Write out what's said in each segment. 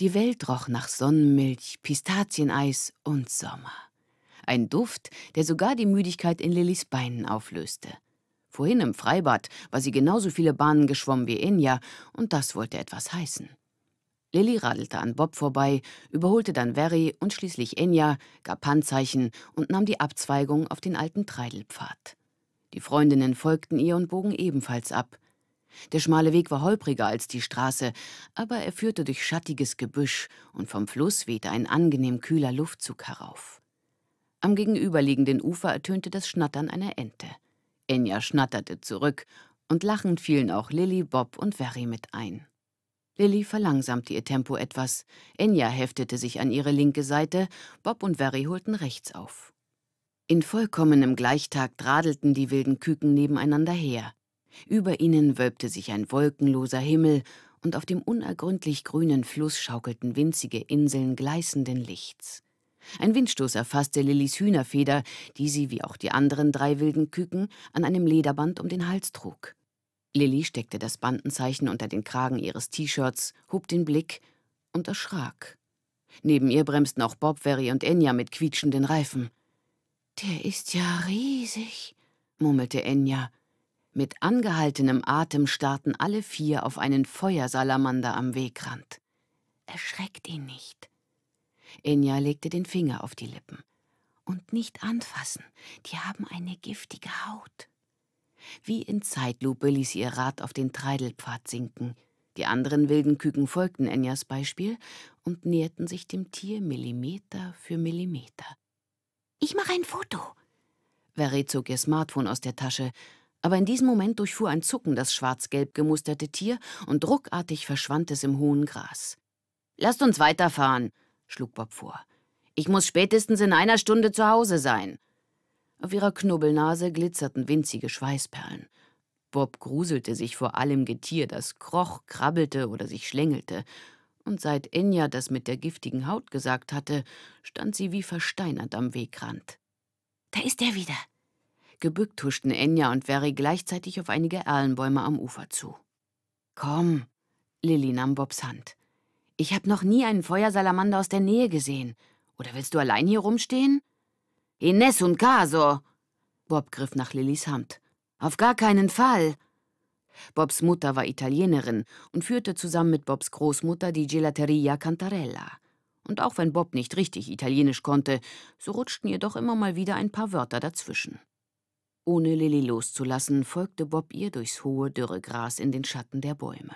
Die Welt roch nach Sonnenmilch, Pistazieneis und Sommer. Ein Duft, der sogar die Müdigkeit in Lillys Beinen auflöste. Vorhin im Freibad war sie genauso viele Bahnen geschwommen wie Inja, und das wollte etwas heißen. Lilly radelte an Bob vorbei, überholte dann Verry und schließlich Enya, gab Handzeichen und nahm die Abzweigung auf den alten Treidelpfad. Die Freundinnen folgten ihr und bogen ebenfalls ab. Der schmale Weg war holpriger als die Straße, aber er führte durch schattiges Gebüsch und vom Fluss wehte ein angenehm kühler Luftzug herauf. Am gegenüberliegenden Ufer ertönte das Schnattern einer Ente. Enya schnatterte zurück und lachend fielen auch Lilly, Bob und Verry mit ein. Lilly verlangsamte ihr Tempo etwas, Enya heftete sich an ihre linke Seite, Bob und Verry holten rechts auf. In vollkommenem Gleichtag radelten die wilden Küken nebeneinander her. Über ihnen wölbte sich ein wolkenloser Himmel, und auf dem unergründlich grünen Fluss schaukelten winzige Inseln gleißenden Lichts. Ein Windstoß erfasste Lillys Hühnerfeder, die sie, wie auch die anderen drei wilden Küken, an einem Lederband um den Hals trug. Lilly steckte das Bandenzeichen unter den Kragen ihres T-Shirts, hob den Blick und erschrak. Neben ihr bremsten auch Bob, Verry und Enya mit quietschenden Reifen. »Der ist ja riesig«, murmelte Enya. Mit angehaltenem Atem starrten alle vier auf einen Feuersalamander am Wegrand. Erschreckt ihn nicht. Enya legte den Finger auf die Lippen. Und nicht anfassen, die haben eine giftige Haut. Wie in Zeitlupe ließ sie ihr Rad auf den Treidelpfad sinken. Die anderen wilden Küken folgten Enyas Beispiel und näherten sich dem Tier Millimeter für Millimeter. Ich mache ein Foto. Verret zog ihr Smartphone aus der Tasche aber in diesem Moment durchfuhr ein Zucken das schwarz-gelb gemusterte Tier und ruckartig verschwand es im hohen Gras. Lasst uns weiterfahren, schlug Bob vor. Ich muss spätestens in einer Stunde zu Hause sein. Auf ihrer Knubbelnase glitzerten winzige Schweißperlen. Bob gruselte sich vor allem Getier, das kroch, krabbelte oder sich schlängelte. Und seit Enya das mit der giftigen Haut gesagt hatte, stand sie wie versteinert am Wegrand. Da ist er wieder, Gebückt huschten Enya und Verry gleichzeitig auf einige Erlenbäume am Ufer zu. Komm, Lilly nahm Bobs Hand. Ich habe noch nie einen Feuersalamander aus der Nähe gesehen. Oder willst du allein hier rumstehen? Ines und Caso! Bob griff nach Lillys Hand. Auf gar keinen Fall! Bobs Mutter war Italienerin und führte zusammen mit Bobs Großmutter die Gelateria Cantarella. Und auch wenn Bob nicht richtig Italienisch konnte, so rutschten ihr doch immer mal wieder ein paar Wörter dazwischen. Ohne Lilly loszulassen, folgte Bob ihr durchs hohe, dürre Gras in den Schatten der Bäume.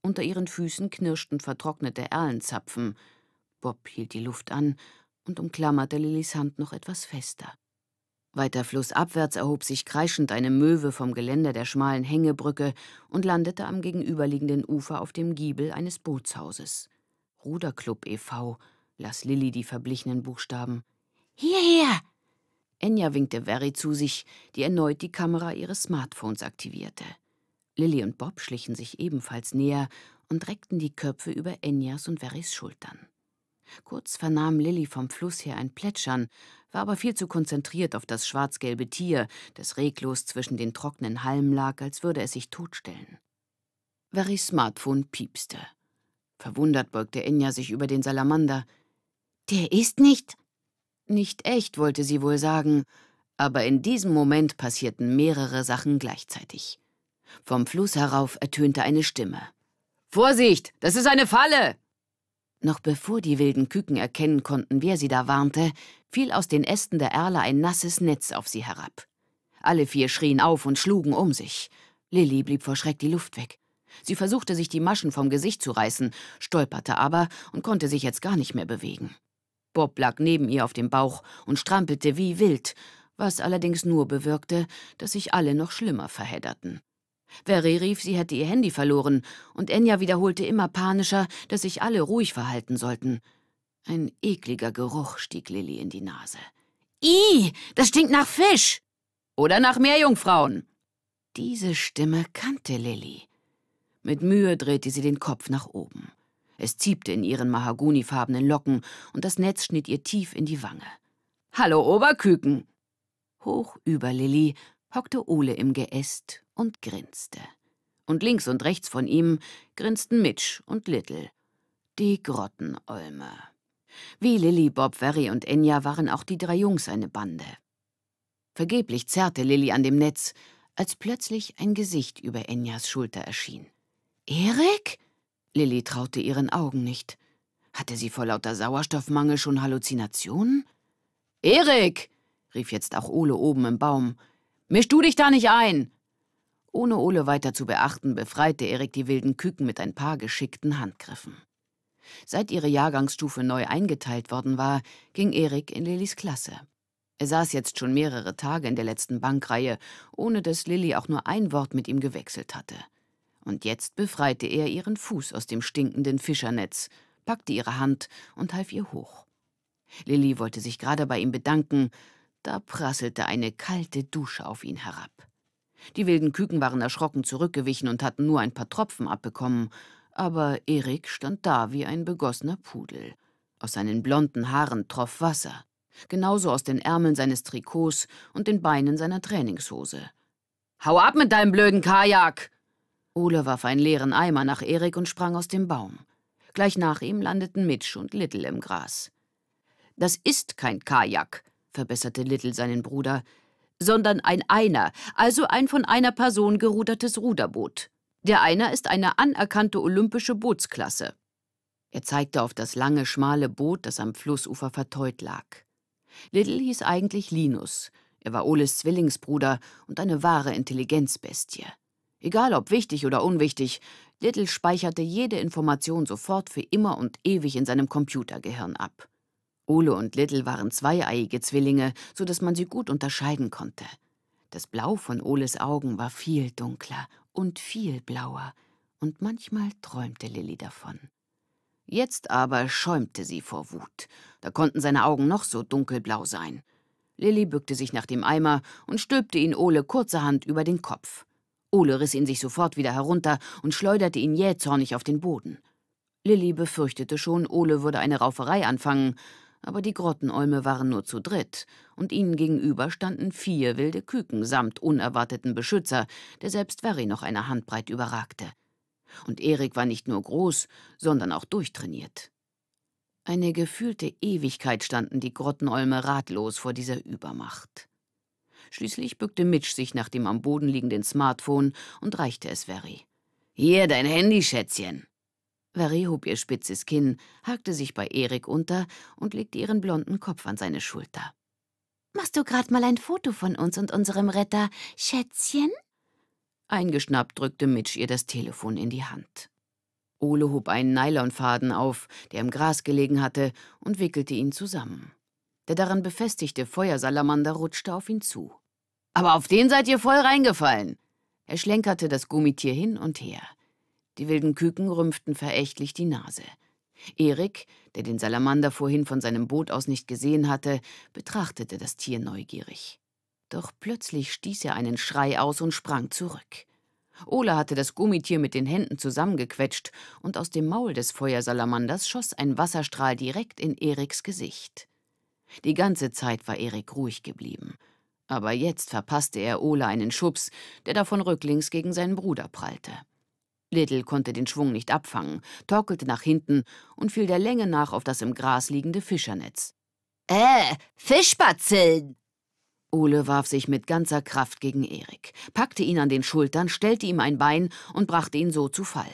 Unter ihren Füßen knirschten vertrocknete Erlenzapfen. Bob hielt die Luft an und umklammerte Lillys Hand noch etwas fester. Weiter flussabwärts erhob sich kreischend eine Möwe vom Geländer der schmalen Hängebrücke und landete am gegenüberliegenden Ufer auf dem Giebel eines Bootshauses. Ruderclub e.V. las Lilly die verblichenen Buchstaben. Hierher! Enya winkte Verry zu sich, die erneut die Kamera ihres Smartphones aktivierte. Lilly und Bob schlichen sich ebenfalls näher und reckten die Köpfe über Enyas und Verrys Schultern. Kurz vernahm Lilly vom Fluss her ein Plätschern, war aber viel zu konzentriert auf das schwarzgelbe Tier, das reglos zwischen den trockenen Halmen lag, als würde es sich totstellen. Verrys Smartphone piepste. Verwundert beugte Enya sich über den Salamander. Der ist nicht, nicht echt, wollte sie wohl sagen, aber in diesem Moment passierten mehrere Sachen gleichzeitig. Vom Fluss herauf ertönte eine Stimme. Vorsicht, das ist eine Falle! Noch bevor die wilden Küken erkennen konnten, wer sie da warnte, fiel aus den Ästen der Erle ein nasses Netz auf sie herab. Alle vier schrien auf und schlugen um sich. Lilly blieb vor Schreck die Luft weg. Sie versuchte, sich die Maschen vom Gesicht zu reißen, stolperte aber und konnte sich jetzt gar nicht mehr bewegen. Bob lag neben ihr auf dem Bauch und strampelte wie wild, was allerdings nur bewirkte, dass sich alle noch schlimmer verhedderten. Verry rief, sie hätte ihr Handy verloren, und Enya wiederholte immer panischer, dass sich alle ruhig verhalten sollten. Ein ekliger Geruch stieg Lilly in die Nase. I, das stinkt nach Fisch! Oder nach Meerjungfrauen! Diese Stimme kannte Lilly. Mit Mühe drehte sie den Kopf nach oben. Es ziebte in ihren mahagonifarbenen Locken und das Netz schnitt ihr tief in die Wange. Hallo Oberküken! Hoch über Lilly hockte Ole im Geäst und grinste. Und links und rechts von ihm grinsten Mitch und Little. Die Grottenolme. Wie Lilly, Bob, Verry und Enya waren auch die drei Jungs eine Bande. Vergeblich zerrte Lilly an dem Netz, als plötzlich ein Gesicht über Enyas Schulter erschien. Erik? Lilly traute ihren Augen nicht. Hatte sie vor lauter Sauerstoffmangel schon Halluzinationen? Erik! rief jetzt auch Ole oben im Baum. Misch du dich da nicht ein! Ohne Ole weiter zu beachten, befreite Erik die wilden Küken mit ein paar geschickten Handgriffen. Seit ihre Jahrgangsstufe neu eingeteilt worden war, ging Erik in Lillys Klasse. Er saß jetzt schon mehrere Tage in der letzten Bankreihe, ohne dass Lilly auch nur ein Wort mit ihm gewechselt hatte und jetzt befreite er ihren Fuß aus dem stinkenden Fischernetz, packte ihre Hand und half ihr hoch. Lilly wollte sich gerade bei ihm bedanken, da prasselte eine kalte Dusche auf ihn herab. Die wilden Küken waren erschrocken zurückgewichen und hatten nur ein paar Tropfen abbekommen, aber Erik stand da wie ein begossener Pudel. Aus seinen blonden Haaren troff Wasser, genauso aus den Ärmeln seines Trikots und den Beinen seiner Trainingshose. Hau ab mit deinem blöden Kajak! Ole warf einen leeren Eimer nach Erik und sprang aus dem Baum. Gleich nach ihm landeten Mitch und Little im Gras. Das ist kein Kajak, verbesserte Little seinen Bruder, sondern ein Einer, also ein von einer Person gerudertes Ruderboot. Der Einer ist eine anerkannte olympische Bootsklasse. Er zeigte auf das lange, schmale Boot, das am Flussufer verteut lag. Little hieß eigentlich Linus. Er war Oles Zwillingsbruder und eine wahre Intelligenzbestie. Egal ob wichtig oder unwichtig, Little speicherte jede Information sofort für immer und ewig in seinem Computergehirn ab. Ole und Little waren zweieiige Zwillinge, so dass man sie gut unterscheiden konnte. Das Blau von Oles Augen war viel dunkler und viel blauer, und manchmal träumte Lilly davon. Jetzt aber schäumte sie vor Wut. Da konnten seine Augen noch so dunkelblau sein. Lilly bückte sich nach dem Eimer und stülpte ihn Ole kurzerhand über den Kopf. Ole riss ihn sich sofort wieder herunter und schleuderte ihn jähzornig auf den Boden. Lilly befürchtete schon, Ole würde eine Rauferei anfangen, aber die Grottenäume waren nur zu dritt, und ihnen gegenüber standen vier wilde Küken samt unerwarteten Beschützer, der selbst Verri noch eine Handbreit überragte. Und Erik war nicht nur groß, sondern auch durchtrainiert. Eine gefühlte Ewigkeit standen die Grottenäume ratlos vor dieser Übermacht. Schließlich bückte Mitch sich nach dem am Boden liegenden Smartphone und reichte es Verry. Hier, dein Handy, Schätzchen. Verry hob ihr spitzes Kinn, hakte sich bei Erik unter und legte ihren blonden Kopf an seine Schulter. Machst du gerade mal ein Foto von uns und unserem Retter, Schätzchen? Eingeschnappt drückte Mitch ihr das Telefon in die Hand. Ole hob einen Nylonfaden auf, der im Gras gelegen hatte, und wickelte ihn zusammen. Der daran befestigte Feuersalamander rutschte auf ihn zu. Aber auf den seid ihr voll reingefallen. Er schlenkerte das Gummitier hin und her. Die wilden Küken rümpften verächtlich die Nase. Erik, der den Salamander vorhin von seinem Boot aus nicht gesehen hatte, betrachtete das Tier neugierig. Doch plötzlich stieß er einen Schrei aus und sprang zurück. Ola hatte das Gummitier mit den Händen zusammengequetscht und aus dem Maul des Feuersalamanders schoss ein Wasserstrahl direkt in Eriks Gesicht. Die ganze Zeit war Erik ruhig geblieben. Aber jetzt verpasste er Ole einen Schubs, der davon rücklings gegen seinen Bruder prallte. Little konnte den Schwung nicht abfangen, torkelte nach hinten und fiel der Länge nach auf das im Gras liegende Fischernetz. Äh, Fischspatzeln! Ole warf sich mit ganzer Kraft gegen Erik, packte ihn an den Schultern, stellte ihm ein Bein und brachte ihn so zu Fall.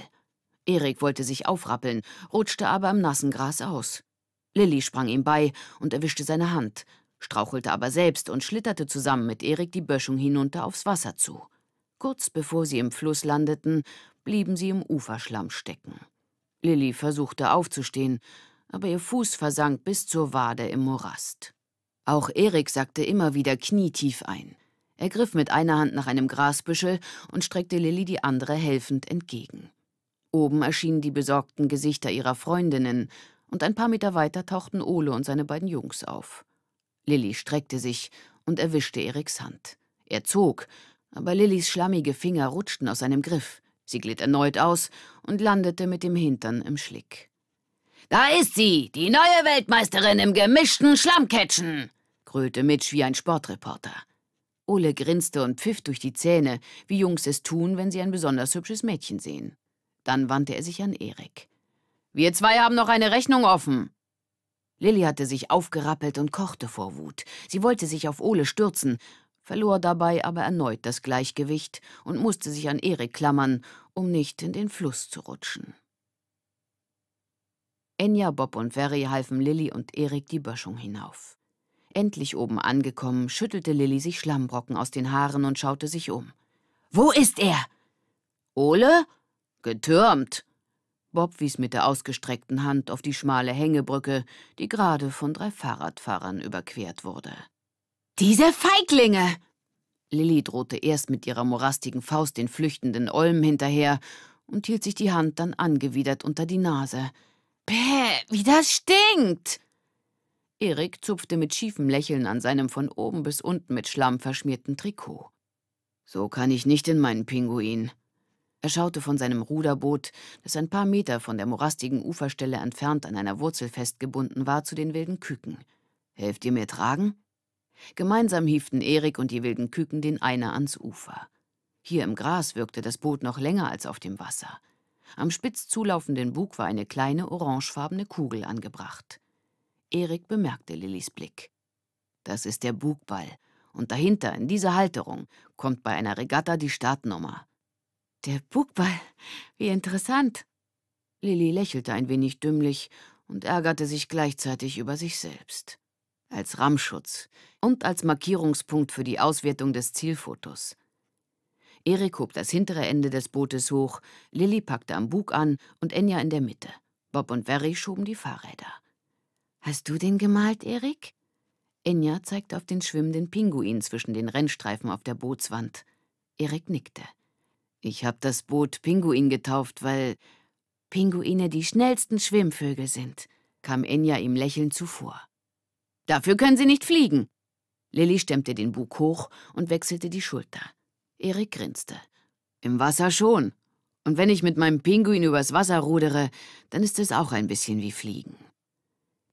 Erik wollte sich aufrappeln, rutschte aber im nassen Gras aus. Lilly sprang ihm bei und erwischte seine Hand, strauchelte aber selbst und schlitterte zusammen mit Erik die Böschung hinunter aufs Wasser zu. Kurz bevor sie im Fluss landeten, blieben sie im Uferschlamm stecken. Lilly versuchte aufzustehen, aber ihr Fuß versank bis zur Wade im Morast. Auch Erik sackte immer wieder knietief ein. Er griff mit einer Hand nach einem Grasbüschel und streckte Lilly die andere helfend entgegen. Oben erschienen die besorgten Gesichter ihrer Freundinnen, und ein paar Meter weiter tauchten Ole und seine beiden Jungs auf. Lilly streckte sich und erwischte Eriks Hand. Er zog, aber Lillys schlammige Finger rutschten aus seinem Griff. Sie glitt erneut aus und landete mit dem Hintern im Schlick. Da ist sie, die neue Weltmeisterin im gemischten Schlammcatchen, grölte Mitch wie ein Sportreporter. Ole grinste und pfiff durch die Zähne, wie Jungs es tun, wenn sie ein besonders hübsches Mädchen sehen. Dann wandte er sich an Erik. Wir zwei haben noch eine Rechnung offen. Lilly hatte sich aufgerappelt und kochte vor Wut. Sie wollte sich auf Ole stürzen, verlor dabei aber erneut das Gleichgewicht und musste sich an Erik klammern, um nicht in den Fluss zu rutschen. Enya, Bob und Ferry halfen Lilly und Erik die Böschung hinauf. Endlich oben angekommen, schüttelte Lilly sich Schlammbrocken aus den Haaren und schaute sich um. Wo ist er? Ole? Getürmt, Bob wies mit der ausgestreckten Hand auf die schmale Hängebrücke, die gerade von drei Fahrradfahrern überquert wurde. »Diese Feiglinge!« Lilly drohte erst mit ihrer morastigen Faust den flüchtenden Olmen hinterher und hielt sich die Hand dann angewidert unter die Nase. »Bäh, wie das stinkt!« Erik zupfte mit schiefem Lächeln an seinem von oben bis unten mit Schlamm verschmierten Trikot. »So kann ich nicht in meinen Pinguin. Er schaute von seinem Ruderboot, das ein paar Meter von der morastigen Uferstelle entfernt an einer Wurzel festgebunden war, zu den wilden Küken. Helft ihr mir tragen? Gemeinsam hieften Erik und die wilden Küken den einer ans Ufer. Hier im Gras wirkte das Boot noch länger als auf dem Wasser. Am spitz zulaufenden Bug war eine kleine orangefarbene Kugel angebracht. Erik bemerkte Lillis Blick. Das ist der Bugball. Und dahinter, in dieser Halterung, kommt bei einer Regatta die Startnummer. Der Bugball. Wie interessant. Lilly lächelte ein wenig dümmlich und ärgerte sich gleichzeitig über sich selbst. Als Rammschutz und als Markierungspunkt für die Auswertung des Zielfotos. Erik hob das hintere Ende des Bootes hoch, Lilly packte am Bug an und Enya in der Mitte. Bob und Verry schoben die Fahrräder. Hast du den gemalt, Erik? Enya zeigte auf den schwimmenden Pinguin zwischen den Rennstreifen auf der Bootswand. Erik nickte. Ich habe das Boot Pinguin getauft, weil Pinguine die schnellsten Schwimmvögel sind, kam Enya ihm lächelnd zuvor. Dafür können sie nicht fliegen. Lilly stemmte den Bug hoch und wechselte die Schulter. Erik grinste. Im Wasser schon. Und wenn ich mit meinem Pinguin übers Wasser rudere, dann ist es auch ein bisschen wie Fliegen.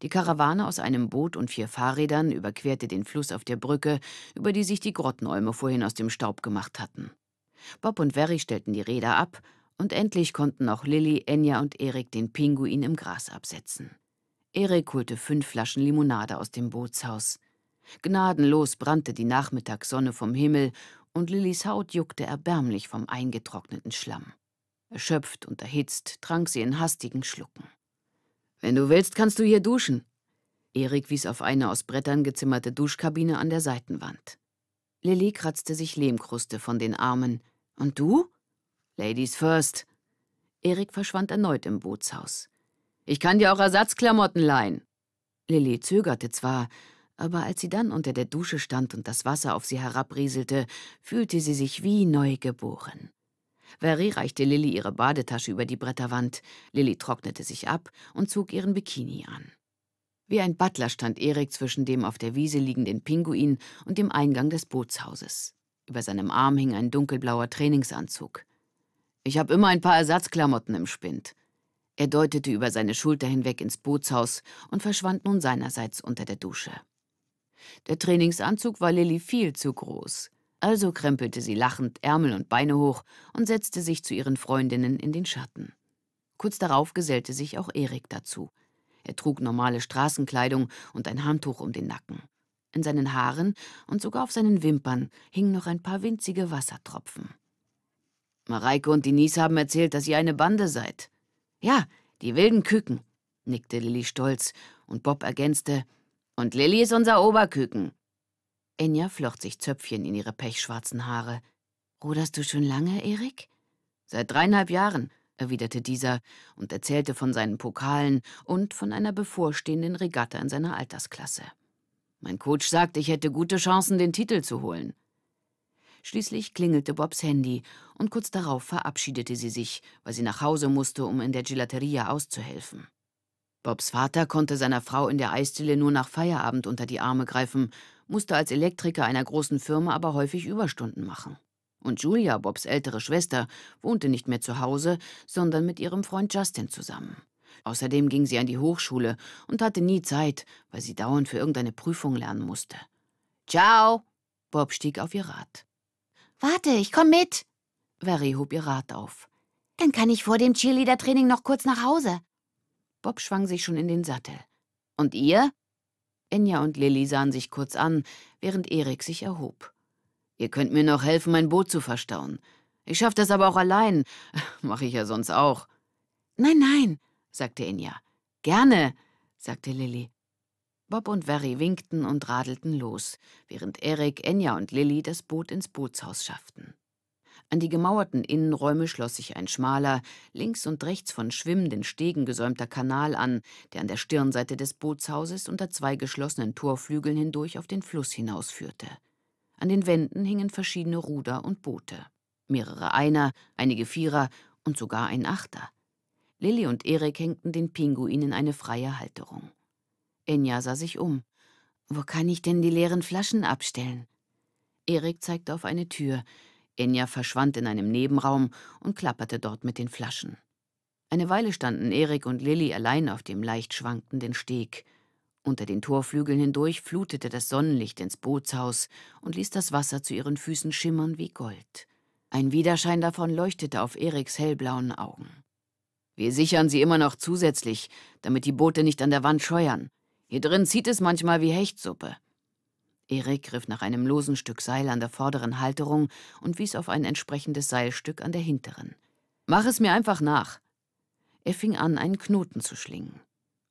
Die Karawane aus einem Boot und vier Fahrrädern überquerte den Fluss auf der Brücke, über die sich die Grottenäume vorhin aus dem Staub gemacht hatten. Bob und Verry stellten die Räder ab und endlich konnten auch Lilly, Enya und Erik den Pinguin im Gras absetzen. Erik holte fünf Flaschen Limonade aus dem Bootshaus. Gnadenlos brannte die Nachmittagssonne vom Himmel und Lillys Haut juckte erbärmlich vom eingetrockneten Schlamm. Erschöpft und erhitzt trank sie in hastigen Schlucken. Wenn du willst, kannst du hier duschen. Erik wies auf eine aus Brettern gezimmerte Duschkabine an der Seitenwand. Lilly kratzte sich Lehmkruste von den Armen. Und du? Ladies first. Erik verschwand erneut im Bootshaus. Ich kann dir auch Ersatzklamotten leihen. Lilly zögerte zwar, aber als sie dann unter der Dusche stand und das Wasser auf sie herabrieselte, fühlte sie sich wie neu geboren. Verri reichte Lilly ihre Badetasche über die Bretterwand, Lilly trocknete sich ab und zog ihren Bikini an. Wie ein Butler stand Erik zwischen dem auf der Wiese liegenden Pinguin und dem Eingang des Bootshauses. Über seinem Arm hing ein dunkelblauer Trainingsanzug. Ich habe immer ein paar Ersatzklamotten im Spind. Er deutete über seine Schulter hinweg ins Bootshaus und verschwand nun seinerseits unter der Dusche. Der Trainingsanzug war Lilly viel zu groß. Also krempelte sie lachend Ärmel und Beine hoch und setzte sich zu ihren Freundinnen in den Schatten. Kurz darauf gesellte sich auch Erik dazu. Er trug normale Straßenkleidung und ein Handtuch um den Nacken. In seinen Haaren und sogar auf seinen Wimpern hingen noch ein paar winzige Wassertropfen. Mareike und Denise haben erzählt, dass ihr eine Bande seid. Ja, die wilden Küken, nickte Lilly stolz, und Bob ergänzte, und Lilly ist unser Oberküken. Enya flocht sich Zöpfchen in ihre pechschwarzen Haare. Ruderst du schon lange, Erik? Seit dreieinhalb Jahren, erwiderte dieser und erzählte von seinen Pokalen und von einer bevorstehenden Regatta in seiner Altersklasse. Mein Coach sagt, ich hätte gute Chancen, den Titel zu holen. Schließlich klingelte Bobs Handy und kurz darauf verabschiedete sie sich, weil sie nach Hause musste, um in der Gelateria auszuhelfen. Bobs Vater konnte seiner Frau in der Eisdiele nur nach Feierabend unter die Arme greifen, musste als Elektriker einer großen Firma aber häufig Überstunden machen. Und Julia, Bobs ältere Schwester, wohnte nicht mehr zu Hause, sondern mit ihrem Freund Justin zusammen. Außerdem ging sie an die Hochschule und hatte nie Zeit, weil sie dauernd für irgendeine Prüfung lernen musste. Ciao! Bob stieg auf ihr Rad. Warte, ich komm mit! Verry hob ihr Rad auf. Dann kann ich vor dem Cheerleader-Training noch kurz nach Hause. Bob schwang sich schon in den Sattel. Und ihr? Enya und Lilly sahen sich kurz an, während Erik sich erhob. Ihr könnt mir noch helfen, mein Boot zu verstauen. Ich schaffe das aber auch allein. Mache ich ja sonst auch. Nein, nein, sagte Inja. Gerne, sagte Lilly. Bob und Verry winkten und radelten los, während Erik, Enya und Lilly das Boot ins Bootshaus schafften. An die gemauerten Innenräume schloss sich ein schmaler, links und rechts von schwimmenden Stegen gesäumter Kanal an, der an der Stirnseite des Bootshauses unter zwei geschlossenen Torflügeln hindurch auf den Fluss hinausführte. An den Wänden hingen verschiedene Ruder und Boote. Mehrere Einer, einige Vierer und sogar ein Achter. Lilly und Erik hängten den Pinguin in eine freie Halterung. Enya sah sich um. Wo kann ich denn die leeren Flaschen abstellen? Erik zeigte auf eine Tür. Enya verschwand in einem Nebenraum und klapperte dort mit den Flaschen. Eine Weile standen Erik und Lilly allein auf dem leicht schwankenden Steg. Unter den Torflügeln hindurch flutete das Sonnenlicht ins Bootshaus und ließ das Wasser zu ihren Füßen schimmern wie Gold. Ein Widerschein davon leuchtete auf Eriks hellblauen Augen. Wir sichern sie immer noch zusätzlich, damit die Boote nicht an der Wand scheuern. Hier drin zieht es manchmal wie Hechtsuppe. Erik griff nach einem losen Stück Seil an der vorderen Halterung und wies auf ein entsprechendes Seilstück an der hinteren. Mach es mir einfach nach. Er fing an, einen Knoten zu schlingen.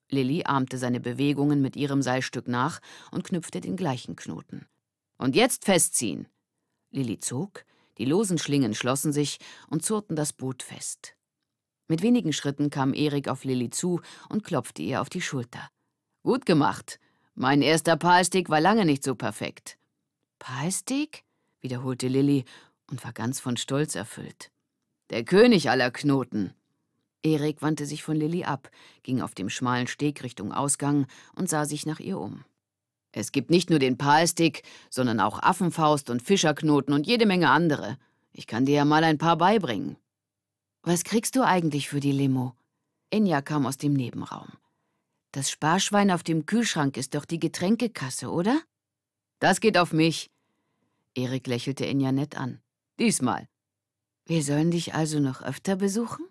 Lilly ahmte seine Bewegungen mit ihrem Seilstück nach und knüpfte den gleichen Knoten. Und jetzt festziehen! Lilly zog, die losen Schlingen schlossen sich und zurten das Boot fest. Mit wenigen Schritten kam Erik auf Lilly zu und klopfte ihr auf die Schulter. Gut gemacht. Mein erster Palstick war lange nicht so perfekt. Palstick? wiederholte Lilly und war ganz von Stolz erfüllt. Der König aller Knoten. Erik wandte sich von Lilly ab, ging auf dem schmalen Steg Richtung Ausgang und sah sich nach ihr um. Es gibt nicht nur den Palstick, sondern auch Affenfaust und Fischerknoten und jede Menge andere. Ich kann dir ja mal ein paar beibringen. Was kriegst du eigentlich für die Limo? Inja kam aus dem Nebenraum. Das Sparschwein auf dem Kühlschrank ist doch die Getränkekasse, oder? Das geht auf mich. Erik lächelte Inja nett an. Diesmal. Wir sollen dich also noch öfter besuchen?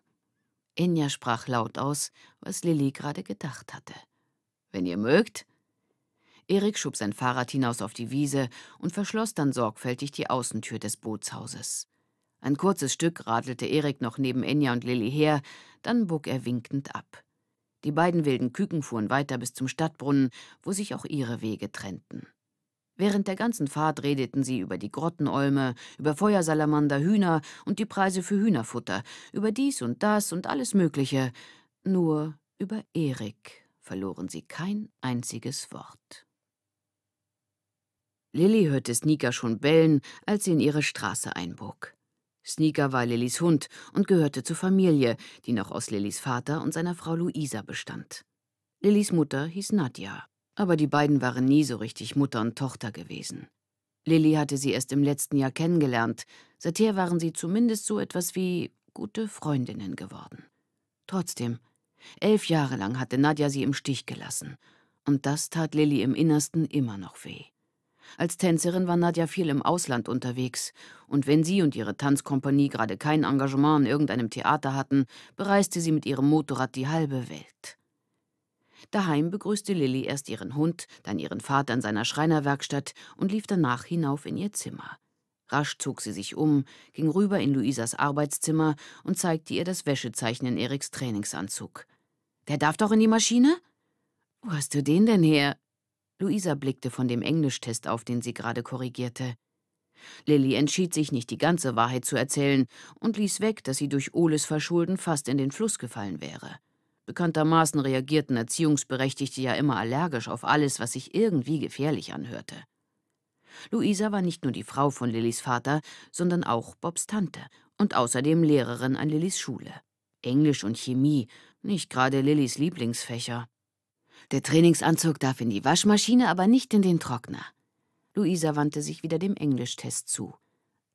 Inja sprach laut aus, was Lilly gerade gedacht hatte. Wenn ihr mögt. Erik schob sein Fahrrad hinaus auf die Wiese und verschloss dann sorgfältig die Außentür des Bootshauses. Ein kurzes Stück radelte Erik noch neben Enya und Lilly her, dann bog er winkend ab. Die beiden wilden Küken fuhren weiter bis zum Stadtbrunnen, wo sich auch ihre Wege trennten. Während der ganzen Fahrt redeten sie über die Grottenolme, über Feuersalamander, Hühner und die Preise für Hühnerfutter, über dies und das und alles Mögliche. Nur über Erik verloren sie kein einziges Wort. Lilly hörte Sneaker schon bellen, als sie in ihre Straße einbog. Sneaker war Lillys Hund und gehörte zur Familie, die noch aus Lillys Vater und seiner Frau Luisa bestand. Lillys Mutter hieß Nadja, aber die beiden waren nie so richtig Mutter und Tochter gewesen. Lilly hatte sie erst im letzten Jahr kennengelernt, seither waren sie zumindest so etwas wie gute Freundinnen geworden. Trotzdem, elf Jahre lang hatte Nadja sie im Stich gelassen, und das tat Lilly im Innersten immer noch weh. Als Tänzerin war Nadja viel im Ausland unterwegs. Und wenn sie und ihre Tanzkompanie gerade kein Engagement in irgendeinem Theater hatten, bereiste sie mit ihrem Motorrad die halbe Welt. Daheim begrüßte Lilly erst ihren Hund, dann ihren Vater in seiner Schreinerwerkstatt und lief danach hinauf in ihr Zimmer. Rasch zog sie sich um, ging rüber in Luisas Arbeitszimmer und zeigte ihr das Wäschezeichen in Eriks Trainingsanzug. Der darf doch in die Maschine? Wo hast du den denn her? Luisa blickte von dem Englischtest auf, den sie gerade korrigierte. Lilly entschied sich, nicht die ganze Wahrheit zu erzählen und ließ weg, dass sie durch Oles Verschulden fast in den Fluss gefallen wäre. Bekanntermaßen reagierten Erziehungsberechtigte ja immer allergisch auf alles, was sich irgendwie gefährlich anhörte. Luisa war nicht nur die Frau von Lillys Vater, sondern auch Bobs Tante und außerdem Lehrerin an Lillys Schule. Englisch und Chemie, nicht gerade Lillys Lieblingsfächer. Der Trainingsanzug darf in die Waschmaschine, aber nicht in den Trockner. Luisa wandte sich wieder dem Englischtest zu.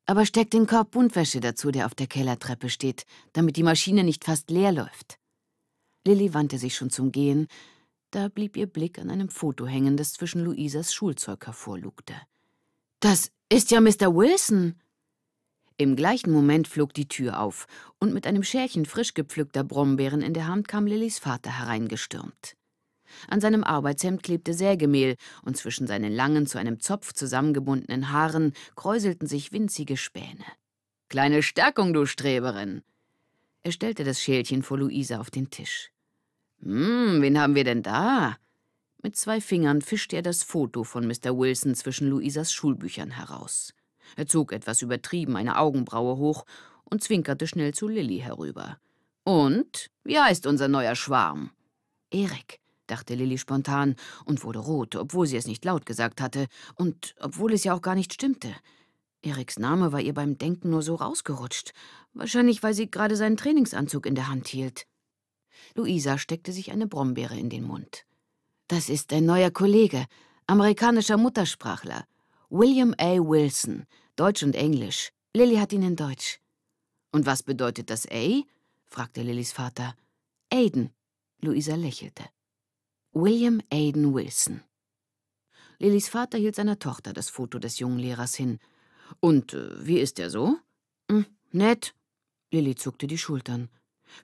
Aber steck den Korb Buntwäsche dazu, der auf der Kellertreppe steht, damit die Maschine nicht fast leer läuft. Lilly wandte sich schon zum Gehen, da blieb ihr Blick an einem Foto hängen, das zwischen Luisas Schulzeug hervorlugte. Das ist ja Mr. Wilson! Im gleichen Moment flog die Tür auf, und mit einem Schärchen frisch gepflückter Brombeeren in der Hand kam Lillys Vater hereingestürmt. An seinem Arbeitshemd klebte Sägemehl, und zwischen seinen langen, zu einem Zopf zusammengebundenen Haaren kräuselten sich winzige Späne. Kleine Stärkung, du Streberin! Er stellte das Schälchen vor Luisa auf den Tisch. Hm, wen haben wir denn da? Mit zwei Fingern fischte er das Foto von Mr. Wilson zwischen Luisas Schulbüchern heraus. Er zog etwas übertrieben eine Augenbraue hoch und zwinkerte schnell zu Lilly herüber. Und, wie heißt unser neuer Schwarm? Erik, dachte Lilly spontan und wurde rot, obwohl sie es nicht laut gesagt hatte und obwohl es ja auch gar nicht stimmte. Eriks Name war ihr beim Denken nur so rausgerutscht, wahrscheinlich weil sie gerade seinen Trainingsanzug in der Hand hielt. Luisa steckte sich eine Brombeere in den Mund. Das ist ein neuer Kollege, amerikanischer Muttersprachler, William A. Wilson, Deutsch und Englisch. Lilly hat ihn in Deutsch. Und was bedeutet das A? fragte Lillys Vater. Aiden. Luisa lächelte. William Aiden Wilson. Lillys Vater hielt seiner Tochter das Foto des jungen Lehrers hin. Und äh, wie ist er so? Hm, nett. Lilly zuckte die Schultern.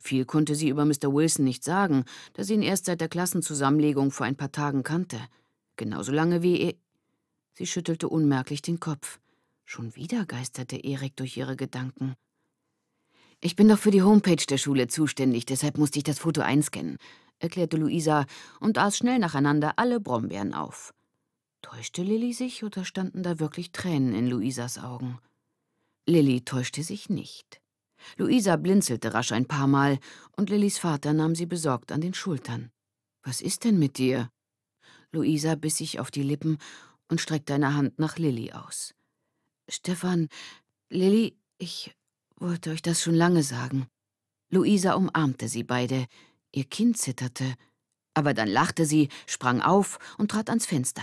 Viel konnte sie über Mr. Wilson nicht sagen, da sie ihn erst seit der Klassenzusammenlegung vor ein paar Tagen kannte. Genauso lange wie er. Sie schüttelte unmerklich den Kopf. Schon wieder geisterte Erik durch ihre Gedanken. Ich bin doch für die Homepage der Schule zuständig, deshalb musste ich das Foto einscannen erklärte Luisa und aß schnell nacheinander alle Brombeeren auf. Täuschte Lilli sich oder standen da wirklich Tränen in Luisas Augen? Lilli täuschte sich nicht. Luisa blinzelte rasch ein paar Mal und Lillis Vater nahm sie besorgt an den Schultern. Was ist denn mit dir? Luisa biss sich auf die Lippen und streckte eine Hand nach Lilli aus. Stefan, Lilli, ich wollte euch das schon lange sagen. Luisa umarmte sie beide, Ihr Kind zitterte, aber dann lachte sie, sprang auf und trat ans Fenster.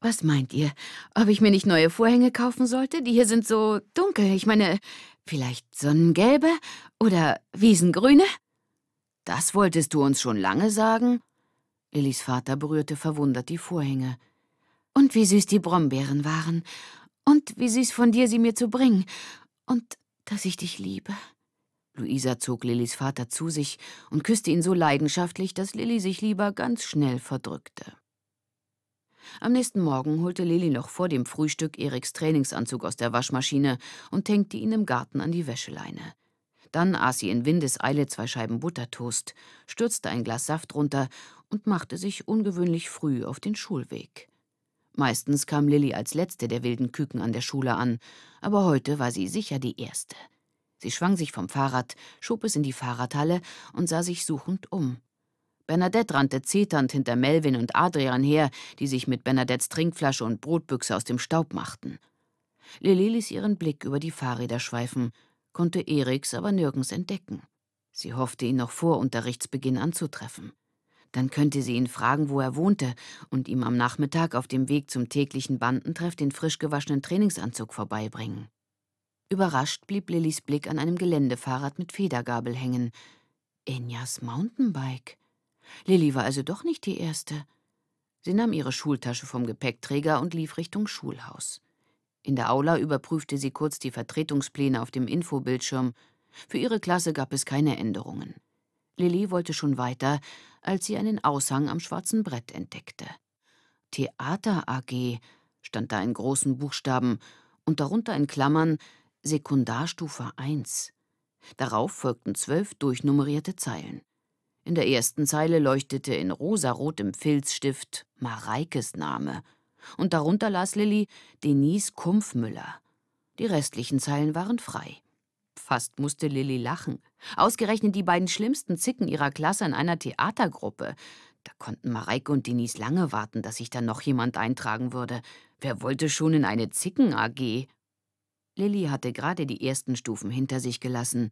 Was meint ihr, ob ich mir nicht neue Vorhänge kaufen sollte? Die hier sind so dunkel. Ich meine, vielleicht sonnengelbe oder wiesengrüne? Das wolltest du uns schon lange sagen? Lillys Vater berührte verwundert die Vorhänge. Und wie süß die Brombeeren waren. Und wie süß von dir, sie mir zu bringen. Und dass ich dich liebe. Luisa zog Lillis Vater zu sich und küsste ihn so leidenschaftlich, dass Lilli sich lieber ganz schnell verdrückte. Am nächsten Morgen holte Lilli noch vor dem Frühstück Eriks Trainingsanzug aus der Waschmaschine und hängte ihn im Garten an die Wäscheleine. Dann aß sie in Windeseile zwei Scheiben Buttertoast, stürzte ein Glas Saft runter und machte sich ungewöhnlich früh auf den Schulweg. Meistens kam Lilli als letzte der wilden Küken an der Schule an, aber heute war sie sicher die erste – Sie schwang sich vom Fahrrad, schob es in die Fahrradhalle und sah sich suchend um. Bernadette rannte zeternd hinter Melvin und Adrian her, die sich mit Bernadettes Trinkflasche und Brotbüchse aus dem Staub machten. Lilly ließ ihren Blick über die Fahrräder schweifen, konnte Eriks aber nirgends entdecken. Sie hoffte, ihn noch vor Unterrichtsbeginn anzutreffen. Dann könnte sie ihn fragen, wo er wohnte, und ihm am Nachmittag auf dem Weg zum täglichen Bandentreff den frisch gewaschenen Trainingsanzug vorbeibringen. Überrascht blieb Lillys Blick an einem Geländefahrrad mit Federgabel hängen. Enyas Mountainbike. Lilly war also doch nicht die Erste. Sie nahm ihre Schultasche vom Gepäckträger und lief Richtung Schulhaus. In der Aula überprüfte sie kurz die Vertretungspläne auf dem Infobildschirm. Für ihre Klasse gab es keine Änderungen. Lilly wollte schon weiter, als sie einen Aushang am schwarzen Brett entdeckte. Theater AG stand da in großen Buchstaben und darunter in Klammern Sekundarstufe 1. Darauf folgten zwölf durchnummerierte Zeilen. In der ersten Zeile leuchtete in rosarotem Filzstift Mareikes Name. Und darunter las Lilly Denise Kumpfmüller. Die restlichen Zeilen waren frei. Fast musste Lilly lachen. Ausgerechnet die beiden schlimmsten Zicken ihrer Klasse in einer Theatergruppe. Da konnten Mareike und Denise lange warten, dass sich dann noch jemand eintragen würde. Wer wollte schon in eine Zicken-AG? Lilly hatte gerade die ersten Stufen hinter sich gelassen.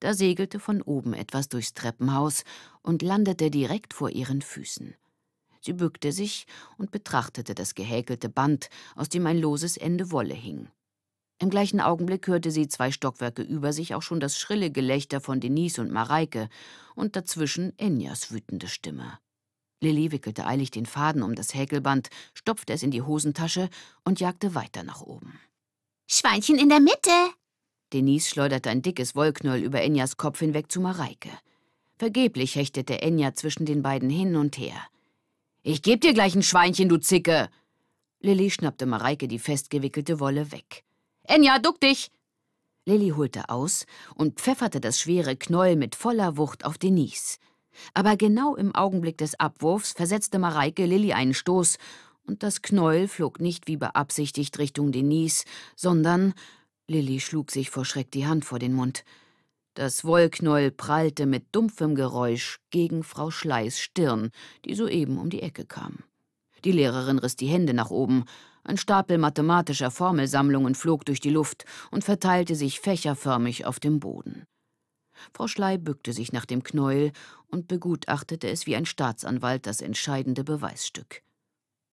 Da segelte von oben etwas durchs Treppenhaus und landete direkt vor ihren Füßen. Sie bückte sich und betrachtete das gehäkelte Band, aus dem ein loses Ende Wolle hing. Im gleichen Augenblick hörte sie zwei Stockwerke über sich auch schon das schrille Gelächter von Denise und Mareike und dazwischen Enjas wütende Stimme. Lilly wickelte eilig den Faden um das Häkelband, stopfte es in die Hosentasche und jagte weiter nach oben. Schweinchen in der Mitte. Denise schleuderte ein dickes Wollknäuel über Enjas Kopf hinweg zu Mareike. Vergeblich hechtete Enja zwischen den beiden hin und her. Ich geb dir gleich ein Schweinchen, du Zicke! Lilly schnappte Mareike die festgewickelte Wolle weg. Enja, duck dich! Lilly holte aus und pfefferte das schwere Knäuel mit voller Wucht auf Denise. Aber genau im Augenblick des Abwurfs versetzte Mareike Lilly einen Stoß und das Knäuel flog nicht wie beabsichtigt Richtung Denise, sondern Lilly schlug sich vor Schreck die Hand vor den Mund. Das Wollknäuel prallte mit dumpfem Geräusch gegen Frau Schleis Stirn, die soeben um die Ecke kam. Die Lehrerin riss die Hände nach oben, ein Stapel mathematischer Formelsammlungen flog durch die Luft und verteilte sich fächerförmig auf dem Boden. Frau Schlei bückte sich nach dem Knäuel und begutachtete es wie ein Staatsanwalt das entscheidende Beweisstück.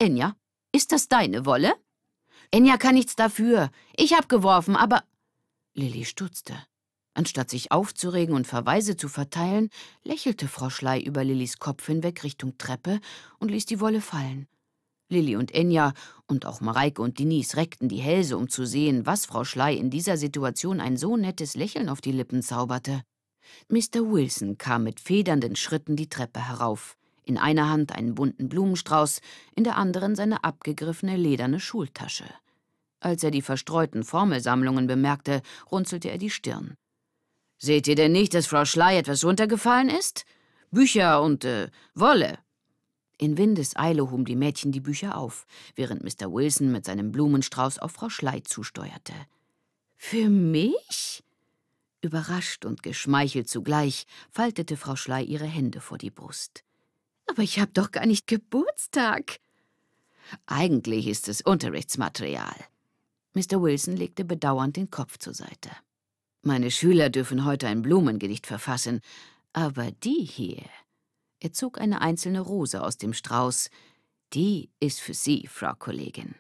Enya, ist das deine Wolle? Enya kann nichts dafür. Ich hab geworfen, aber... Lilly stutzte. Anstatt sich aufzuregen und Verweise zu verteilen, lächelte Frau Schlei über Lillys Kopf hinweg Richtung Treppe und ließ die Wolle fallen. Lilly und Enya und auch Mareike und Denise reckten die Hälse, um zu sehen, was Frau Schlei in dieser Situation ein so nettes Lächeln auf die Lippen zauberte. Mr. Wilson kam mit federnden Schritten die Treppe herauf in einer Hand einen bunten Blumenstrauß, in der anderen seine abgegriffene lederne Schultasche. Als er die verstreuten Formelsammlungen bemerkte, runzelte er die Stirn. Seht ihr denn nicht, dass Frau Schley etwas runtergefallen ist? Bücher und äh, Wolle. In Windeseile hoben die Mädchen die Bücher auf, während Mr. Wilson mit seinem Blumenstrauß auf Frau Schley zusteuerte. Für mich? Überrascht und geschmeichelt zugleich faltete Frau Schley ihre Hände vor die Brust. Aber ich habe doch gar nicht Geburtstag. Eigentlich ist es Unterrichtsmaterial. Mr. Wilson legte bedauernd den Kopf zur Seite. Meine Schüler dürfen heute ein Blumengedicht verfassen, aber die hier. Er zog eine einzelne Rose aus dem Strauß. Die ist für Sie, Frau Kollegin.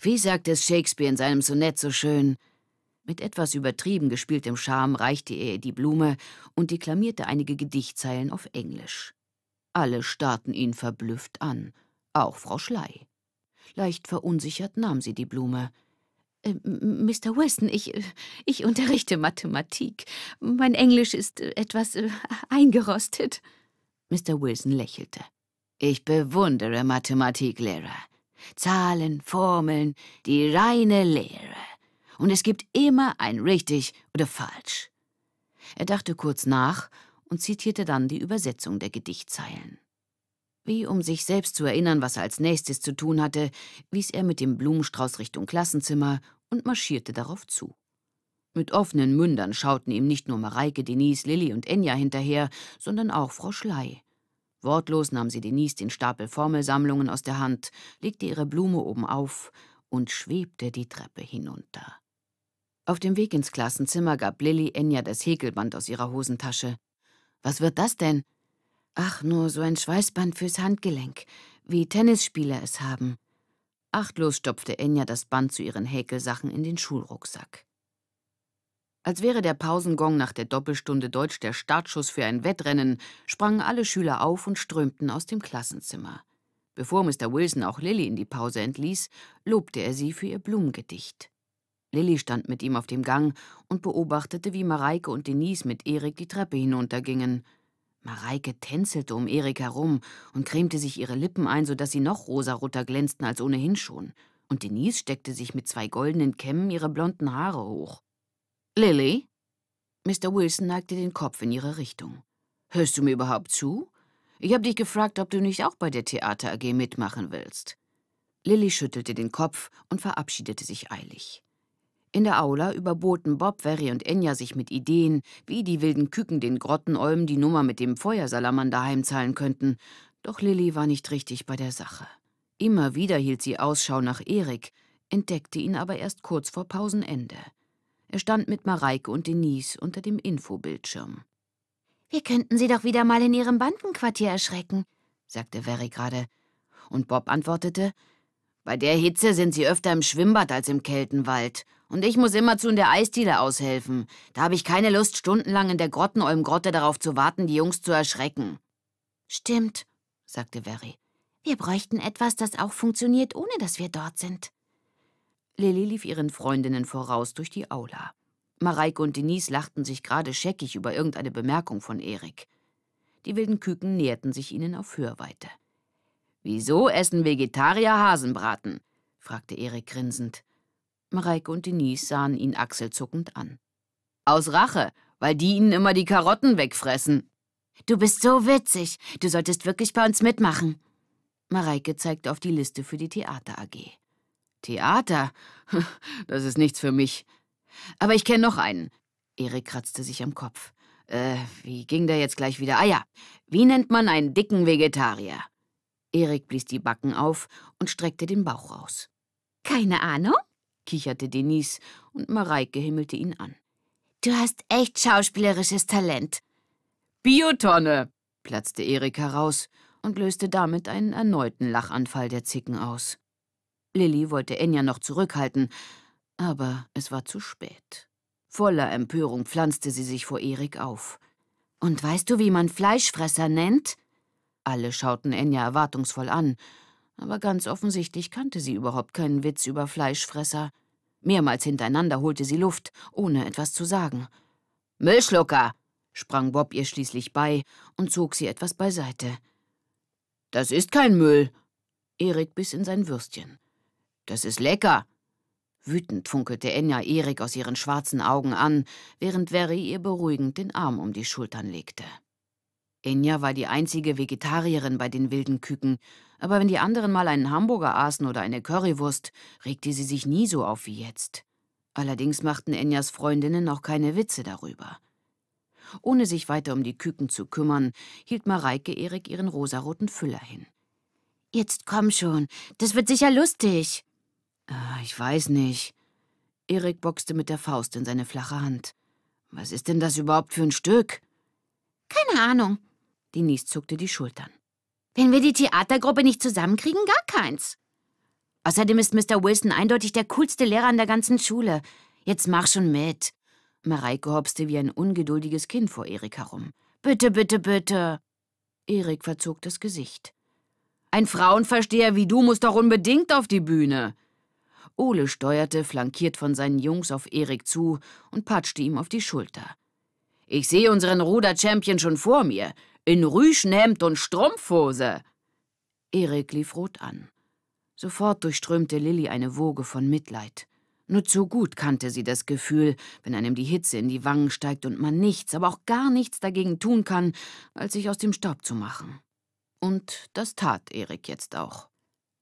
Wie sagt es Shakespeare in seinem Sonett so schön? Mit etwas übertrieben gespieltem Charme reichte er ihr die Blume und deklamierte einige Gedichtzeilen auf Englisch. Alle starrten ihn verblüfft an, auch Frau Schley. Leicht verunsichert nahm sie die Blume. Äh, Mr. Weston, ich, ich unterrichte Mathematik. Mein Englisch ist äh, etwas äh, eingerostet. Mr. Wilson lächelte. Ich bewundere Mathematiklehrer. Zahlen, Formeln, die reine Lehre. Und es gibt immer ein richtig oder falsch. Er dachte kurz nach und zitierte dann die Übersetzung der Gedichtzeilen. Wie um sich selbst zu erinnern, was er als nächstes zu tun hatte, wies er mit dem Blumenstrauß Richtung Klassenzimmer und marschierte darauf zu. Mit offenen Mündern schauten ihm nicht nur Mareike, Denise, Lilli und Enya hinterher, sondern auch Frau Schley. Wortlos nahm sie Denise den Stapel Formelsammlungen aus der Hand, legte ihre Blume oben auf und schwebte die Treppe hinunter. Auf dem Weg ins Klassenzimmer gab Lilli Enya das Häkelband aus ihrer Hosentasche. Was wird das denn? Ach, nur so ein Schweißband fürs Handgelenk, wie Tennisspieler es haben. Achtlos stopfte Enya das Band zu ihren Häkelsachen in den Schulrucksack. Als wäre der Pausengong nach der Doppelstunde Deutsch der Startschuss für ein Wettrennen, sprangen alle Schüler auf und strömten aus dem Klassenzimmer. Bevor Mr. Wilson auch Lilly in die Pause entließ, lobte er sie für ihr Blumengedicht. Lilly stand mit ihm auf dem Gang und beobachtete, wie Mareike und Denise mit Erik die Treppe hinuntergingen. Mareike tänzelte um Erik herum und cremte sich ihre Lippen ein, sodass sie noch rosaroter glänzten als ohnehin schon. Und Denise steckte sich mit zwei goldenen Kämmen ihre blonden Haare hoch. Lilly? Mr. Wilson neigte den Kopf in ihre Richtung. Hörst du mir überhaupt zu? Ich habe dich gefragt, ob du nicht auch bei der Theater AG mitmachen willst. Lilly schüttelte den Kopf und verabschiedete sich eilig. In der Aula überboten Bob, Verry und Enya sich mit Ideen, wie die wilden Küken den Grottenolm die Nummer mit dem Feuersalamander heimzahlen könnten. Doch Lilly war nicht richtig bei der Sache. Immer wieder hielt sie Ausschau nach Erik, entdeckte ihn aber erst kurz vor Pausenende. Er stand mit Mareike und Denise unter dem Infobildschirm. Wir könnten sie doch wieder mal in ihrem Bandenquartier erschrecken, sagte Verry gerade. Und Bob antwortete, bei der Hitze sind sie öfter im Schwimmbad als im Keltenwald. Und ich muss immerzu in der Eisdiele aushelfen. Da habe ich keine Lust, stundenlang in der Grottenolmgrotte darauf zu warten, die Jungs zu erschrecken. Stimmt, sagte Verry. Wir bräuchten etwas, das auch funktioniert, ohne dass wir dort sind. Lilly lief ihren Freundinnen voraus durch die Aula. Mareike und Denise lachten sich gerade scheckig über irgendeine Bemerkung von Erik. Die wilden Küken näherten sich ihnen auf Hörweite. Wieso essen Vegetarier Hasenbraten? fragte Erik grinsend. Mareike und Denise sahen ihn achselzuckend an. Aus Rache, weil die ihnen immer die Karotten wegfressen. Du bist so witzig. Du solltest wirklich bei uns mitmachen. Mareike zeigte auf die Liste für die Theater AG. Theater? Das ist nichts für mich. Aber ich kenne noch einen. Erik kratzte sich am Kopf. Äh, wie ging der jetzt gleich wieder? Ah ja, wie nennt man einen dicken Vegetarier? Erik blies die Backen auf und streckte den Bauch aus. Keine Ahnung? kicherte Denise und Mareike himmelte ihn an. Du hast echt schauspielerisches Talent. Biotonne! platzte Erik heraus und löste damit einen erneuten Lachanfall der Zicken aus. Lilly wollte Enya noch zurückhalten, aber es war zu spät. Voller Empörung pflanzte sie sich vor Erik auf. Und weißt du, wie man Fleischfresser nennt? Alle schauten Enya erwartungsvoll an, aber ganz offensichtlich kannte sie überhaupt keinen Witz über Fleischfresser. Mehrmals hintereinander holte sie Luft, ohne etwas zu sagen. Müllschlucker! sprang Bob ihr schließlich bei und zog sie etwas beiseite. Das ist kein Müll! Erik biss in sein Würstchen. Das ist lecker! Wütend funkelte Enya Erik aus ihren schwarzen Augen an, während Verri ihr beruhigend den Arm um die Schultern legte. Enya war die einzige Vegetarierin bei den wilden Küken, aber wenn die anderen mal einen Hamburger aßen oder eine Currywurst, regte sie sich nie so auf wie jetzt. Allerdings machten Enyas Freundinnen auch keine Witze darüber. Ohne sich weiter um die Küken zu kümmern, hielt Mareike Erik ihren rosaroten Füller hin. Jetzt komm schon, das wird sicher lustig. Ah, ich weiß nicht. Erik boxte mit der Faust in seine flache Hand. Was ist denn das überhaupt für ein Stück? Keine Ahnung, Denise zuckte die Schultern. Wenn wir die Theatergruppe nicht zusammenkriegen, gar keins. Außerdem ist Mr. Wilson eindeutig der coolste Lehrer an der ganzen Schule. Jetzt mach schon mit. Mareike hopste wie ein ungeduldiges Kind vor Erik herum. Bitte, bitte, bitte. Erik verzog das Gesicht. Ein Frauenversteher wie du muss doch unbedingt auf die Bühne. Ole steuerte, flankiert von seinen Jungs, auf Erik zu und patschte ihm auf die Schulter. Ich sehe unseren Ruder-Champion schon vor mir in Rüschenhemd und Strumpfhose. Erik lief rot an. Sofort durchströmte Lilli eine Woge von Mitleid. Nur zu gut kannte sie das Gefühl, wenn einem die Hitze in die Wangen steigt und man nichts, aber auch gar nichts dagegen tun kann, als sich aus dem Staub zu machen. Und das tat Erik jetzt auch.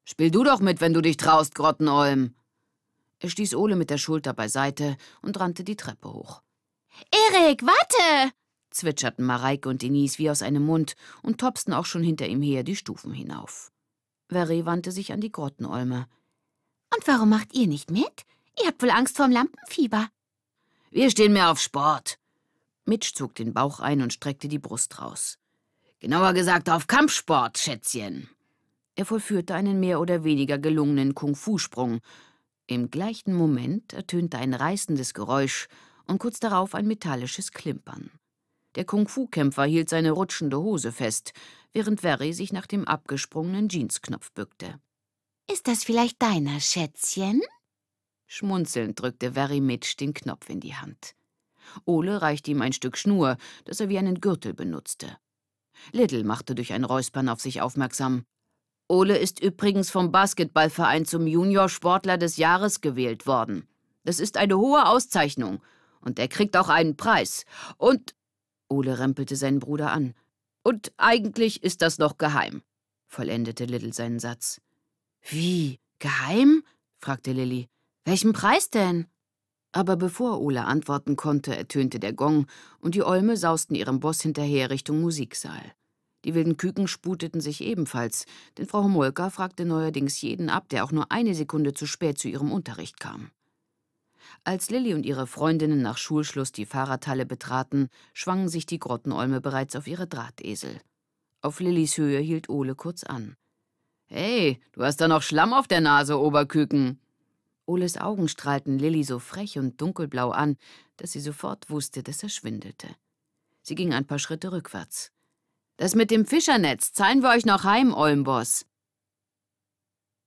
Spiel du doch mit, wenn du dich traust, Grottenolm! Er stieß Ole mit der Schulter beiseite und rannte die Treppe hoch. Erik, warte! zwitscherten Mareike und Denise wie aus einem Mund und topsten auch schon hinter ihm her die Stufen hinauf. Verre wandte sich an die Grottenolme. Und warum macht ihr nicht mit? Ihr habt wohl Angst vorm Lampenfieber. Wir stehen mehr auf Sport. Mitch zog den Bauch ein und streckte die Brust raus. Genauer gesagt auf Kampfsport, Schätzchen. Er vollführte einen mehr oder weniger gelungenen Kung-Fu-Sprung. Im gleichen Moment ertönte ein reißendes Geräusch und kurz darauf ein metallisches Klimpern. Der Kung-Fu-Kämpfer hielt seine rutschende Hose fest, während Verry sich nach dem abgesprungenen Jeansknopf bückte. Ist das vielleicht deiner, Schätzchen? Schmunzelnd drückte Verry Mitch den Knopf in die Hand. Ole reichte ihm ein Stück Schnur, das er wie einen Gürtel benutzte. Little machte durch ein Räuspern auf sich aufmerksam. Ole ist übrigens vom Basketballverein zum Juniorsportler des Jahres gewählt worden. Das ist eine hohe Auszeichnung. Und er kriegt auch einen Preis. Und Ole rempelte seinen Bruder an. Und eigentlich ist das noch geheim, vollendete Little seinen Satz. Wie? Geheim? fragte Lilly. Welchen Preis denn? Aber bevor Ole antworten konnte, ertönte der Gong und die Olme sausten ihrem Boss hinterher Richtung Musiksaal. Die wilden Küken sputeten sich ebenfalls, denn Frau Homolka fragte neuerdings jeden ab, der auch nur eine Sekunde zu spät zu ihrem Unterricht kam. Als Lilly und ihre Freundinnen nach Schulschluss die Fahrradhalle betraten, schwangen sich die Grottenäume bereits auf ihre Drahtesel. Auf Lillys Höhe hielt Ole kurz an. Hey, du hast da noch Schlamm auf der Nase, Oberküken! Oles Augen strahlten Lilly so frech und dunkelblau an, dass sie sofort wusste, dass er schwindelte. Sie ging ein paar Schritte rückwärts. Das mit dem Fischernetz zahlen wir euch noch heim, Olmboss.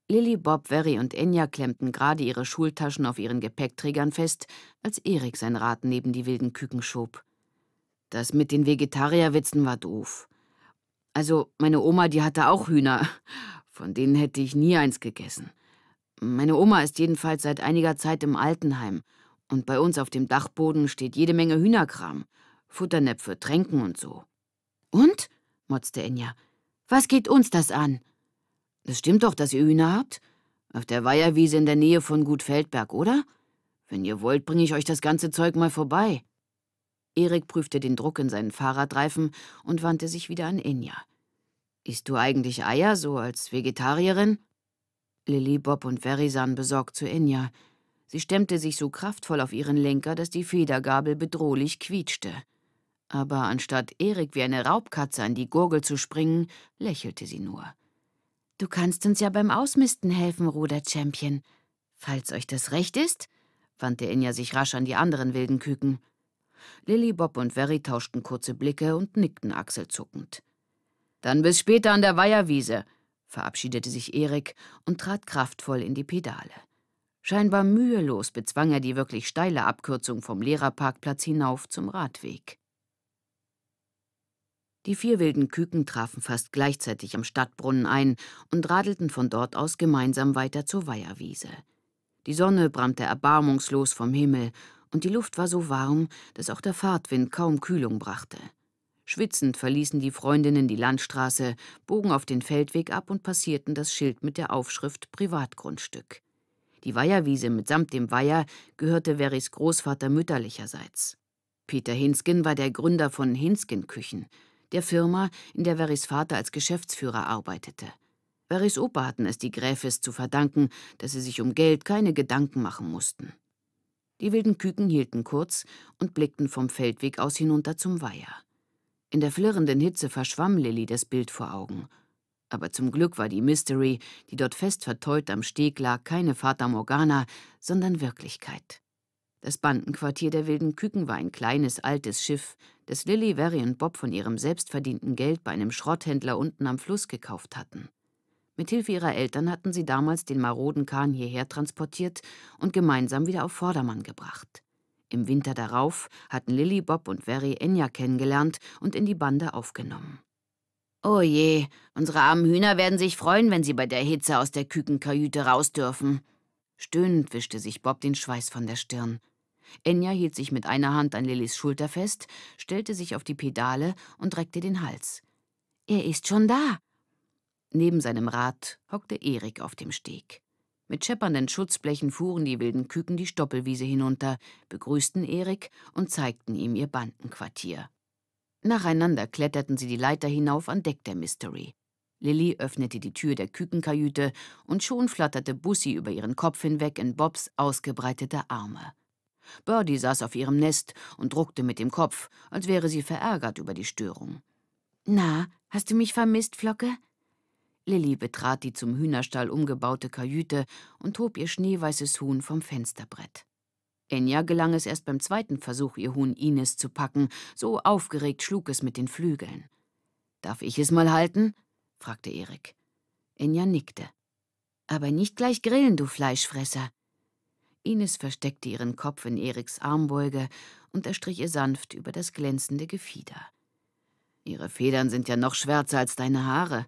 Lilly, Bob, Verry und Enya klemmten gerade ihre Schultaschen auf ihren Gepäckträgern fest, als Erik sein Rad neben die wilden Küken schob. Das mit den Vegetarierwitzen war doof. Also, meine Oma, die hatte auch Hühner. Von denen hätte ich nie eins gegessen. Meine Oma ist jedenfalls seit einiger Zeit im Altenheim. Und bei uns auf dem Dachboden steht jede Menge Hühnerkram. Futternäpfe, Tränken und so. Und? motzte Enya. Was geht uns das an? Das stimmt doch, dass ihr Hühner habt. Auf der Weiherwiese in der Nähe von Gut Feldberg, oder? Wenn ihr wollt, bringe ich euch das ganze Zeug mal vorbei. Erik prüfte den Druck in seinen Fahrradreifen und wandte sich wieder an Inja. Isst du eigentlich Eier, so als Vegetarierin? Lilly, Bob und Verri sahen besorgt zu Inja. Sie stemmte sich so kraftvoll auf ihren Lenker, dass die Federgabel bedrohlich quietschte. Aber anstatt Erik wie eine Raubkatze an die Gurgel zu springen, lächelte sie nur. Du kannst uns ja beim Ausmisten helfen, Ruder-Champion. Falls euch das recht ist, wandte Inja sich rasch an die anderen wilden Küken. Lilly, Bob und Verry tauschten kurze Blicke und nickten achselzuckend. Dann bis später an der Weiherwiese, verabschiedete sich Erik und trat kraftvoll in die Pedale. Scheinbar mühelos bezwang er die wirklich steile Abkürzung vom Lehrerparkplatz hinauf zum Radweg. Die vier wilden Küken trafen fast gleichzeitig am Stadtbrunnen ein und radelten von dort aus gemeinsam weiter zur Weiherwiese. Die Sonne brannte erbarmungslos vom Himmel, und die Luft war so warm, dass auch der Fahrtwind kaum Kühlung brachte. Schwitzend verließen die Freundinnen die Landstraße, bogen auf den Feldweg ab und passierten das Schild mit der Aufschrift Privatgrundstück. Die Weiherwiese mitsamt dem Weiher gehörte Verys Großvater mütterlicherseits. Peter Hinsken war der Gründer von Hinsken Küchen, der Firma, in der Verrys Vater als Geschäftsführer arbeitete. Verrys Opa hatten es die Gräfis zu verdanken, dass sie sich um Geld keine Gedanken machen mussten. Die wilden Küken hielten kurz und blickten vom Feldweg aus hinunter zum Weiher. In der flirrenden Hitze verschwamm Lilly das Bild vor Augen. Aber zum Glück war die Mystery, die dort fest verteut am Steg lag, keine Fata Morgana, sondern Wirklichkeit. Das Bandenquartier der Wilden Küken war ein kleines, altes Schiff, das Lilly, Verry und Bob von ihrem selbstverdienten Geld bei einem Schrotthändler unten am Fluss gekauft hatten. Mithilfe ihrer Eltern hatten sie damals den maroden Kahn hierher transportiert und gemeinsam wieder auf Vordermann gebracht. Im Winter darauf hatten Lilly, Bob und Verry Enya kennengelernt und in die Bande aufgenommen. Oh je, unsere armen Hühner werden sich freuen, wenn sie bei der Hitze aus der Kükenkajüte raus dürfen. Stöhnend wischte sich Bob den Schweiß von der Stirn. Enya hielt sich mit einer Hand an Lillys Schulter fest, stellte sich auf die Pedale und reckte den Hals. Er ist schon da! Neben seinem Rad hockte Erik auf dem Steg. Mit scheppernden Schutzblechen fuhren die wilden Küken die Stoppelwiese hinunter, begrüßten Erik und zeigten ihm ihr Bandenquartier. Nacheinander kletterten sie die Leiter hinauf an Deck der Mystery. Lilly öffnete die Tür der Kükenkajüte und schon flatterte Bussi über ihren Kopf hinweg in Bobs ausgebreitete Arme. Birdie saß auf ihrem Nest und druckte mit dem Kopf, als wäre sie verärgert über die Störung. Na, hast du mich vermisst, Flocke? Lilly betrat die zum Hühnerstall umgebaute Kajüte und hob ihr schneeweißes Huhn vom Fensterbrett. Enya gelang es erst beim zweiten Versuch, ihr Huhn Ines zu packen, so aufgeregt schlug es mit den Flügeln. Darf ich es mal halten? fragte Erik. Enya nickte. Aber nicht gleich grillen, du Fleischfresser, Ines versteckte ihren Kopf in Eriks Armbeuge und er strich ihr sanft über das glänzende Gefieder. Ihre Federn sind ja noch schwärzer als deine Haare.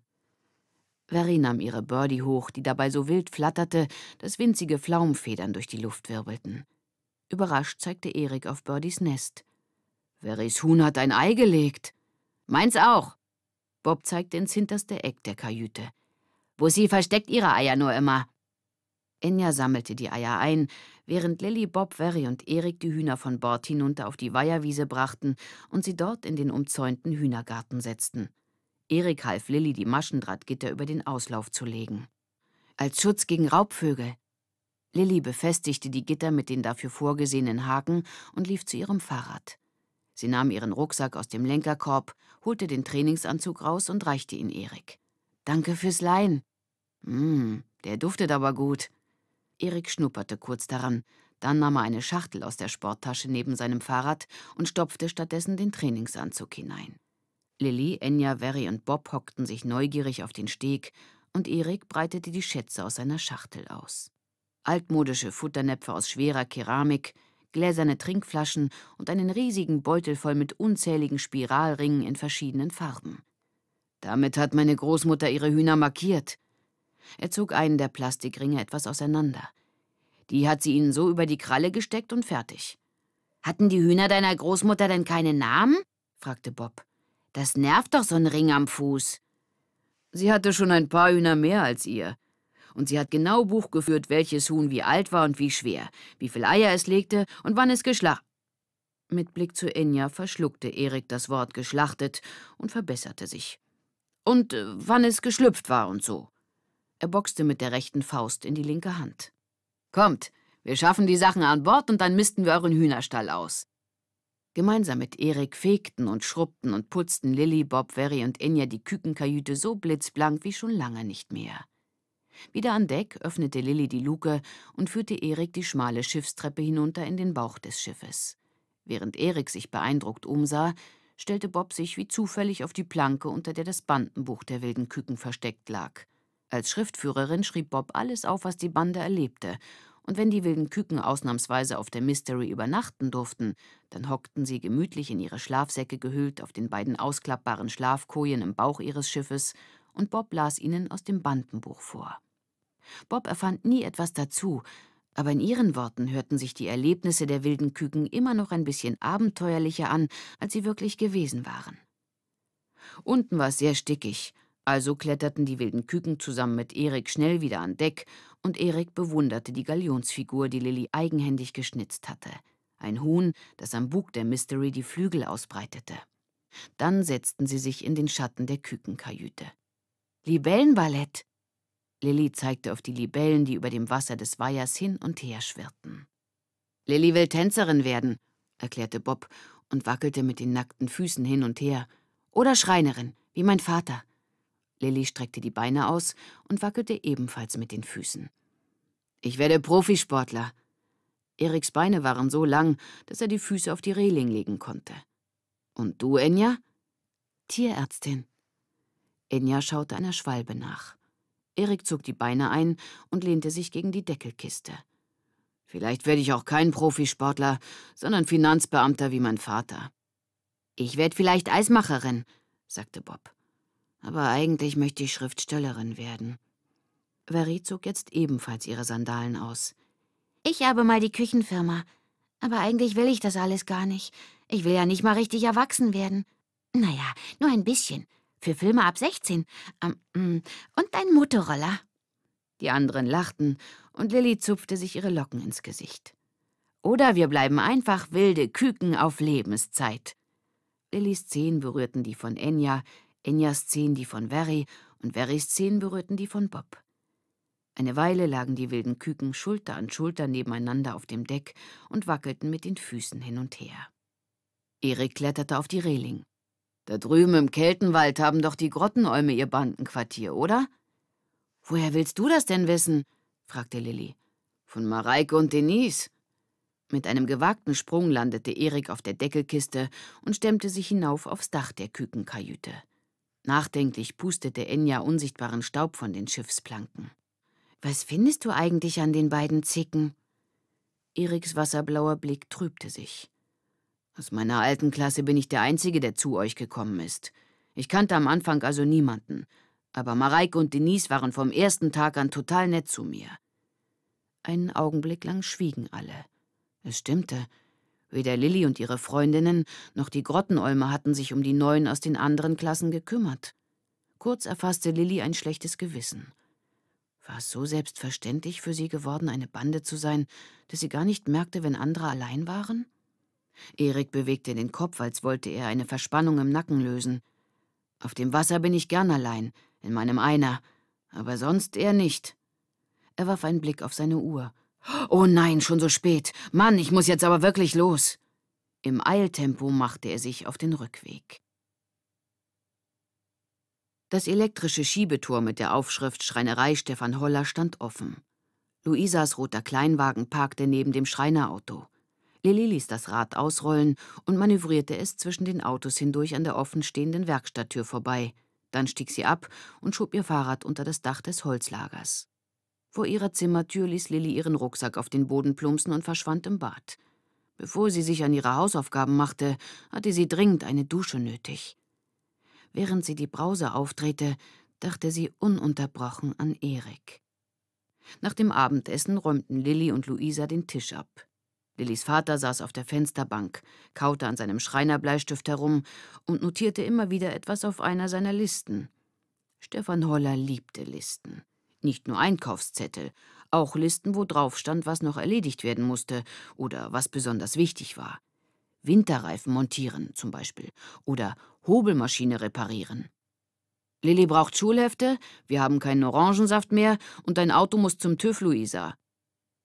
Verry nahm ihre Birdie hoch, die dabei so wild flatterte, dass winzige Flaumfedern durch die Luft wirbelten. Überrascht zeigte Erik auf Birdies Nest. Verrys Huhn hat ein Ei gelegt. Meins auch. Bob zeigte ins hinterste Eck der Kajüte. Bussi versteckt ihre Eier nur immer. Enya sammelte die Eier ein, während Lilly, Bob, Verry und Erik die Hühner von Bord hinunter auf die Weiherwiese brachten und sie dort in den umzäunten Hühnergarten setzten. Erik half Lilly, die Maschendrahtgitter über den Auslauf zu legen. Als Schutz gegen Raubvögel. Lilly befestigte die Gitter mit den dafür vorgesehenen Haken und lief zu ihrem Fahrrad. Sie nahm ihren Rucksack aus dem Lenkerkorb, holte den Trainingsanzug raus und reichte ihn Erik. Danke fürs Leihen. Hm, der duftet aber gut. Erik schnupperte kurz daran. Dann nahm er eine Schachtel aus der Sporttasche neben seinem Fahrrad und stopfte stattdessen den Trainingsanzug hinein. Lilly, Enya, Verry und Bob hockten sich neugierig auf den Steg und Erik breitete die Schätze aus seiner Schachtel aus. Altmodische Futternäpfe aus schwerer Keramik, gläserne Trinkflaschen und einen riesigen Beutel voll mit unzähligen Spiralringen in verschiedenen Farben. Damit hat meine Großmutter ihre Hühner markiert, er zog einen der Plastikringe etwas auseinander. Die hat sie ihnen so über die Kralle gesteckt und fertig. Hatten die Hühner deiner Großmutter denn keinen Namen? fragte Bob. Das nervt doch so ein Ring am Fuß. Sie hatte schon ein paar Hühner mehr als ihr. Und sie hat genau Buch geführt, welches Huhn wie alt war und wie schwer, wie viel Eier es legte und wann es geschlacht. Mit Blick zu Enya verschluckte Erik das Wort geschlachtet und verbesserte sich. Und äh, wann es geschlüpft war und so. Er boxte mit der rechten Faust in die linke Hand. Kommt, wir schaffen die Sachen an Bord und dann missten wir euren Hühnerstall aus. Gemeinsam mit Erik fegten und schrubbten und putzten Lilly, Bob, Verry und Inja die Kükenkajüte so blitzblank wie schon lange nicht mehr. Wieder an Deck öffnete Lilly die Luke und führte Erik die schmale Schiffstreppe hinunter in den Bauch des Schiffes. Während Erik sich beeindruckt umsah, stellte Bob sich wie zufällig auf die Planke, unter der das Bandenbuch der wilden Küken versteckt lag. Als Schriftführerin schrieb Bob alles auf, was die Bande erlebte. Und wenn die wilden Küken ausnahmsweise auf der Mystery übernachten durften, dann hockten sie gemütlich in ihre Schlafsäcke gehüllt auf den beiden ausklappbaren Schlafkojen im Bauch ihres Schiffes und Bob las ihnen aus dem Bandenbuch vor. Bob erfand nie etwas dazu, aber in ihren Worten hörten sich die Erlebnisse der wilden Küken immer noch ein bisschen abenteuerlicher an, als sie wirklich gewesen waren. Unten war es sehr stickig, also kletterten die wilden Küken zusammen mit Erik schnell wieder an Deck, und Erik bewunderte die Galionsfigur, die Lilly eigenhändig geschnitzt hatte. Ein Huhn, das am Bug der Mystery die Flügel ausbreitete. Dann setzten sie sich in den Schatten der Kükenkajüte. Libellenballett! Lilly zeigte auf die Libellen, die über dem Wasser des Weihers hin und her schwirrten. Lilly will Tänzerin werden, erklärte Bob und wackelte mit den nackten Füßen hin und her. Oder Schreinerin, wie mein Vater. Lilly streckte die Beine aus und wackelte ebenfalls mit den Füßen. Ich werde Profisportler. Eriks Beine waren so lang, dass er die Füße auf die Reling legen konnte. Und du, Enya? Tierärztin. Enya schaute einer Schwalbe nach. Erik zog die Beine ein und lehnte sich gegen die Deckelkiste. Vielleicht werde ich auch kein Profisportler, sondern Finanzbeamter wie mein Vater. Ich werde vielleicht Eismacherin, sagte Bob aber eigentlich möchte ich Schriftstellerin werden. Veri zog jetzt ebenfalls ihre Sandalen aus. Ich habe mal die Küchenfirma. Aber eigentlich will ich das alles gar nicht. Ich will ja nicht mal richtig erwachsen werden. Naja, nur ein bisschen. Für Filme ab 16. Ähm, mm, und dein Motorroller. Die anderen lachten und Lilly zupfte sich ihre Locken ins Gesicht. Oder wir bleiben einfach wilde Küken auf Lebenszeit. Lillys Zehen berührten die von Enya, Enyas Zehen die von Verri und Verris Zehen berührten die von Bob. Eine Weile lagen die wilden Küken Schulter an Schulter nebeneinander auf dem Deck und wackelten mit den Füßen hin und her. Erik kletterte auf die Reling. Da drüben im Keltenwald haben doch die Grottenäume ihr Bandenquartier, oder? Woher willst du das denn wissen? fragte Lilli. Von Mareike und Denise. Mit einem gewagten Sprung landete Erik auf der Deckelkiste und stemmte sich hinauf aufs Dach der Kükenkajüte. Nachdenklich pustete Enya unsichtbaren Staub von den Schiffsplanken. Was findest du eigentlich an den beiden Zicken? Eriks wasserblauer Blick trübte sich. Aus meiner alten Klasse bin ich der Einzige, der zu euch gekommen ist. Ich kannte am Anfang also niemanden, aber Mareike und Denise waren vom ersten Tag an total nett zu mir. Einen Augenblick lang schwiegen alle. Es stimmte, Weder Lilly und ihre Freundinnen noch die Grottenolme hatten sich um die Neuen aus den anderen Klassen gekümmert. Kurz erfasste Lilly ein schlechtes Gewissen. War es so selbstverständlich für sie geworden, eine Bande zu sein, dass sie gar nicht merkte, wenn andere allein waren? Erik bewegte den Kopf, als wollte er eine Verspannung im Nacken lösen. Auf dem Wasser bin ich gern allein, in meinem Einer, aber sonst eher nicht. Er warf einen Blick auf seine Uhr. Oh nein, schon so spät. Mann, ich muss jetzt aber wirklich los. Im Eiltempo machte er sich auf den Rückweg. Das elektrische Schiebetor mit der Aufschrift Schreinerei Stefan Holler stand offen. Luisas roter Kleinwagen parkte neben dem Schreinerauto. Lilly ließ das Rad ausrollen und manövrierte es zwischen den Autos hindurch an der offenstehenden Werkstatttür vorbei. Dann stieg sie ab und schob ihr Fahrrad unter das Dach des Holzlagers. Vor ihrer Zimmertür ließ Lilly ihren Rucksack auf den Boden plumpsen und verschwand im Bad. Bevor sie sich an ihre Hausaufgaben machte, hatte sie dringend eine Dusche nötig. Während sie die Brause aufdrehte, dachte sie ununterbrochen an Erik. Nach dem Abendessen räumten Lilly und Luisa den Tisch ab. Lillys Vater saß auf der Fensterbank, kaute an seinem Schreinerbleistift herum und notierte immer wieder etwas auf einer seiner Listen. Stefan Holler liebte Listen. Nicht nur Einkaufszettel, auch Listen, wo drauf stand, was noch erledigt werden musste oder was besonders wichtig war. Winterreifen montieren zum Beispiel oder Hobelmaschine reparieren. Lilly braucht Schulhefte, wir haben keinen Orangensaft mehr und dein Auto muss zum TÜV, Luisa.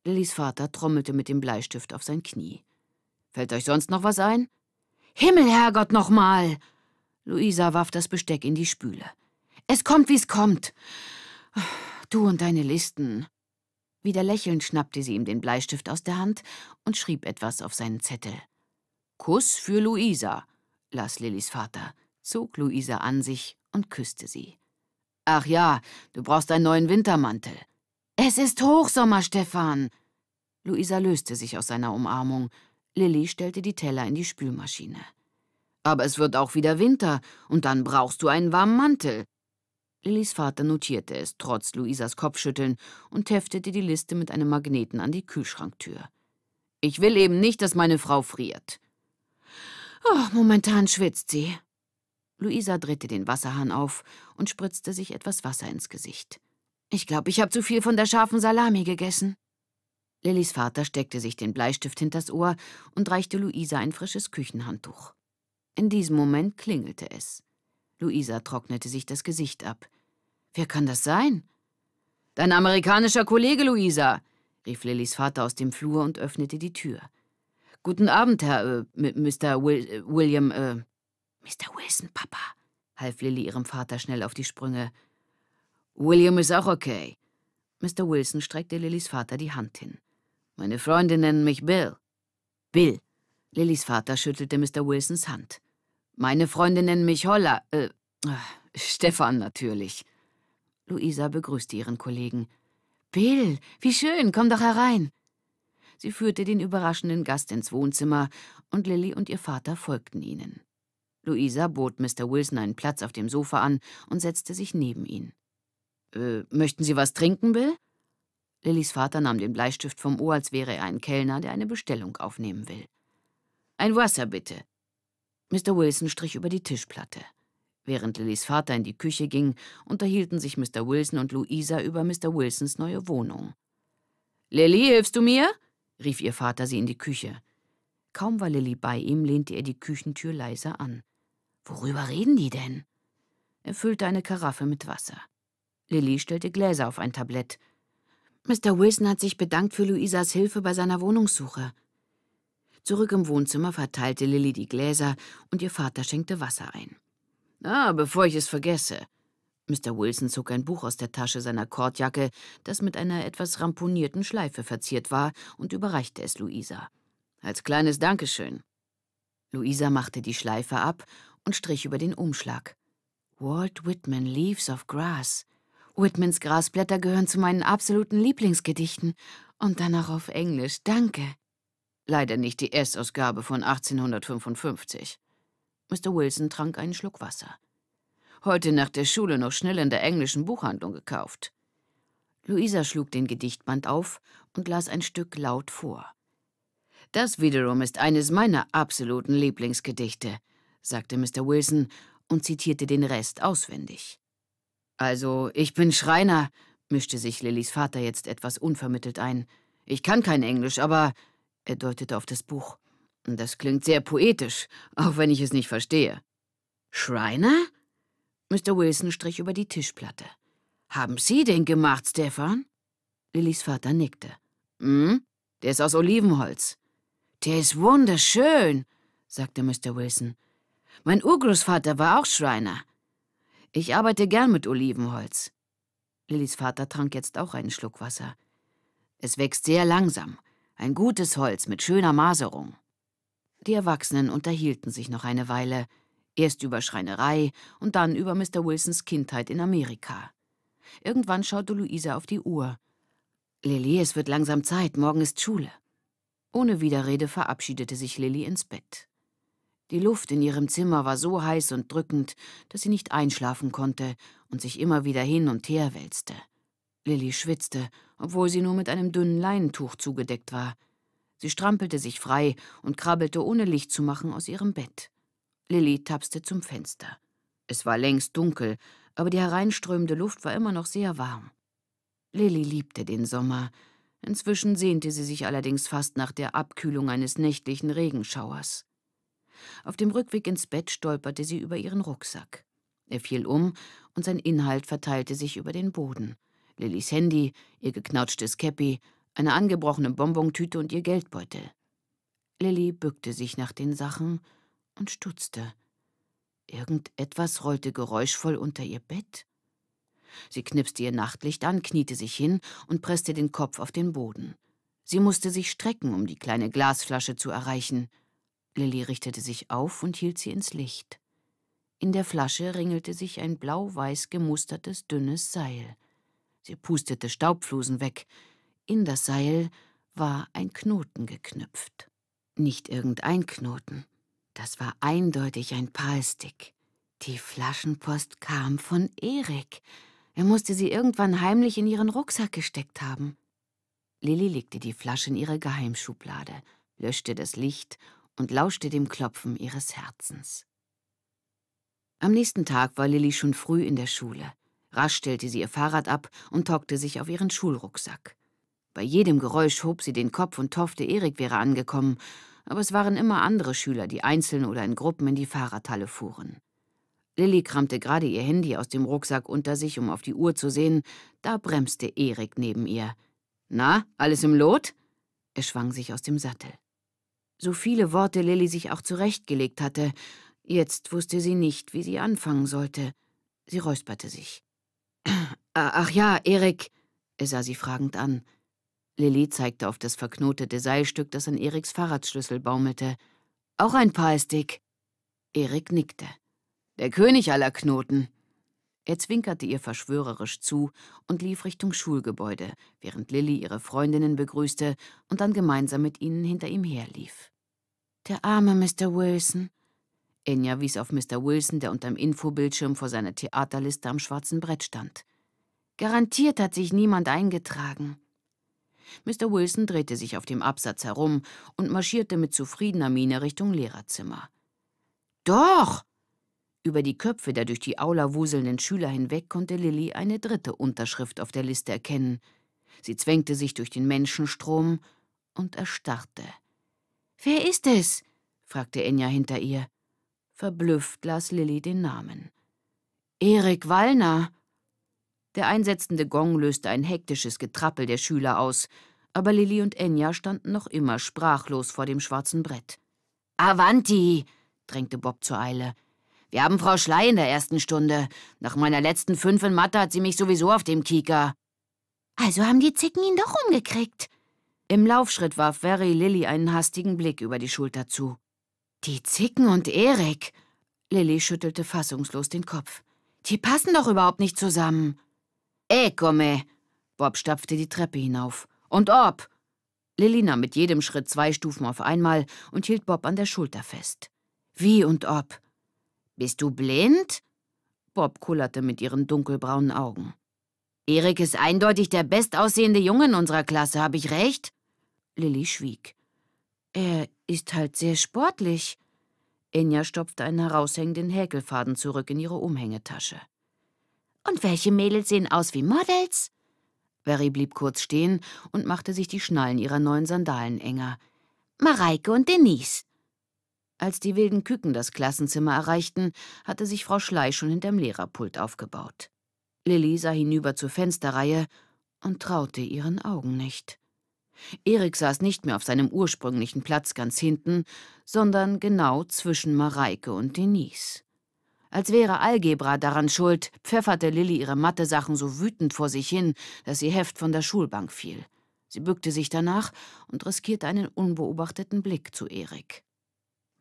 Lillys Vater trommelte mit dem Bleistift auf sein Knie. Fällt euch sonst noch was ein? Himmelherrgott nochmal! Luisa warf das Besteck in die Spüle. Es kommt, wie es kommt du und deine Listen. Wieder lächelnd schnappte sie ihm den Bleistift aus der Hand und schrieb etwas auf seinen Zettel. Kuss für Luisa, las Lillys Vater, zog Luisa an sich und küsste sie. Ach ja, du brauchst einen neuen Wintermantel. Es ist Hochsommer, Stefan. Luisa löste sich aus seiner Umarmung. Lilly stellte die Teller in die Spülmaschine. Aber es wird auch wieder Winter, und dann brauchst du einen warmen Mantel. Lillys Vater notierte es trotz Luisas Kopfschütteln und heftete die Liste mit einem Magneten an die Kühlschranktür. Ich will eben nicht, dass meine Frau friert. Oh, momentan schwitzt sie. Luisa drehte den Wasserhahn auf und spritzte sich etwas Wasser ins Gesicht. Ich glaube, ich habe zu viel von der scharfen Salami gegessen. Lillys Vater steckte sich den Bleistift hinters Ohr und reichte Luisa ein frisches Küchenhandtuch. In diesem Moment klingelte es. Luisa trocknete sich das Gesicht ab. Wer kann das sein? Dein amerikanischer Kollege, Luisa, rief Lillys Vater aus dem Flur und öffnete die Tür. Guten Abend, Herr, äh, Mr. Will, äh, William, äh, Mr. Wilson, Papa, half Lilly ihrem Vater schnell auf die Sprünge. William ist auch okay. Mr. Wilson streckte Lillys Vater die Hand hin. Meine Freunde nennen mich Bill. Bill. Lillys Vater schüttelte Mr. Wilsons Hand. Meine Freunde nennen mich Holla, äh, äh, Stefan natürlich. Luisa begrüßte ihren Kollegen. Bill, wie schön, komm doch herein. Sie führte den überraschenden Gast ins Wohnzimmer und Lilly und ihr Vater folgten ihnen. Luisa bot Mr. Wilson einen Platz auf dem Sofa an und setzte sich neben ihn. Äh, möchten Sie was trinken, Bill? Lillys Vater nahm den Bleistift vom Ohr, als wäre er ein Kellner, der eine Bestellung aufnehmen will. Ein Wasser, bitte. Mr. Wilson strich über die Tischplatte. Während Lillys Vater in die Küche ging, unterhielten sich Mr. Wilson und Luisa über Mr. Wilsons neue Wohnung. Lilly, hilfst du mir? rief ihr Vater sie in die Küche. Kaum war Lilly bei ihm, lehnte er die Küchentür leise an. Worüber reden die denn? Er füllte eine Karaffe mit Wasser. Lilly stellte Gläser auf ein Tablett. Mr. Wilson hat sich bedankt für Luisas Hilfe bei seiner Wohnungssuche, Zurück im Wohnzimmer verteilte Lilly die Gläser und ihr Vater schenkte Wasser ein. Ah, bevor ich es vergesse. Mr. Wilson zog ein Buch aus der Tasche seiner Kordjacke, das mit einer etwas ramponierten Schleife verziert war, und überreichte es Luisa. Als kleines Dankeschön. Luisa machte die Schleife ab und strich über den Umschlag. Walt Whitman, Leaves of Grass. Whitmans Grasblätter gehören zu meinen absoluten Lieblingsgedichten. Und dann auch auf Englisch, danke. Leider nicht die Erstausgabe von 1855. Mr. Wilson trank einen Schluck Wasser. Heute nach der Schule noch schnell in der englischen Buchhandlung gekauft. Luisa schlug den Gedichtband auf und las ein Stück laut vor. Das wiederum ist eines meiner absoluten Lieblingsgedichte, sagte Mr. Wilson und zitierte den Rest auswendig. Also, ich bin Schreiner, mischte sich Lillys Vater jetzt etwas unvermittelt ein. Ich kann kein Englisch, aber er deutete auf das Buch. Das klingt sehr poetisch, auch wenn ich es nicht verstehe. Schreiner? Mr. Wilson strich über die Tischplatte. Haben Sie den gemacht, Stefan? Lillys Vater nickte. Hm? Der ist aus Olivenholz. Der ist wunderschön, sagte Mr. Wilson. Mein Urgroßvater war auch Schreiner. Ich arbeite gern mit Olivenholz. Lillys Vater trank jetzt auch einen Schluck Wasser. Es wächst sehr langsam. Ein gutes Holz mit schöner Maserung. Die Erwachsenen unterhielten sich noch eine Weile, erst über Schreinerei und dann über Mr. Wilsons Kindheit in Amerika. Irgendwann schaute Luise auf die Uhr. Lilly, es wird langsam Zeit, morgen ist Schule. Ohne Widerrede verabschiedete sich Lilly ins Bett. Die Luft in ihrem Zimmer war so heiß und drückend, dass sie nicht einschlafen konnte und sich immer wieder hin und her wälzte. Lilly schwitzte, obwohl sie nur mit einem dünnen Leinentuch zugedeckt war. Sie strampelte sich frei und krabbelte, ohne Licht zu machen, aus ihrem Bett. Lilly tapste zum Fenster. Es war längst dunkel, aber die hereinströmende Luft war immer noch sehr warm. Lilly liebte den Sommer. Inzwischen sehnte sie sich allerdings fast nach der Abkühlung eines nächtlichen Regenschauers. Auf dem Rückweg ins Bett stolperte sie über ihren Rucksack. Er fiel um und sein Inhalt verteilte sich über den Boden. Lillys Handy, ihr geknautschtes Käppi, eine angebrochene Bonbontüte und ihr Geldbeutel. Lilly bückte sich nach den Sachen und stutzte. Irgendetwas rollte geräuschvoll unter ihr Bett. Sie knipste ihr Nachtlicht an, kniete sich hin und presste den Kopf auf den Boden. Sie musste sich strecken, um die kleine Glasflasche zu erreichen. Lilly richtete sich auf und hielt sie ins Licht. In der Flasche ringelte sich ein blau-weiß gemustertes dünnes Seil. Sie pustete Staubflusen weg. In das Seil war ein Knoten geknüpft. Nicht irgendein Knoten. Das war eindeutig ein Palstick. Die Flaschenpost kam von Erik. Er musste sie irgendwann heimlich in ihren Rucksack gesteckt haben. Lilly legte die Flasche in ihre Geheimschublade, löschte das Licht und lauschte dem Klopfen ihres Herzens. Am nächsten Tag war Lilly schon früh in der Schule. Rasch stellte sie ihr Fahrrad ab und tockte sich auf ihren Schulrucksack. Bei jedem Geräusch hob sie den Kopf und hoffte, Erik wäre angekommen, aber es waren immer andere Schüler, die einzeln oder in Gruppen in die Fahrradhalle fuhren. Lilly kramte gerade ihr Handy aus dem Rucksack unter sich, um auf die Uhr zu sehen, da bremste Erik neben ihr. Na, alles im Lot? Er schwang sich aus dem Sattel. So viele Worte Lilly sich auch zurechtgelegt hatte, jetzt wusste sie nicht, wie sie anfangen sollte. Sie räusperte sich. Äh, ach ja, Erik. Er sah sie fragend an. Lilly zeigte auf das verknotete Seilstück, das an Eriks Fahrradschlüssel baumelte. Auch ein Paar ist dick. Erik nickte. Der König aller Knoten. Er zwinkerte ihr verschwörerisch zu und lief Richtung Schulgebäude, während Lilly ihre Freundinnen begrüßte und dann gemeinsam mit ihnen hinter ihm herlief. Der arme Mr. Wilson, Enya wies auf Mr. Wilson, der unterm Infobildschirm vor seiner Theaterliste am schwarzen Brett stand. Garantiert hat sich niemand eingetragen. Mr. Wilson drehte sich auf dem Absatz herum und marschierte mit zufriedener Miene Richtung Lehrerzimmer. Doch! Über die Köpfe der durch die Aula wuselnden Schüler hinweg konnte Lilly eine dritte Unterschrift auf der Liste erkennen. Sie zwängte sich durch den Menschenstrom und erstarrte. Wer ist es? fragte Enya hinter ihr. Verblüfft las Lilly den Namen. Erik Wallner! Der einsetzende Gong löste ein hektisches Getrappel der Schüler aus, aber Lilly und Enya standen noch immer sprachlos vor dem schwarzen Brett. Avanti! drängte Bob zur Eile. Wir haben Frau Schley in der ersten Stunde. Nach meiner letzten Fünf in Mathe hat sie mich sowieso auf dem Kieker. Also haben die Zicken ihn doch umgekriegt. Im Laufschritt warf Verry Lilly einen hastigen Blick über die Schulter zu. Die Zicken und Erik. Lilly schüttelte fassungslos den Kopf. Die passen doch überhaupt nicht zusammen. Ekome. Bob stapfte die Treppe hinauf. Und ob. Lilly nahm mit jedem Schritt zwei Stufen auf einmal und hielt Bob an der Schulter fest. Wie und ob. Bist du blind? Bob kullerte mit ihren dunkelbraunen Augen. Erik ist eindeutig der bestaussehende Junge in unserer Klasse, habe ich recht? Lilly schwieg. Er ist halt sehr sportlich. Enya stopfte einen heraushängenden Häkelfaden zurück in ihre Umhängetasche. Und welche Mädels sehen aus wie Models? Verry blieb kurz stehen und machte sich die Schnallen ihrer neuen Sandalen enger. Mareike und Denise. Als die wilden Küken das Klassenzimmer erreichten, hatte sich Frau Schley schon hinterm Lehrerpult aufgebaut. Lilly sah hinüber zur Fensterreihe und traute ihren Augen nicht. Erik saß nicht mehr auf seinem ursprünglichen Platz ganz hinten, sondern genau zwischen Mareike und Denise. Als wäre Algebra daran schuld, pfefferte Lilly ihre Mathe-Sachen so wütend vor sich hin, dass ihr Heft von der Schulbank fiel. Sie bückte sich danach und riskierte einen unbeobachteten Blick zu Erik.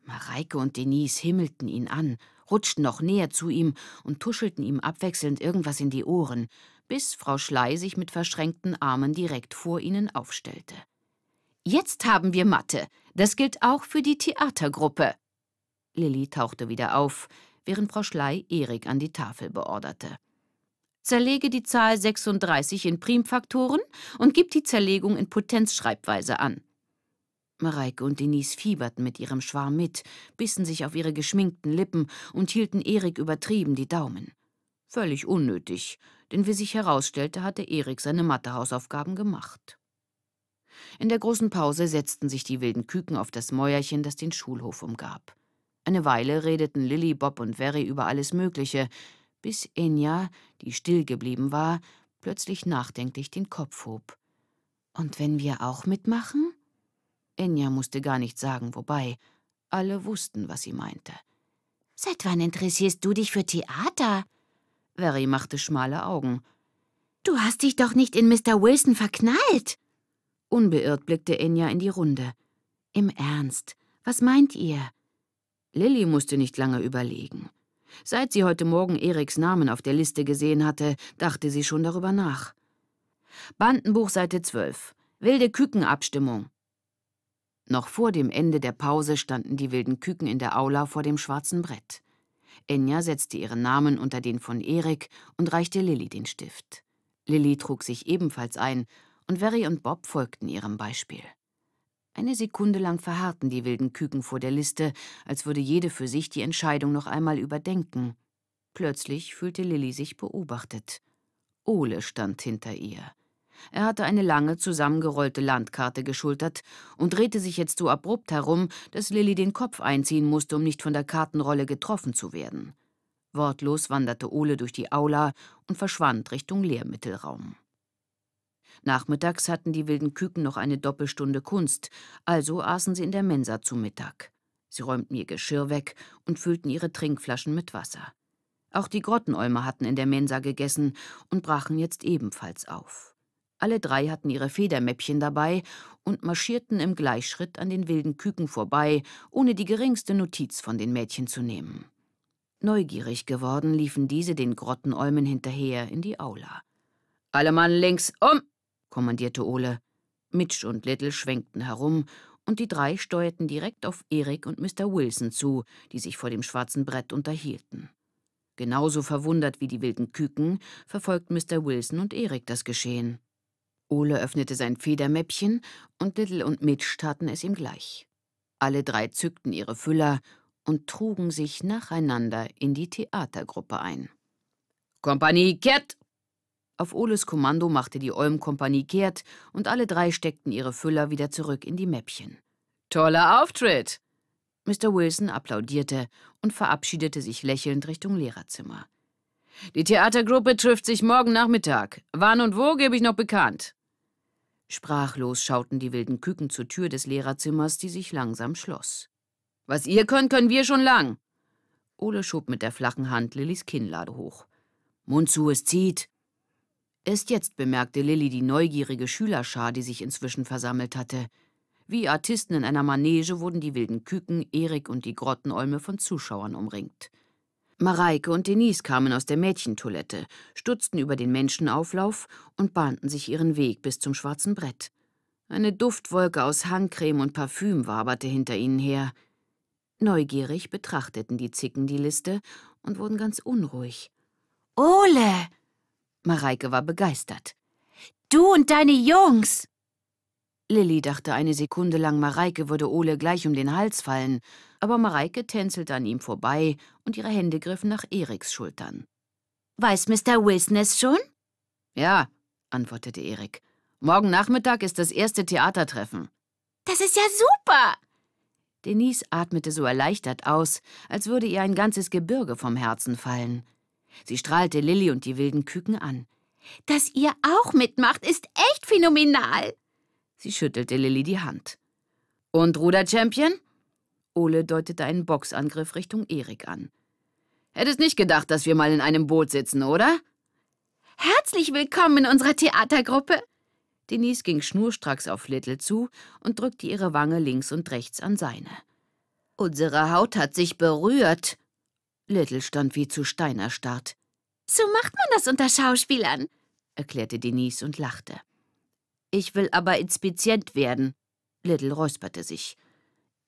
Mareike und Denise himmelten ihn an, rutschten noch näher zu ihm und tuschelten ihm abwechselnd irgendwas in die Ohren, bis Frau Schley sich mit verschränkten Armen direkt vor ihnen aufstellte. Jetzt haben wir Mathe. Das gilt auch für die Theatergruppe. Lilly tauchte wieder auf, während Frau Schley Erik an die Tafel beorderte. Zerlege die Zahl 36 in Primfaktoren und gib die Zerlegung in Potenzschreibweise an. Mareike und Denise fieberten mit ihrem Schwarm mit, bissen sich auf ihre geschminkten Lippen und hielten Erik übertrieben die Daumen. Völlig unnötig, denn wie sich herausstellte, hatte Erik seine Mathehausaufgaben gemacht. In der großen Pause setzten sich die wilden Küken auf das Mäuerchen, das den Schulhof umgab. Eine Weile redeten Lilly, Bob und Verry über alles Mögliche, bis Enya, die still geblieben war, plötzlich nachdenklich den Kopf hob. Und wenn wir auch mitmachen? Enya musste gar nicht sagen, wobei. Alle wussten, was sie meinte. Seit wann interessierst du dich für Theater? Very machte schmale Augen. Du hast dich doch nicht in Mr. Wilson verknallt! Unbeirrt blickte Enya in die Runde. Im Ernst, was meint ihr? Lilly musste nicht lange überlegen. Seit sie heute Morgen Eriks Namen auf der Liste gesehen hatte, dachte sie schon darüber nach. Bandenbuch Seite 12. Wilde Kükenabstimmung. Noch vor dem Ende der Pause standen die wilden Küken in der Aula vor dem schwarzen Brett. Enya setzte ihren Namen unter den von Erik und reichte Lilly den Stift. Lilly trug sich ebenfalls ein, und Verry und Bob folgten ihrem Beispiel. Eine Sekunde lang verharrten die wilden Küken vor der Liste, als würde jede für sich die Entscheidung noch einmal überdenken. Plötzlich fühlte Lilly sich beobachtet. Ole stand hinter ihr. Er hatte eine lange, zusammengerollte Landkarte geschultert und drehte sich jetzt so abrupt herum, dass Lilly den Kopf einziehen musste, um nicht von der Kartenrolle getroffen zu werden. Wortlos wanderte Ole durch die Aula und verschwand Richtung Lehrmittelraum. Nachmittags hatten die wilden Küken noch eine Doppelstunde Kunst, also aßen sie in der Mensa zu Mittag. Sie räumten ihr Geschirr weg und füllten ihre Trinkflaschen mit Wasser. Auch die Grottenäume hatten in der Mensa gegessen und brachen jetzt ebenfalls auf. Alle drei hatten ihre Federmäppchen dabei und marschierten im Gleichschritt an den wilden Küken vorbei, ohne die geringste Notiz von den Mädchen zu nehmen. Neugierig geworden liefen diese den Grottenäumen hinterher in die Aula. Alle Mann links um, kommandierte Ole. Mitch und Little schwenkten herum, und die drei steuerten direkt auf Erik und Mr. Wilson zu, die sich vor dem schwarzen Brett unterhielten. Genauso verwundert wie die wilden Küken verfolgten Mr. Wilson und Erik das Geschehen. Ole öffnete sein Federmäppchen und Little und Mitch taten es ihm gleich. Alle drei zückten ihre Füller und trugen sich nacheinander in die Theatergruppe ein. Kompanie kehrt! Auf Oles Kommando machte die Olm-Kompanie kehrt und alle drei steckten ihre Füller wieder zurück in die Mäppchen. Toller Auftritt! Mr. Wilson applaudierte und verabschiedete sich lächelnd Richtung Lehrerzimmer. Die Theatergruppe trifft sich morgen Nachmittag. Wann und wo gebe ich noch bekannt. Sprachlos schauten die wilden Küken zur Tür des Lehrerzimmers, die sich langsam schloss. Was ihr könnt, können wir schon lang. Ole schob mit der flachen Hand Lillys Kinnlade hoch. Mund zu, es zieht. Erst jetzt bemerkte Lilly die neugierige Schülerschar, die sich inzwischen versammelt hatte. Wie Artisten in einer Manege wurden die wilden Küken, Erik und die Grottenolme von Zuschauern umringt. Mareike und Denise kamen aus der Mädchentoilette, stutzten über den Menschenauflauf und bahnten sich ihren Weg bis zum schwarzen Brett. Eine Duftwolke aus Handcreme und Parfüm waberte hinter ihnen her. Neugierig betrachteten die Zicken die Liste und wurden ganz unruhig. Ole! Mareike war begeistert. Du und deine Jungs! Lilly dachte eine Sekunde lang, Mareike würde Ole gleich um den Hals fallen, aber Mareike tänzelte an ihm vorbei und ihre Hände griffen nach Eriks Schultern. Weiß Mr. Wilson es schon? Ja, antwortete Erik. Morgen Nachmittag ist das erste Theatertreffen. Das ist ja super! Denise atmete so erleichtert aus, als würde ihr ein ganzes Gebirge vom Herzen fallen. Sie strahlte Lilly und die wilden Küken an. Dass ihr auch mitmacht, ist echt phänomenal! Sie schüttelte Lilly die Hand. Und Ruder-Champion? Ole deutete einen Boxangriff Richtung Erik an. Hättest nicht gedacht, dass wir mal in einem Boot sitzen, oder? Herzlich willkommen in unserer Theatergruppe! Denise ging schnurstracks auf Little zu und drückte ihre Wange links und rechts an seine. Unsere Haut hat sich berührt. Little stand wie zu Stein erstarrt. So macht man das unter Schauspielern, erklärte Denise und lachte. Ich will aber Inspizient werden. Little räusperte sich.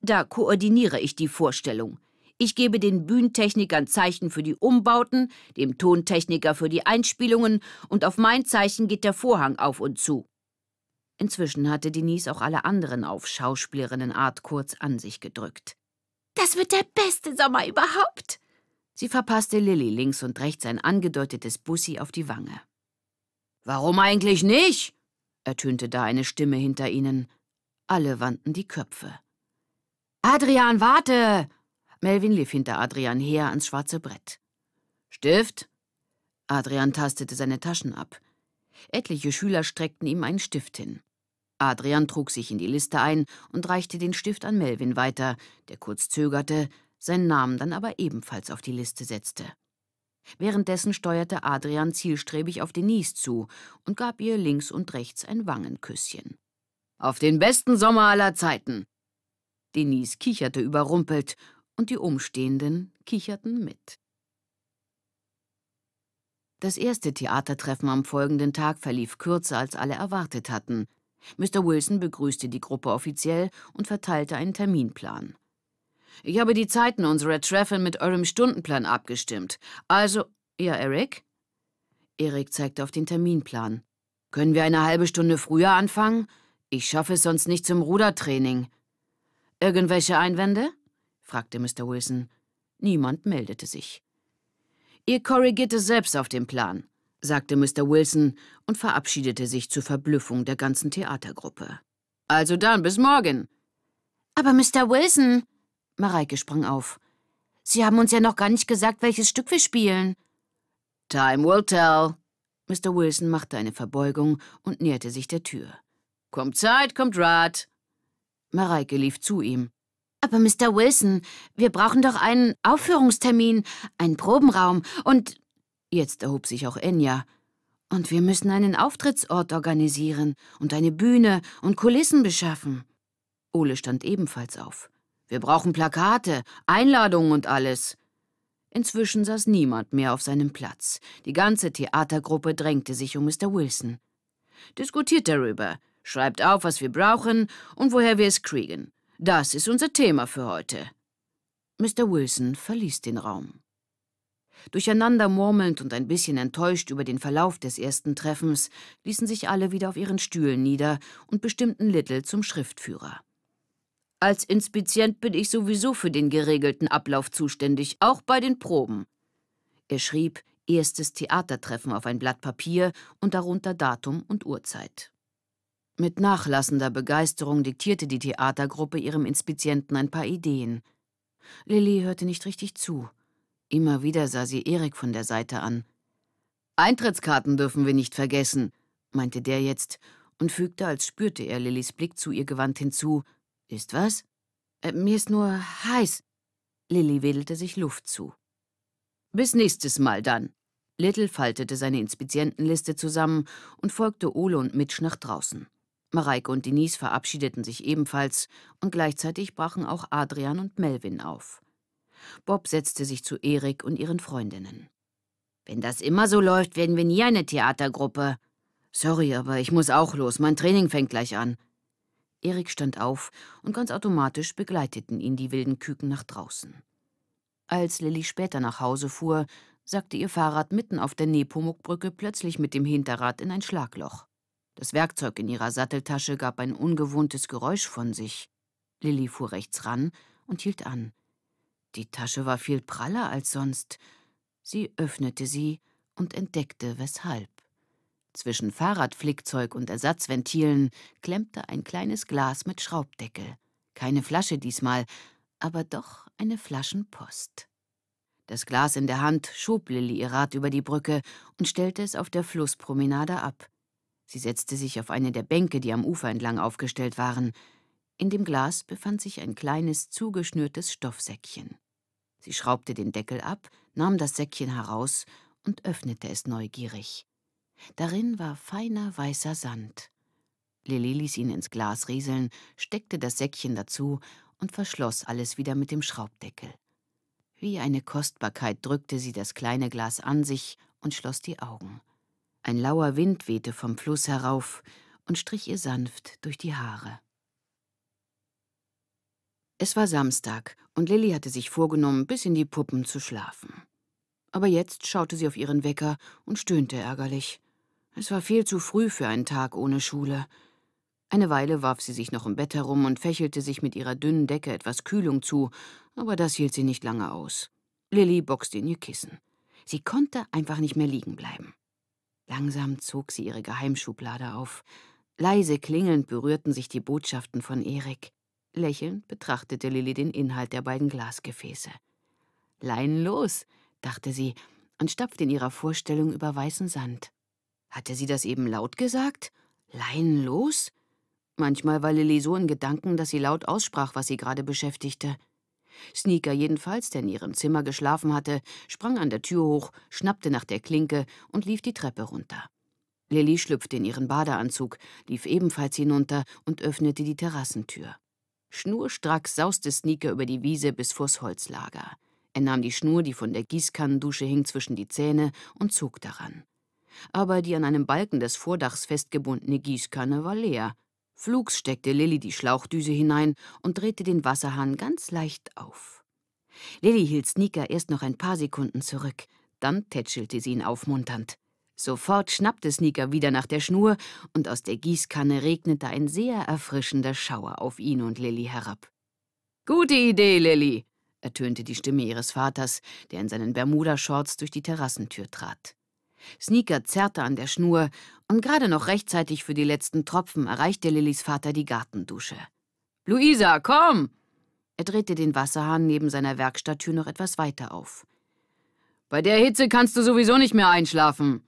Da koordiniere ich die Vorstellung. Ich gebe den Bühnentechnikern Zeichen für die Umbauten, dem Tontechniker für die Einspielungen und auf mein Zeichen geht der Vorhang auf und zu. Inzwischen hatte Denise auch alle anderen auf Schauspielerinnenart kurz an sich gedrückt. Das wird der beste Sommer überhaupt! Sie verpasste Lilly links und rechts ein angedeutetes Bussi auf die Wange. Warum eigentlich nicht? ertönte da eine Stimme hinter ihnen. Alle wandten die Köpfe. Adrian, warte! Melvin lief hinter Adrian her ans schwarze Brett. Stift? Adrian tastete seine Taschen ab. Etliche Schüler streckten ihm einen Stift hin. Adrian trug sich in die Liste ein und reichte den Stift an Melvin weiter, der kurz zögerte, seinen Namen dann aber ebenfalls auf die Liste setzte. Währenddessen steuerte Adrian zielstrebig auf Denise zu und gab ihr links und rechts ein Wangenküsschen. Auf den besten Sommer aller Zeiten! Denise kicherte überrumpelt, und die Umstehenden kicherten mit. Das erste Theatertreffen am folgenden Tag verlief kürzer, als alle erwartet hatten. Mr. Wilson begrüßte die Gruppe offiziell und verteilte einen Terminplan. Ich habe die Zeiten unserer Treffen mit eurem Stundenplan abgestimmt. Also, ja, Eric? Eric zeigte auf den Terminplan. Können wir eine halbe Stunde früher anfangen? Ich schaffe es sonst nicht zum Rudertraining. Irgendwelche Einwände? fragte Mr. Wilson. Niemand meldete sich. Ihr korrigiert es selbst auf den Plan, sagte Mr. Wilson und verabschiedete sich zur Verblüffung der ganzen Theatergruppe. Also dann, bis morgen. Aber Mr. Wilson, Mareike sprang auf. Sie haben uns ja noch gar nicht gesagt, welches Stück wir spielen. Time will tell. Mr. Wilson machte eine Verbeugung und näherte sich der Tür. Kommt Zeit, kommt Rat. Mareike lief zu ihm. Aber Mr. Wilson, wir brauchen doch einen Aufführungstermin, einen Probenraum und... Jetzt erhob sich auch Enya. Und wir müssen einen Auftrittsort organisieren und eine Bühne und Kulissen beschaffen. Ole stand ebenfalls auf. Wir brauchen Plakate, Einladungen und alles. Inzwischen saß niemand mehr auf seinem Platz. Die ganze Theatergruppe drängte sich um Mr. Wilson. Diskutiert darüber, Schreibt auf, was wir brauchen und woher wir es kriegen. Das ist unser Thema für heute. Mr. Wilson verließ den Raum. Durcheinander murmelnd und ein bisschen enttäuscht über den Verlauf des ersten Treffens, ließen sich alle wieder auf ihren Stühlen nieder und bestimmten Little zum Schriftführer. Als Inspizient bin ich sowieso für den geregelten Ablauf zuständig, auch bei den Proben. Er schrieb erstes Theatertreffen auf ein Blatt Papier und darunter Datum und Uhrzeit. Mit nachlassender Begeisterung diktierte die Theatergruppe ihrem Inspizienten ein paar Ideen. Lilly hörte nicht richtig zu. Immer wieder sah sie Erik von der Seite an. Eintrittskarten dürfen wir nicht vergessen, meinte der jetzt und fügte, als spürte er Lillys Blick zu ihr gewandt hinzu. Ist was? Äh, mir ist nur heiß. Lilly wedelte sich Luft zu. Bis nächstes Mal dann. Little faltete seine Inspizientenliste zusammen und folgte Ole und Mitch nach draußen. Mareike und Denise verabschiedeten sich ebenfalls und gleichzeitig brachen auch Adrian und Melvin auf. Bob setzte sich zu Erik und ihren Freundinnen. Wenn das immer so läuft, werden wir nie eine Theatergruppe. Sorry, aber ich muss auch los. Mein Training fängt gleich an. Erik stand auf und ganz automatisch begleiteten ihn die wilden Küken nach draußen. Als Lilly später nach Hause fuhr, sackte ihr Fahrrad mitten auf der Nepomukbrücke plötzlich mit dem Hinterrad in ein Schlagloch. Das Werkzeug in ihrer Satteltasche gab ein ungewohntes Geräusch von sich. Lilly fuhr rechts ran und hielt an. Die Tasche war viel praller als sonst. Sie öffnete sie und entdeckte weshalb. Zwischen Fahrradflickzeug und Ersatzventilen klemmte ein kleines Glas mit Schraubdeckel. Keine Flasche diesmal, aber doch eine Flaschenpost. Das Glas in der Hand schob Lilly ihr Rad über die Brücke und stellte es auf der Flusspromenade ab. Sie setzte sich auf eine der Bänke, die am Ufer entlang aufgestellt waren. In dem Glas befand sich ein kleines, zugeschnürtes Stoffsäckchen. Sie schraubte den Deckel ab, nahm das Säckchen heraus und öffnete es neugierig. Darin war feiner weißer Sand. Lilly ließ ihn ins Glas rieseln, steckte das Säckchen dazu und verschloss alles wieder mit dem Schraubdeckel. Wie eine Kostbarkeit drückte sie das kleine Glas an sich und schloss die Augen. Ein lauer Wind wehte vom Fluss herauf und strich ihr sanft durch die Haare. Es war Samstag und Lilly hatte sich vorgenommen, bis in die Puppen zu schlafen. Aber jetzt schaute sie auf ihren Wecker und stöhnte ärgerlich. Es war viel zu früh für einen Tag ohne Schule. Eine Weile warf sie sich noch im Bett herum und fächelte sich mit ihrer dünnen Decke etwas Kühlung zu, aber das hielt sie nicht lange aus. Lilly boxte in ihr Kissen. Sie konnte einfach nicht mehr liegen bleiben. Langsam zog sie ihre Geheimschublade auf. Leise klingelnd berührten sich die Botschaften von Erik. Lächelnd betrachtete Lilly den Inhalt der beiden Glasgefäße. Leinen los, dachte sie und stapfte in ihrer Vorstellung über weißen Sand. Hatte sie das eben laut gesagt? Leinen los? Manchmal war Lilly so in Gedanken, dass sie laut aussprach, was sie gerade beschäftigte. Sneaker jedenfalls, der in ihrem Zimmer geschlafen hatte, sprang an der Tür hoch, schnappte nach der Klinke und lief die Treppe runter. Lilly schlüpfte in ihren Badeanzug, lief ebenfalls hinunter und öffnete die Terrassentür. Schnurstracks sauste Sneaker über die Wiese bis vors Holzlager. Er nahm die Schnur, die von der Gießkannendusche hing, zwischen die Zähne und zog daran. Aber die an einem Balken des Vordachs festgebundene Gießkanne war leer, Flugs steckte Lilly die Schlauchdüse hinein und drehte den Wasserhahn ganz leicht auf. Lilly hielt Sneaker erst noch ein paar Sekunden zurück, dann tätschelte sie ihn aufmunternd. Sofort schnappte Sneaker wieder nach der Schnur und aus der Gießkanne regnete ein sehr erfrischender Schauer auf ihn und Lilly herab. Gute Idee, Lilly, ertönte die Stimme ihres Vaters, der in seinen Bermuda-Shorts durch die Terrassentür trat. Sneaker zerrte an der Schnur und gerade noch rechtzeitig für die letzten Tropfen erreichte Lillys Vater die Gartendusche. Luisa, komm! Er drehte den Wasserhahn neben seiner Werkstatttür noch etwas weiter auf. Bei der Hitze kannst du sowieso nicht mehr einschlafen.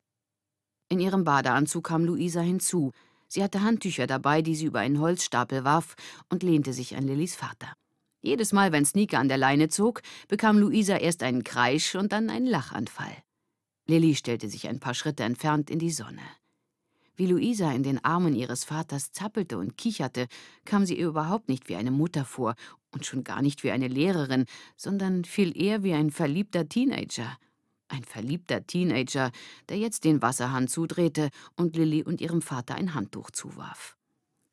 In ihrem Badeanzug kam Luisa hinzu. Sie hatte Handtücher dabei, die sie über einen Holzstapel warf und lehnte sich an Lillys Vater. Jedes Mal, wenn Sneaker an der Leine zog, bekam Luisa erst einen Kreisch und dann einen Lachanfall. Lilly stellte sich ein paar Schritte entfernt in die Sonne. Wie Luisa in den Armen ihres Vaters zappelte und kicherte, kam sie ihr überhaupt nicht wie eine Mutter vor und schon gar nicht wie eine Lehrerin, sondern viel eher wie ein verliebter Teenager. Ein verliebter Teenager, der jetzt den Wasserhahn zudrehte und Lilly und ihrem Vater ein Handtuch zuwarf.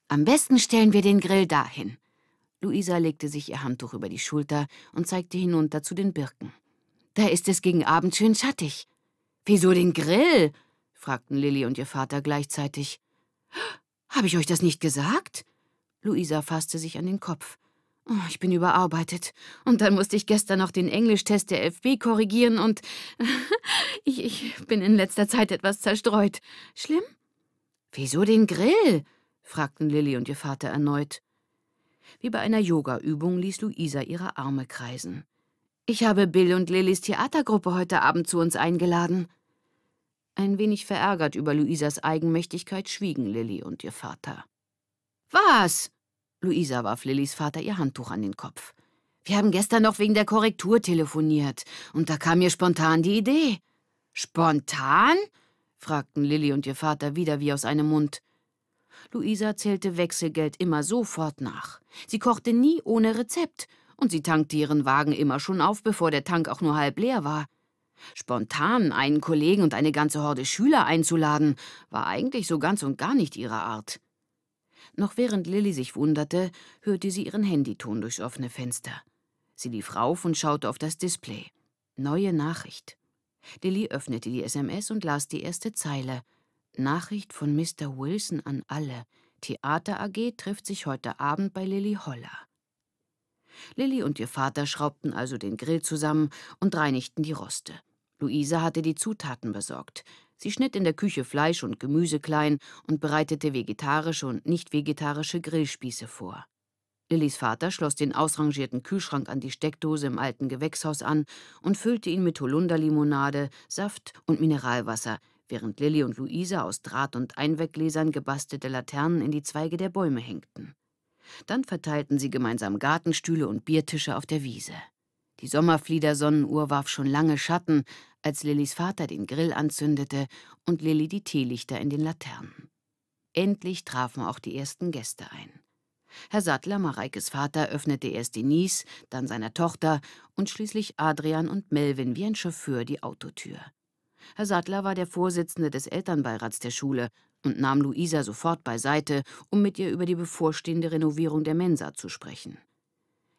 Am besten stellen wir den Grill dahin. Luisa legte sich ihr Handtuch über die Schulter und zeigte hinunter zu den Birken. Da ist es gegen Abend schön schattig. Wieso den Grill? fragten Lilly und ihr Vater gleichzeitig. Habe ich euch das nicht gesagt? Luisa fasste sich an den Kopf. Oh, ich bin überarbeitet. Und dann musste ich gestern noch den Englischtest der FB korrigieren und ich, ich bin in letzter Zeit etwas zerstreut. Schlimm? Wieso den Grill? fragten Lilly und ihr Vater erneut. Wie bei einer Yoga-Übung ließ Luisa ihre Arme kreisen. Ich habe Bill und Lillys Theatergruppe heute Abend zu uns eingeladen. Ein wenig verärgert über Luisas Eigenmächtigkeit schwiegen Lilly und ihr Vater. Was? Luisa warf Lillys Vater ihr Handtuch an den Kopf. Wir haben gestern noch wegen der Korrektur telefoniert, und da kam mir spontan die Idee. Spontan? fragten Lilly und ihr Vater wieder wie aus einem Mund. Luisa zählte Wechselgeld immer sofort nach. Sie kochte nie ohne Rezept und sie tankte ihren Wagen immer schon auf, bevor der Tank auch nur halb leer war. Spontan einen Kollegen und eine ganze Horde Schüler einzuladen, war eigentlich so ganz und gar nicht ihre Art. Noch während Lilly sich wunderte, hörte sie ihren Handyton durchs offene Fenster. Sie lief rauf und schaute auf das Display. Neue Nachricht. Lilly öffnete die SMS und las die erste Zeile. Nachricht von Mr. Wilson an alle. Theater AG trifft sich heute Abend bei Lilly Holler. Lilli und ihr Vater schraubten also den Grill zusammen und reinigten die Roste. Luise hatte die Zutaten besorgt. Sie schnitt in der Küche Fleisch und Gemüse klein und bereitete vegetarische und nicht-vegetarische Grillspieße vor. Lillis Vater schloss den ausrangierten Kühlschrank an die Steckdose im alten Gewächshaus an und füllte ihn mit Holunderlimonade, Saft und Mineralwasser, während Lilli und Luise aus Draht- und Einweggläsern gebastelte Laternen in die Zweige der Bäume hängten. Dann verteilten sie gemeinsam Gartenstühle und Biertische auf der Wiese. Die Sommerfliedersonnenuhr warf schon lange Schatten, als Lillys Vater den Grill anzündete und Lilly die Teelichter in den Laternen. Endlich trafen auch die ersten Gäste ein. Herr Sattler, Mareikes Vater, öffnete erst Denise, dann seiner Tochter und schließlich Adrian und Melvin wie ein Chauffeur die Autotür. Herr Sattler war der Vorsitzende des Elternbeirats der Schule, und nahm Luisa sofort beiseite, um mit ihr über die bevorstehende Renovierung der Mensa zu sprechen.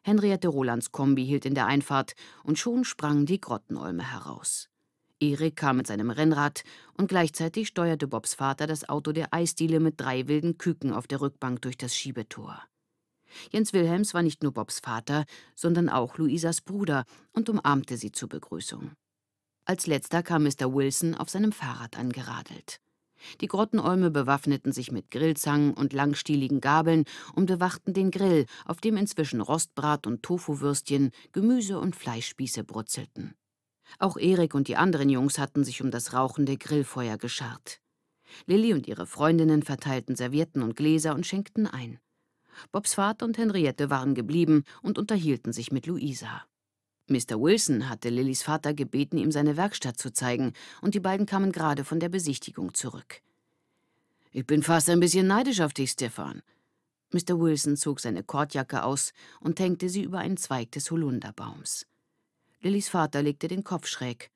Henriette Rolands Kombi hielt in der Einfahrt und schon sprangen die Grottenolme heraus. Erik kam mit seinem Rennrad und gleichzeitig steuerte Bobs Vater das Auto der Eisdiele mit drei wilden Küken auf der Rückbank durch das Schiebetor. Jens Wilhelms war nicht nur Bobs Vater, sondern auch Luisas Bruder und umarmte sie zur Begrüßung. Als letzter kam Mr. Wilson auf seinem Fahrrad angeradelt. Die Grottenäume bewaffneten sich mit Grillzangen und langstieligen Gabeln und bewachten den Grill, auf dem inzwischen Rostbrat und Tofuwürstchen, Gemüse und Fleischspieße brutzelten. Auch Erik und die anderen Jungs hatten sich um das rauchende Grillfeuer geschart. Lilly und ihre Freundinnen verteilten Servietten und Gläser und schenkten ein. Bobs Vater und Henriette waren geblieben und unterhielten sich mit Luisa. Mr. Wilson hatte Lillys Vater gebeten, ihm seine Werkstatt zu zeigen, und die beiden kamen gerade von der Besichtigung zurück. Ich bin fast ein bisschen neidisch auf dich, Stefan. Mr. Wilson zog seine Kordjacke aus und hängte sie über einen Zweig des Holunderbaums. Lillys Vater legte den Kopf schräg.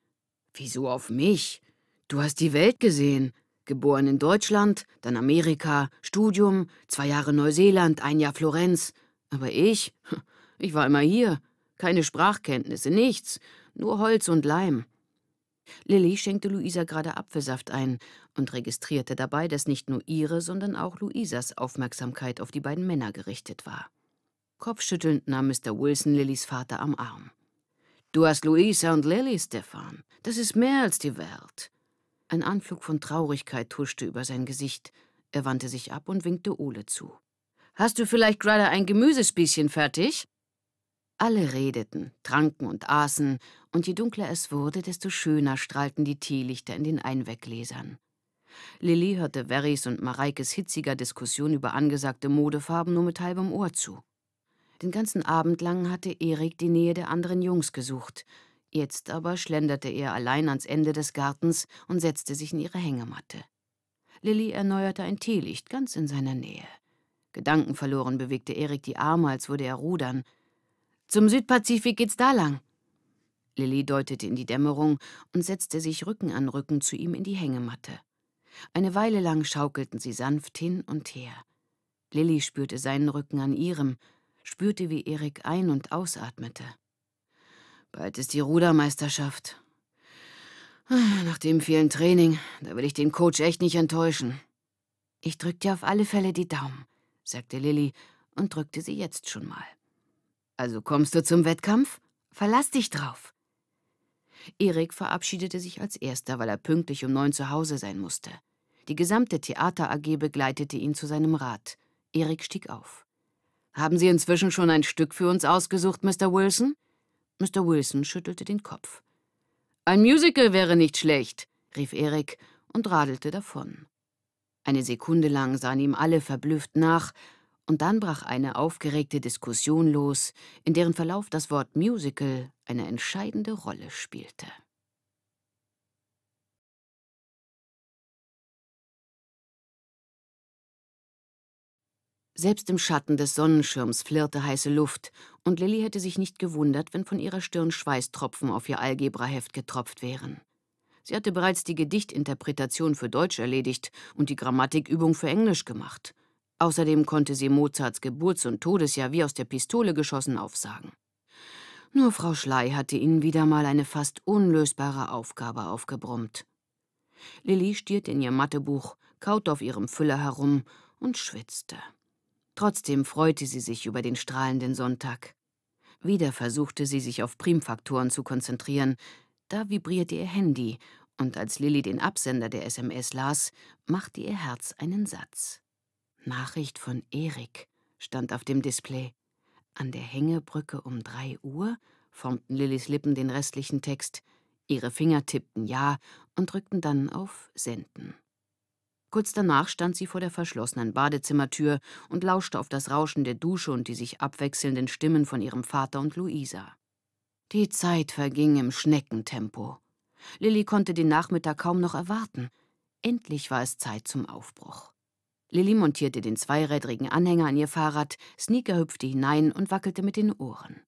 Wieso auf mich? Du hast die Welt gesehen. Geboren in Deutschland, dann Amerika, Studium, zwei Jahre Neuseeland, ein Jahr Florenz. Aber ich, ich war immer hier. Keine Sprachkenntnisse, nichts, nur Holz und Leim. Lilly schenkte Luisa gerade Apfelsaft ein und registrierte dabei, dass nicht nur ihre, sondern auch Luisas Aufmerksamkeit auf die beiden Männer gerichtet war. Kopfschüttelnd nahm Mr. Wilson Lillys Vater am Arm. Du hast Luisa und Lilly, Stefan. Das ist mehr als die Welt. Ein Anflug von Traurigkeit huschte über sein Gesicht. Er wandte sich ab und winkte Ole zu. Hast du vielleicht gerade ein Gemüsespießchen fertig? Alle redeten, tranken und aßen, und je dunkler es wurde, desto schöner strahlten die Teelichter in den Einweggläsern. Lilly hörte Verrys und Mareikes hitziger Diskussion über angesagte Modefarben nur mit halbem Ohr zu. Den ganzen Abend lang hatte Erik die Nähe der anderen Jungs gesucht. Jetzt aber schlenderte er allein ans Ende des Gartens und setzte sich in ihre Hängematte. Lilly erneuerte ein Teelicht ganz in seiner Nähe. Gedankenverloren bewegte Erik die Arme, als würde er rudern – zum Südpazifik geht's da lang. Lilly deutete in die Dämmerung und setzte sich Rücken an Rücken zu ihm in die Hängematte. Eine Weile lang schaukelten sie sanft hin und her. Lilly spürte seinen Rücken an ihrem, spürte, wie Erik ein- und ausatmete. Bald ist die Rudermeisterschaft. Nach dem vielen Training, da will ich den Coach echt nicht enttäuschen. Ich drück dir auf alle Fälle die Daumen, sagte Lilly und drückte sie jetzt schon mal. Also kommst du zum Wettkampf? Verlass dich drauf. Erik verabschiedete sich als erster, weil er pünktlich um neun zu Hause sein musste. Die gesamte Theater AG begleitete ihn zu seinem Rat. Erik stieg auf. Haben Sie inzwischen schon ein Stück für uns ausgesucht, Mr. Wilson? Mr. Wilson schüttelte den Kopf. Ein Musical wäre nicht schlecht, rief Erik und radelte davon. Eine Sekunde lang sahen ihm alle verblüfft nach, und dann brach eine aufgeregte Diskussion los, in deren Verlauf das Wort Musical eine entscheidende Rolle spielte. Selbst im Schatten des Sonnenschirms flirrte heiße Luft, und Lilly hätte sich nicht gewundert, wenn von ihrer Stirn Schweißtropfen auf ihr Algebraheft getropft wären. Sie hatte bereits die Gedichtinterpretation für Deutsch erledigt und die Grammatikübung für Englisch gemacht. Außerdem konnte sie Mozarts Geburts- und Todesjahr wie aus der Pistole geschossen aufsagen. Nur Frau Schley hatte ihnen wieder mal eine fast unlösbare Aufgabe aufgebrummt. Lilly stierte in ihr Mathebuch, kaut auf ihrem Füller herum und schwitzte. Trotzdem freute sie sich über den strahlenden Sonntag. Wieder versuchte sie, sich auf Primfaktoren zu konzentrieren. Da vibrierte ihr Handy, und als Lilly den Absender der SMS las, machte ihr Herz einen Satz. Nachricht von Erik stand auf dem Display. An der Hängebrücke um drei Uhr formten Lillys Lippen den restlichen Text. Ihre Finger tippten Ja und drückten dann auf Senden. Kurz danach stand sie vor der verschlossenen Badezimmertür und lauschte auf das Rauschen der Dusche und die sich abwechselnden Stimmen von ihrem Vater und Luisa. Die Zeit verging im Schneckentempo. Lilly konnte den Nachmittag kaum noch erwarten. Endlich war es Zeit zum Aufbruch. Lilly montierte den zweirädrigen Anhänger an ihr Fahrrad, Sneaker hüpfte hinein und wackelte mit den Ohren.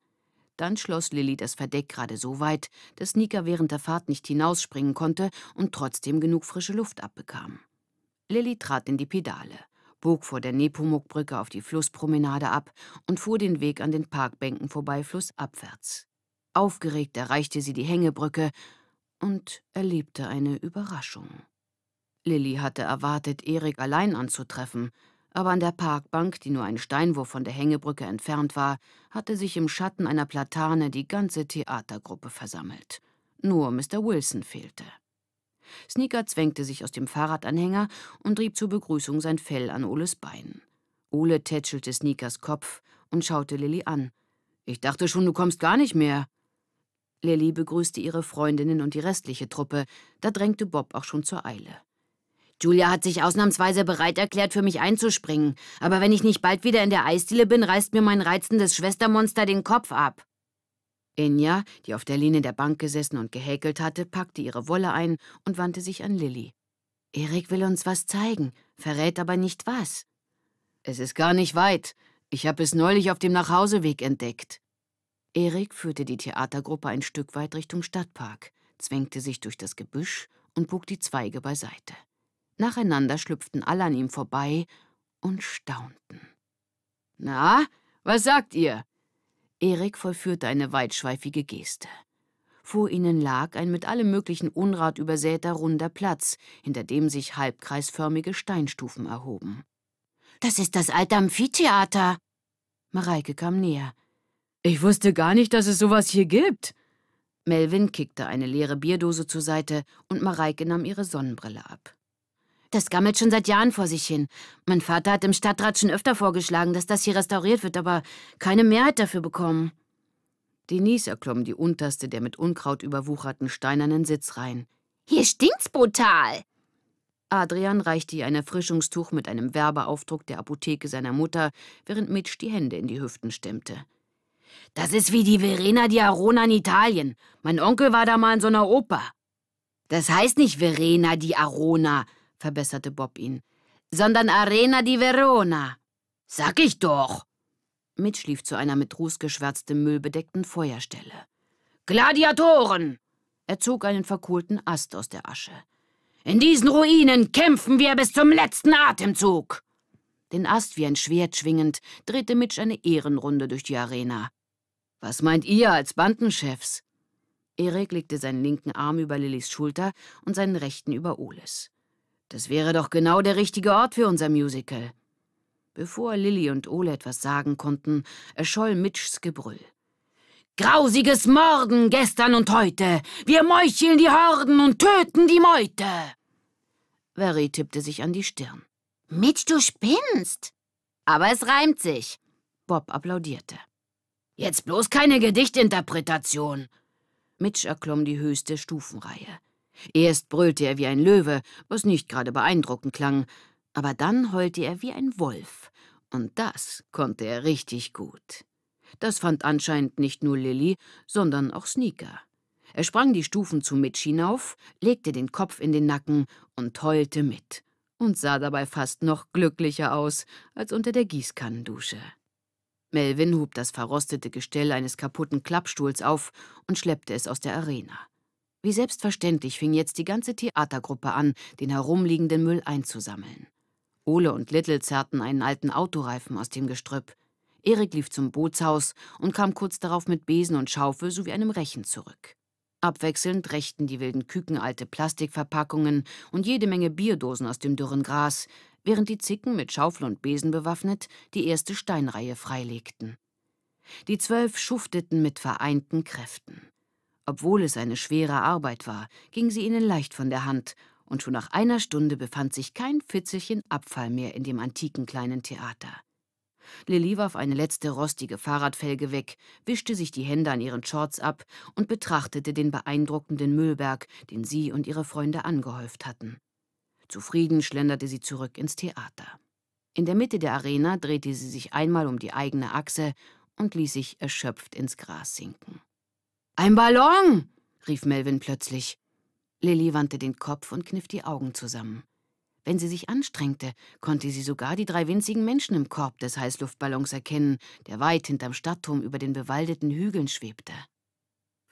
Dann schloss Lilly das Verdeck gerade so weit, dass Sneaker während der Fahrt nicht hinausspringen konnte und trotzdem genug frische Luft abbekam. Lilly trat in die Pedale, bog vor der Nepomukbrücke auf die Flusspromenade ab und fuhr den Weg an den Parkbänken vorbei flussabwärts. Aufgeregt erreichte sie die Hängebrücke und erlebte eine Überraschung. Lilly hatte erwartet, Erik allein anzutreffen, aber an der Parkbank, die nur ein Steinwurf von der Hängebrücke entfernt war, hatte sich im Schatten einer Platane die ganze Theatergruppe versammelt. Nur Mr. Wilson fehlte. Sneaker zwängte sich aus dem Fahrradanhänger und rieb zur Begrüßung sein Fell an Oles Bein. Ole tätschelte Sneakers Kopf und schaute Lilly an. Ich dachte schon, du kommst gar nicht mehr. Lilly begrüßte ihre Freundinnen und die restliche Truppe, da drängte Bob auch schon zur Eile. Julia hat sich ausnahmsweise bereit erklärt, für mich einzuspringen. Aber wenn ich nicht bald wieder in der Eisdiele bin, reißt mir mein reizendes Schwestermonster den Kopf ab. Inja, die auf der Lehne der Bank gesessen und gehäkelt hatte, packte ihre Wolle ein und wandte sich an Lilly. Erik will uns was zeigen, verrät aber nicht was. Es ist gar nicht weit. Ich habe es neulich auf dem Nachhauseweg entdeckt. Erik führte die Theatergruppe ein Stück weit Richtung Stadtpark, zwängte sich durch das Gebüsch und bog die Zweige beiseite. Nacheinander schlüpften alle an ihm vorbei und staunten. Na, was sagt ihr? Erik vollführte eine weitschweifige Geste. Vor ihnen lag ein mit allem möglichen Unrat übersäter runder Platz, hinter dem sich halbkreisförmige Steinstufen erhoben. Das ist das alte Amphitheater! Mareike kam näher. Ich wusste gar nicht, dass es sowas hier gibt. Melvin kickte eine leere Bierdose zur Seite und Mareike nahm ihre Sonnenbrille ab. Das gammelt schon seit Jahren vor sich hin. Mein Vater hat im Stadtrat schon öfter vorgeschlagen, dass das hier restauriert wird, aber keine Mehrheit dafür bekommen. Denise erklomm die unterste der mit Unkraut überwucherten steinernen Sitzreihen. Hier stinkt's brutal! Adrian reichte ihr ein Erfrischungstuch mit einem Werbeaufdruck der Apotheke seiner Mutter, während Mitch die Hände in die Hüften stemmte. Das ist wie die Verena di Arona in Italien. Mein Onkel war da mal in so einer Oper. Das heißt nicht Verena di Arona, verbesserte Bob ihn, sondern Arena di Verona. Sag ich doch. Mit schlief zu einer mit Ruß geschwärztem Müll bedeckten Feuerstelle. Gladiatoren! Er zog einen verkohlten Ast aus der Asche. In diesen Ruinen kämpfen wir bis zum letzten Atemzug! Den Ast wie ein Schwert schwingend, drehte Mitch eine Ehrenrunde durch die Arena. Was meint ihr als Bandenchefs? Erik legte seinen linken Arm über Lillys Schulter und seinen rechten über Oles. Das wäre doch genau der richtige Ort für unser Musical. Bevor Lilly und Ole etwas sagen konnten, erscholl Mitschs Gebrüll. Grausiges Morden gestern und heute! Wir meucheln die Horden und töten die Meute! Verry tippte sich an die Stirn. Mitch, du spinnst! Aber es reimt sich. Bob applaudierte. Jetzt bloß keine Gedichtinterpretation. Mitch erklomm die höchste Stufenreihe. Erst brüllte er wie ein Löwe, was nicht gerade beeindruckend klang, aber dann heulte er wie ein Wolf, und das konnte er richtig gut. Das fand anscheinend nicht nur Lilly, sondern auch Sneaker. Er sprang die Stufen zu Mitch hinauf, legte den Kopf in den Nacken und heulte mit und sah dabei fast noch glücklicher aus als unter der Gießkannendusche. Melvin hub das verrostete Gestell eines kaputten Klappstuhls auf und schleppte es aus der Arena. Wie selbstverständlich fing jetzt die ganze Theatergruppe an, den herumliegenden Müll einzusammeln. Ole und Little zerrten einen alten Autoreifen aus dem Gestrüpp. Erik lief zum Bootshaus und kam kurz darauf mit Besen und Schaufel sowie einem Rechen zurück. Abwechselnd rächten die wilden Küken alte Plastikverpackungen und jede Menge Bierdosen aus dem dürren Gras, während die Zicken mit Schaufel und Besen bewaffnet die erste Steinreihe freilegten. Die zwölf schufteten mit vereinten Kräften. Obwohl es eine schwere Arbeit war, ging sie ihnen leicht von der Hand, und schon nach einer Stunde befand sich kein Fitzelchen Abfall mehr in dem antiken kleinen Theater. Lilly warf eine letzte rostige Fahrradfelge weg, wischte sich die Hände an ihren Shorts ab und betrachtete den beeindruckenden Müllberg, den sie und ihre Freunde angehäuft hatten. Zufrieden schlenderte sie zurück ins Theater. In der Mitte der Arena drehte sie sich einmal um die eigene Achse und ließ sich erschöpft ins Gras sinken. Ein Ballon! rief Melvin plötzlich. Lilly wandte den Kopf und kniff die Augen zusammen. Wenn sie sich anstrengte, konnte sie sogar die drei winzigen Menschen im Korb des Heißluftballons erkennen, der weit hinterm Stadtturm über den bewaldeten Hügeln schwebte.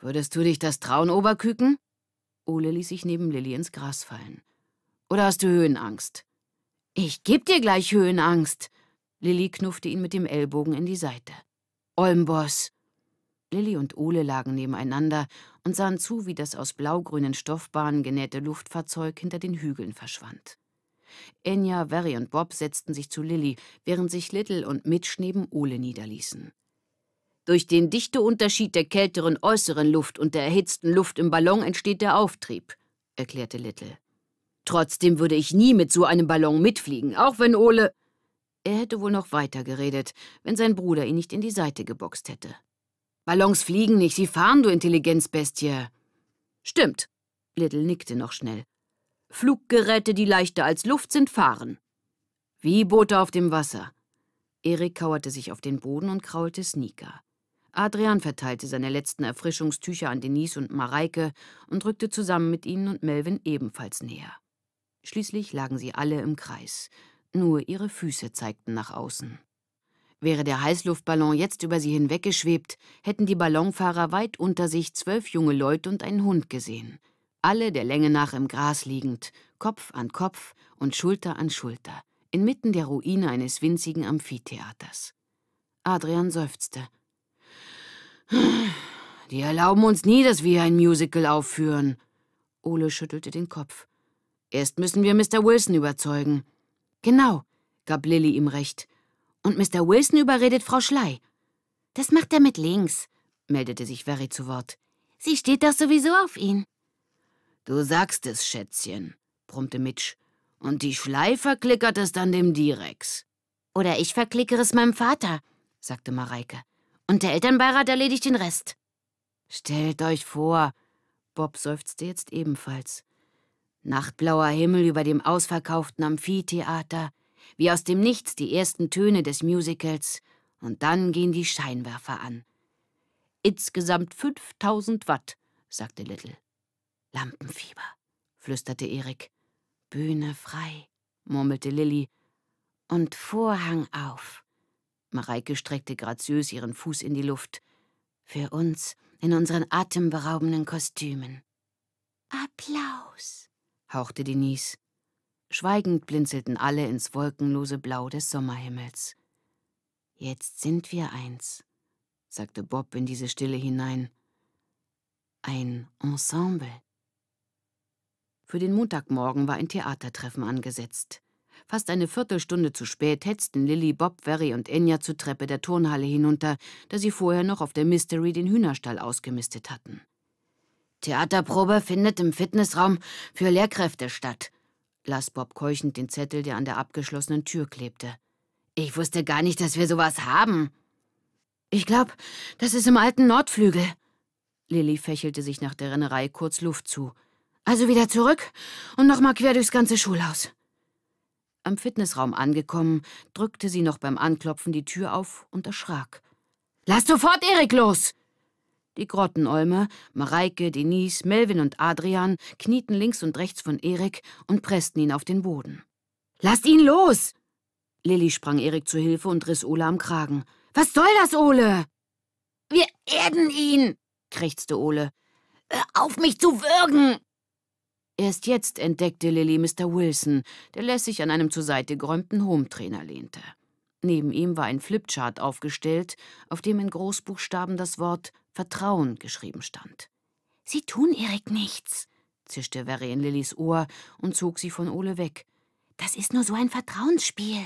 Würdest du dich das trauen, Oberküken? Ole ließ sich neben Lilly ins Gras fallen. Oder hast du Höhenangst? Ich geb dir gleich Höhenangst. Lilly knuffte ihn mit dem Ellbogen in die Seite. Olmboss, Lilly und Ole lagen nebeneinander und sahen zu, wie das aus blaugrünen Stoffbahnen genähte Luftfahrzeug hinter den Hügeln verschwand. Enya, Verry und Bob setzten sich zu Lilly, während sich Little und Mitch neben Ole niederließen. Durch den Dichteunterschied der kälteren äußeren Luft und der erhitzten Luft im Ballon entsteht der Auftrieb, erklärte Little. Trotzdem würde ich nie mit so einem Ballon mitfliegen, auch wenn Ole. Er hätte wohl noch weiter geredet, wenn sein Bruder ihn nicht in die Seite geboxt hätte. Ballons fliegen nicht, sie fahren, du Intelligenzbestie. Stimmt. Little nickte noch schnell. Fluggeräte, die leichter als Luft sind, fahren. Wie Boote auf dem Wasser. Erik kauerte sich auf den Boden und kraulte Sneaker. Adrian verteilte seine letzten Erfrischungstücher an Denise und Mareike und rückte zusammen mit ihnen und Melvin ebenfalls näher. Schließlich lagen sie alle im Kreis. Nur ihre Füße zeigten nach außen. Wäre der Heißluftballon jetzt über sie hinweggeschwebt, hätten die Ballonfahrer weit unter sich zwölf junge Leute und einen Hund gesehen. Alle der Länge nach im Gras liegend, Kopf an Kopf und Schulter an Schulter, inmitten der Ruine eines winzigen Amphitheaters. Adrian seufzte. Die erlauben uns nie, dass wir ein Musical aufführen. Ole schüttelte den Kopf. Erst müssen wir Mr. Wilson überzeugen. Genau, gab Lilly ihm recht. Und Mr. Wilson überredet Frau Schley. Das macht er mit links, meldete sich Verry zu Wort. Sie steht doch sowieso auf ihn. Du sagst es, Schätzchen, brummte Mitch. Und die Schlei verklickert es dann dem Direx. Oder ich verklickere es meinem Vater, sagte Mareike. Und der Elternbeirat erledigt den Rest. Stellt euch vor, Bob seufzte jetzt ebenfalls. Nachtblauer Himmel über dem ausverkauften Amphitheater, wie aus dem Nichts die ersten Töne des Musicals und dann gehen die Scheinwerfer an. Insgesamt 5000 Watt, sagte Little. Lampenfieber, flüsterte Erik. Bühne frei, murmelte Lilly. Und Vorhang auf. Mareike streckte graziös ihren Fuß in die Luft. Für uns in unseren atemberaubenden Kostümen. Applaus, hauchte Denise. Schweigend blinzelten alle ins wolkenlose Blau des Sommerhimmels. Jetzt sind wir eins, sagte Bob in diese Stille hinein. Ein Ensemble. Für den Montagmorgen war ein Theatertreffen angesetzt. Fast eine Viertelstunde zu spät hetzten Lilly, Bob, Verry und Enya zur Treppe der Turnhalle hinunter, da sie vorher noch auf der Mystery den Hühnerstall ausgemistet hatten. Theaterprobe findet im Fitnessraum für Lehrkräfte statt, las Bob keuchend den Zettel, der an der abgeschlossenen Tür klebte. Ich wusste gar nicht, dass wir sowas haben. Ich glaube, das ist im alten Nordflügel. Lilly fächelte sich nach der Rennerei kurz Luft zu. Also wieder zurück und nochmal quer durchs ganze Schulhaus. Am Fitnessraum angekommen, drückte sie noch beim Anklopfen die Tür auf und erschrak. Lass sofort Erik los! Die Grottenolme, Mareike, Denise, Melvin und Adrian knieten links und rechts von Erik und pressten ihn auf den Boden. Lasst ihn los! Lilly sprang Erik zu Hilfe und riss Ole am Kragen. Was soll das, Ole? Wir erden ihn, krächzte Ole. auf mich zu würgen! Erst jetzt entdeckte Lilly Mr. Wilson, der lässig an einem zur Seite geräumten Hometrainer lehnte. Neben ihm war ein Flipchart aufgestellt, auf dem in Großbuchstaben das Wort Vertrauen geschrieben stand. Sie tun Erik nichts, zischte Verre in Lillis Ohr und zog sie von Ole weg. Das ist nur so ein Vertrauensspiel.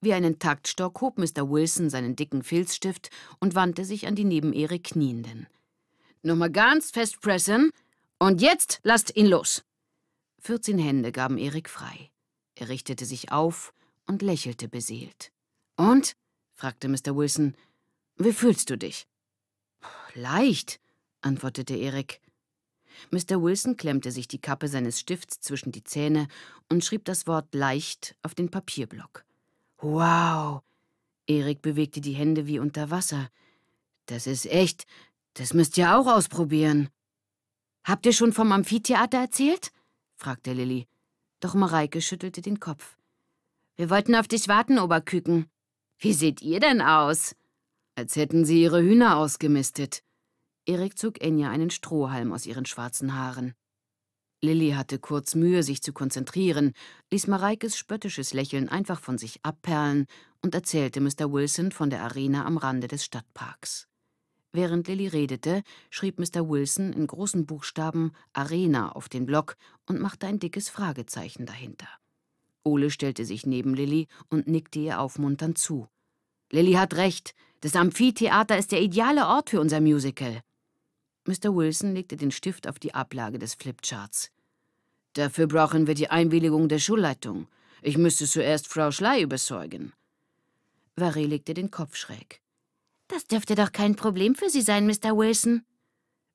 Wie einen Taktstock hob Mr. Wilson seinen dicken Filzstift und wandte sich an die neben Erik Knienden. Nochmal ganz fest pressen und jetzt lasst ihn los. 14 Hände gaben Erik frei. Er richtete sich auf und lächelte beseelt. Und? fragte Mr. Wilson. Wie fühlst du dich? Leicht, antwortete Erik. Mr. Wilson klemmte sich die Kappe seines Stifts zwischen die Zähne und schrieb das Wort leicht auf den Papierblock. Wow! Erik bewegte die Hände wie unter Wasser. Das ist echt. Das müsst ihr auch ausprobieren. Habt ihr schon vom Amphitheater erzählt? fragte Lilly. Doch Mareike schüttelte den Kopf. Wir wollten auf dich warten, Oberküken. Wie seht ihr denn aus? als hätten sie ihre Hühner ausgemistet. Erik zog Enya einen Strohhalm aus ihren schwarzen Haaren. Lilly hatte kurz Mühe, sich zu konzentrieren, ließ Mareikes spöttisches Lächeln einfach von sich abperlen und erzählte Mr. Wilson von der Arena am Rande des Stadtparks. Während Lilly redete, schrieb Mr. Wilson in großen Buchstaben Arena auf den Block und machte ein dickes Fragezeichen dahinter. Ole stellte sich neben Lilly und nickte ihr aufmunternd zu. Lilly hat recht, das Amphitheater ist der ideale Ort für unser Musical. Mr. Wilson legte den Stift auf die Ablage des Flipcharts. Dafür brauchen wir die Einwilligung der Schulleitung. Ich müsste zuerst Frau Schley überzeugen. Varie legte den Kopf schräg. Das dürfte doch kein Problem für Sie sein, Mr. Wilson.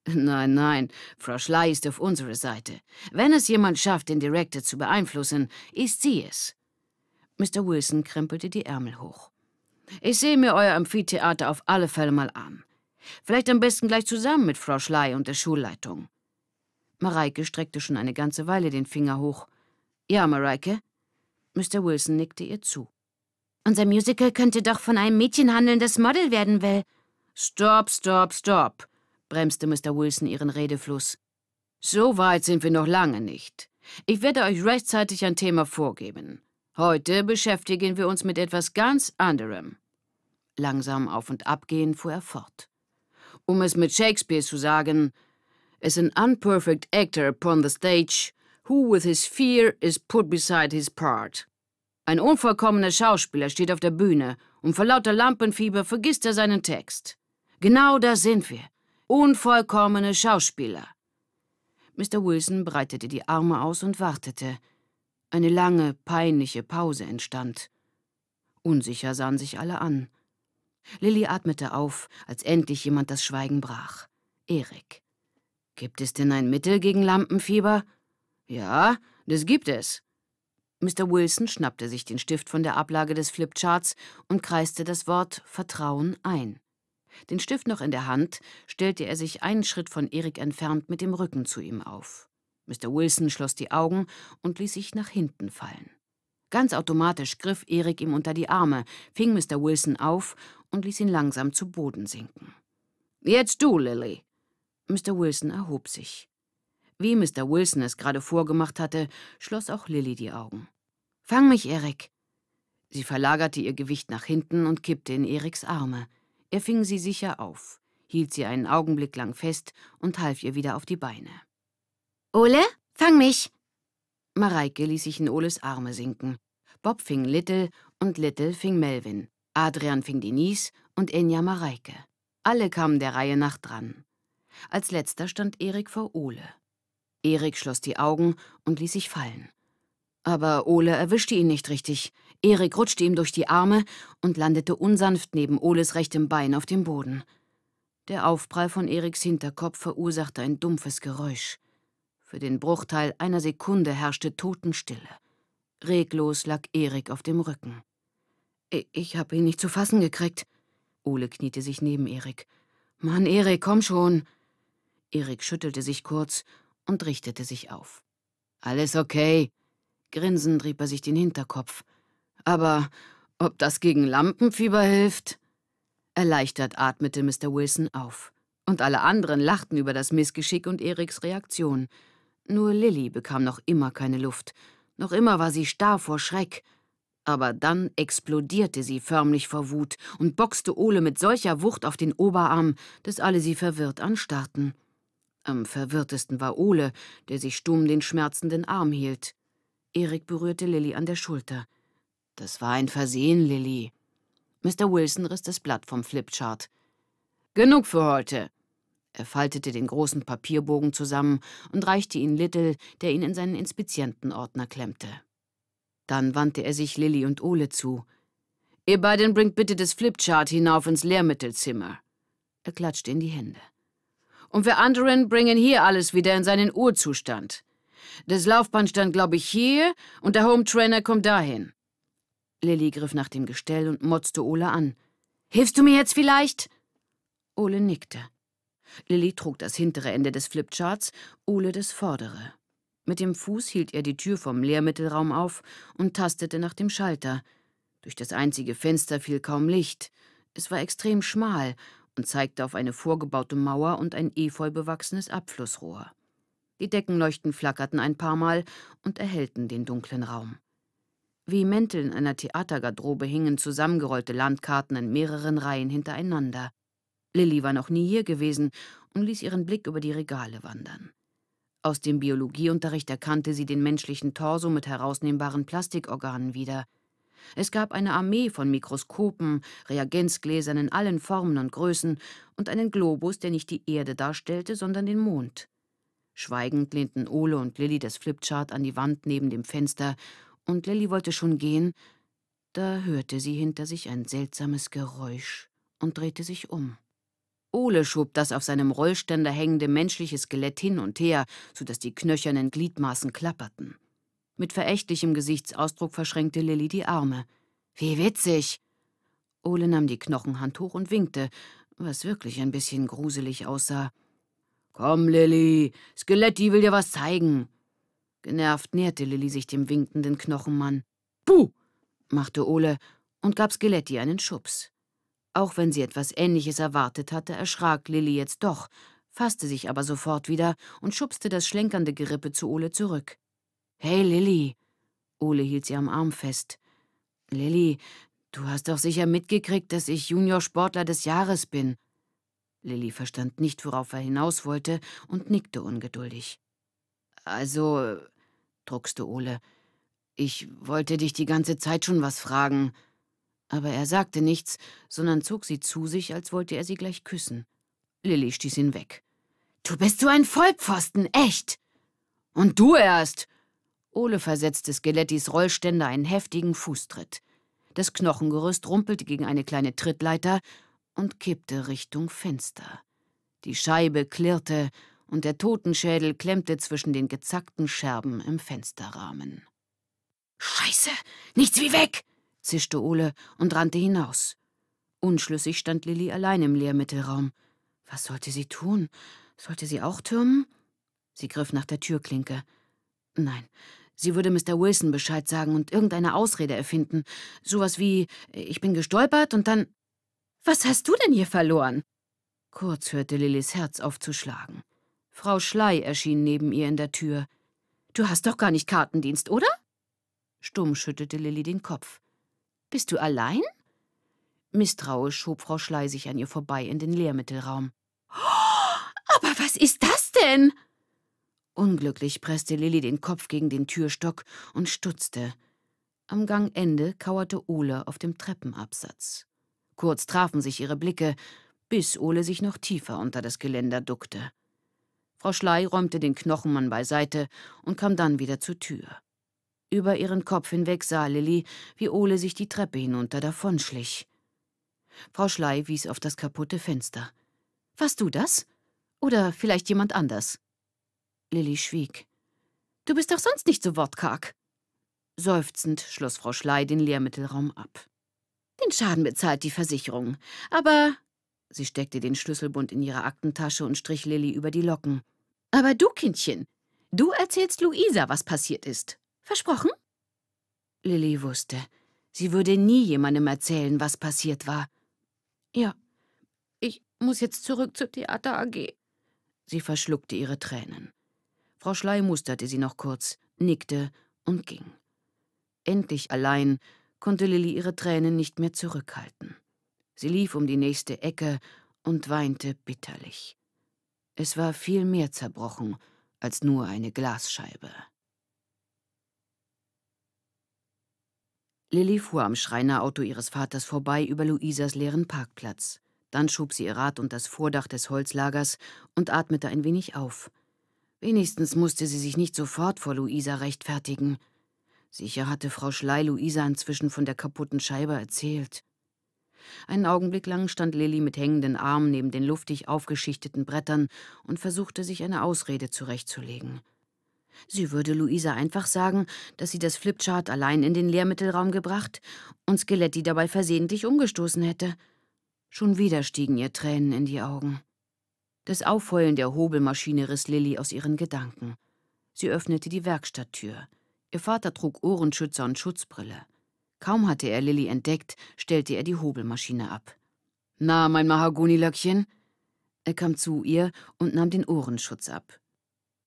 Nein, nein, Frau Schley ist auf unserer Seite. Wenn es jemand schafft, den Director zu beeinflussen, ist sie es. Mr. Wilson krempelte die Ärmel hoch. Ich sehe mir euer Amphitheater auf alle Fälle mal an. Vielleicht am besten gleich zusammen mit Frau Schley und der Schulleitung. Mareike streckte schon eine ganze Weile den Finger hoch. Ja, Mareike? Mr. Wilson nickte ihr zu. Unser Musical könnte doch von einem Mädchen handeln, das Model werden will. Stop, stop, stop, bremste Mr. Wilson ihren Redefluss. So weit sind wir noch lange nicht. Ich werde euch rechtzeitig ein Thema vorgeben. Heute beschäftigen wir uns mit etwas ganz anderem. Langsam auf und ab gehen fuhr er fort. Um es mit Shakespeare zu sagen, as an unperfect actor upon the stage, who with his fear is put beside his part. Ein unvollkommener Schauspieler steht auf der Bühne und vor lauter Lampenfieber vergisst er seinen Text. Genau da sind wir. Unvollkommene Schauspieler. Mr. Wilson breitete die Arme aus und wartete. Eine lange, peinliche Pause entstand. Unsicher sahen sich alle an. Lilly atmete auf, als endlich jemand das Schweigen brach. Erik. Gibt es denn ein Mittel gegen Lampenfieber? Ja, das gibt es. Mr. Wilson schnappte sich den Stift von der Ablage des Flipcharts und kreiste das Wort Vertrauen ein. Den Stift noch in der Hand, stellte er sich einen Schritt von Erik entfernt mit dem Rücken zu ihm auf. Mr. Wilson schloss die Augen und ließ sich nach hinten fallen. Ganz automatisch griff Erik ihm unter die Arme, fing Mr. Wilson auf und ließ ihn langsam zu Boden sinken. Jetzt du, Lily. Mr. Wilson erhob sich. Wie Mr. Wilson es gerade vorgemacht hatte, schloss auch Lily die Augen. Fang mich, Erik. Sie verlagerte ihr Gewicht nach hinten und kippte in Eriks Arme. Er fing sie sicher auf, hielt sie einen Augenblick lang fest und half ihr wieder auf die Beine. Ole, fang mich! Mareike ließ sich in Oles Arme sinken. Bob fing Little und Little fing Melvin. Adrian fing Denise und Enya Mareike. Alle kamen der Reihe nach dran. Als letzter stand Erik vor Ole. Erik schloss die Augen und ließ sich fallen. Aber Ole erwischte ihn nicht richtig. Erik rutschte ihm durch die Arme und landete unsanft neben Oles rechtem Bein auf dem Boden. Der Aufprall von Eriks Hinterkopf verursachte ein dumpfes Geräusch. Für den Bruchteil einer Sekunde herrschte Totenstille. Reglos lag Erik auf dem Rücken. Ich hab ihn nicht zu fassen gekriegt. Ole kniete sich neben Erik. Mann, Erik, komm schon. Erik schüttelte sich kurz und richtete sich auf. Alles okay. Grinsend rieb er sich den Hinterkopf. Aber ob das gegen Lampenfieber hilft? Erleichtert atmete Mr. Wilson auf. Und alle anderen lachten über das Missgeschick und Eriks Reaktion. Nur Lilly bekam noch immer keine Luft. Noch immer war sie starr vor Schreck. Aber dann explodierte sie förmlich vor Wut und boxte Ole mit solcher Wucht auf den Oberarm, dass alle sie verwirrt anstarrten. Am verwirrtesten war Ole, der sich stumm den schmerzenden Arm hielt. Erik berührte Lilly an der Schulter. Das war ein Versehen, Lilly. Mr. Wilson riss das Blatt vom Flipchart. Genug für heute. Er faltete den großen Papierbogen zusammen und reichte ihn Little, der ihn in seinen Inspizientenordner klemmte. Dann wandte er sich Lilly und Ole zu. Ihr beiden bringt bitte das Flipchart hinauf ins Lehrmittelzimmer. Er klatschte in die Hände. Und wir anderen bringen hier alles wieder in seinen Urzustand. Das Laufband stand, glaube ich, hier und der Hometrainer kommt dahin. Lilly griff nach dem Gestell und motzte Ole an. Hilfst du mir jetzt vielleicht? Ole nickte. Lilly trug das hintere Ende des Flipcharts, Ole das vordere. Mit dem Fuß hielt er die Tür vom Lehrmittelraum auf und tastete nach dem Schalter. Durch das einzige Fenster fiel kaum Licht. Es war extrem schmal und zeigte auf eine vorgebaute Mauer und ein efeu bewachsenes Abflussrohr. Die Deckenleuchten flackerten ein paar Mal und erhellten den dunklen Raum. Wie Mäntel in einer Theatergarderobe hingen zusammengerollte Landkarten in mehreren Reihen hintereinander. Lilly war noch nie hier gewesen und ließ ihren Blick über die Regale wandern. Aus dem Biologieunterricht erkannte sie den menschlichen Torso mit herausnehmbaren Plastikorganen wieder. Es gab eine Armee von Mikroskopen, Reagenzgläsern in allen Formen und Größen und einen Globus, der nicht die Erde darstellte, sondern den Mond. Schweigend lehnten Ole und Lilly das Flipchart an die Wand neben dem Fenster, und Lilly wollte schon gehen, da hörte sie hinter sich ein seltsames Geräusch und drehte sich um. Ole schob das auf seinem Rollständer hängende menschliche Skelett hin und her, sodass die knöchernen Gliedmaßen klapperten. Mit verächtlichem Gesichtsausdruck verschränkte Lilly die Arme. Wie witzig! Ole nahm die Knochenhand hoch und winkte, was wirklich ein bisschen gruselig aussah. Komm, Lilly, Skeletti will dir was zeigen. Genervt näherte Lilly sich dem winkenden Knochenmann. Puh! machte Ole und gab Skeletti einen Schubs. Auch wenn sie etwas Ähnliches erwartet hatte, erschrak Lilly jetzt doch, fasste sich aber sofort wieder und schubste das schlenkernde Gerippe zu Ole zurück. Hey, Lilly! Ole hielt sie am Arm fest. Lilly, du hast doch sicher mitgekriegt, dass ich Juniorsportler des Jahres bin. Lilly verstand nicht, worauf er hinaus wollte und nickte ungeduldig. Also, druckste Ole, ich wollte dich die ganze Zeit schon was fragen aber er sagte nichts, sondern zog sie zu sich, als wollte er sie gleich küssen. Lilly stieß ihn weg. Du bist so ein Vollpfosten, echt! Und du erst! Ole versetzte Skelettis Rollständer einen heftigen Fußtritt. Das Knochengerüst rumpelte gegen eine kleine Trittleiter und kippte Richtung Fenster. Die Scheibe klirrte und der Totenschädel klemmte zwischen den gezackten Scherben im Fensterrahmen. Scheiße! Nichts wie weg! zischte Ole und rannte hinaus. Unschlüssig stand Lilli allein im Lehrmittelraum. Was sollte sie tun? Sollte sie auch türmen? Sie griff nach der Türklinke. Nein, sie würde Mr. Wilson Bescheid sagen und irgendeine Ausrede erfinden. Sowas wie, ich bin gestolpert und dann. Was hast du denn hier verloren? Kurz hörte Lillis Herz aufzuschlagen. Frau Schley erschien neben ihr in der Tür. Du hast doch gar nicht Kartendienst, oder? Stumm schüttelte Lilli den Kopf. Bist du allein? Misstrauisch schob Frau Schleisig an ihr vorbei in den Lehrmittelraum. Aber was ist das denn? Unglücklich presste Lilli den Kopf gegen den Türstock und stutzte. Am Gangende kauerte Ole auf dem Treppenabsatz. Kurz trafen sich ihre Blicke, bis Ole sich noch tiefer unter das Geländer duckte. Frau Schlei räumte den Knochenmann beiseite und kam dann wieder zur Tür. Über ihren Kopf hinweg sah Lilly, wie Ole sich die Treppe hinunter davonschlich. Frau Schley wies auf das kaputte Fenster. Warst du das? Oder vielleicht jemand anders? Lilly schwieg. Du bist doch sonst nicht so wortkarg. Seufzend schloss Frau Schley den Lehrmittelraum ab. Den Schaden bezahlt die Versicherung. Aber. Sie steckte den Schlüsselbund in ihre Aktentasche und strich Lilly über die Locken. Aber du, Kindchen, du erzählst Luisa, was passiert ist. Versprochen? Lilly wusste, sie würde nie jemandem erzählen, was passiert war. Ja, ich muss jetzt zurück zur Theater AG. Sie verschluckte ihre Tränen. Frau Schley musterte sie noch kurz, nickte und ging. Endlich allein konnte Lilly ihre Tränen nicht mehr zurückhalten. Sie lief um die nächste Ecke und weinte bitterlich. Es war viel mehr zerbrochen als nur eine Glasscheibe. Lilly fuhr am Schreinerauto ihres Vaters vorbei über Luisas leeren Parkplatz. Dann schob sie ihr Rad unter das Vordach des Holzlagers und atmete ein wenig auf. Wenigstens musste sie sich nicht sofort vor Luisa rechtfertigen. Sicher hatte Frau Schley Luisa inzwischen von der kaputten Scheibe erzählt. Einen Augenblick lang stand Lilly mit hängenden Armen neben den luftig aufgeschichteten Brettern und versuchte, sich eine Ausrede zurechtzulegen. Sie würde Luisa einfach sagen, dass sie das Flipchart allein in den Lehrmittelraum gebracht und Skeletti dabei versehentlich umgestoßen hätte. Schon wieder stiegen ihr Tränen in die Augen. Das Aufheulen der Hobelmaschine riss Lilly aus ihren Gedanken. Sie öffnete die Werkstatttür. Ihr Vater trug Ohrenschützer und Schutzbrille. Kaum hatte er Lilly entdeckt, stellte er die Hobelmaschine ab. »Na, mein Mahagonilöckchen? Er kam zu ihr und nahm den Ohrenschutz ab.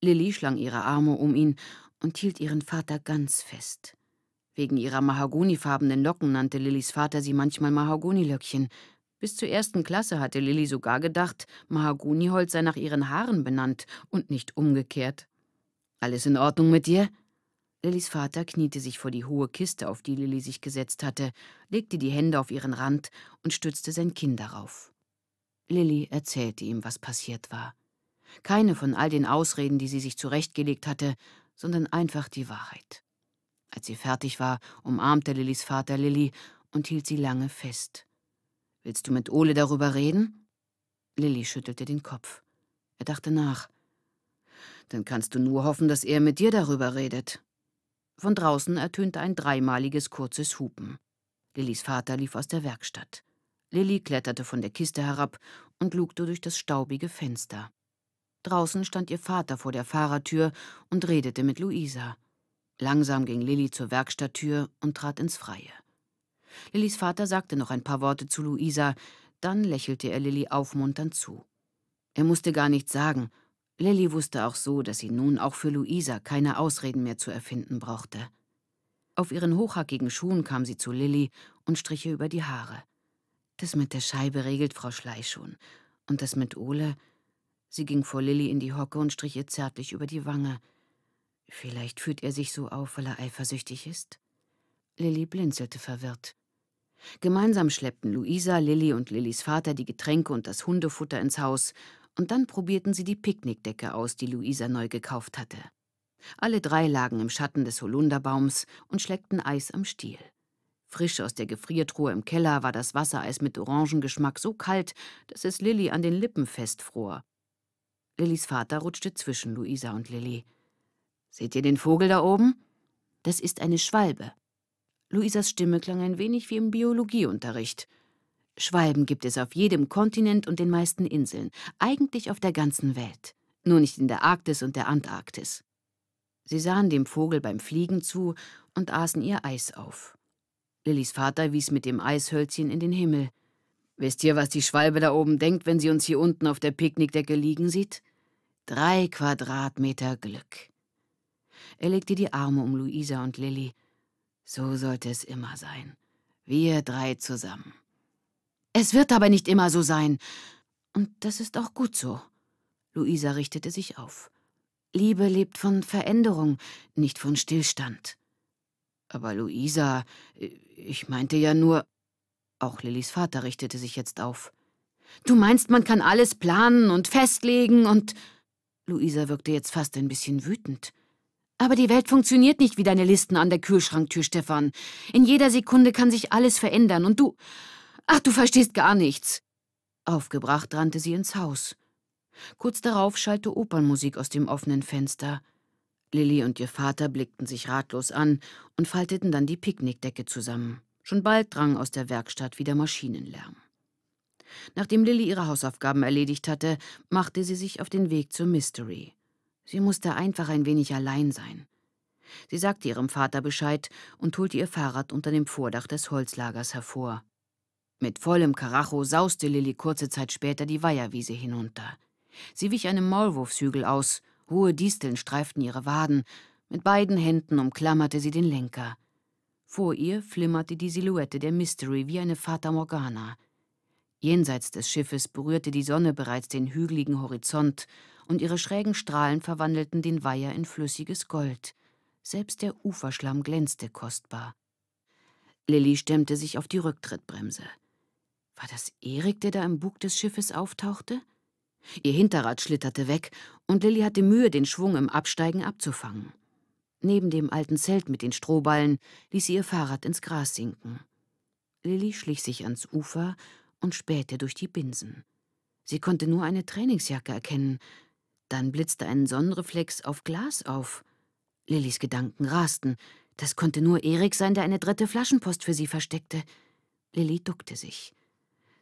Lilly schlang ihre Arme um ihn und hielt ihren Vater ganz fest. Wegen ihrer mahagonifarbenen Locken nannte Lillys Vater sie manchmal Mahagonilöckchen. Bis zur ersten Klasse hatte Lilly sogar gedacht, Mahagoniholz sei nach ihren Haaren benannt und nicht umgekehrt. Alles in Ordnung mit dir? Lillys Vater kniete sich vor die hohe Kiste, auf die Lilly sich gesetzt hatte, legte die Hände auf ihren Rand und stützte sein Kinn darauf. Lilly erzählte ihm, was passiert war. Keine von all den Ausreden, die sie sich zurechtgelegt hatte, sondern einfach die Wahrheit. Als sie fertig war, umarmte Lillys Vater Lilly und hielt sie lange fest. Willst du mit Ole darüber reden? Lilly schüttelte den Kopf. Er dachte nach. Dann kannst du nur hoffen, dass er mit dir darüber redet. Von draußen ertönte ein dreimaliges kurzes Hupen. Lillys Vater lief aus der Werkstatt. Lilly kletterte von der Kiste herab und lugte durch das staubige Fenster. Draußen stand ihr Vater vor der Fahrertür und redete mit Luisa. Langsam ging Lilly zur Werkstatttür und trat ins Freie. Lillys Vater sagte noch ein paar Worte zu Luisa, dann lächelte er Lilly aufmunternd zu. Er musste gar nichts sagen. Lilly wusste auch so, dass sie nun auch für Luisa keine Ausreden mehr zu erfinden brauchte. Auf ihren hochhackigen Schuhen kam sie zu Lilly und strich ihr über die Haare. Das mit der Scheibe regelt Frau Schlei schon. Und das mit Ole, Sie ging vor Lilly in die Hocke und strich ihr zärtlich über die Wange. Vielleicht fühlt er sich so auf, weil er eifersüchtig ist? Lilly blinzelte verwirrt. Gemeinsam schleppten Luisa, Lilly und Lillys Vater die Getränke und das Hundefutter ins Haus, und dann probierten sie die Picknickdecke aus, die Luisa neu gekauft hatte. Alle drei lagen im Schatten des Holunderbaums und schleckten Eis am Stiel. Frisch aus der Gefriertruhe im Keller war das Wassereis mit Orangengeschmack so kalt, dass es Lilly an den Lippen festfror. Lillys Vater rutschte zwischen Luisa und Lilly. Seht ihr den Vogel da oben? Das ist eine Schwalbe. Luisas Stimme klang ein wenig wie im Biologieunterricht. Schwalben gibt es auf jedem Kontinent und den meisten Inseln, eigentlich auf der ganzen Welt, nur nicht in der Arktis und der Antarktis. Sie sahen dem Vogel beim Fliegen zu und aßen ihr Eis auf. Lillys Vater wies mit dem Eishölzchen in den Himmel. Wisst ihr, was die Schwalbe da oben denkt, wenn sie uns hier unten auf der Picknickdecke liegen sieht? Drei Quadratmeter Glück. Er legte die Arme um Luisa und Lilly. So sollte es immer sein. Wir drei zusammen. Es wird aber nicht immer so sein. Und das ist auch gut so. Luisa richtete sich auf. Liebe lebt von Veränderung, nicht von Stillstand. Aber Luisa, ich meinte ja nur... Auch Lillys Vater richtete sich jetzt auf. Du meinst, man kann alles planen und festlegen und... Luisa wirkte jetzt fast ein bisschen wütend. Aber die Welt funktioniert nicht wie deine Listen an der Kühlschranktür, Stefan. In jeder Sekunde kann sich alles verändern und du. Ach, du verstehst gar nichts. Aufgebracht rannte sie ins Haus. Kurz darauf schallte Opernmusik aus dem offenen Fenster. Lilly und ihr Vater blickten sich ratlos an und falteten dann die Picknickdecke zusammen. Schon bald drang aus der Werkstatt wieder Maschinenlärm. Nachdem Lilly ihre Hausaufgaben erledigt hatte, machte sie sich auf den Weg zur Mystery. Sie musste einfach ein wenig allein sein. Sie sagte ihrem Vater Bescheid und holte ihr Fahrrad unter dem Vordach des Holzlagers hervor. Mit vollem Karacho sauste Lilly kurze Zeit später die Weiherwiese hinunter. Sie wich einem Maulwurfshügel aus, hohe Disteln streiften ihre Waden, mit beiden Händen umklammerte sie den Lenker. Vor ihr flimmerte die Silhouette der Mystery wie eine Fata Morgana – Jenseits des Schiffes berührte die Sonne bereits den hügeligen Horizont, und ihre schrägen Strahlen verwandelten den Weiher in flüssiges Gold. Selbst der Uferschlamm glänzte kostbar. Lilly stemmte sich auf die Rücktrittbremse. War das Erik, der da im Bug des Schiffes auftauchte? Ihr Hinterrad schlitterte weg, und Lilly hatte Mühe, den Schwung im Absteigen abzufangen. Neben dem alten Zelt mit den Strohballen ließ sie ihr Fahrrad ins Gras sinken. Lilly schlich sich ans Ufer und spähte durch die Binsen. Sie konnte nur eine Trainingsjacke erkennen. Dann blitzte ein Sonnenreflex auf Glas auf. Lillys Gedanken rasten. Das konnte nur Erik sein, der eine dritte Flaschenpost für sie versteckte. Lilly duckte sich.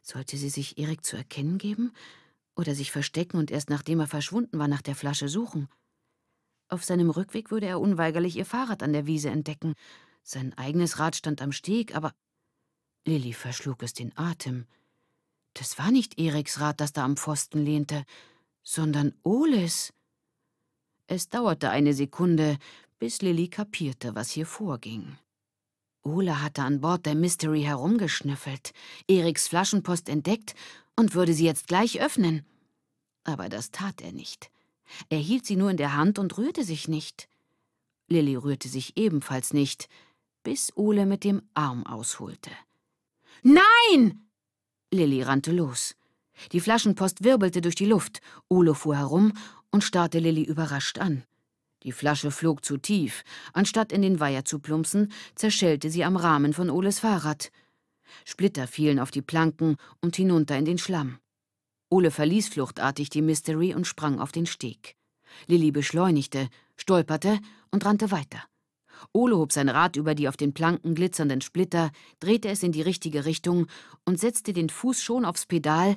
Sollte sie sich Erik zu erkennen geben? Oder sich verstecken und erst nachdem er verschwunden war, nach der Flasche suchen? Auf seinem Rückweg würde er unweigerlich ihr Fahrrad an der Wiese entdecken. Sein eigenes Rad stand am Steg, aber Lilly verschlug es den Atem. Das war nicht Eriks Rad, das da am Pfosten lehnte, sondern Oles. Es dauerte eine Sekunde, bis Lilly kapierte, was hier vorging. Ole hatte an Bord der Mystery herumgeschnüffelt, Eriks Flaschenpost entdeckt und würde sie jetzt gleich öffnen. Aber das tat er nicht. Er hielt sie nur in der Hand und rührte sich nicht. Lilly rührte sich ebenfalls nicht, bis Ole mit dem Arm ausholte. Nein! Lilly rannte los. Die Flaschenpost wirbelte durch die Luft. Ulo fuhr herum und starrte Lilly überrascht an. Die Flasche flog zu tief. Anstatt in den Weiher zu plumpsen, zerschellte sie am Rahmen von Oles Fahrrad. Splitter fielen auf die Planken und hinunter in den Schlamm. Ole verließ fluchtartig die Mystery und sprang auf den Steg. Lilly beschleunigte, stolperte und rannte weiter. Ole hob sein Rad über die auf den Planken glitzernden Splitter, drehte es in die richtige Richtung und setzte den Fuß schon aufs Pedal,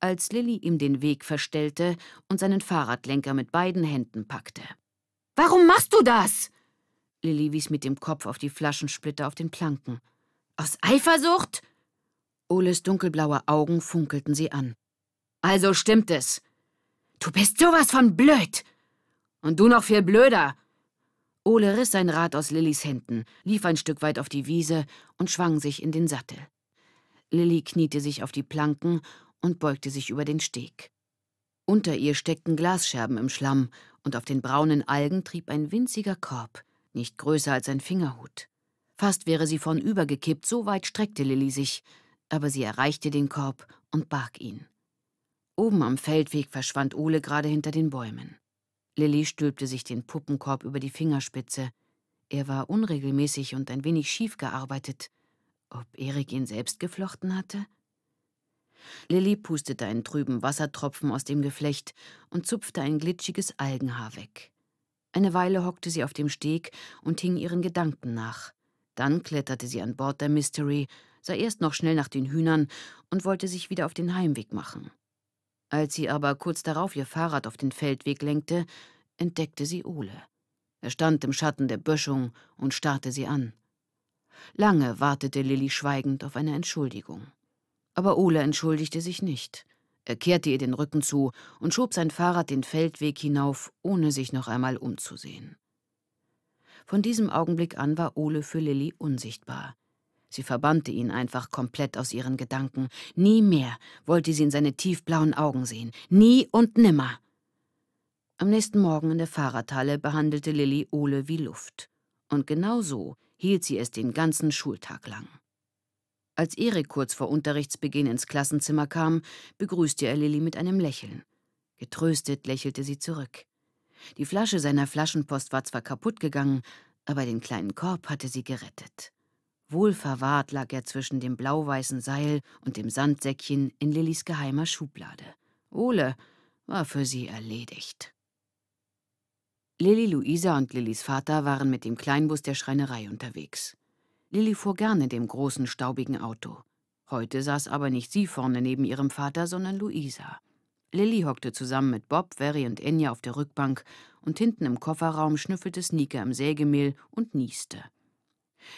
als Lilly ihm den Weg verstellte und seinen Fahrradlenker mit beiden Händen packte. Warum machst du das? Lilly wies mit dem Kopf auf die Flaschensplitter auf den Planken. Aus Eifersucht? Oles dunkelblaue Augen funkelten sie an. Also stimmt es. Du bist sowas von blöd. Und du noch viel blöder. Ole riss sein Rad aus Lillys Händen, lief ein Stück weit auf die Wiese und schwang sich in den Sattel. Lilly kniete sich auf die Planken und beugte sich über den Steg. Unter ihr steckten Glasscherben im Schlamm und auf den braunen Algen trieb ein winziger Korb, nicht größer als ein Fingerhut. Fast wäre sie vornübergekippt, so weit streckte Lilly sich, aber sie erreichte den Korb und barg ihn. Oben am Feldweg verschwand Ole gerade hinter den Bäumen. Lilly stülpte sich den Puppenkorb über die Fingerspitze. Er war unregelmäßig und ein wenig schief gearbeitet. Ob Erik ihn selbst geflochten hatte? Lilly pustete einen trüben Wassertropfen aus dem Geflecht und zupfte ein glitschiges Algenhaar weg. Eine Weile hockte sie auf dem Steg und hing ihren Gedanken nach. Dann kletterte sie an Bord der Mystery, sah erst noch schnell nach den Hühnern und wollte sich wieder auf den Heimweg machen. Als sie aber kurz darauf ihr Fahrrad auf den Feldweg lenkte, entdeckte sie Ole. Er stand im Schatten der Böschung und starrte sie an. Lange wartete Lilli schweigend auf eine Entschuldigung. Aber Ole entschuldigte sich nicht. Er kehrte ihr den Rücken zu und schob sein Fahrrad den Feldweg hinauf, ohne sich noch einmal umzusehen. Von diesem Augenblick an war Ole für Lilli unsichtbar. Sie verbannte ihn einfach komplett aus ihren Gedanken. Nie mehr wollte sie in seine tiefblauen Augen sehen. Nie und nimmer. Am nächsten Morgen in der Fahrradhalle behandelte Lilly Ole wie Luft. Und genau so hielt sie es den ganzen Schultag lang. Als Erik kurz vor Unterrichtsbeginn ins Klassenzimmer kam, begrüßte er Lilly mit einem Lächeln. Getröstet lächelte sie zurück. Die Flasche seiner Flaschenpost war zwar kaputt gegangen, aber den kleinen Korb hatte sie gerettet. Wohlverwahrt lag er zwischen dem blau-weißen Seil und dem Sandsäckchen in Lillis geheimer Schublade. Ole war für sie erledigt. Lilli, Luisa und Lillis Vater waren mit dem Kleinbus der Schreinerei unterwegs. Lilli fuhr gerne dem großen, staubigen Auto. Heute saß aber nicht sie vorne neben ihrem Vater, sondern Luisa. Lilli hockte zusammen mit Bob, Verry und Enya auf der Rückbank und hinten im Kofferraum schnüffelte Sneaker im Sägemehl und nieste.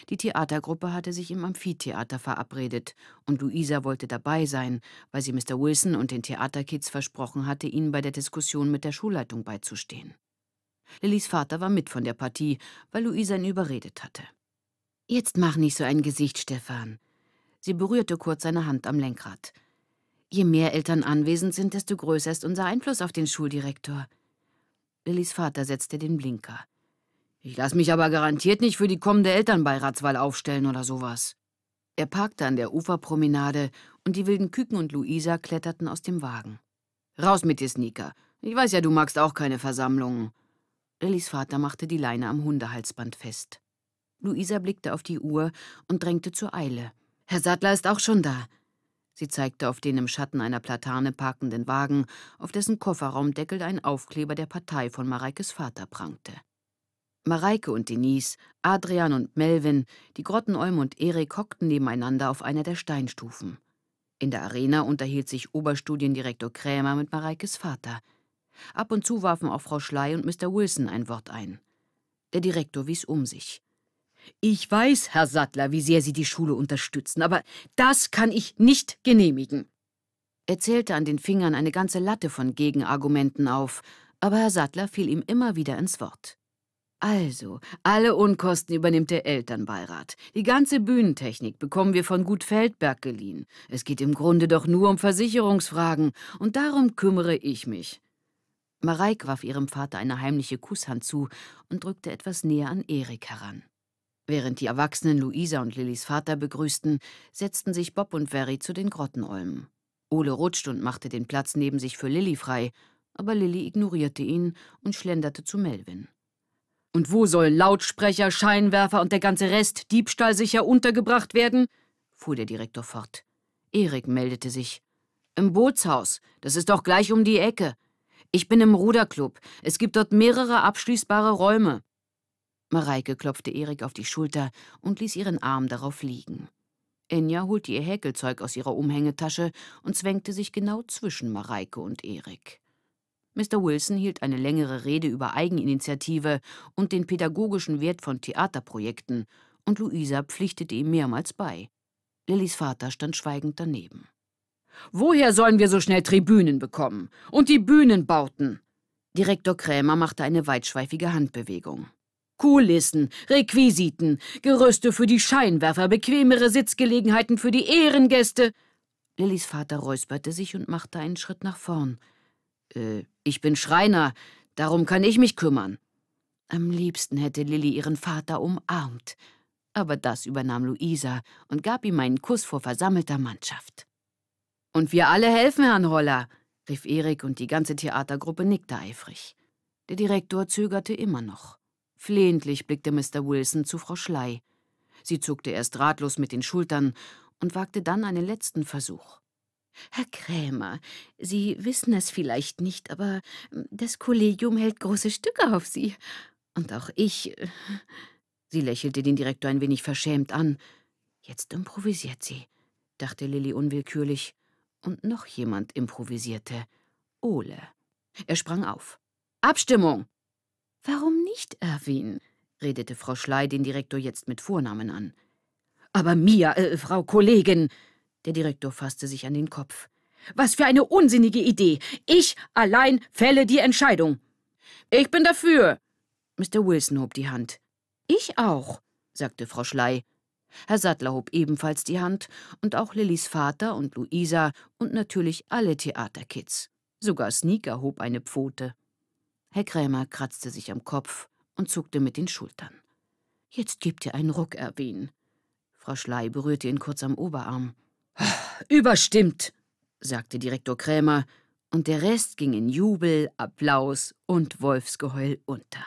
Die Theatergruppe hatte sich im Amphitheater verabredet und Luisa wollte dabei sein, weil sie Mr. Wilson und den Theaterkids versprochen hatte, ihnen bei der Diskussion mit der Schulleitung beizustehen. Lillys Vater war mit von der Partie, weil Luisa ihn überredet hatte. Jetzt mach nicht so ein Gesicht, Stefan. Sie berührte kurz seine Hand am Lenkrad. Je mehr Eltern anwesend sind, desto größer ist unser Einfluss auf den Schuldirektor. Lillys Vater setzte den Blinker. Ich lasse mich aber garantiert nicht für die kommende Elternbeiratswahl aufstellen oder sowas. Er parkte an der Uferpromenade und die wilden Küken und Luisa kletterten aus dem Wagen. Raus mit dir, Sneaker. Ich weiß ja, du magst auch keine Versammlungen. Lillys Vater machte die Leine am Hundehalsband fest. Luisa blickte auf die Uhr und drängte zur Eile. Herr Sattler ist auch schon da. Sie zeigte auf den im Schatten einer Platane parkenden Wagen, auf dessen Kofferraumdeckel ein Aufkleber der Partei von Mareikes Vater prangte. Mareike und Denise, Adrian und Melvin, die Grottenolm und Erik hockten nebeneinander auf einer der Steinstufen. In der Arena unterhielt sich Oberstudiendirektor Krämer mit Mareikes Vater. Ab und zu warfen auch Frau Schley und Mr. Wilson ein Wort ein. Der Direktor wies um sich. Ich weiß, Herr Sattler, wie sehr Sie die Schule unterstützen, aber das kann ich nicht genehmigen. Er zählte an den Fingern eine ganze Latte von Gegenargumenten auf, aber Herr Sattler fiel ihm immer wieder ins Wort. Also, alle Unkosten übernimmt der Elternbeirat. Die ganze Bühnentechnik bekommen wir von Gut Feldberg geliehen. Es geht im Grunde doch nur um Versicherungsfragen und darum kümmere ich mich. Mareik warf ihrem Vater eine heimliche Kusshand zu und drückte etwas näher an Erik heran. Während die Erwachsenen Luisa und Lillys Vater begrüßten, setzten sich Bob und Verry zu den Grottenolmen. Ole rutschte und machte den Platz neben sich für Lilly frei, aber Lilly ignorierte ihn und schlenderte zu Melvin. Und wo sollen Lautsprecher, Scheinwerfer und der ganze Rest diebstahlsicher untergebracht werden? fuhr der Direktor fort. Erik meldete sich. Im Bootshaus. Das ist doch gleich um die Ecke. Ich bin im Ruderclub. Es gibt dort mehrere abschließbare Räume. Mareike klopfte Erik auf die Schulter und ließ ihren Arm darauf liegen. Enya holte ihr Häkelzeug aus ihrer Umhängetasche und zwängte sich genau zwischen Mareike und Erik. Mr. Wilson hielt eine längere Rede über Eigeninitiative und den pädagogischen Wert von Theaterprojekten, und Luisa pflichtete ihm mehrmals bei. Lillys Vater stand schweigend daneben. Woher sollen wir so schnell Tribünen bekommen? Und die Bühnenbauten? Direktor Krämer machte eine weitschweifige Handbewegung. Kulissen, Requisiten, Gerüste für die Scheinwerfer, bequemere Sitzgelegenheiten für die Ehrengäste. Lillys Vater räusperte sich und machte einen Schritt nach vorn. Äh, ich bin Schreiner, darum kann ich mich kümmern. Am liebsten hätte Lilly ihren Vater umarmt. Aber das übernahm Luisa und gab ihm einen Kuss vor versammelter Mannschaft. Und wir alle helfen Herrn Holler, rief Erik und die ganze Theatergruppe nickte eifrig. Der Direktor zögerte immer noch. Flehentlich blickte Mr. Wilson zu Frau Schley. Sie zuckte erst ratlos mit den Schultern und wagte dann einen letzten Versuch. Herr Krämer, Sie wissen es vielleicht nicht, aber hm, das Kollegium hält große Stücke auf Sie. Und auch ich. Äh, sie lächelte den Direktor ein wenig verschämt an. Jetzt improvisiert sie, dachte Lilly unwillkürlich. Und noch jemand improvisierte. Ole. Er sprang auf. Abstimmung! Warum nicht, Erwin? redete Frau Schley den Direktor jetzt mit Vornamen an. Aber mir, äh, Frau Kollegin, der Direktor fasste sich an den Kopf. Was für eine unsinnige Idee. Ich allein fälle die Entscheidung. Ich bin dafür. Mr. Wilson hob die Hand. Ich auch, sagte Frau Schley. Herr Sattler hob ebenfalls die Hand und auch Lillys Vater und Luisa und natürlich alle Theaterkids. Sogar Sneaker hob eine Pfote. Herr Krämer kratzte sich am Kopf und zuckte mit den Schultern. Jetzt gibt ihr einen Ruck, Erwin. Frau Schley berührte ihn kurz am Oberarm. Überstimmt, sagte Direktor Krämer, und der Rest ging in Jubel, Applaus und Wolfsgeheul unter.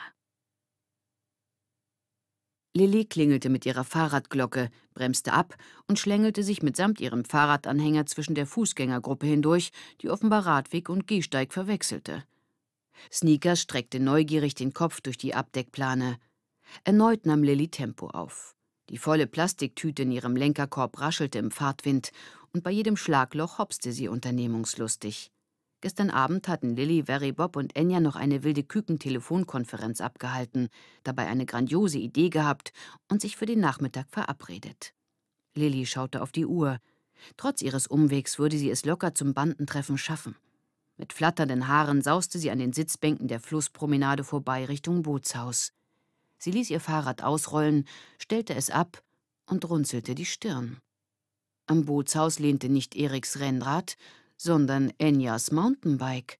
Lilly klingelte mit ihrer Fahrradglocke, bremste ab und schlängelte sich mitsamt ihrem Fahrradanhänger zwischen der Fußgängergruppe hindurch, die offenbar Radweg und Gehsteig verwechselte. Sneakers streckte neugierig den Kopf durch die Abdeckplane. Erneut nahm Lilly Tempo auf. Die volle Plastiktüte in ihrem Lenkerkorb raschelte im Fahrtwind und bei jedem Schlagloch hopste sie unternehmungslustig. Gestern Abend hatten Lilly, Very Bob und Enya noch eine wilde Küken-Telefonkonferenz abgehalten, dabei eine grandiose Idee gehabt und sich für den Nachmittag verabredet. Lilly schaute auf die Uhr. Trotz ihres Umwegs würde sie es locker zum Bandentreffen schaffen. Mit flatternden Haaren sauste sie an den Sitzbänken der Flusspromenade vorbei Richtung Bootshaus. Sie ließ ihr Fahrrad ausrollen, stellte es ab und runzelte die Stirn. Am Bootshaus lehnte nicht Eriks Rennrad, sondern Enyas Mountainbike.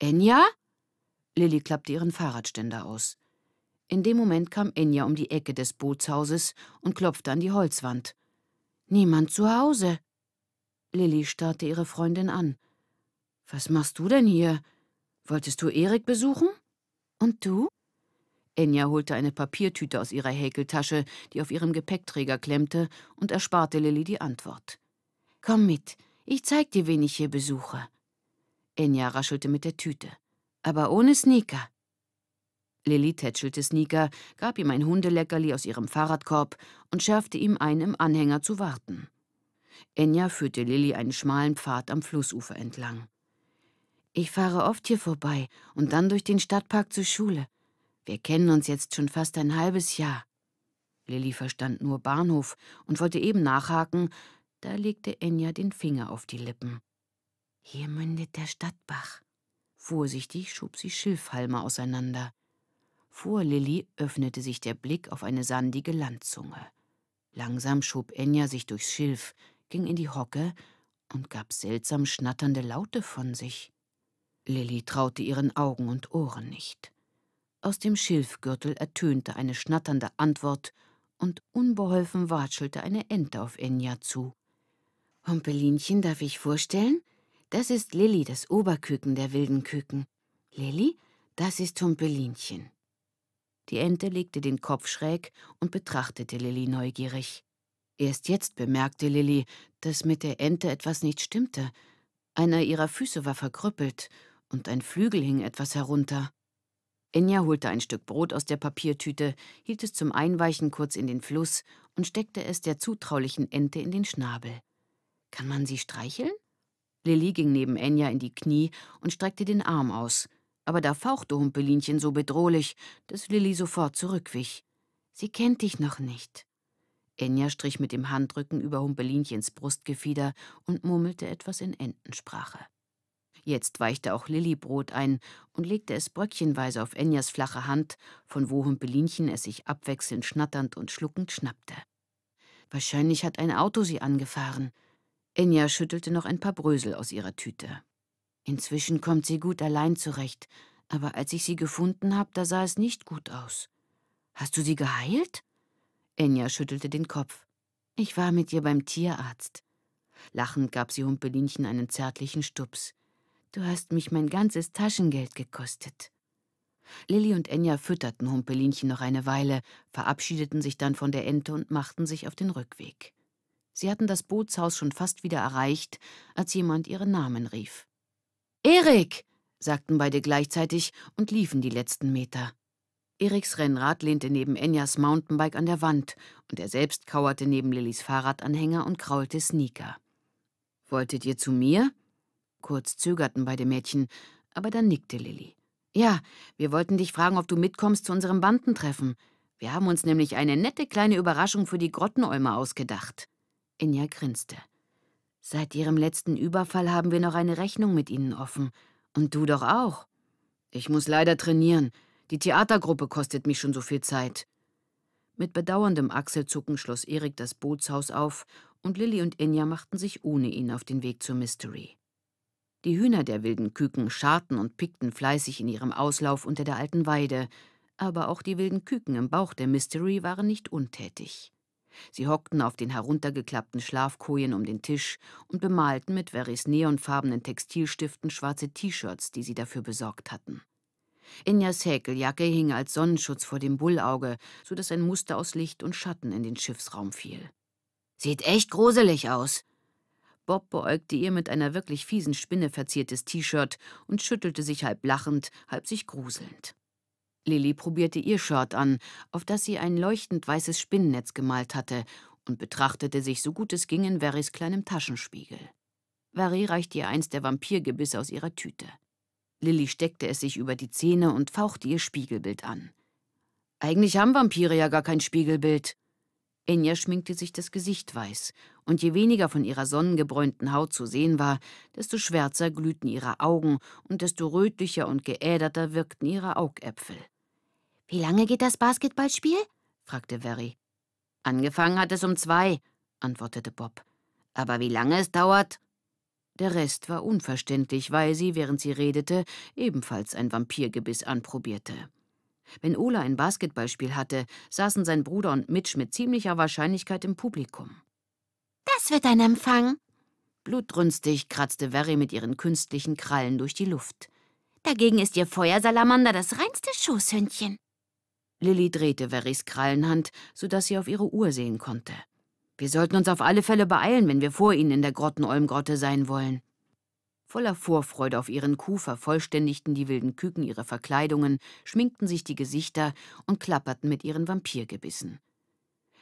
Enya? Lilly klappte ihren Fahrradständer aus. In dem Moment kam Enya um die Ecke des Bootshauses und klopfte an die Holzwand. Niemand zu Hause. Lilly starrte ihre Freundin an. Was machst du denn hier? Wolltest du Erik besuchen? Und du? Enya holte eine Papiertüte aus ihrer Häkeltasche, die auf ihrem Gepäckträger klemmte, und ersparte Lilly die Antwort. Komm mit, ich zeig dir, wen ich hier besuche. Enya raschelte mit der Tüte. Aber ohne Sneaker. Lilly tätschelte Sneaker, gab ihm ein Hundeleckerli aus ihrem Fahrradkorb und schärfte ihm ein, im Anhänger zu warten. Enya führte Lilly einen schmalen Pfad am Flussufer entlang. Ich fahre oft hier vorbei und dann durch den Stadtpark zur Schule. Wir kennen uns jetzt schon fast ein halbes Jahr. Lilly verstand nur Bahnhof und wollte eben nachhaken, da legte Enya den Finger auf die Lippen. Hier mündet der Stadtbach. Vorsichtig schob sie Schilfhalme auseinander. Vor Lilly öffnete sich der Blick auf eine sandige Landzunge. Langsam schob Enya sich durchs Schilf, ging in die Hocke und gab seltsam schnatternde Laute von sich. Lilly traute ihren Augen und Ohren nicht. Aus dem Schilfgürtel ertönte eine schnatternde Antwort, und unbeholfen watschelte eine Ente auf Enya zu. Humpelinchen, darf ich vorstellen? Das ist Lilli, das Oberküken der wilden Küken. Lilli, das ist Humpelinchen. Die Ente legte den Kopf schräg und betrachtete Lilli neugierig. Erst jetzt bemerkte Lilli, dass mit der Ente etwas nicht stimmte. Einer ihrer Füße war verkrüppelt und ein Flügel hing etwas herunter. Enya holte ein Stück Brot aus der Papiertüte, hielt es zum Einweichen kurz in den Fluss und steckte es der zutraulichen Ente in den Schnabel. Kann man sie streicheln? Lilly ging neben Enya in die Knie und streckte den Arm aus. Aber da fauchte Humpelinchen so bedrohlich, dass Lilly sofort zurückwich. Sie kennt dich noch nicht. Enya strich mit dem Handrücken über Humpelinchens Brustgefieder und murmelte etwas in Entensprache. Jetzt weichte auch Lilli Brot ein und legte es bröckchenweise auf Enjas flache Hand, von wo Humpelinchen es sich abwechselnd schnatternd und schluckend schnappte. Wahrscheinlich hat ein Auto sie angefahren. Enja schüttelte noch ein paar Brösel aus ihrer Tüte. Inzwischen kommt sie gut allein zurecht, aber als ich sie gefunden habe, da sah es nicht gut aus. Hast du sie geheilt? Enja schüttelte den Kopf. Ich war mit ihr beim Tierarzt. Lachend gab sie Humpelinchen einen zärtlichen Stups. Du hast mich mein ganzes Taschengeld gekostet. Lilly und Enya fütterten Humpelinchen noch eine Weile, verabschiedeten sich dann von der Ente und machten sich auf den Rückweg. Sie hatten das Bootshaus schon fast wieder erreicht, als jemand ihren Namen rief. Erik! sagten beide gleichzeitig und liefen die letzten Meter. Eriks Rennrad lehnte neben Enjas Mountainbike an der Wand und er selbst kauerte neben Lillys Fahrradanhänger und kraulte Sneaker. Wolltet ihr zu mir? Kurz zögerten beide Mädchen, aber dann nickte Lilly. Ja, wir wollten dich fragen, ob du mitkommst zu unserem Bandentreffen. Wir haben uns nämlich eine nette kleine Überraschung für die Grottenäume ausgedacht. Inja grinste. Seit ihrem letzten Überfall haben wir noch eine Rechnung mit ihnen offen. Und du doch auch. Ich muss leider trainieren. Die Theatergruppe kostet mich schon so viel Zeit. Mit bedauerndem Achselzucken schloss Erik das Bootshaus auf und Lilly und Inja machten sich ohne ihn auf den Weg zur Mystery. Die Hühner der wilden Küken scharten und pickten fleißig in ihrem Auslauf unter der alten Weide, aber auch die wilden Küken im Bauch der Mystery waren nicht untätig. Sie hockten auf den heruntergeklappten Schlafkojen um den Tisch und bemalten mit Verrys neonfarbenen Textilstiften schwarze T-Shirts, die sie dafür besorgt hatten. Injas Häkeljacke hing als Sonnenschutz vor dem Bullauge, so dass ein Muster aus Licht und Schatten in den Schiffsraum fiel. Sieht echt gruselig aus, Bob beäugte ihr mit einer wirklich fiesen Spinne verziertes T-Shirt und schüttelte sich halb lachend, halb sich gruselnd. Lilly probierte ihr Shirt an, auf das sie ein leuchtend weißes Spinnennetz gemalt hatte, und betrachtete sich so gut es ging in Verys kleinem Taschenspiegel. Vary reichte ihr eins der Vampirgebisse aus ihrer Tüte. Lilly steckte es sich über die Zähne und fauchte ihr Spiegelbild an. Eigentlich haben Vampire ja gar kein Spiegelbild, Enya schminkte sich das Gesicht weiß, und je weniger von ihrer sonnengebräunten Haut zu sehen war, desto schwärzer glühten ihre Augen und desto rötlicher und geäderter wirkten ihre Augäpfel. »Wie lange geht das Basketballspiel?« fragte Verry. »Angefangen hat es um zwei«, antwortete Bob. »Aber wie lange es dauert?« Der Rest war unverständlich, weil sie, während sie redete, ebenfalls ein Vampirgebiss anprobierte. Wenn Ola ein Basketballspiel hatte, saßen sein Bruder und Mitch mit ziemlicher Wahrscheinlichkeit im Publikum. Das wird ein Empfang. Blutrünstig kratzte Verry mit ihren künstlichen Krallen durch die Luft. Dagegen ist ihr Feuersalamander das reinste Schoßhündchen. Lilly drehte Verrys Krallenhand, sodass sie auf ihre Uhr sehen konnte. Wir sollten uns auf alle Fälle beeilen, wenn wir vor ihnen in der Grottenolmgrotte sein wollen. Voller Vorfreude auf ihren Kuh vervollständigten die wilden Küken ihre Verkleidungen, schminkten sich die Gesichter und klapperten mit ihren Vampirgebissen.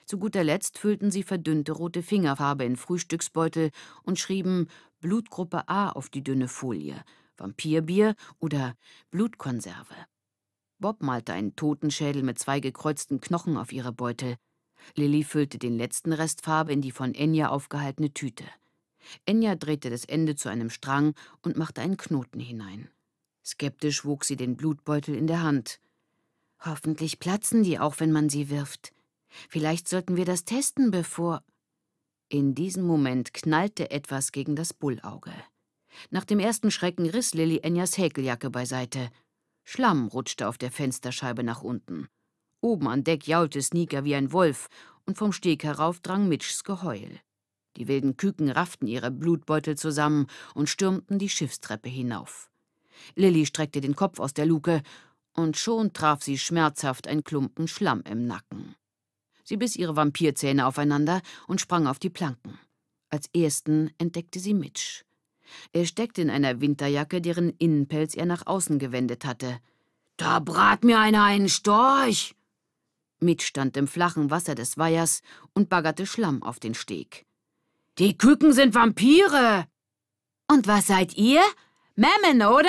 Zu guter Letzt füllten sie verdünnte rote Fingerfarbe in Frühstücksbeutel und schrieben Blutgruppe A auf die dünne Folie, Vampirbier oder Blutkonserve. Bob malte einen Totenschädel mit zwei gekreuzten Knochen auf ihre Beutel. Lilly füllte den letzten Rest Farbe in die von Enya aufgehaltene Tüte. Enya drehte das Ende zu einem Strang und machte einen Knoten hinein. Skeptisch wog sie den Blutbeutel in der Hand. Hoffentlich platzen die auch, wenn man sie wirft. Vielleicht sollten wir das testen, bevor. In diesem Moment knallte etwas gegen das Bullauge. Nach dem ersten Schrecken riss Lilly Enyas Häkeljacke beiseite. Schlamm rutschte auf der Fensterscheibe nach unten. Oben an Deck jaulte Sneaker wie ein Wolf, und vom Steg herauf drang Mitchs Geheul. Die wilden Küken rafften ihre Blutbeutel zusammen und stürmten die Schiffstreppe hinauf. Lilly streckte den Kopf aus der Luke, und schon traf sie schmerzhaft ein Klumpen Schlamm im Nacken. Sie biss ihre Vampirzähne aufeinander und sprang auf die Planken. Als ersten entdeckte sie Mitch. Er steckte in einer Winterjacke, deren Innenpelz er nach außen gewendet hatte. Da brat mir einer einen Storch! Mitch stand im flachen Wasser des Weihers und baggerte Schlamm auf den Steg. Die Küken sind Vampire. Und was seid ihr? Memmen, oder?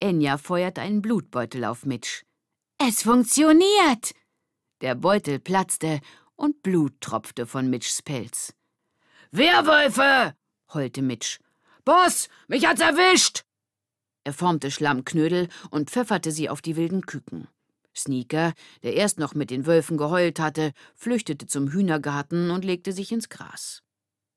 Enya feuert einen Blutbeutel auf Mitch. Es funktioniert! Der Beutel platzte und Blut tropfte von Mitchs Pelz. Werwölfe! heulte Mitch. Boss, mich hat's erwischt! Er formte Schlammknödel und pfefferte sie auf die wilden Küken. Sneaker, der erst noch mit den Wölfen geheult hatte, flüchtete zum Hühnergarten und legte sich ins Gras.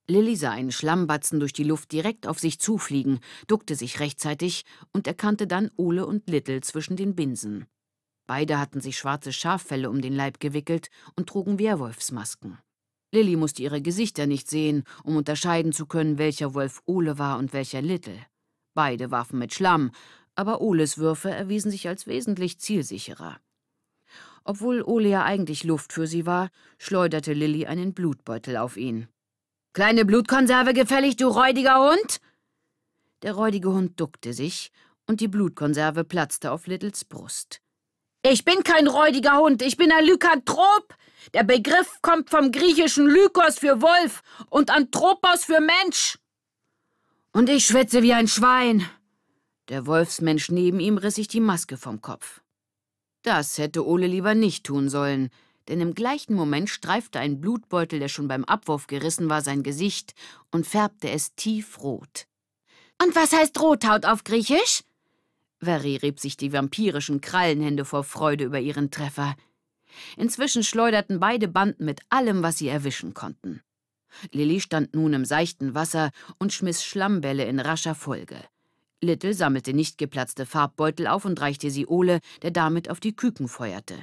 Lilly sah einen Schlammbatzen durch die Luft direkt auf sich zufliegen, duckte sich rechtzeitig und erkannte dann Ole und Little zwischen den Binsen. Beide hatten sich schwarze Schaffelle um den Leib gewickelt und trugen Werwolfsmasken. Lilly musste ihre Gesichter nicht sehen, um unterscheiden zu können, welcher Wolf Ole war und welcher Little. Beide warfen mit Schlamm, aber Oles Würfe erwiesen sich als wesentlich zielsicherer. Obwohl Ole ja eigentlich Luft für sie war, schleuderte Lilly einen Blutbeutel auf ihn. Kleine Blutkonserve gefällig, du räudiger Hund! Der räudige Hund duckte sich, und die Blutkonserve platzte auf Littles Brust. Ich bin kein räudiger Hund, ich bin ein Lykanthrop! Der Begriff kommt vom griechischen Lykos für Wolf und Anthropos für Mensch! Und ich schwitze wie ein Schwein! Der Wolfsmensch neben ihm riss sich die Maske vom Kopf. Das hätte Ole lieber nicht tun sollen, denn im gleichen Moment streifte ein Blutbeutel, der schon beim Abwurf gerissen war, sein Gesicht und färbte es tiefrot. Und was heißt Rothaut auf Griechisch? Verri rieb sich die vampirischen Krallenhände vor Freude über ihren Treffer. Inzwischen schleuderten beide Banden mit allem, was sie erwischen konnten. Lilly stand nun im seichten Wasser und schmiss Schlammbälle in rascher Folge. Little sammelte nicht geplatzte Farbbeutel auf und reichte sie Ole, der damit auf die Küken feuerte.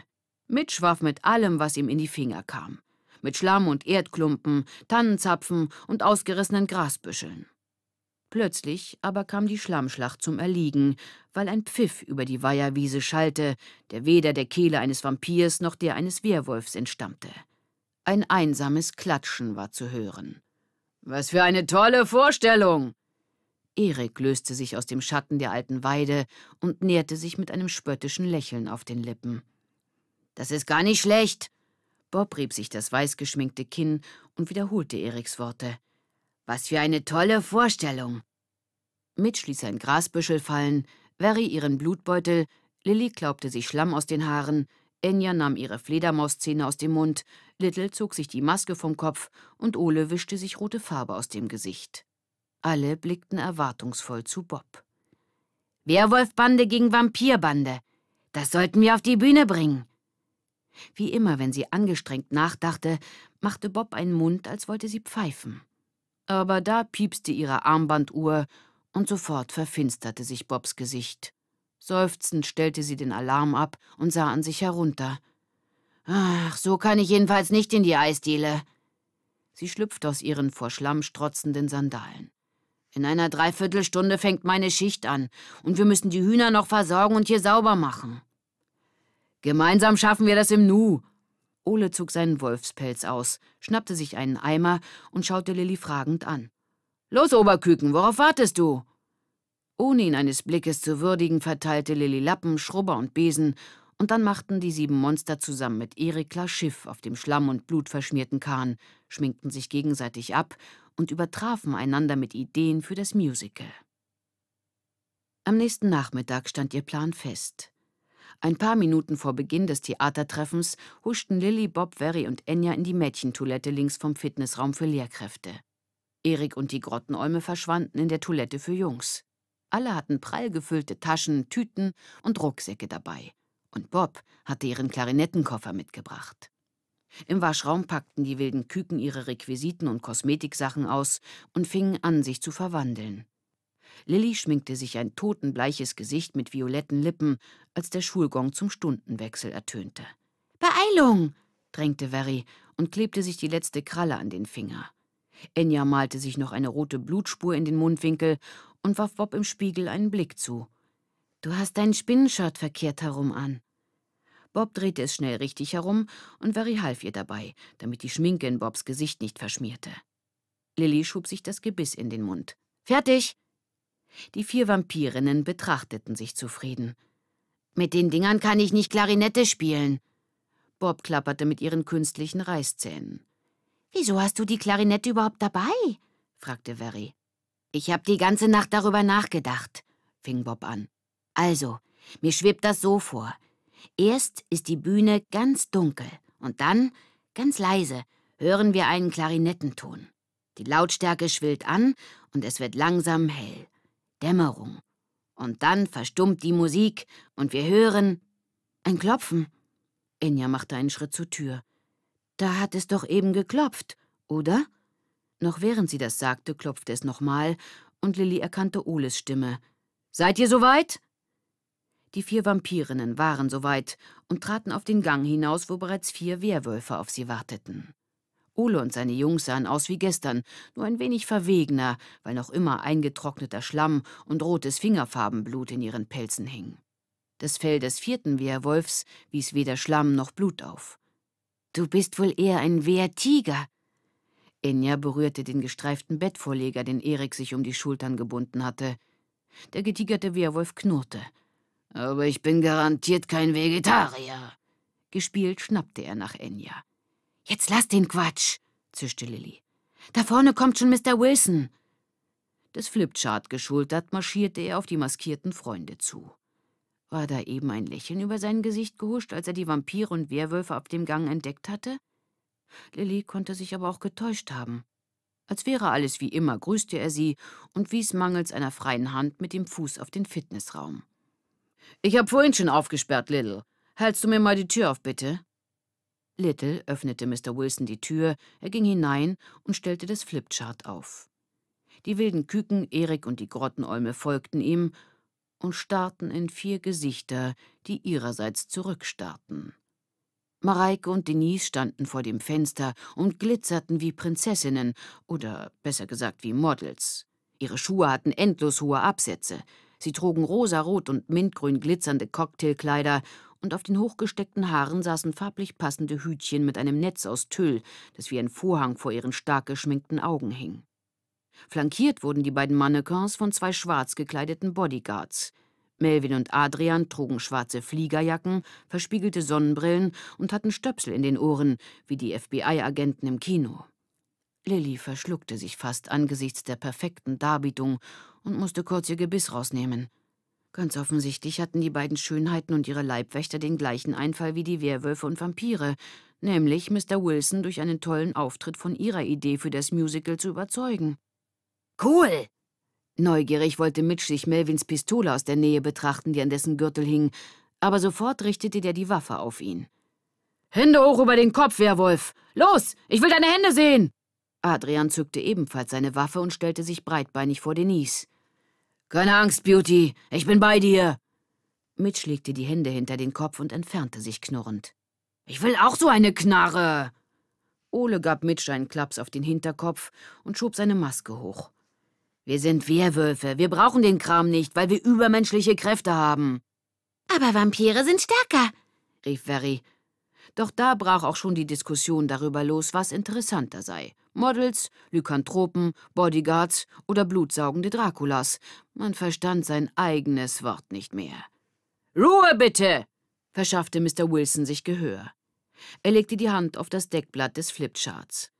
Mitch warf mit allem, was ihm in die Finger kam. Mit Schlamm und Erdklumpen, Tannenzapfen und ausgerissenen Grasbüscheln. Plötzlich aber kam die Schlammschlacht zum Erliegen, weil ein Pfiff über die Weiherwiese schallte, der weder der Kehle eines Vampirs noch der eines Werwolfs entstammte. Ein einsames Klatschen war zu hören. Was für eine tolle Vorstellung! Erik löste sich aus dem Schatten der alten Weide und näherte sich mit einem spöttischen Lächeln auf den Lippen. Das ist gar nicht schlecht. Bob rieb sich das weißgeschminkte Kinn und wiederholte Eriks Worte. Was für eine tolle Vorstellung. Mitch ließ ein Grasbüschel fallen, Verry ihren Blutbeutel, Lilly klaubte sich Schlamm aus den Haaren, Enya nahm ihre Fledermauszähne aus dem Mund, Little zog sich die Maske vom Kopf und Ole wischte sich rote Farbe aus dem Gesicht. Alle blickten erwartungsvoll zu Bob. Werwolfbande gegen Vampirbande. Das sollten wir auf die Bühne bringen. Wie immer, wenn sie angestrengt nachdachte, machte Bob einen Mund, als wollte sie pfeifen. Aber da piepste ihre Armbanduhr und sofort verfinsterte sich Bobs Gesicht. Seufzend stellte sie den Alarm ab und sah an sich herunter. Ach, so kann ich jedenfalls nicht in die Eisdiele. Sie schlüpfte aus ihren vor Schlamm strotzenden Sandalen. In einer Dreiviertelstunde fängt meine Schicht an, und wir müssen die Hühner noch versorgen und hier sauber machen. Gemeinsam schaffen wir das im Nu. Ole zog seinen Wolfspelz aus, schnappte sich einen Eimer und schaute Lilli fragend an. Los, Oberküken, worauf wartest du? Ohne ihn eines Blickes zu würdigen, verteilte Lilli Lappen, Schrubber und Besen, und dann machten die sieben Monster zusammen mit Erikla Schiff auf dem schlamm- und blutverschmierten Kahn, schminkten sich gegenseitig ab und übertrafen einander mit Ideen für das Musical. Am nächsten Nachmittag stand ihr Plan fest. Ein paar Minuten vor Beginn des Theatertreffens huschten Lilly, Bob, Verry und Enya in die Mädchentoilette links vom Fitnessraum für Lehrkräfte. Erik und die Grottenäume verschwanden in der Toilette für Jungs. Alle hatten prall gefüllte Taschen, Tüten und Rucksäcke dabei. Und Bob hatte ihren Klarinettenkoffer mitgebracht. Im Waschraum packten die wilden Küken ihre Requisiten und Kosmetiksachen aus und fingen an, sich zu verwandeln. Lilly schminkte sich ein totenbleiches Gesicht mit violetten Lippen, als der Schulgong zum Stundenwechsel ertönte. Beeilung! drängte Verry und klebte sich die letzte Kralle an den Finger. Enya malte sich noch eine rote Blutspur in den Mundwinkel und warf Bob im Spiegel einen Blick zu. Du hast deinen Spinnenshirt verkehrt herum an. Bob drehte es schnell richtig herum und Verry half ihr dabei, damit die Schminke in Bobs Gesicht nicht verschmierte. Lilly schob sich das Gebiss in den Mund. Fertig! Die vier Vampirinnen betrachteten sich zufrieden. Mit den Dingern kann ich nicht Klarinette spielen. Bob klapperte mit ihren künstlichen Reißzähnen. Wieso hast du die Klarinette überhaupt dabei? fragte Verry. Ich habe die ganze Nacht darüber nachgedacht, fing Bob an. Also, mir schwebt das so vor. Erst ist die Bühne ganz dunkel und dann, ganz leise, hören wir einen Klarinettenton. Die Lautstärke schwillt an und es wird langsam hell. Dämmerung. Und dann verstummt die Musik und wir hören ein Klopfen. Inja machte einen Schritt zur Tür. Da hat es doch eben geklopft, oder? Noch während sie das sagte, klopfte es nochmal und Lilly erkannte Oles Stimme. Seid ihr soweit? Die vier Vampirinnen waren soweit und traten auf den Gang hinaus, wo bereits vier Wehrwölfe auf sie warteten. Ole und seine Jungs sahen aus wie gestern, nur ein wenig verwegener, weil noch immer eingetrockneter Schlamm und rotes Fingerfarbenblut in ihren Pelzen hingen. Das Fell des vierten Wehrwolfs wies weder Schlamm noch Blut auf. Du bist wohl eher ein Wehrtiger. Enya berührte den gestreiften Bettvorleger, den Erik sich um die Schultern gebunden hatte. Der getigerte Wehrwolf knurrte. Aber ich bin garantiert kein Vegetarier. Gespielt schnappte er nach Enya. Jetzt lass den Quatsch, zischte Lilly. Da vorne kommt schon Mr. Wilson. Das Flipchart geschultert marschierte er auf die maskierten Freunde zu. War da eben ein Lächeln über sein Gesicht gehuscht, als er die Vampire und Werwölfe auf dem Gang entdeckt hatte? Lilly konnte sich aber auch getäuscht haben. Als wäre alles wie immer, grüßte er sie und wies mangels einer freien Hand mit dem Fuß auf den Fitnessraum. Ich hab vorhin schon aufgesperrt, Little. Hältst du mir mal die Tür auf, bitte? Little öffnete Mr. Wilson die Tür, er ging hinein und stellte das Flipchart auf. Die wilden Küken, Erik und die Grottenäume folgten ihm und starrten in vier Gesichter, die ihrerseits zurückstarrten. Mareike und Denise standen vor dem Fenster und glitzerten wie Prinzessinnen oder besser gesagt wie Models. Ihre Schuhe hatten endlos hohe Absätze. Sie trugen rosarot und mintgrün glitzernde Cocktailkleider und auf den hochgesteckten Haaren saßen farblich passende Hütchen mit einem Netz aus Tüll, das wie ein Vorhang vor ihren stark geschminkten Augen hing. Flankiert wurden die beiden Mannequins von zwei schwarz gekleideten Bodyguards. Melvin und Adrian trugen schwarze Fliegerjacken, verspiegelte Sonnenbrillen und hatten Stöpsel in den Ohren, wie die FBI-Agenten im Kino. Lilly verschluckte sich fast angesichts der perfekten Darbietung und musste kurz ihr Gebiss rausnehmen. Ganz offensichtlich hatten die beiden Schönheiten und ihre Leibwächter den gleichen Einfall wie die Werwölfe und Vampire, nämlich Mr. Wilson durch einen tollen Auftritt von ihrer Idee für das Musical zu überzeugen. Cool! Neugierig wollte Mitch sich Melvins Pistole aus der Nähe betrachten, die an dessen Gürtel hing, aber sofort richtete der die Waffe auf ihn. Hände hoch über den Kopf, Werwolf! Los, ich will deine Hände sehen! Adrian zückte ebenfalls seine Waffe und stellte sich breitbeinig vor Denise. Keine Angst, Beauty, ich bin bei dir. Mitch legte die Hände hinter den Kopf und entfernte sich knurrend. Ich will auch so eine Knarre. Ole gab Mitch einen Klaps auf den Hinterkopf und schob seine Maske hoch. Wir sind Werwölfe, wir brauchen den Kram nicht, weil wir übermenschliche Kräfte haben. Aber Vampire sind stärker, rief Verry doch da brach auch schon die Diskussion darüber los, was interessanter sei. Models, Lykanthropen, Bodyguards oder blutsaugende Draculas. Man verstand sein eigenes Wort nicht mehr. Ruhe bitte! verschaffte Mr. Wilson sich Gehör. Er legte die Hand auf das Deckblatt des Flipcharts.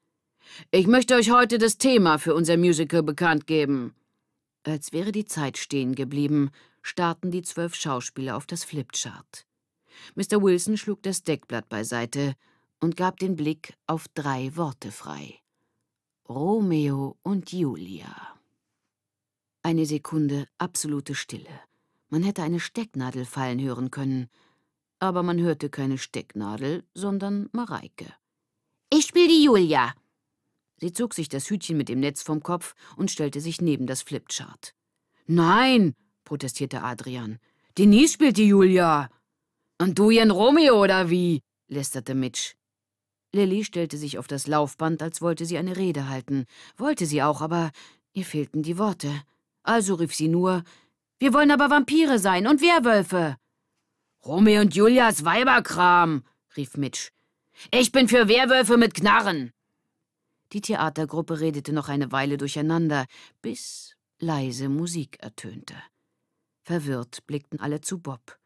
Ich möchte euch heute das Thema für unser Musical bekannt geben. Als wäre die Zeit stehen geblieben, starrten die zwölf Schauspieler auf das Flipchart. Mr. Wilson schlug das Deckblatt beiseite und gab den Blick auf drei Worte frei. Romeo und Julia. Eine Sekunde absolute Stille. Man hätte eine Stecknadel fallen hören können, aber man hörte keine Stecknadel, sondern Mareike. Ich spiele die Julia. Sie zog sich das Hütchen mit dem Netz vom Kopf und stellte sich neben das Flipchart. Nein, protestierte Adrian. Denise spielt die Julia. Und du ihren Romeo, oder wie? lästerte Mitch. Lilly stellte sich auf das Laufband, als wollte sie eine Rede halten. Wollte sie auch, aber ihr fehlten die Worte. Also rief sie nur, wir wollen aber Vampire sein und Werwölfe. Romeo und Julias Weiberkram, rief Mitch. Ich bin für Werwölfe mit Knarren. Die Theatergruppe redete noch eine Weile durcheinander, bis leise Musik ertönte. Verwirrt blickten alle zu Bob.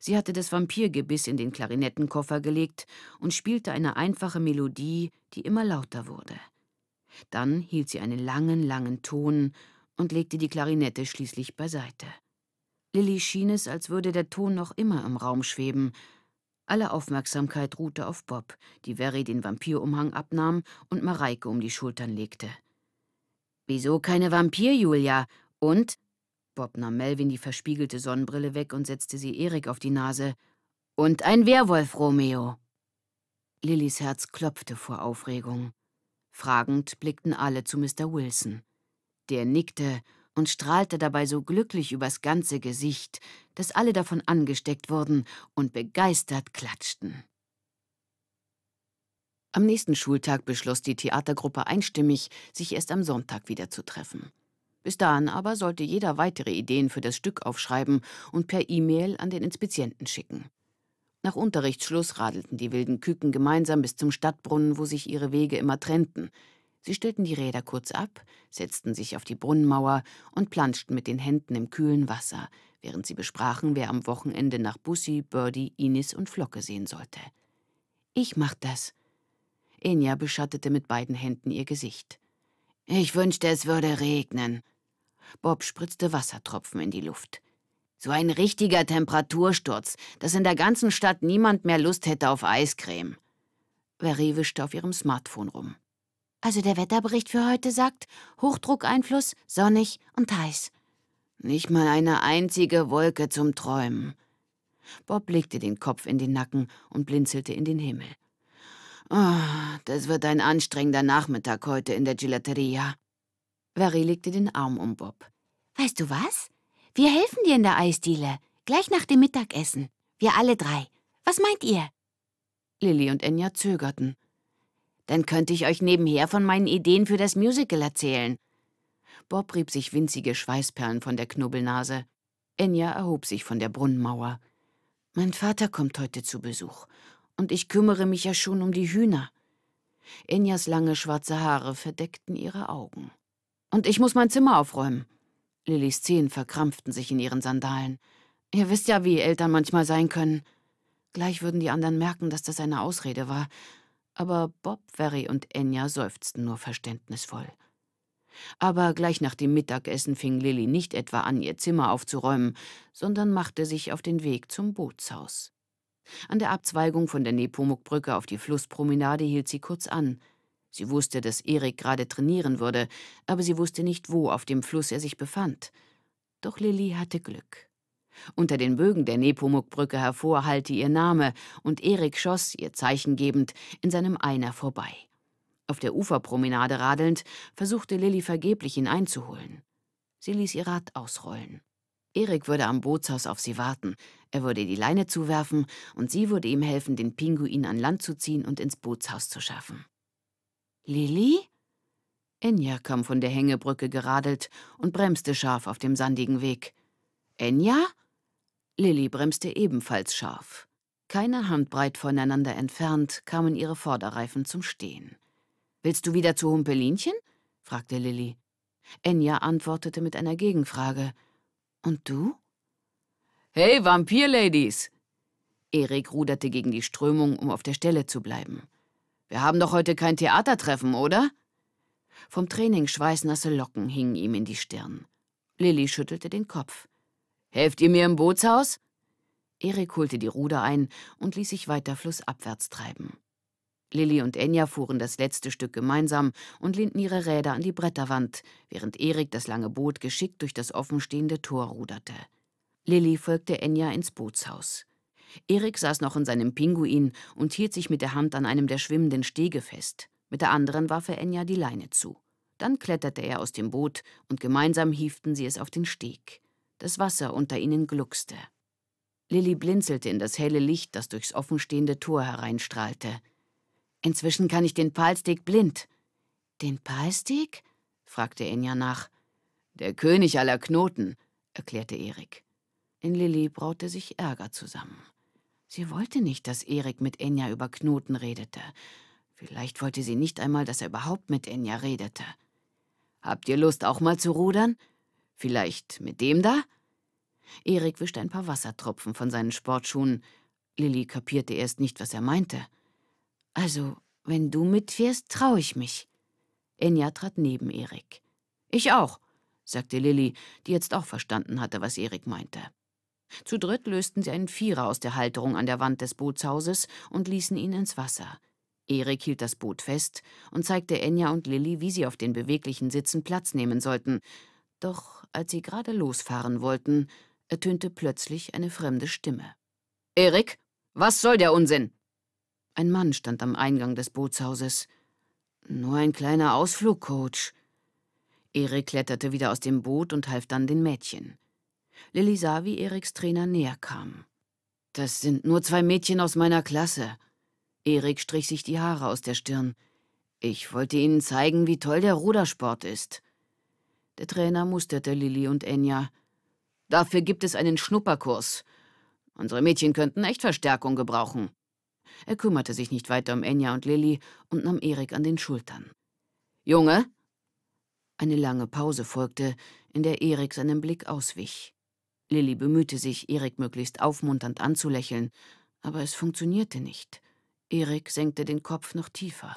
Sie hatte das Vampirgebiss in den Klarinettenkoffer gelegt und spielte eine einfache Melodie, die immer lauter wurde. Dann hielt sie einen langen, langen Ton und legte die Klarinette schließlich beiseite. Lilly schien es, als würde der Ton noch immer im Raum schweben. Alle Aufmerksamkeit ruhte auf Bob, die Verry den Vampirumhang abnahm und Mareike um die Schultern legte. »Wieso keine Vampir, Julia? Und Bob nahm Melvin die verspiegelte Sonnenbrille weg und setzte sie Erik auf die Nase. Und ein Werwolf, Romeo. Lillys Herz klopfte vor Aufregung. Fragend blickten alle zu Mr. Wilson. Der nickte und strahlte dabei so glücklich übers ganze Gesicht, dass alle davon angesteckt wurden und begeistert klatschten. Am nächsten Schultag beschloss die Theatergruppe einstimmig, sich erst am Sonntag wiederzutreffen. treffen. Bis dahin aber sollte jeder weitere Ideen für das Stück aufschreiben und per E-Mail an den Inspizienten schicken. Nach Unterrichtsschluss radelten die wilden Küken gemeinsam bis zum Stadtbrunnen, wo sich ihre Wege immer trennten. Sie stellten die Räder kurz ab, setzten sich auf die Brunnenmauer und planschten mit den Händen im kühlen Wasser, während sie besprachen, wer am Wochenende nach Bussi, Birdie, Inis und Flocke sehen sollte. Ich mach das. Enya beschattete mit beiden Händen ihr Gesicht. Ich wünschte, es würde regnen, Bob spritzte Wassertropfen in die Luft. So ein richtiger Temperatursturz, dass in der ganzen Stadt niemand mehr Lust hätte auf Eiscreme. Verri wischte auf ihrem Smartphone rum. Also der Wetterbericht für heute sagt, Hochdruckeinfluss, sonnig und heiß. Nicht mal eine einzige Wolke zum Träumen. Bob legte den Kopf in den Nacken und blinzelte in den Himmel. Oh, das wird ein anstrengender Nachmittag heute in der Gelateria. Vary legte den Arm um Bob. Weißt du was? Wir helfen dir in der Eisdiele. Gleich nach dem Mittagessen. Wir alle drei. Was meint ihr? Lilly und Enya zögerten. Dann könnte ich euch nebenher von meinen Ideen für das Musical erzählen. Bob rieb sich winzige Schweißperlen von der Knubbelnase. Enya erhob sich von der Brunnenmauer. Mein Vater kommt heute zu Besuch, und ich kümmere mich ja schon um die Hühner. Enyas lange schwarze Haare verdeckten ihre Augen. Und ich muss mein Zimmer aufräumen. Lillys Zehen verkrampften sich in ihren Sandalen. Ihr wisst ja, wie Eltern manchmal sein können. Gleich würden die anderen merken, dass das eine Ausrede war. Aber Bob, Ferry und Enya seufzten nur verständnisvoll. Aber gleich nach dem Mittagessen fing Lilly nicht etwa an, ihr Zimmer aufzuräumen, sondern machte sich auf den Weg zum Bootshaus. An der Abzweigung von der Nepomukbrücke auf die Flusspromenade hielt sie kurz an – Sie wusste, dass Erik gerade trainieren würde, aber sie wusste nicht, wo auf dem Fluss er sich befand. Doch Lilly hatte Glück. Unter den Bögen der Nepomukbrücke hervor hallte ihr Name, und Erik schoss, ihr Zeichen gebend, in seinem Einer vorbei. Auf der Uferpromenade radelnd, versuchte Lilly vergeblich, ihn einzuholen. Sie ließ ihr Rad ausrollen. Erik würde am Bootshaus auf sie warten. Er würde die Leine zuwerfen und sie würde ihm helfen, den Pinguin an Land zu ziehen und ins Bootshaus zu schaffen. Lilly? Enya kam von der Hängebrücke geradelt und bremste scharf auf dem sandigen Weg. Enya? Lilly bremste ebenfalls scharf. Keine Handbreit voneinander entfernt kamen ihre Vorderreifen zum Stehen. Willst du wieder zu Humpelinchen? fragte Lilly. Enya antwortete mit einer Gegenfrage. Und du? Hey, Vampirladies! Erik ruderte gegen die Strömung, um auf der Stelle zu bleiben. Wir haben doch heute kein Theatertreffen, oder? Vom Training schweißnasse Locken hingen ihm in die Stirn. Lilly schüttelte den Kopf. Helft ihr mir im Bootshaus? Erik holte die Ruder ein und ließ sich weiter flussabwärts treiben. Lilly und Enya fuhren das letzte Stück gemeinsam und lehnten ihre Räder an die Bretterwand, während Erik das lange Boot geschickt durch das offenstehende Tor ruderte. Lilly folgte Enya ins Bootshaus. Erik saß noch in seinem Pinguin und hielt sich mit der Hand an einem der schwimmenden Stege fest. Mit der anderen warf er Enya die Leine zu. Dann kletterte er aus dem Boot und gemeinsam hieften sie es auf den Steg. Das Wasser unter ihnen gluckste. Lilly blinzelte in das helle Licht, das durchs offenstehende Tor hereinstrahlte. Inzwischen kann ich den Palsteg blind. Den Palsteg? fragte Enya nach. Der König aller Knoten, erklärte Erik. In Lilly braute sich Ärger zusammen. Sie wollte nicht, dass Erik mit Enya über Knoten redete. Vielleicht wollte sie nicht einmal, dass er überhaupt mit Enya redete. Habt ihr Lust, auch mal zu rudern? Vielleicht mit dem da? Erik wischte ein paar Wassertropfen von seinen Sportschuhen. Lilly kapierte erst nicht, was er meinte. Also, wenn du mitfährst, traue ich mich. Enya trat neben Erik. Ich auch, sagte Lilly, die jetzt auch verstanden hatte, was Erik meinte. Zu dritt lösten sie einen Vierer aus der Halterung an der Wand des Bootshauses und ließen ihn ins Wasser. Erik hielt das Boot fest und zeigte Enya und Lilly, wie sie auf den beweglichen Sitzen Platz nehmen sollten. Doch als sie gerade losfahren wollten, ertönte plötzlich eine fremde Stimme. Erik, was soll der Unsinn? Ein Mann stand am Eingang des Bootshauses. Nur ein kleiner Ausflug, Coach. Erik kletterte wieder aus dem Boot und half dann den Mädchen. Lilly sah, wie Eriks Trainer näher kam. Das sind nur zwei Mädchen aus meiner Klasse. Erik strich sich die Haare aus der Stirn. Ich wollte ihnen zeigen, wie toll der Rudersport ist. Der Trainer musterte Lilly und Enya. Dafür gibt es einen Schnupperkurs. Unsere Mädchen könnten echt Verstärkung gebrauchen. Er kümmerte sich nicht weiter um Enya und Lilly und nahm Erik an den Schultern. Junge? Eine lange Pause folgte, in der Erik seinem Blick auswich. Lilly bemühte sich, Erik möglichst aufmunternd anzulächeln, aber es funktionierte nicht. Erik senkte den Kopf noch tiefer.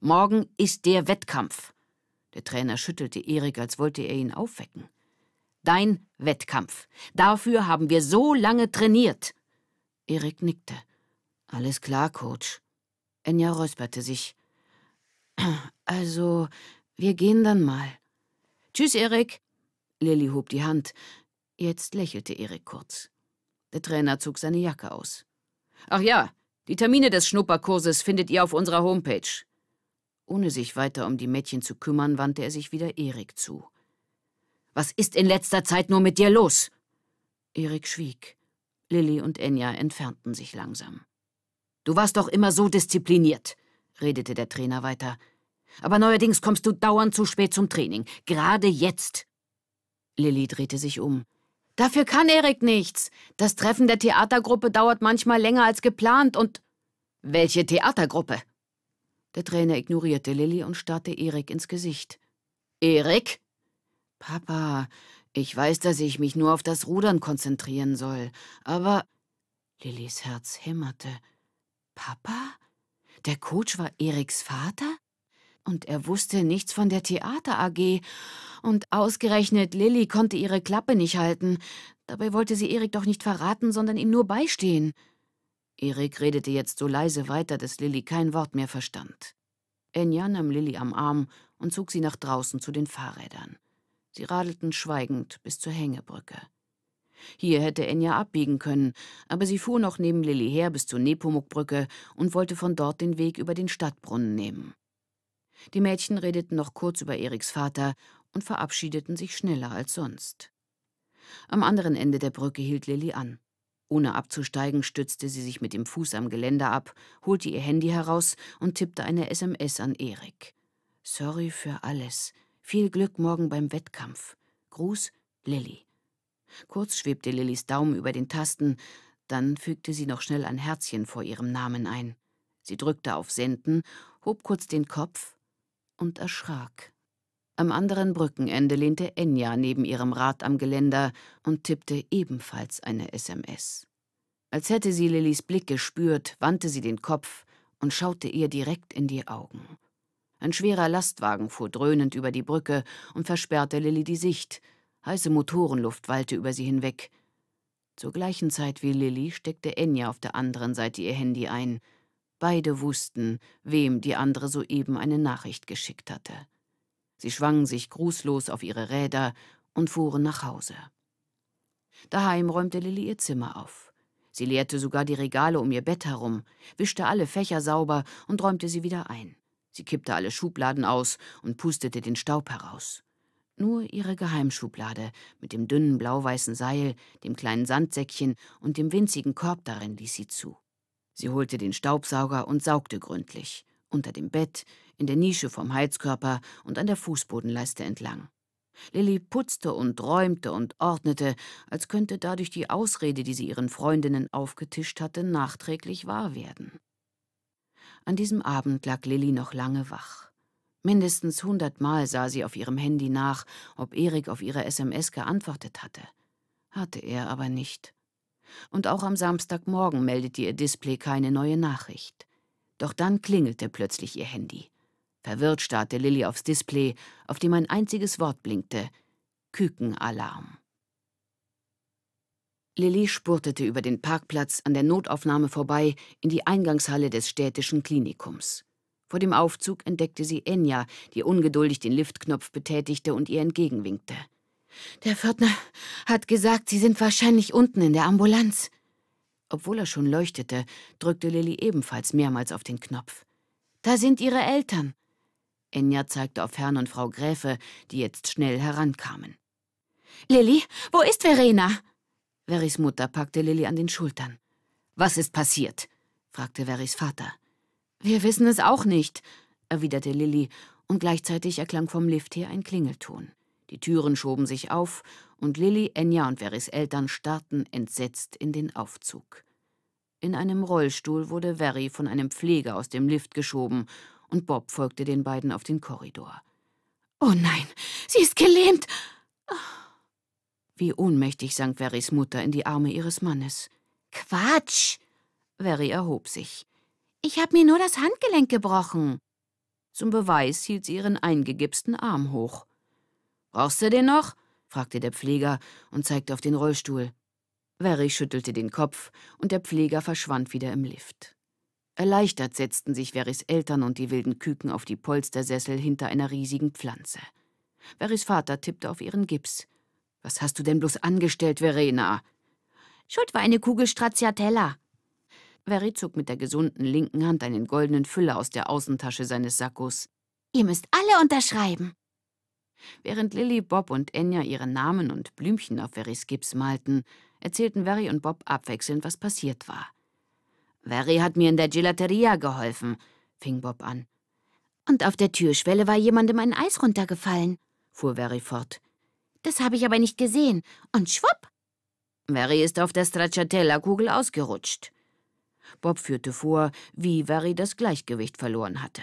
Morgen ist der Wettkampf. Der Trainer schüttelte Erik, als wollte er ihn aufwecken. Dein Wettkampf. Dafür haben wir so lange trainiert. Erik nickte. Alles klar, Coach. Enya räusperte sich. Also, wir gehen dann mal. Tschüss, Erik. Lilly hob die Hand. Jetzt lächelte Erik kurz. Der Trainer zog seine Jacke aus. Ach ja, die Termine des Schnupperkurses findet ihr auf unserer Homepage. Ohne sich weiter um die Mädchen zu kümmern, wandte er sich wieder Erik zu. Was ist in letzter Zeit nur mit dir los? Erik schwieg. Lilly und Enya entfernten sich langsam. Du warst doch immer so diszipliniert, redete der Trainer weiter. Aber neuerdings kommst du dauernd zu spät zum Training, gerade jetzt. Lilly drehte sich um. Dafür kann Erik nichts. Das Treffen der Theatergruppe dauert manchmal länger als geplant und... Welche Theatergruppe? Der Trainer ignorierte Lilly und starrte Erik ins Gesicht. Erik? Papa, ich weiß, dass ich mich nur auf das Rudern konzentrieren soll, aber... Lillys Herz hämmerte. Papa? Der Coach war Eriks Vater? Und er wusste nichts von der Theater AG. Und ausgerechnet Lilly konnte ihre Klappe nicht halten. Dabei wollte sie Erik doch nicht verraten, sondern ihm nur beistehen. Erik redete jetzt so leise weiter, dass Lilly kein Wort mehr verstand. Enya nahm Lilly am Arm und zog sie nach draußen zu den Fahrrädern. Sie radelten schweigend bis zur Hängebrücke. Hier hätte Enya abbiegen können, aber sie fuhr noch neben Lilly her bis zur Nepomukbrücke und wollte von dort den Weg über den Stadtbrunnen nehmen. Die Mädchen redeten noch kurz über Eriks Vater und verabschiedeten sich schneller als sonst. Am anderen Ende der Brücke hielt Lilly an. Ohne abzusteigen, stützte sie sich mit dem Fuß am Geländer ab, holte ihr Handy heraus und tippte eine SMS an Erik. Sorry für alles. Viel Glück morgen beim Wettkampf. Gruß, Lilly. Kurz schwebte Lillys Daumen über den Tasten, dann fügte sie noch schnell ein Herzchen vor ihrem Namen ein. Sie drückte auf Senden, hob kurz den Kopf und erschrak. Am anderen Brückenende lehnte Enya neben ihrem Rad am Geländer und tippte ebenfalls eine SMS. Als hätte sie Lillys Blick gespürt, wandte sie den Kopf und schaute ihr direkt in die Augen. Ein schwerer Lastwagen fuhr dröhnend über die Brücke und versperrte Lilly die Sicht. Heiße Motorenluft wallte über sie hinweg. Zur gleichen Zeit wie Lilly steckte Enya auf der anderen Seite ihr Handy ein – Beide wussten, wem die andere soeben eine Nachricht geschickt hatte. Sie schwangen sich grußlos auf ihre Räder und fuhren nach Hause. Daheim räumte Lilly ihr Zimmer auf. Sie leerte sogar die Regale um ihr Bett herum, wischte alle Fächer sauber und räumte sie wieder ein. Sie kippte alle Schubladen aus und pustete den Staub heraus. Nur ihre Geheimschublade mit dem dünnen blau-weißen Seil, dem kleinen Sandsäckchen und dem winzigen Korb darin ließ sie zu. Sie holte den Staubsauger und saugte gründlich, unter dem Bett, in der Nische vom Heizkörper und an der Fußbodenleiste entlang. Lilly putzte und räumte und ordnete, als könnte dadurch die Ausrede, die sie ihren Freundinnen aufgetischt hatte, nachträglich wahr werden. An diesem Abend lag Lilly noch lange wach. Mindestens hundertmal sah sie auf ihrem Handy nach, ob Erik auf ihre SMS geantwortet hatte. Hatte er aber nicht und auch am Samstagmorgen meldete ihr Display keine neue Nachricht. Doch dann klingelte plötzlich ihr Handy. Verwirrt starrte Lilly aufs Display, auf dem ein einziges Wort blinkte: Kükenalarm. Lilly spurtete über den Parkplatz an der Notaufnahme vorbei in die Eingangshalle des städtischen Klinikums. Vor dem Aufzug entdeckte sie Enya, die ungeduldig den Liftknopf betätigte und ihr entgegenwinkte. Der Pförtner hat gesagt, Sie sind wahrscheinlich unten in der Ambulanz. Obwohl er schon leuchtete, drückte Lilly ebenfalls mehrmals auf den Knopf. Da sind Ihre Eltern. Enya zeigte auf Herrn und Frau Gräfe, die jetzt schnell herankamen. Lilly, wo ist Verena? Verrys Mutter packte Lilly an den Schultern. Was ist passiert? fragte Verrys Vater. Wir wissen es auch nicht, erwiderte Lilly, und gleichzeitig erklang vom Lift her ein Klingelton. Die Türen schoben sich auf und Lilly, Enya und Veris Eltern starrten entsetzt in den Aufzug. In einem Rollstuhl wurde Verry von einem Pfleger aus dem Lift geschoben und Bob folgte den beiden auf den Korridor. Oh nein, sie ist gelähmt! Wie ohnmächtig sank Verrys Mutter in die Arme ihres Mannes. Quatsch! Verry erhob sich. Ich habe mir nur das Handgelenk gebrochen. Zum Beweis hielt sie ihren eingegipsten Arm hoch. Brauchst du den noch? fragte der Pfleger und zeigte auf den Rollstuhl. Verry schüttelte den Kopf und der Pfleger verschwand wieder im Lift. Erleichtert setzten sich Verrys Eltern und die wilden Küken auf die Polstersessel hinter einer riesigen Pflanze. Verrys Vater tippte auf ihren Gips. Was hast du denn bloß angestellt, Verena? Schuld war eine Kugel Stracciatella. Verry zog mit der gesunden linken Hand einen goldenen Füller aus der Außentasche seines Sackos. Ihr müsst alle unterschreiben. Während Lilly, Bob und Enya ihre Namen und Blümchen auf Verrys Gips malten, erzählten Verry und Bob abwechselnd, was passiert war. Verry hat mir in der Gelateria geholfen, fing Bob an. Und auf der Türschwelle war jemandem ein Eis runtergefallen, fuhr Verry fort. Das habe ich aber nicht gesehen. Und schwupp! Verry ist auf der Stracciatella-Kugel ausgerutscht. Bob führte vor, wie Verry das Gleichgewicht verloren hatte.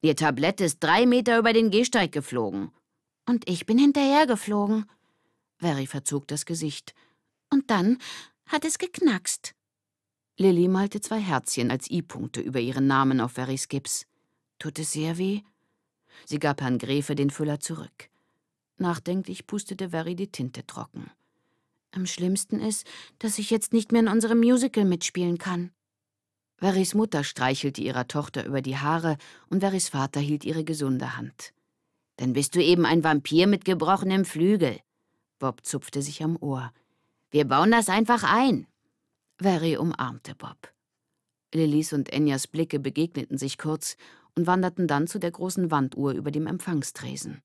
Ihr Tablett ist drei Meter über den Gehsteig geflogen, und ich bin hinterhergeflogen. Very verzog das Gesicht. Und dann hat es geknackst. Lilly malte zwei Herzchen als I-Punkte über ihren Namen auf Verys Gips. Tut es sehr weh? Sie gab Herrn Gräfe den Füller zurück. Nachdenklich pustete Very die Tinte trocken. Am schlimmsten ist, dass ich jetzt nicht mehr in unserem Musical mitspielen kann. Verys Mutter streichelte ihrer Tochter über die Haare und Verys Vater hielt ihre gesunde Hand. Dann bist du eben ein Vampir mit gebrochenem Flügel. Bob zupfte sich am Ohr. Wir bauen das einfach ein. Very umarmte Bob. Lillys und Enyas Blicke begegneten sich kurz und wanderten dann zu der großen Wanduhr über dem Empfangstresen.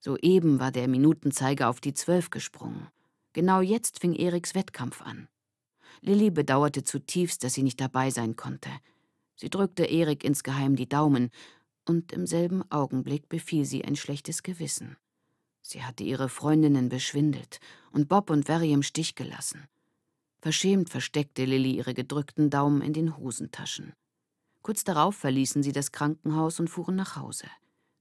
Soeben war der Minutenzeiger auf die zwölf gesprungen. Genau jetzt fing Eriks Wettkampf an. Lilly bedauerte zutiefst, dass sie nicht dabei sein konnte. Sie drückte Erik insgeheim die Daumen, und im selben Augenblick befiel sie ein schlechtes Gewissen. Sie hatte ihre Freundinnen beschwindelt und Bob und Verry im Stich gelassen. Verschämt versteckte Lilly ihre gedrückten Daumen in den Hosentaschen. Kurz darauf verließen sie das Krankenhaus und fuhren nach Hause.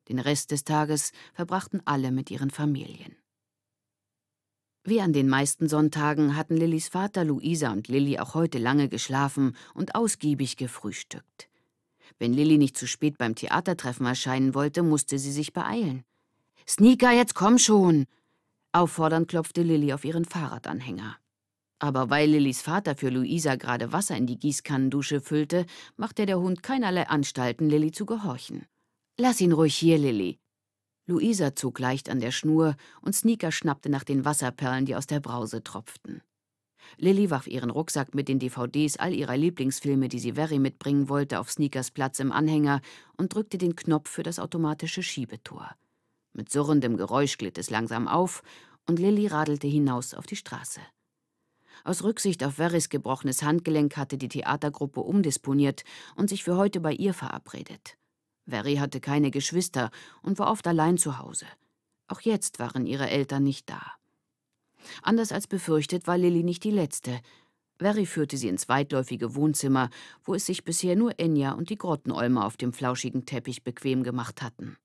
Den Rest des Tages verbrachten alle mit ihren Familien. Wie an den meisten Sonntagen hatten Lillys Vater Luisa und Lilly auch heute lange geschlafen und ausgiebig gefrühstückt. Wenn Lilly nicht zu spät beim Theatertreffen erscheinen wollte, musste sie sich beeilen. Sneaker, jetzt komm schon! Auffordernd klopfte Lilly auf ihren Fahrradanhänger. Aber weil Lillys Vater für Luisa gerade Wasser in die Gießkannendusche füllte, machte der Hund keinerlei Anstalten, Lilly zu gehorchen. Lass ihn ruhig hier, Lilly. Luisa zog leicht an der Schnur und Sneaker schnappte nach den Wasserperlen, die aus der Brause tropften. Lilly warf ihren Rucksack mit den DVDs all ihrer Lieblingsfilme, die sie Verry mitbringen wollte, auf Sneakers Platz im Anhänger und drückte den Knopf für das automatische Schiebetor. Mit surrendem Geräusch glitt es langsam auf und Lilly radelte hinaus auf die Straße. Aus Rücksicht auf Verrys gebrochenes Handgelenk hatte die Theatergruppe umdisponiert und sich für heute bei ihr verabredet. Verry hatte keine Geschwister und war oft allein zu Hause. Auch jetzt waren ihre Eltern nicht da. Anders als befürchtet war Lilly nicht die letzte. Verry führte sie ins weitläufige Wohnzimmer, wo es sich bisher nur Enya und die Grottenolme auf dem flauschigen Teppich bequem gemacht hatten.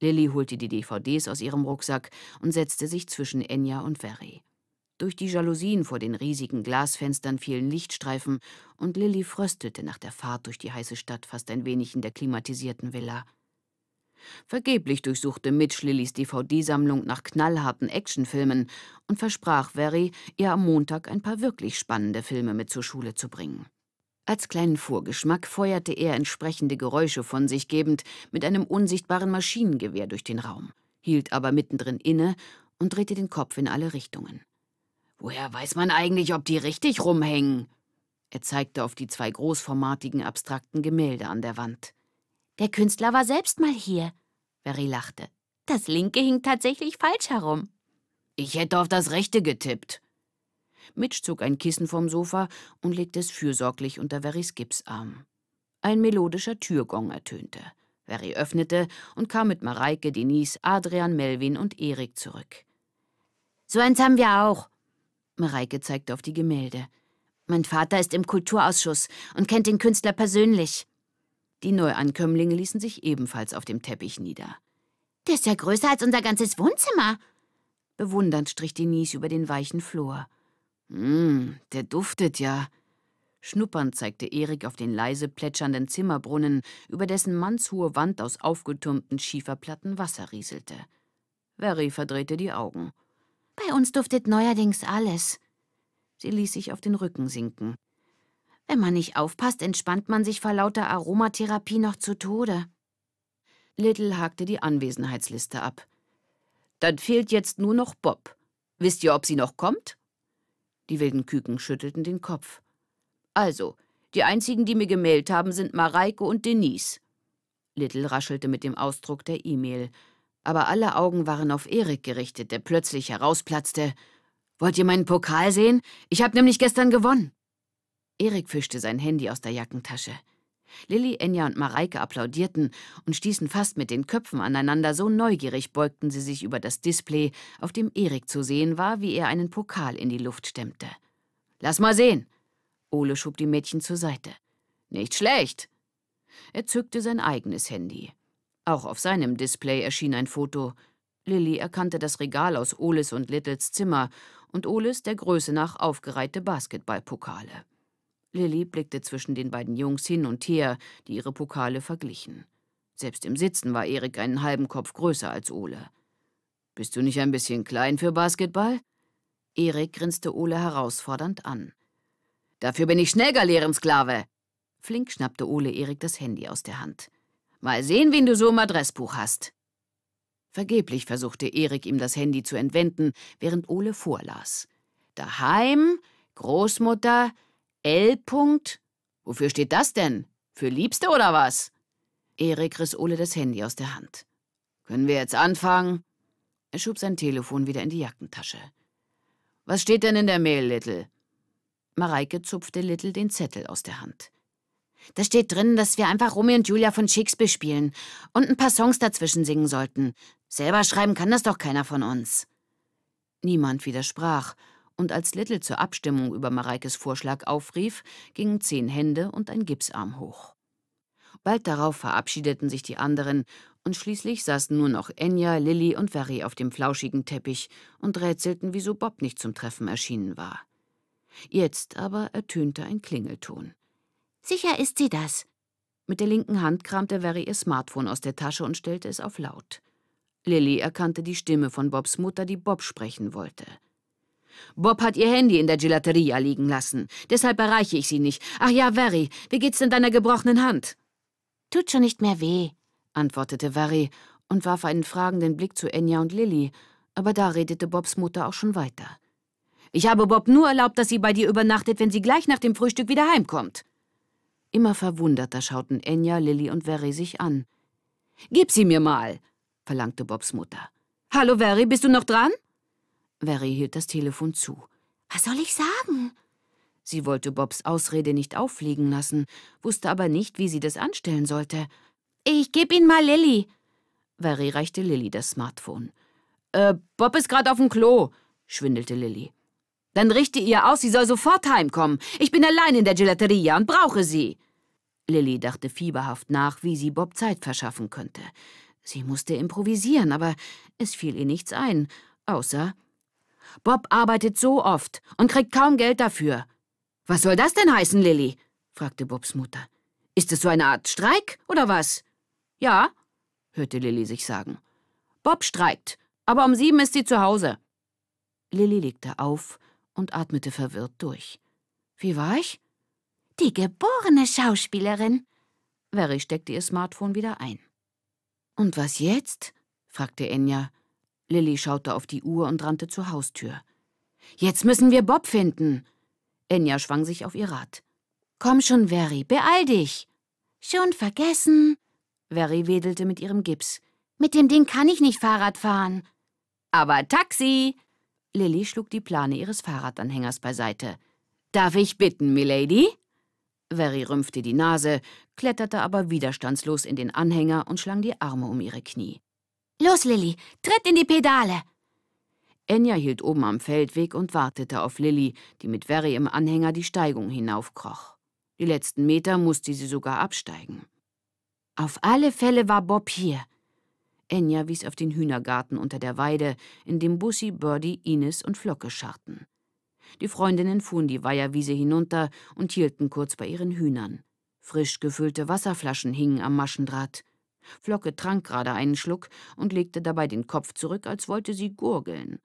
Lilly holte die DVDs aus ihrem Rucksack und setzte sich zwischen Enya und Verry. Durch die Jalousien vor den riesigen Glasfenstern fielen Lichtstreifen und Lilly fröstelte nach der Fahrt durch die heiße Stadt fast ein wenig in der klimatisierten Villa. Vergeblich durchsuchte Mitch Lillys DVD-Sammlung nach knallharten Actionfilmen und versprach Verry, ihr am Montag ein paar wirklich spannende Filme mit zur Schule zu bringen. Als kleinen Vorgeschmack feuerte er entsprechende Geräusche von sich gebend mit einem unsichtbaren Maschinengewehr durch den Raum, hielt aber mittendrin inne und drehte den Kopf in alle Richtungen. Woher weiß man eigentlich, ob die richtig rumhängen? Er zeigte auf die zwei großformatigen abstrakten Gemälde an der Wand. Der Künstler war selbst mal hier. Veri lachte. Das linke hing tatsächlich falsch herum. Ich hätte auf das rechte getippt. Mitch zog ein Kissen vom Sofa und legte es fürsorglich unter Verrys Gipsarm. Ein melodischer Türgong ertönte. Verry öffnete und kam mit Mareike, Denise, Adrian, Melvin und Erik zurück. So eins haben wir auch. Mareike zeigte auf die Gemälde. Mein Vater ist im Kulturausschuss und kennt den Künstler persönlich. Die Neuankömmlinge ließen sich ebenfalls auf dem Teppich nieder. Der ist ja größer als unser ganzes Wohnzimmer. Bewundernd strich Denise über den weichen Flur. Hm, der duftet ja. Schnuppernd zeigte Erik auf den leise plätschernden Zimmerbrunnen, über dessen mannshohe Wand aus aufgetürmten Schieferplatten Wasser rieselte. Verry verdrehte die Augen. Bei uns duftet neuerdings alles. Sie ließ sich auf den Rücken sinken. Wenn man nicht aufpasst, entspannt man sich vor lauter Aromatherapie noch zu Tode. Little hakte die Anwesenheitsliste ab. Dann fehlt jetzt nur noch Bob. Wisst ihr, ob sie noch kommt? Die wilden Küken schüttelten den Kopf. Also, die einzigen, die mir gemeldet haben, sind Mareike und Denise. Little raschelte mit dem Ausdruck der E-Mail. Aber alle Augen waren auf Erik gerichtet, der plötzlich herausplatzte. Wollt ihr meinen Pokal sehen? Ich habe nämlich gestern gewonnen. Erik fischte sein Handy aus der Jackentasche. Lilly, Enya und Mareike applaudierten und stießen fast mit den Köpfen aneinander, so neugierig beugten sie sich über das Display, auf dem Erik zu sehen war, wie er einen Pokal in die Luft stemmte. Lass mal sehen! Ole schob die Mädchen zur Seite. Nicht schlecht! Er zückte sein eigenes Handy. Auch auf seinem Display erschien ein Foto. Lilly erkannte das Regal aus Oles und Littles Zimmer und Oles der Größe nach aufgereihte Basketballpokale. Lilly blickte zwischen den beiden Jungs hin und her, die ihre Pokale verglichen. Selbst im Sitzen war Erik einen halben Kopf größer als Ole. Bist du nicht ein bisschen klein für Basketball? Erik grinste Ole herausfordernd an. Dafür bin ich Schlägerlehrensklave! Flink schnappte Ole Erik das Handy aus der Hand. Mal sehen, wen du so im Adressbuch hast. Vergeblich versuchte Erik, ihm das Handy zu entwenden, während Ole vorlas. Daheim, Großmutter, L. -Punkt? Wofür steht das denn? Für Liebste oder was? Erik riss Ole das Handy aus der Hand. Können wir jetzt anfangen? Er schob sein Telefon wieder in die Jackentasche. Was steht denn in der Mail, Little? Mareike zupfte Little den Zettel aus der Hand. Da steht drin, dass wir einfach Romeo und Julia von Shakespeare spielen und ein paar Songs dazwischen singen sollten. Selber schreiben kann das doch keiner von uns. Niemand widersprach, und als Little zur Abstimmung über Mareikes Vorschlag aufrief, gingen zehn Hände und ein Gipsarm hoch. Bald darauf verabschiedeten sich die anderen, und schließlich saßen nur noch Enya, Lilly und Verry auf dem flauschigen Teppich und rätselten, wieso Bob nicht zum Treffen erschienen war. Jetzt aber ertönte ein Klingelton. Sicher ist sie das. Mit der linken Hand kramte Verry ihr Smartphone aus der Tasche und stellte es auf laut. Lilly erkannte die Stimme von Bobs Mutter, die Bob sprechen wollte. Bob hat ihr Handy in der Gelateria liegen lassen. Deshalb erreiche ich sie nicht. Ach ja, Vary, wie geht's denn deiner gebrochenen Hand? Tut schon nicht mehr weh, antwortete Vary und warf einen fragenden Blick zu Enya und Lilly. Aber da redete Bobs Mutter auch schon weiter. Ich habe Bob nur erlaubt, dass sie bei dir übernachtet, wenn sie gleich nach dem Frühstück wieder heimkommt. Immer verwunderter schauten Enya, Lilly und Vary sich an. Gib sie mir mal, verlangte Bobs Mutter. Hallo, Vary, bist du noch dran? Verry hielt das Telefon zu. Was soll ich sagen? Sie wollte Bobs Ausrede nicht auffliegen lassen, wusste aber nicht, wie sie das anstellen sollte. Ich geb ihn mal Lilly. Verry reichte Lilly das Smartphone. Äh, Bob ist gerade auf dem Klo, schwindelte Lilly. Dann richte ihr aus, sie soll sofort heimkommen. Ich bin allein in der Gelateria und brauche sie. Lilly dachte fieberhaft nach, wie sie Bob Zeit verschaffen könnte. Sie musste improvisieren, aber es fiel ihr nichts ein, außer Bob arbeitet so oft und kriegt kaum Geld dafür. Was soll das denn heißen, Lilly? fragte Bobs Mutter. Ist es so eine Art Streik oder was? Ja, hörte Lilly sich sagen. Bob streikt, aber um sieben ist sie zu Hause. Lilly legte auf und atmete verwirrt durch. Wie war ich? Die geborene Schauspielerin. Verry steckte ihr Smartphone wieder ein. Und was jetzt? fragte Enya Lilly schaute auf die Uhr und rannte zur Haustür. Jetzt müssen wir Bob finden. Enya schwang sich auf ihr Rad. Komm schon, Verry, beeil dich. Schon vergessen. Verry wedelte mit ihrem Gips. Mit dem Ding kann ich nicht Fahrrad fahren. Aber Taxi! Lilly schlug die Plane ihres Fahrradanhängers beiseite. Darf ich bitten, Milady? Verry rümpfte die Nase, kletterte aber widerstandslos in den Anhänger und schlang die Arme um ihre Knie. Los, Lilly, tritt in die Pedale! Enya hielt oben am Feldweg und wartete auf Lilly, die mit Verry im Anhänger die Steigung hinaufkroch. Die letzten Meter musste sie sogar absteigen. Auf alle Fälle war Bob hier. Enya wies auf den Hühnergarten unter der Weide, in dem Bussi, Birdie, Ines und Flocke scharrten. Die Freundinnen fuhren die Weiherwiese hinunter und hielten kurz bei ihren Hühnern. Frisch gefüllte Wasserflaschen hingen am Maschendraht. Flocke trank gerade einen Schluck und legte dabei den Kopf zurück, als wollte sie gurgeln.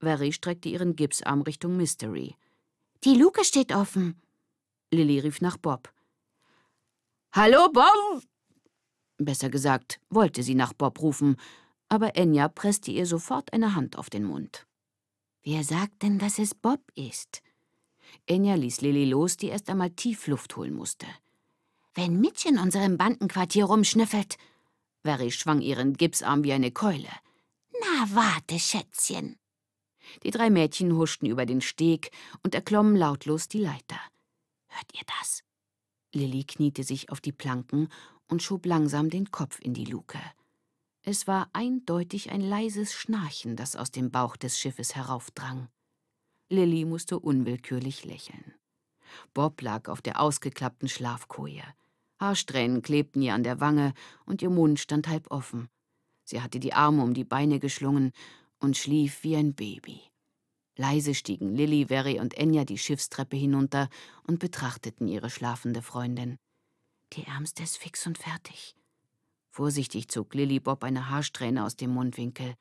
Vary streckte ihren Gipsarm Richtung Mystery. Die Luke steht offen. Lilly rief nach Bob. Hallo, Bob! Besser gesagt, wollte sie nach Bob rufen, aber Enya presste ihr sofort eine Hand auf den Mund. Wer sagt denn, dass es Bob ist? Enya ließ Lilly los, die erst einmal tief Luft holen musste wenn Mitch in unserem Bandenquartier rumschnüffelt. Verry schwang ihren Gipsarm wie eine Keule. Na, warte, Schätzchen. Die drei Mädchen huschten über den Steg und erklommen lautlos die Leiter. Hört ihr das? Lilly kniete sich auf die Planken und schob langsam den Kopf in die Luke. Es war eindeutig ein leises Schnarchen, das aus dem Bauch des Schiffes heraufdrang. Lilly musste unwillkürlich lächeln. Bob lag auf der ausgeklappten Schlafkoje. Haarsträhnen klebten ihr an der Wange und ihr Mund stand halb offen. Sie hatte die Arme um die Beine geschlungen und schlief wie ein Baby. Leise stiegen Lilly, Verry und Enya die Schiffstreppe hinunter und betrachteten ihre schlafende Freundin. Die Ärmste ist fix und fertig. Vorsichtig zog Lilly Bob eine Haarsträhne aus dem Mundwinkel.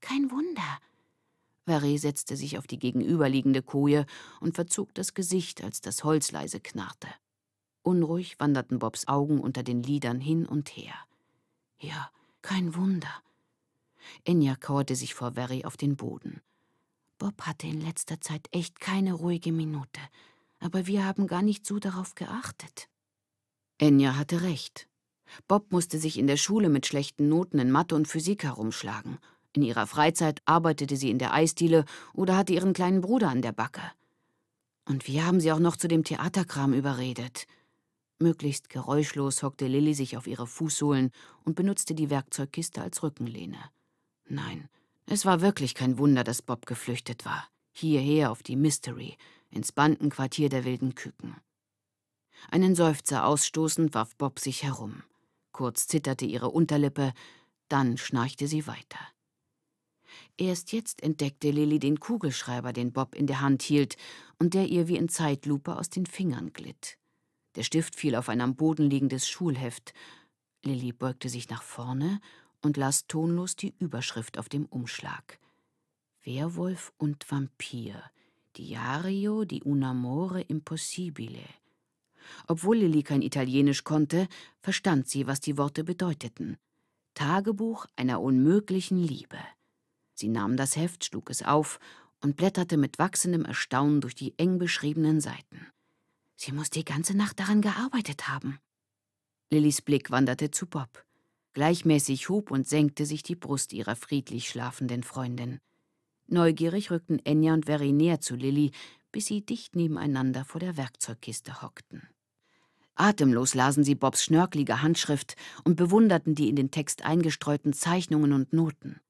Kein Wunder. Verry setzte sich auf die gegenüberliegende Koje und verzog das Gesicht, als das Holz leise knarrte. Unruhig wanderten Bobs Augen unter den Lidern hin und her. Ja, kein Wunder. Enya kauerte sich vor Verry auf den Boden. Bob hatte in letzter Zeit echt keine ruhige Minute, aber wir haben gar nicht so darauf geachtet. Enya hatte recht. Bob musste sich in der Schule mit schlechten Noten in Mathe und Physik herumschlagen. In ihrer Freizeit arbeitete sie in der Eisdiele oder hatte ihren kleinen Bruder an der Backe. Und wir haben sie auch noch zu dem Theaterkram überredet. Möglichst geräuschlos hockte Lilly sich auf ihre Fußsohlen und benutzte die Werkzeugkiste als Rückenlehne. Nein, es war wirklich kein Wunder, dass Bob geflüchtet war. Hierher auf die Mystery, ins Bandenquartier der wilden Küken. Einen Seufzer ausstoßend warf Bob sich herum. Kurz zitterte ihre Unterlippe, dann schnarchte sie weiter. Erst jetzt entdeckte Lilly den Kugelschreiber, den Bob in der Hand hielt und der ihr wie in Zeitlupe aus den Fingern glitt. Der Stift fiel auf ein am Boden liegendes Schulheft. Lilly beugte sich nach vorne und las tonlos die Überschrift auf dem Umschlag. Werwolf und Vampir. Diario di un amore impossibile. Obwohl Lilly kein Italienisch konnte, verstand sie, was die Worte bedeuteten. Tagebuch einer unmöglichen Liebe. Sie nahm das Heft, schlug es auf und blätterte mit wachsendem Erstaunen durch die eng beschriebenen Seiten. Sie muss die ganze Nacht daran gearbeitet haben. Lillys Blick wanderte zu Bob. Gleichmäßig hob und senkte sich die Brust ihrer friedlich schlafenden Freundin. Neugierig rückten Enya und Verry näher zu Lilly, bis sie dicht nebeneinander vor der Werkzeugkiste hockten. Atemlos lasen sie Bobs schnörkelige Handschrift und bewunderten die in den Text eingestreuten Zeichnungen und Noten.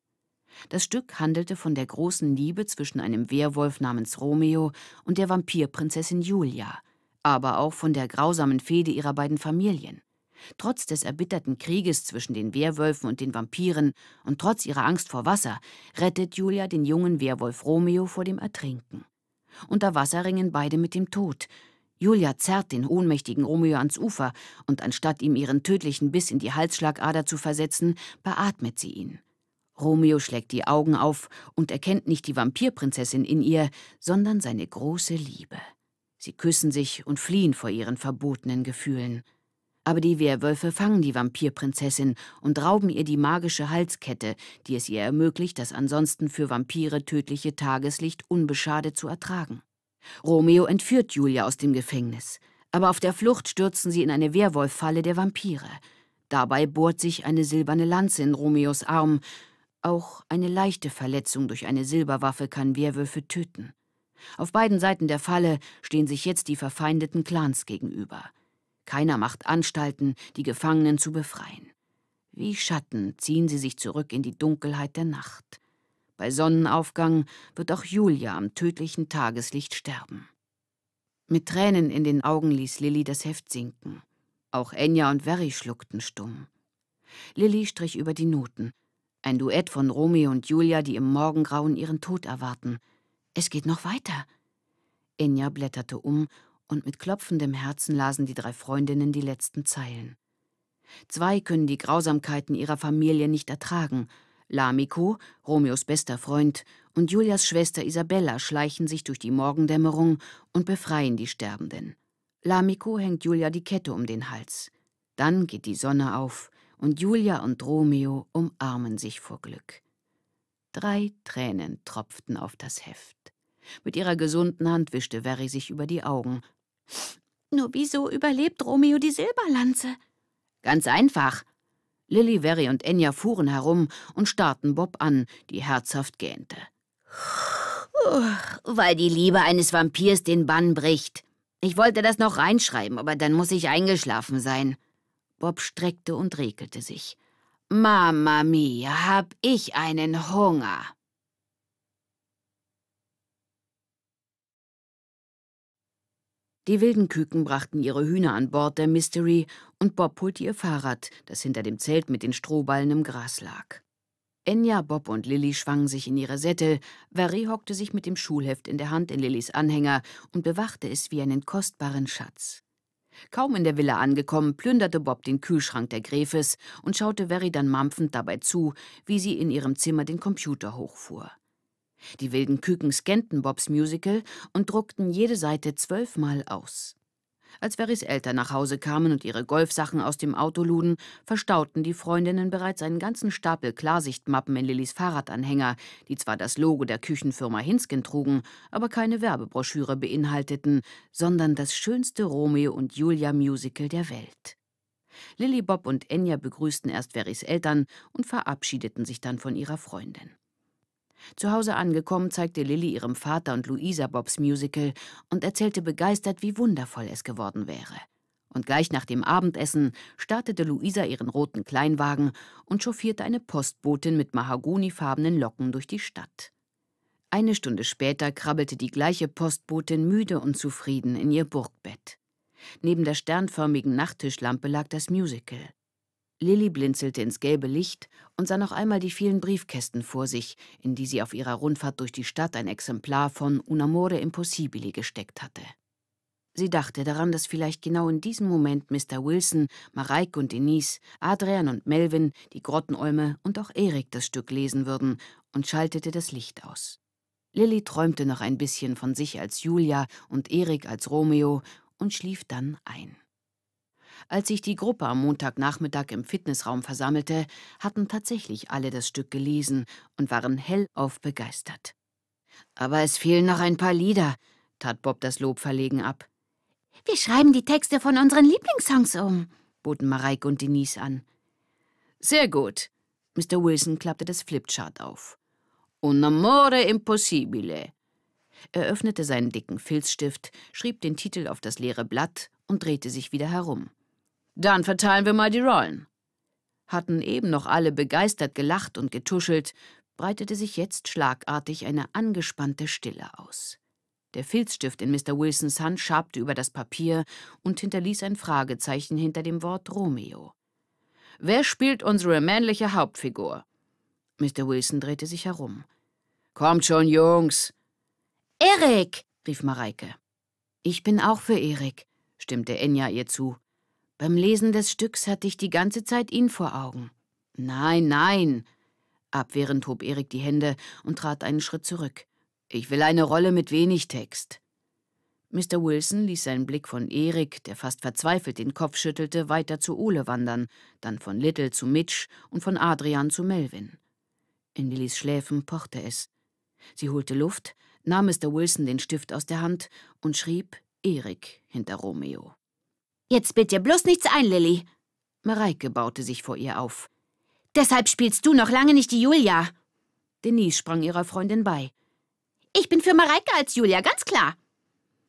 Das Stück handelte von der großen Liebe zwischen einem Wehrwolf namens Romeo und der Vampirprinzessin Julia, aber auch von der grausamen Fehde ihrer beiden Familien. Trotz des erbitterten Krieges zwischen den Werwölfen und den Vampiren und trotz ihrer Angst vor Wasser rettet Julia den jungen Werwolf Romeo vor dem Ertrinken. Unter Wasser ringen beide mit dem Tod. Julia zerrt den ohnmächtigen Romeo ans Ufer und anstatt ihm ihren tödlichen Biss in die Halsschlagader zu versetzen, beatmet sie ihn. Romeo schlägt die Augen auf und erkennt nicht die Vampirprinzessin in ihr, sondern seine große Liebe. Sie küssen sich und fliehen vor ihren verbotenen Gefühlen. Aber die Wehrwölfe fangen die Vampirprinzessin und rauben ihr die magische Halskette, die es ihr ermöglicht, das ansonsten für Vampire tödliche Tageslicht unbeschadet zu ertragen. Romeo entführt Julia aus dem Gefängnis, aber auf der Flucht stürzen sie in eine Wehrwolffalle der Vampire. Dabei bohrt sich eine silberne Lanze in Romeos Arm. Auch eine leichte Verletzung durch eine Silberwaffe kann Wehrwölfe töten. Auf beiden Seiten der Falle stehen sich jetzt die verfeindeten Clans gegenüber. Keiner macht Anstalten, die Gefangenen zu befreien. Wie Schatten ziehen sie sich zurück in die Dunkelheit der Nacht. Bei Sonnenaufgang wird auch Julia am tödlichen Tageslicht sterben. Mit Tränen in den Augen ließ Lilly das Heft sinken. Auch Enya und Verri schluckten stumm. Lilly strich über die Noten. Ein Duett von Romeo und Julia, die im Morgengrauen ihren Tod erwarten – es geht noch weiter. Enya blätterte um und mit klopfendem Herzen lasen die drei Freundinnen die letzten Zeilen. Zwei können die Grausamkeiten ihrer Familie nicht ertragen. Lamico, Romeos bester Freund, und Julias Schwester Isabella schleichen sich durch die Morgendämmerung und befreien die Sterbenden. Lamico hängt Julia die Kette um den Hals. Dann geht die Sonne auf und Julia und Romeo umarmen sich vor Glück. Drei Tränen tropften auf das Heft. Mit ihrer gesunden Hand wischte Verry sich über die Augen. Nur wieso überlebt Romeo die Silberlanze? Ganz einfach. Lilly, Verry und Enya fuhren herum und starrten Bob an, die herzhaft gähnte. Weil die Liebe eines Vampirs den Bann bricht. Ich wollte das noch reinschreiben, aber dann muss ich eingeschlafen sein. Bob streckte und regelte sich. Mamma mia, hab ich einen Hunger. Die wilden Küken brachten ihre Hühner an Bord der Mystery und Bob holte ihr Fahrrad, das hinter dem Zelt mit den Strohballen im Gras lag. Enya, Bob und Lilly schwangen sich in ihre Sättel, Varie hockte sich mit dem Schulheft in der Hand in Lillys Anhänger und bewachte es wie einen kostbaren Schatz. Kaum in der Villa angekommen, plünderte Bob den Kühlschrank der Gräfes und schaute Verry dann mampfend dabei zu, wie sie in ihrem Zimmer den Computer hochfuhr. Die wilden Küken scannten Bobs Musical und druckten jede Seite zwölfmal aus. Als Verrys Eltern nach Hause kamen und ihre Golfsachen aus dem Auto luden, verstauten die Freundinnen bereits einen ganzen Stapel Klarsichtmappen in Lillys Fahrradanhänger, die zwar das Logo der Küchenfirma Hinsken trugen, aber keine Werbebroschüre beinhalteten, sondern das schönste Romeo und Julia Musical der Welt. Lilly Bob und Enya begrüßten erst Verrys Eltern und verabschiedeten sich dann von ihrer Freundin. Zu Hause angekommen, zeigte Lilly ihrem Vater und Luisa Bobs Musical und erzählte begeistert, wie wundervoll es geworden wäre. Und gleich nach dem Abendessen startete Luisa ihren roten Kleinwagen und chauffierte eine Postbotin mit mahagonifarbenen Locken durch die Stadt. Eine Stunde später krabbelte die gleiche Postbotin müde und zufrieden in ihr Burgbett. Neben der sternförmigen Nachttischlampe lag das Musical. Lilly blinzelte ins gelbe Licht und sah noch einmal die vielen Briefkästen vor sich, in die sie auf ihrer Rundfahrt durch die Stadt ein Exemplar von Un Amore Impossibile gesteckt hatte. Sie dachte daran, dass vielleicht genau in diesem Moment Mr. Wilson, Mareike und Denise, Adrian und Melvin, die Grottenäume und auch Erik das Stück lesen würden und schaltete das Licht aus. Lilly träumte noch ein bisschen von sich als Julia und Erik als Romeo und schlief dann ein. Als sich die Gruppe am Montagnachmittag im Fitnessraum versammelte, hatten tatsächlich alle das Stück gelesen und waren hellauf begeistert. Aber es fehlen noch ein paar Lieder, tat Bob das Lob verlegen ab. Wir schreiben die Texte von unseren Lieblingssongs um, boten Mareike und Denise an. Sehr gut. Mr. Wilson klappte das Flipchart auf. Un amore impossibile. Er öffnete seinen dicken Filzstift, schrieb den Titel auf das leere Blatt und drehte sich wieder herum. Dann verteilen wir mal die Rollen. Hatten eben noch alle begeistert gelacht und getuschelt, breitete sich jetzt schlagartig eine angespannte Stille aus. Der Filzstift in Mr. Wilsons Hand schabte über das Papier und hinterließ ein Fragezeichen hinter dem Wort Romeo. Wer spielt unsere männliche Hauptfigur? Mr. Wilson drehte sich herum. Kommt schon, Jungs! Erik! rief Mareike. Ich bin auch für Erik, stimmte Enya ihr zu. Beim Lesen des Stücks hatte ich die ganze Zeit ihn vor Augen. Nein, nein. Abwehrend hob Erik die Hände und trat einen Schritt zurück. Ich will eine Rolle mit wenig Text. Mr. Wilson ließ seinen Blick von Erik, der fast verzweifelt den Kopf schüttelte, weiter zu Ole wandern, dann von Little zu Mitch und von Adrian zu Melvin. In Lillys Schläfen pochte es. Sie holte Luft, nahm Mr. Wilson den Stift aus der Hand und schrieb Erik hinter Romeo. Jetzt bitte bloß nichts ein, Lilly. Mareike baute sich vor ihr auf. Deshalb spielst du noch lange nicht die Julia. Denise sprang ihrer Freundin bei. Ich bin für Mareike als Julia, ganz klar.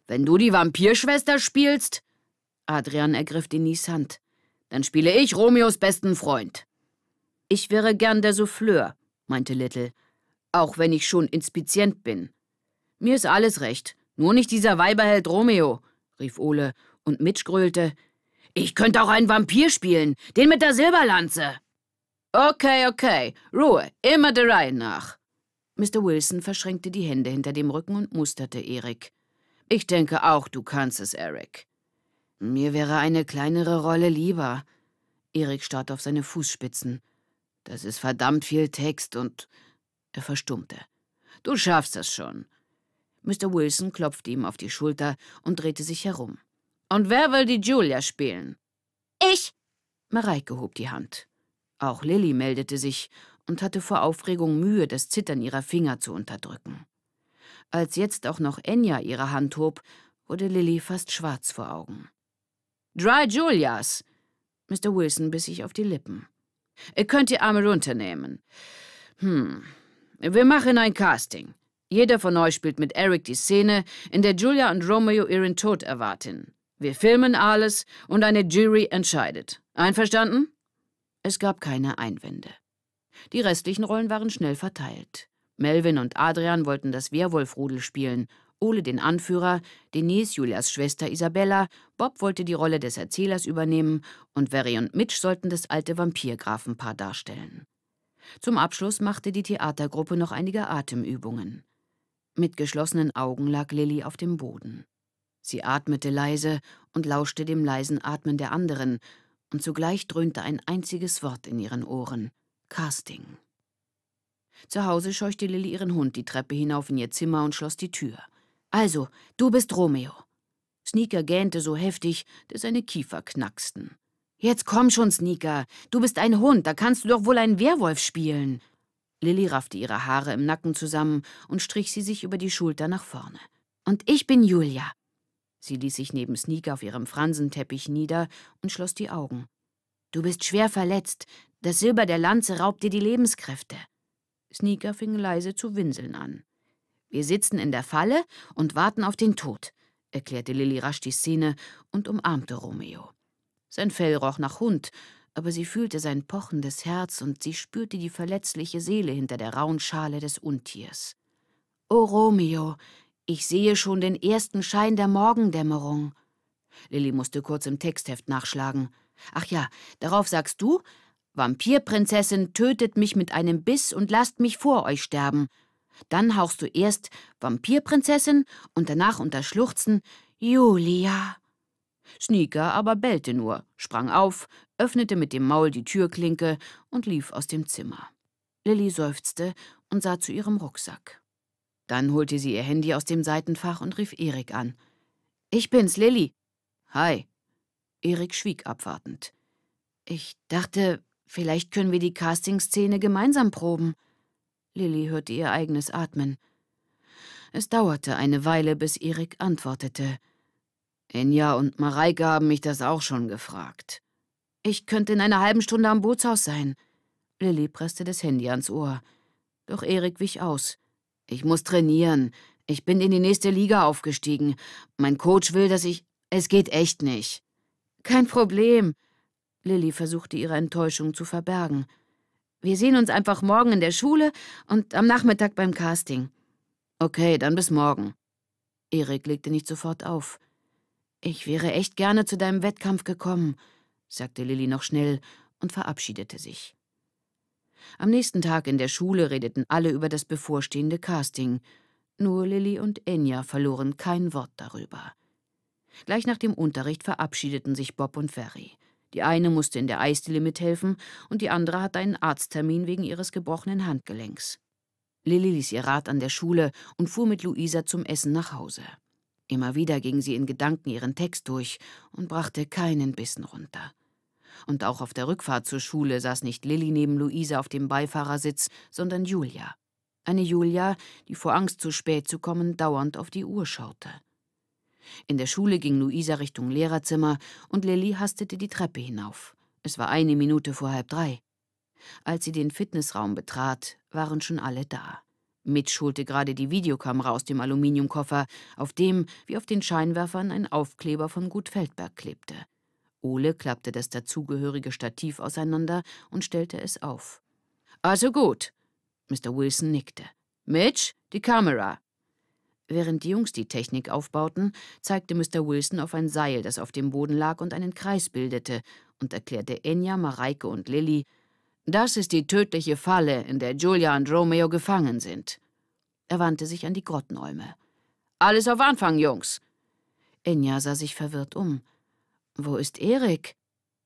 Wenn du die Vampirschwester spielst. Adrian ergriff Denise Hand. Dann spiele ich Romeos besten Freund. Ich wäre gern der Souffleur, meinte Little, auch wenn ich schon Inspizient bin. Mir ist alles recht, nur nicht dieser Weiberheld Romeo, rief Ole und Mitch grölte, ich könnte auch einen Vampir spielen, den mit der Silberlanze. Okay, okay, Ruhe, immer der Reihe nach. Mr. Wilson verschränkte die Hände hinter dem Rücken und musterte Erik. Ich denke auch, du kannst es, Eric. Mir wäre eine kleinere Rolle lieber. Erik starrte auf seine Fußspitzen. Das ist verdammt viel Text und. Er verstummte. Du schaffst das schon. Mr. Wilson klopfte ihm auf die Schulter und drehte sich herum. Und wer will die Julia spielen? Ich! Mareike hob die Hand. Auch Lilly meldete sich und hatte vor Aufregung Mühe, das Zittern ihrer Finger zu unterdrücken. Als jetzt auch noch Enya ihre Hand hob, wurde Lilly fast schwarz vor Augen. Dry Julias! Mr. Wilson biss sich auf die Lippen. Ihr könnt die Arme runternehmen. Hm. Wir machen ein Casting. Jeder von euch spielt mit Eric die Szene, in der Julia und Romeo ihren Tod erwarten. Wir filmen alles und eine Jury entscheidet. Einverstanden? Es gab keine Einwände. Die restlichen Rollen waren schnell verteilt. Melvin und Adrian wollten das werwolf spielen, Ole den Anführer, Denise Julias Schwester Isabella, Bob wollte die Rolle des Erzählers übernehmen und Verry und Mitch sollten das alte Vampirgrafenpaar darstellen. Zum Abschluss machte die Theatergruppe noch einige Atemübungen. Mit geschlossenen Augen lag Lilly auf dem Boden. Sie atmete leise und lauschte dem leisen Atmen der anderen, und zugleich dröhnte ein einziges Wort in ihren Ohren. Casting. Zu Hause scheuchte Lilly ihren Hund die Treppe hinauf in ihr Zimmer und schloss die Tür. Also, du bist Romeo. Sneaker gähnte so heftig, dass seine Kiefer knacksten. Jetzt komm schon, Sneaker. Du bist ein Hund, da kannst du doch wohl einen Werwolf spielen. Lilly raffte ihre Haare im Nacken zusammen und strich sie sich über die Schulter nach vorne. Und ich bin Julia. Sie ließ sich neben Sneak auf ihrem Fransenteppich nieder und schloss die Augen. Du bist schwer verletzt. Das Silber der Lanze raubt dir die Lebenskräfte. Sneaker fing leise zu winseln an. Wir sitzen in der Falle und warten auf den Tod, erklärte Lilly rasch die Szene und umarmte Romeo. Sein Fell roch nach Hund, aber sie fühlte sein pochendes Herz und sie spürte die verletzliche Seele hinter der rauen Schale des Untiers. O oh, Romeo, ich sehe schon den ersten Schein der Morgendämmerung. Lilly musste kurz im Textheft nachschlagen. Ach ja, darauf sagst du, Vampirprinzessin, tötet mich mit einem Biss und lasst mich vor euch sterben. Dann hauchst du erst Vampirprinzessin und danach unter Schluchzen Julia. Sneaker aber bellte nur, sprang auf, öffnete mit dem Maul die Türklinke und lief aus dem Zimmer. Lilly seufzte und sah zu ihrem Rucksack. Dann holte sie ihr Handy aus dem Seitenfach und rief Erik an. Ich bin's, Lilly. Hi. Erik schwieg abwartend. Ich dachte, vielleicht können wir die Castingszene gemeinsam proben. Lilly hörte ihr eigenes Atmen. Es dauerte eine Weile, bis Erik antwortete. Enja und Mareike haben mich das auch schon gefragt. Ich könnte in einer halben Stunde am Bootshaus sein. Lilly presste das Handy ans Ohr. Doch Erik wich aus. Ich muss trainieren. Ich bin in die nächste Liga aufgestiegen. Mein Coach will, dass ich. Es geht echt nicht. Kein Problem. Lilly versuchte ihre Enttäuschung zu verbergen. Wir sehen uns einfach morgen in der Schule und am Nachmittag beim Casting. Okay, dann bis morgen. Erik legte nicht sofort auf. Ich wäre echt gerne zu deinem Wettkampf gekommen, sagte Lilly noch schnell und verabschiedete sich. Am nächsten Tag in der Schule redeten alle über das bevorstehende Casting. Nur Lilly und Enya verloren kein Wort darüber. Gleich nach dem Unterricht verabschiedeten sich Bob und Ferry. Die eine musste in der Eisdiele mithelfen und die andere hatte einen Arzttermin wegen ihres gebrochenen Handgelenks. Lilly ließ ihr Rat an der Schule und fuhr mit Luisa zum Essen nach Hause. Immer wieder ging sie in Gedanken ihren Text durch und brachte keinen Bissen runter. Und auch auf der Rückfahrt zur Schule saß nicht Lilly neben Luise auf dem Beifahrersitz, sondern Julia. Eine Julia, die vor Angst, zu spät zu kommen, dauernd auf die Uhr schaute. In der Schule ging Luisa Richtung Lehrerzimmer und Lilly hastete die Treppe hinauf. Es war eine Minute vor halb drei. Als sie den Fitnessraum betrat, waren schon alle da. Mitch holte gerade die Videokamera aus dem Aluminiumkoffer, auf dem, wie auf den Scheinwerfern, ein Aufkleber von Gut Feldberg klebte. Ole klappte das dazugehörige Stativ auseinander und stellte es auf. Also gut. Mr. Wilson nickte. Mitch, die Kamera. Während die Jungs die Technik aufbauten, zeigte Mr. Wilson auf ein Seil, das auf dem Boden lag und einen Kreis bildete, und erklärte Enya, Mareike und Lilly, das ist die tödliche Falle, in der Julia und Romeo gefangen sind. Er wandte sich an die Grottenäume. Alles auf Anfang, Jungs. Enya sah sich verwirrt um. Wo ist Erik?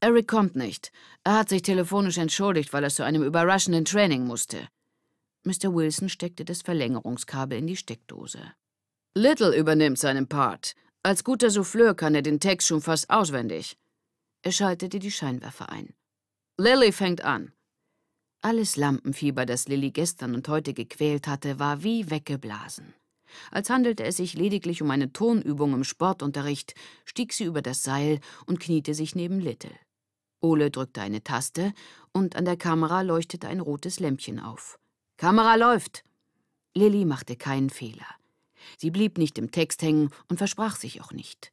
Eric kommt nicht. Er hat sich telefonisch entschuldigt, weil er zu einem überraschenden Training musste. Mr. Wilson steckte das Verlängerungskabel in die Steckdose. Little übernimmt seinen Part. Als guter Souffleur kann er den Text schon fast auswendig. Er schaltete die Scheinwerfer ein. Lily fängt an. Alles Lampenfieber, das Lilly gestern und heute gequält hatte, war wie weggeblasen. Als handelte es sich lediglich um eine Tonübung im Sportunterricht, stieg sie über das Seil und kniete sich neben Little. Ole drückte eine Taste und an der Kamera leuchtete ein rotes Lämpchen auf. Kamera läuft! Lilly machte keinen Fehler. Sie blieb nicht im Text hängen und versprach sich auch nicht.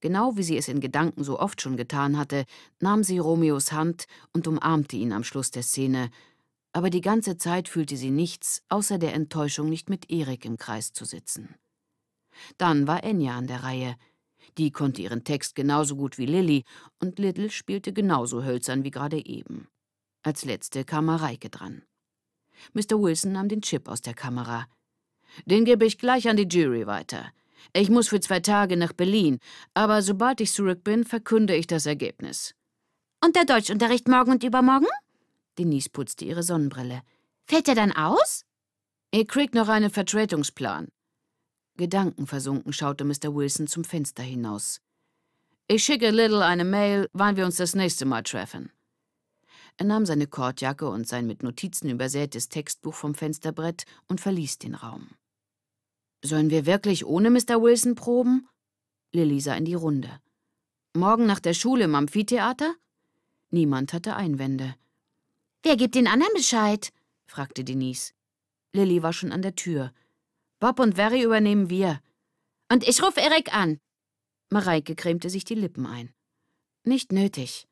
Genau wie sie es in Gedanken so oft schon getan hatte, nahm sie Romeos Hand und umarmte ihn am Schluss der Szene, aber die ganze Zeit fühlte sie nichts, außer der Enttäuschung, nicht mit Erik im Kreis zu sitzen. Dann war Enya an der Reihe. Die konnte ihren Text genauso gut wie Lilly und Little spielte genauso hölzern wie gerade eben. Als letzte kam Mareike dran. Mr. Wilson nahm den Chip aus der Kamera. Den gebe ich gleich an die Jury weiter. Ich muss für zwei Tage nach Berlin, aber sobald ich zurück bin, verkünde ich das Ergebnis. Und der Deutschunterricht morgen und übermorgen? Denise putzte ihre Sonnenbrille. Fällt er dann aus? Ihr kriegt noch einen Vertretungsplan. Gedankenversunken schaute Mr. Wilson zum Fenster hinaus. Ich schicke Little eine Mail, wann wir uns das nächste Mal treffen. Er nahm seine Kordjacke und sein mit Notizen übersätes Textbuch vom Fensterbrett und verließ den Raum. Sollen wir wirklich ohne Mr. Wilson proben? Lilly sah in die Runde. Morgen nach der Schule im Amphitheater? Niemand hatte Einwände. Wer gibt den anderen Bescheid? fragte Denise. Lilly war schon an der Tür. Bob und Verry übernehmen wir. Und ich rufe Erik an. Mareike cremte sich die Lippen ein. Nicht nötig.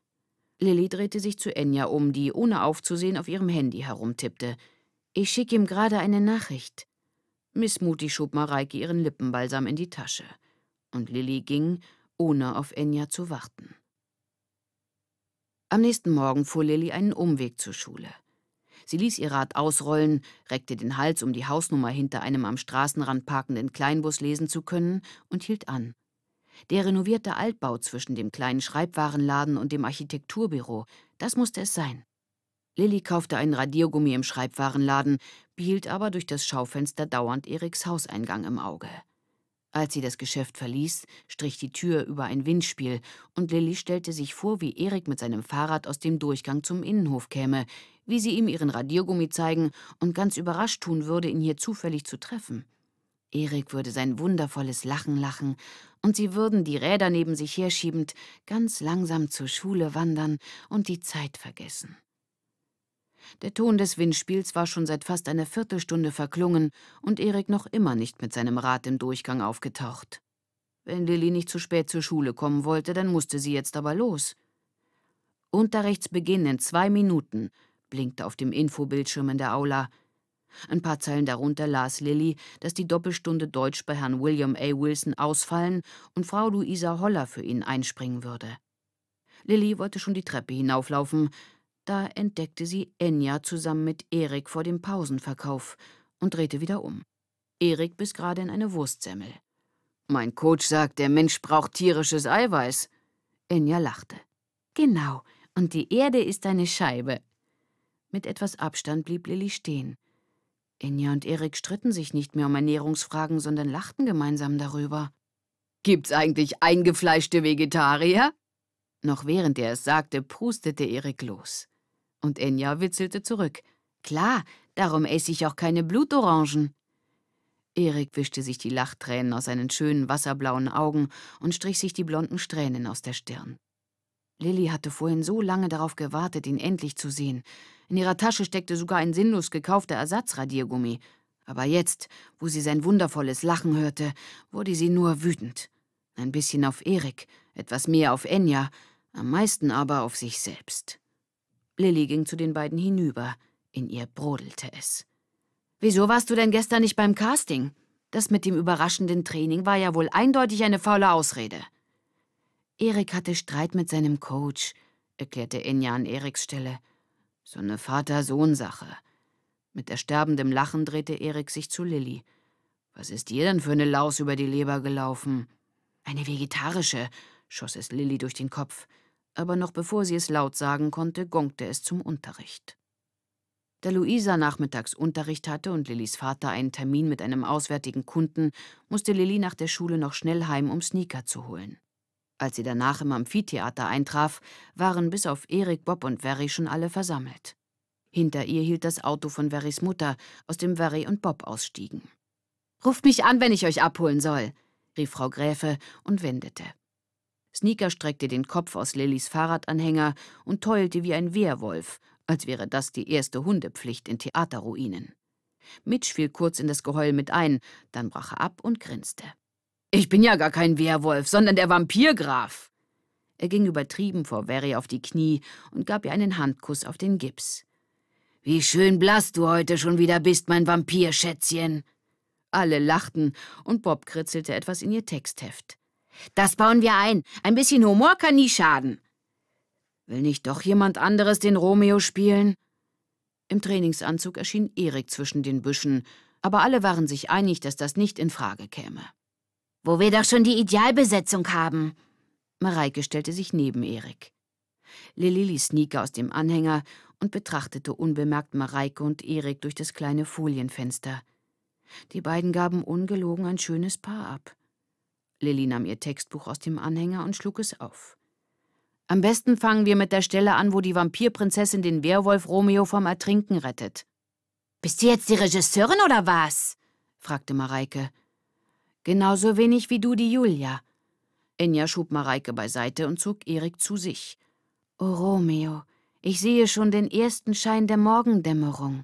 Lilly drehte sich zu Enya um, die ohne aufzusehen auf ihrem Handy herumtippte. Ich schicke ihm gerade eine Nachricht. Missmutig schob Mareike ihren Lippenbalsam in die Tasche. Und Lilly ging, ohne auf Enya zu warten. Am nächsten Morgen fuhr Lilly einen Umweg zur Schule. Sie ließ ihr Rad ausrollen, reckte den Hals, um die Hausnummer hinter einem am Straßenrand parkenden Kleinbus lesen zu können, und hielt an. Der renovierte Altbau zwischen dem kleinen Schreibwarenladen und dem Architekturbüro, das musste es sein. Lilly kaufte einen Radiergummi im Schreibwarenladen, behielt aber durch das Schaufenster dauernd Eriks Hauseingang im Auge. Als sie das Geschäft verließ, strich die Tür über ein Windspiel und Lilly stellte sich vor, wie Erik mit seinem Fahrrad aus dem Durchgang zum Innenhof käme, wie sie ihm ihren Radiergummi zeigen und ganz überrascht tun würde, ihn hier zufällig zu treffen. Erik würde sein wundervolles Lachen lachen und sie würden, die Räder neben sich herschiebend, ganz langsam zur Schule wandern und die Zeit vergessen. Der Ton des Windspiels war schon seit fast einer Viertelstunde verklungen und Erik noch immer nicht mit seinem Rad im Durchgang aufgetaucht. Wenn Lilly nicht zu spät zur Schule kommen wollte, dann musste sie jetzt aber los. Unterrichtsbeginn in zwei Minuten, blinkte auf dem Infobildschirm in der Aula. Ein paar Zeilen darunter las Lilly, dass die Doppelstunde Deutsch bei Herrn William A. Wilson ausfallen und Frau Luisa Holler für ihn einspringen würde. Lilly wollte schon die Treppe hinauflaufen, da entdeckte sie Enya zusammen mit Erik vor dem Pausenverkauf und drehte wieder um. Erik biss gerade in eine Wurstsemmel. Mein Coach sagt, der Mensch braucht tierisches Eiweiß. Enya lachte. Genau, und die Erde ist eine Scheibe. Mit etwas Abstand blieb Lilly stehen. Enya und Erik stritten sich nicht mehr um Ernährungsfragen, sondern lachten gemeinsam darüber. Gibt's eigentlich eingefleischte Vegetarier? Noch während er es sagte, prustete Erik los. Und Enya witzelte zurück. Klar, darum esse ich auch keine Blutorangen. Erik wischte sich die Lachtränen aus seinen schönen wasserblauen Augen und strich sich die blonden Strähnen aus der Stirn. Lilly hatte vorhin so lange darauf gewartet, ihn endlich zu sehen. In ihrer Tasche steckte sogar ein sinnlos gekaufter Ersatzradiergummi. Aber jetzt, wo sie sein wundervolles Lachen hörte, wurde sie nur wütend. Ein bisschen auf Erik, etwas mehr auf Enya, am meisten aber auf sich selbst. Lilly ging zu den beiden hinüber. In ihr brodelte es. Wieso warst du denn gestern nicht beim Casting? Das mit dem überraschenden Training war ja wohl eindeutig eine faule Ausrede. Erik hatte Streit mit seinem Coach, erklärte Inja an Eriks Stelle. So eine Vater-Sohn-Sache. Mit ersterbendem Lachen drehte Erik sich zu Lilly. Was ist dir denn für eine Laus über die Leber gelaufen? Eine vegetarische, schoss es Lilly durch den Kopf aber noch bevor sie es laut sagen konnte, gongte es zum Unterricht. Da Luisa nachmittags Unterricht hatte und Lillys Vater einen Termin mit einem auswärtigen Kunden, musste Lilly nach der Schule noch schnell heim, um Sneaker zu holen. Als sie danach im Amphitheater eintraf, waren bis auf Erik, Bob und Verry schon alle versammelt. Hinter ihr hielt das Auto von Verrys Mutter, aus dem Verry und Bob ausstiegen. Ruft mich an, wenn ich euch abholen soll, rief Frau Gräfe und wendete. Sneaker streckte den Kopf aus Lillys Fahrradanhänger und teulte wie ein Wehrwolf, als wäre das die erste Hundepflicht in Theaterruinen. Mitch fiel kurz in das Geheul mit ein, dann brach er ab und grinste. Ich bin ja gar kein Wehrwolf, sondern der Vampirgraf. Er ging übertrieben vor Verry auf die Knie und gab ihr einen Handkuss auf den Gips. Wie schön blass du heute schon wieder bist, mein Vampirschätzchen. Alle lachten und Bob kritzelte etwas in ihr Textheft. Das bauen wir ein. Ein bisschen Humor kann nie schaden. Will nicht doch jemand anderes den Romeo spielen? Im Trainingsanzug erschien Erik zwischen den Büschen, aber alle waren sich einig, dass das nicht in Frage käme. Wo wir doch schon die Idealbesetzung haben. Mareike stellte sich neben Erik. Lilly ließ Sneaker aus dem Anhänger und betrachtete unbemerkt Mareike und Erik durch das kleine Folienfenster. Die beiden gaben ungelogen ein schönes Paar ab. Lilly nahm ihr Textbuch aus dem Anhänger und schlug es auf. Am besten fangen wir mit der Stelle an, wo die Vampirprinzessin den Werwolf Romeo vom Ertrinken rettet. Bist du jetzt die Regisseurin oder was? fragte Mareike. Genauso wenig wie du die Julia. Inja schob Mareike beiseite und zog Erik zu sich. oh, Romeo, ich sehe schon den ersten Schein der Morgendämmerung.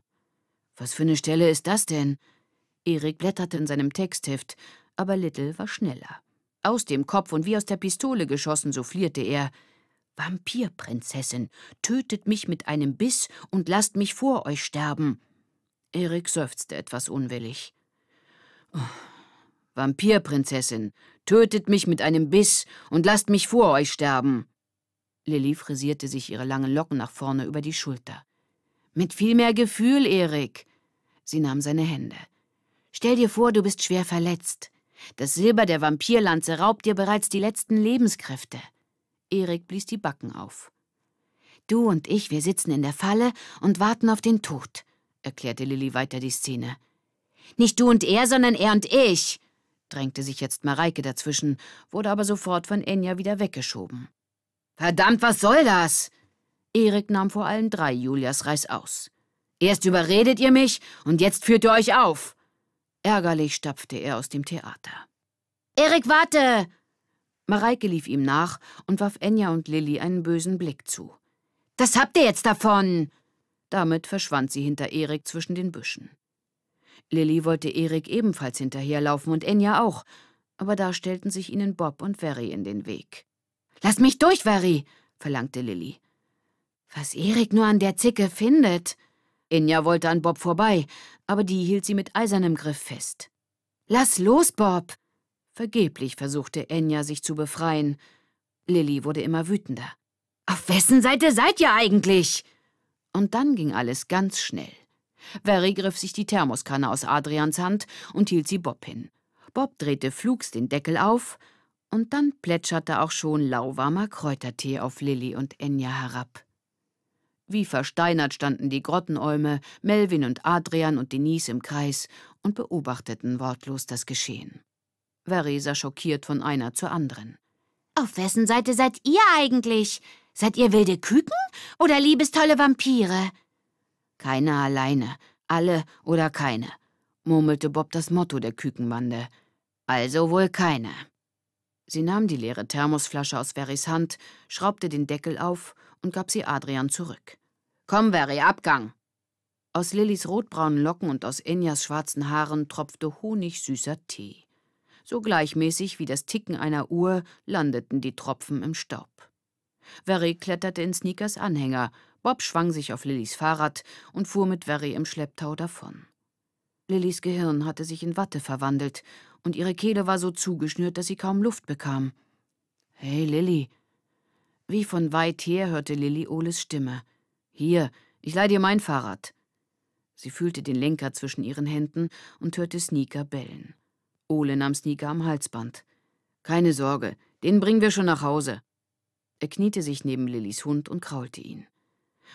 Was für eine Stelle ist das denn? Erik blätterte in seinem Textheft, aber Little war schneller. Aus dem Kopf und wie aus der Pistole geschossen, so flierte er. Vampirprinzessin, tötet mich mit einem Biss und lasst mich vor euch sterben. Erik seufzte etwas unwillig. Oh, Vampirprinzessin, tötet mich mit einem Biss und lasst mich vor euch sterben. Lilly frisierte sich ihre langen Locken nach vorne über die Schulter. Mit viel mehr Gefühl, Erik. Sie nahm seine Hände. Stell dir vor, du bist schwer verletzt. Das Silber der Vampirlanze raubt dir bereits die letzten Lebenskräfte. Erik blies die Backen auf. Du und ich, wir sitzen in der Falle und warten auf den Tod, erklärte Lilly weiter die Szene. Nicht du und er, sondern er und ich, drängte sich jetzt Mareike dazwischen, wurde aber sofort von Enya wieder weggeschoben. Verdammt, was soll das? Erik nahm vor allen drei Julias aus. Erst überredet ihr mich und jetzt führt ihr euch auf. Ärgerlich stapfte er aus dem Theater. Erik, warte! Mareike lief ihm nach und warf Enya und Lilly einen bösen Blick zu. Das habt ihr jetzt davon! Damit verschwand sie hinter Erik zwischen den Büschen. Lilly wollte Erik ebenfalls hinterherlaufen und Enya auch, aber da stellten sich ihnen Bob und Verry in den Weg. Lass mich durch, Verry! verlangte Lilly. Was Erik nur an der Zicke findet, Inja wollte an Bob vorbei, aber die hielt sie mit eisernem Griff fest. »Lass los, Bob!« Vergeblich versuchte Enya, sich zu befreien. Lilly wurde immer wütender. »Auf wessen Seite seid ihr eigentlich?« Und dann ging alles ganz schnell. Verry griff sich die Thermoskanne aus Adrians Hand und hielt sie Bob hin. Bob drehte flugs den Deckel auf, und dann plätscherte auch schon lauwarmer Kräutertee auf Lilly und Enya herab. Wie versteinert standen die Grottenäume, Melvin und Adrian und Denise im Kreis und beobachteten wortlos das Geschehen. Veresa schockiert von einer zur anderen. Auf wessen Seite seid ihr eigentlich? Seid ihr wilde Küken oder liebestolle Vampire? Keiner alleine, alle oder keine, murmelte Bob das Motto der Kükenbande. Also wohl keine. Sie nahm die leere Thermosflasche aus Verys Hand, schraubte den Deckel auf und gab sie Adrian zurück. Komm, Very, Abgang! Aus Lillys rotbraunen Locken und aus Enyas schwarzen Haaren tropfte honigsüßer Tee. So gleichmäßig wie das Ticken einer Uhr landeten die Tropfen im Staub. Very kletterte in Sneakers Anhänger, Bob schwang sich auf Lillys Fahrrad und fuhr mit Very im Schlepptau davon. Lillys Gehirn hatte sich in Watte verwandelt und ihre Kehle war so zugeschnürt, dass sie kaum Luft bekam. Hey, Lilly, wie von weit her hörte Lilli Oles Stimme. Hier, ich leih dir mein Fahrrad. Sie fühlte den Lenker zwischen ihren Händen und hörte Sneaker bellen. Ole nahm Sneaker am Halsband. Keine Sorge, den bringen wir schon nach Hause. Er kniete sich neben Lillis Hund und kraulte ihn.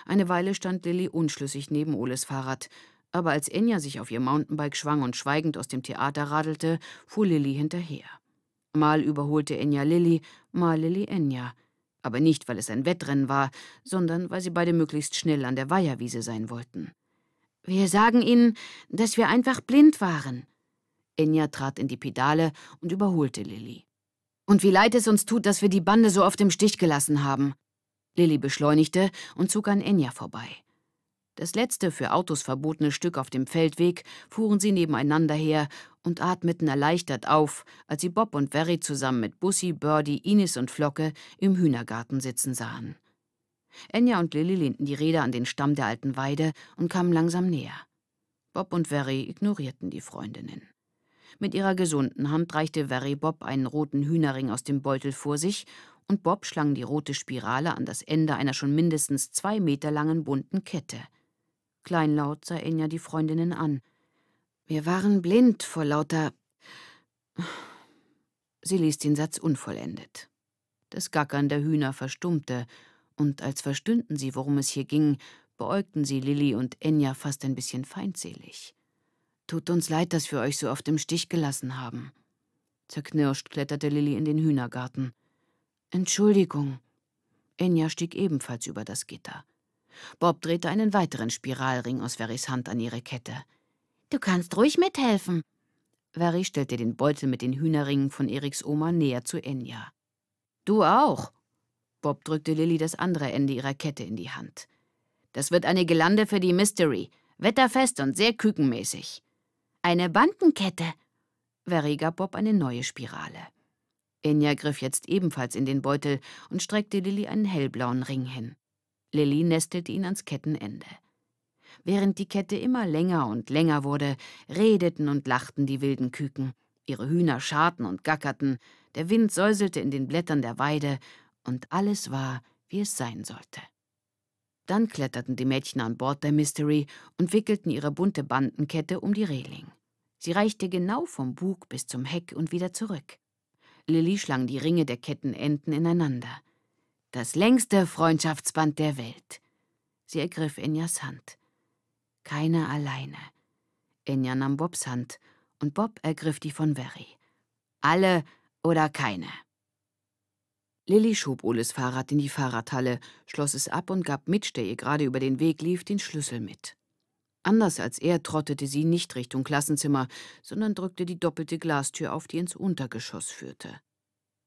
Eine Weile stand Lilly unschlüssig neben Oles Fahrrad, aber als Enya sich auf ihr Mountainbike schwang und schweigend aus dem Theater radelte, fuhr Lilly hinterher. Mal überholte Enya Lilly, mal Lilly Enya aber nicht, weil es ein Wettrennen war, sondern weil sie beide möglichst schnell an der Weiherwiese sein wollten. Wir sagen Ihnen, dass wir einfach blind waren. Enya trat in die Pedale und überholte Lilly. Und wie leid es uns tut, dass wir die Bande so oft im Stich gelassen haben. Lilly beschleunigte und zog an Enya vorbei. Das letzte für Autos verbotene Stück auf dem Feldweg fuhren sie nebeneinander her und atmeten erleichtert auf, als sie Bob und Verry zusammen mit Bussi, Birdie, Ines und Flocke im Hühnergarten sitzen sahen. Enya und Lilly lehnten die Räder an den Stamm der alten Weide und kamen langsam näher. Bob und Verry ignorierten die Freundinnen. Mit ihrer gesunden Hand reichte Verry Bob einen roten Hühnerring aus dem Beutel vor sich und Bob schlang die rote Spirale an das Ende einer schon mindestens zwei Meter langen bunten Kette – Kleinlaut sah Enya die Freundinnen an. Wir waren blind vor lauter. Sie ließ den Satz unvollendet. Das Gackern der Hühner verstummte, und als verstünden sie, worum es hier ging, beäugten sie Lilli und Enya fast ein bisschen feindselig. Tut uns leid, dass wir euch so oft im Stich gelassen haben. Zerknirscht kletterte Lilli in den Hühnergarten. Entschuldigung. Enya stieg ebenfalls über das Gitter. Bob drehte einen weiteren Spiralring aus Verrys Hand an ihre Kette. Du kannst ruhig mithelfen. Verry stellte den Beutel mit den Hühnerringen von Eriks Oma näher zu Enya. Du auch. Bob drückte Lilly das andere Ende ihrer Kette in die Hand. Das wird eine Gelande für die Mystery. Wetterfest und sehr kükenmäßig. Eine Bandenkette. Verry gab Bob eine neue Spirale. Enya griff jetzt ebenfalls in den Beutel und streckte Lilly einen hellblauen Ring hin. Lilly nestelte ihn ans Kettenende. Während die Kette immer länger und länger wurde, redeten und lachten die wilden Küken. Ihre Hühner scharten und gackerten, der Wind säuselte in den Blättern der Weide, und alles war, wie es sein sollte. Dann kletterten die Mädchen an Bord der Mystery und wickelten ihre bunte Bandenkette um die Reling. Sie reichte genau vom Bug bis zum Heck und wieder zurück. Lilly schlang die Ringe der Kettenenden ineinander. Das längste Freundschaftsband der Welt. Sie ergriff Enyas Hand. Keine alleine. Enya nahm Bobs Hand und Bob ergriff die von Verry. Alle oder keine. Lilly schob Oles Fahrrad in die Fahrradhalle, schloss es ab und gab Mitch, der ihr gerade über den Weg lief, den Schlüssel mit. Anders als er trottete sie nicht Richtung Klassenzimmer, sondern drückte die doppelte Glastür auf, die ins Untergeschoss führte.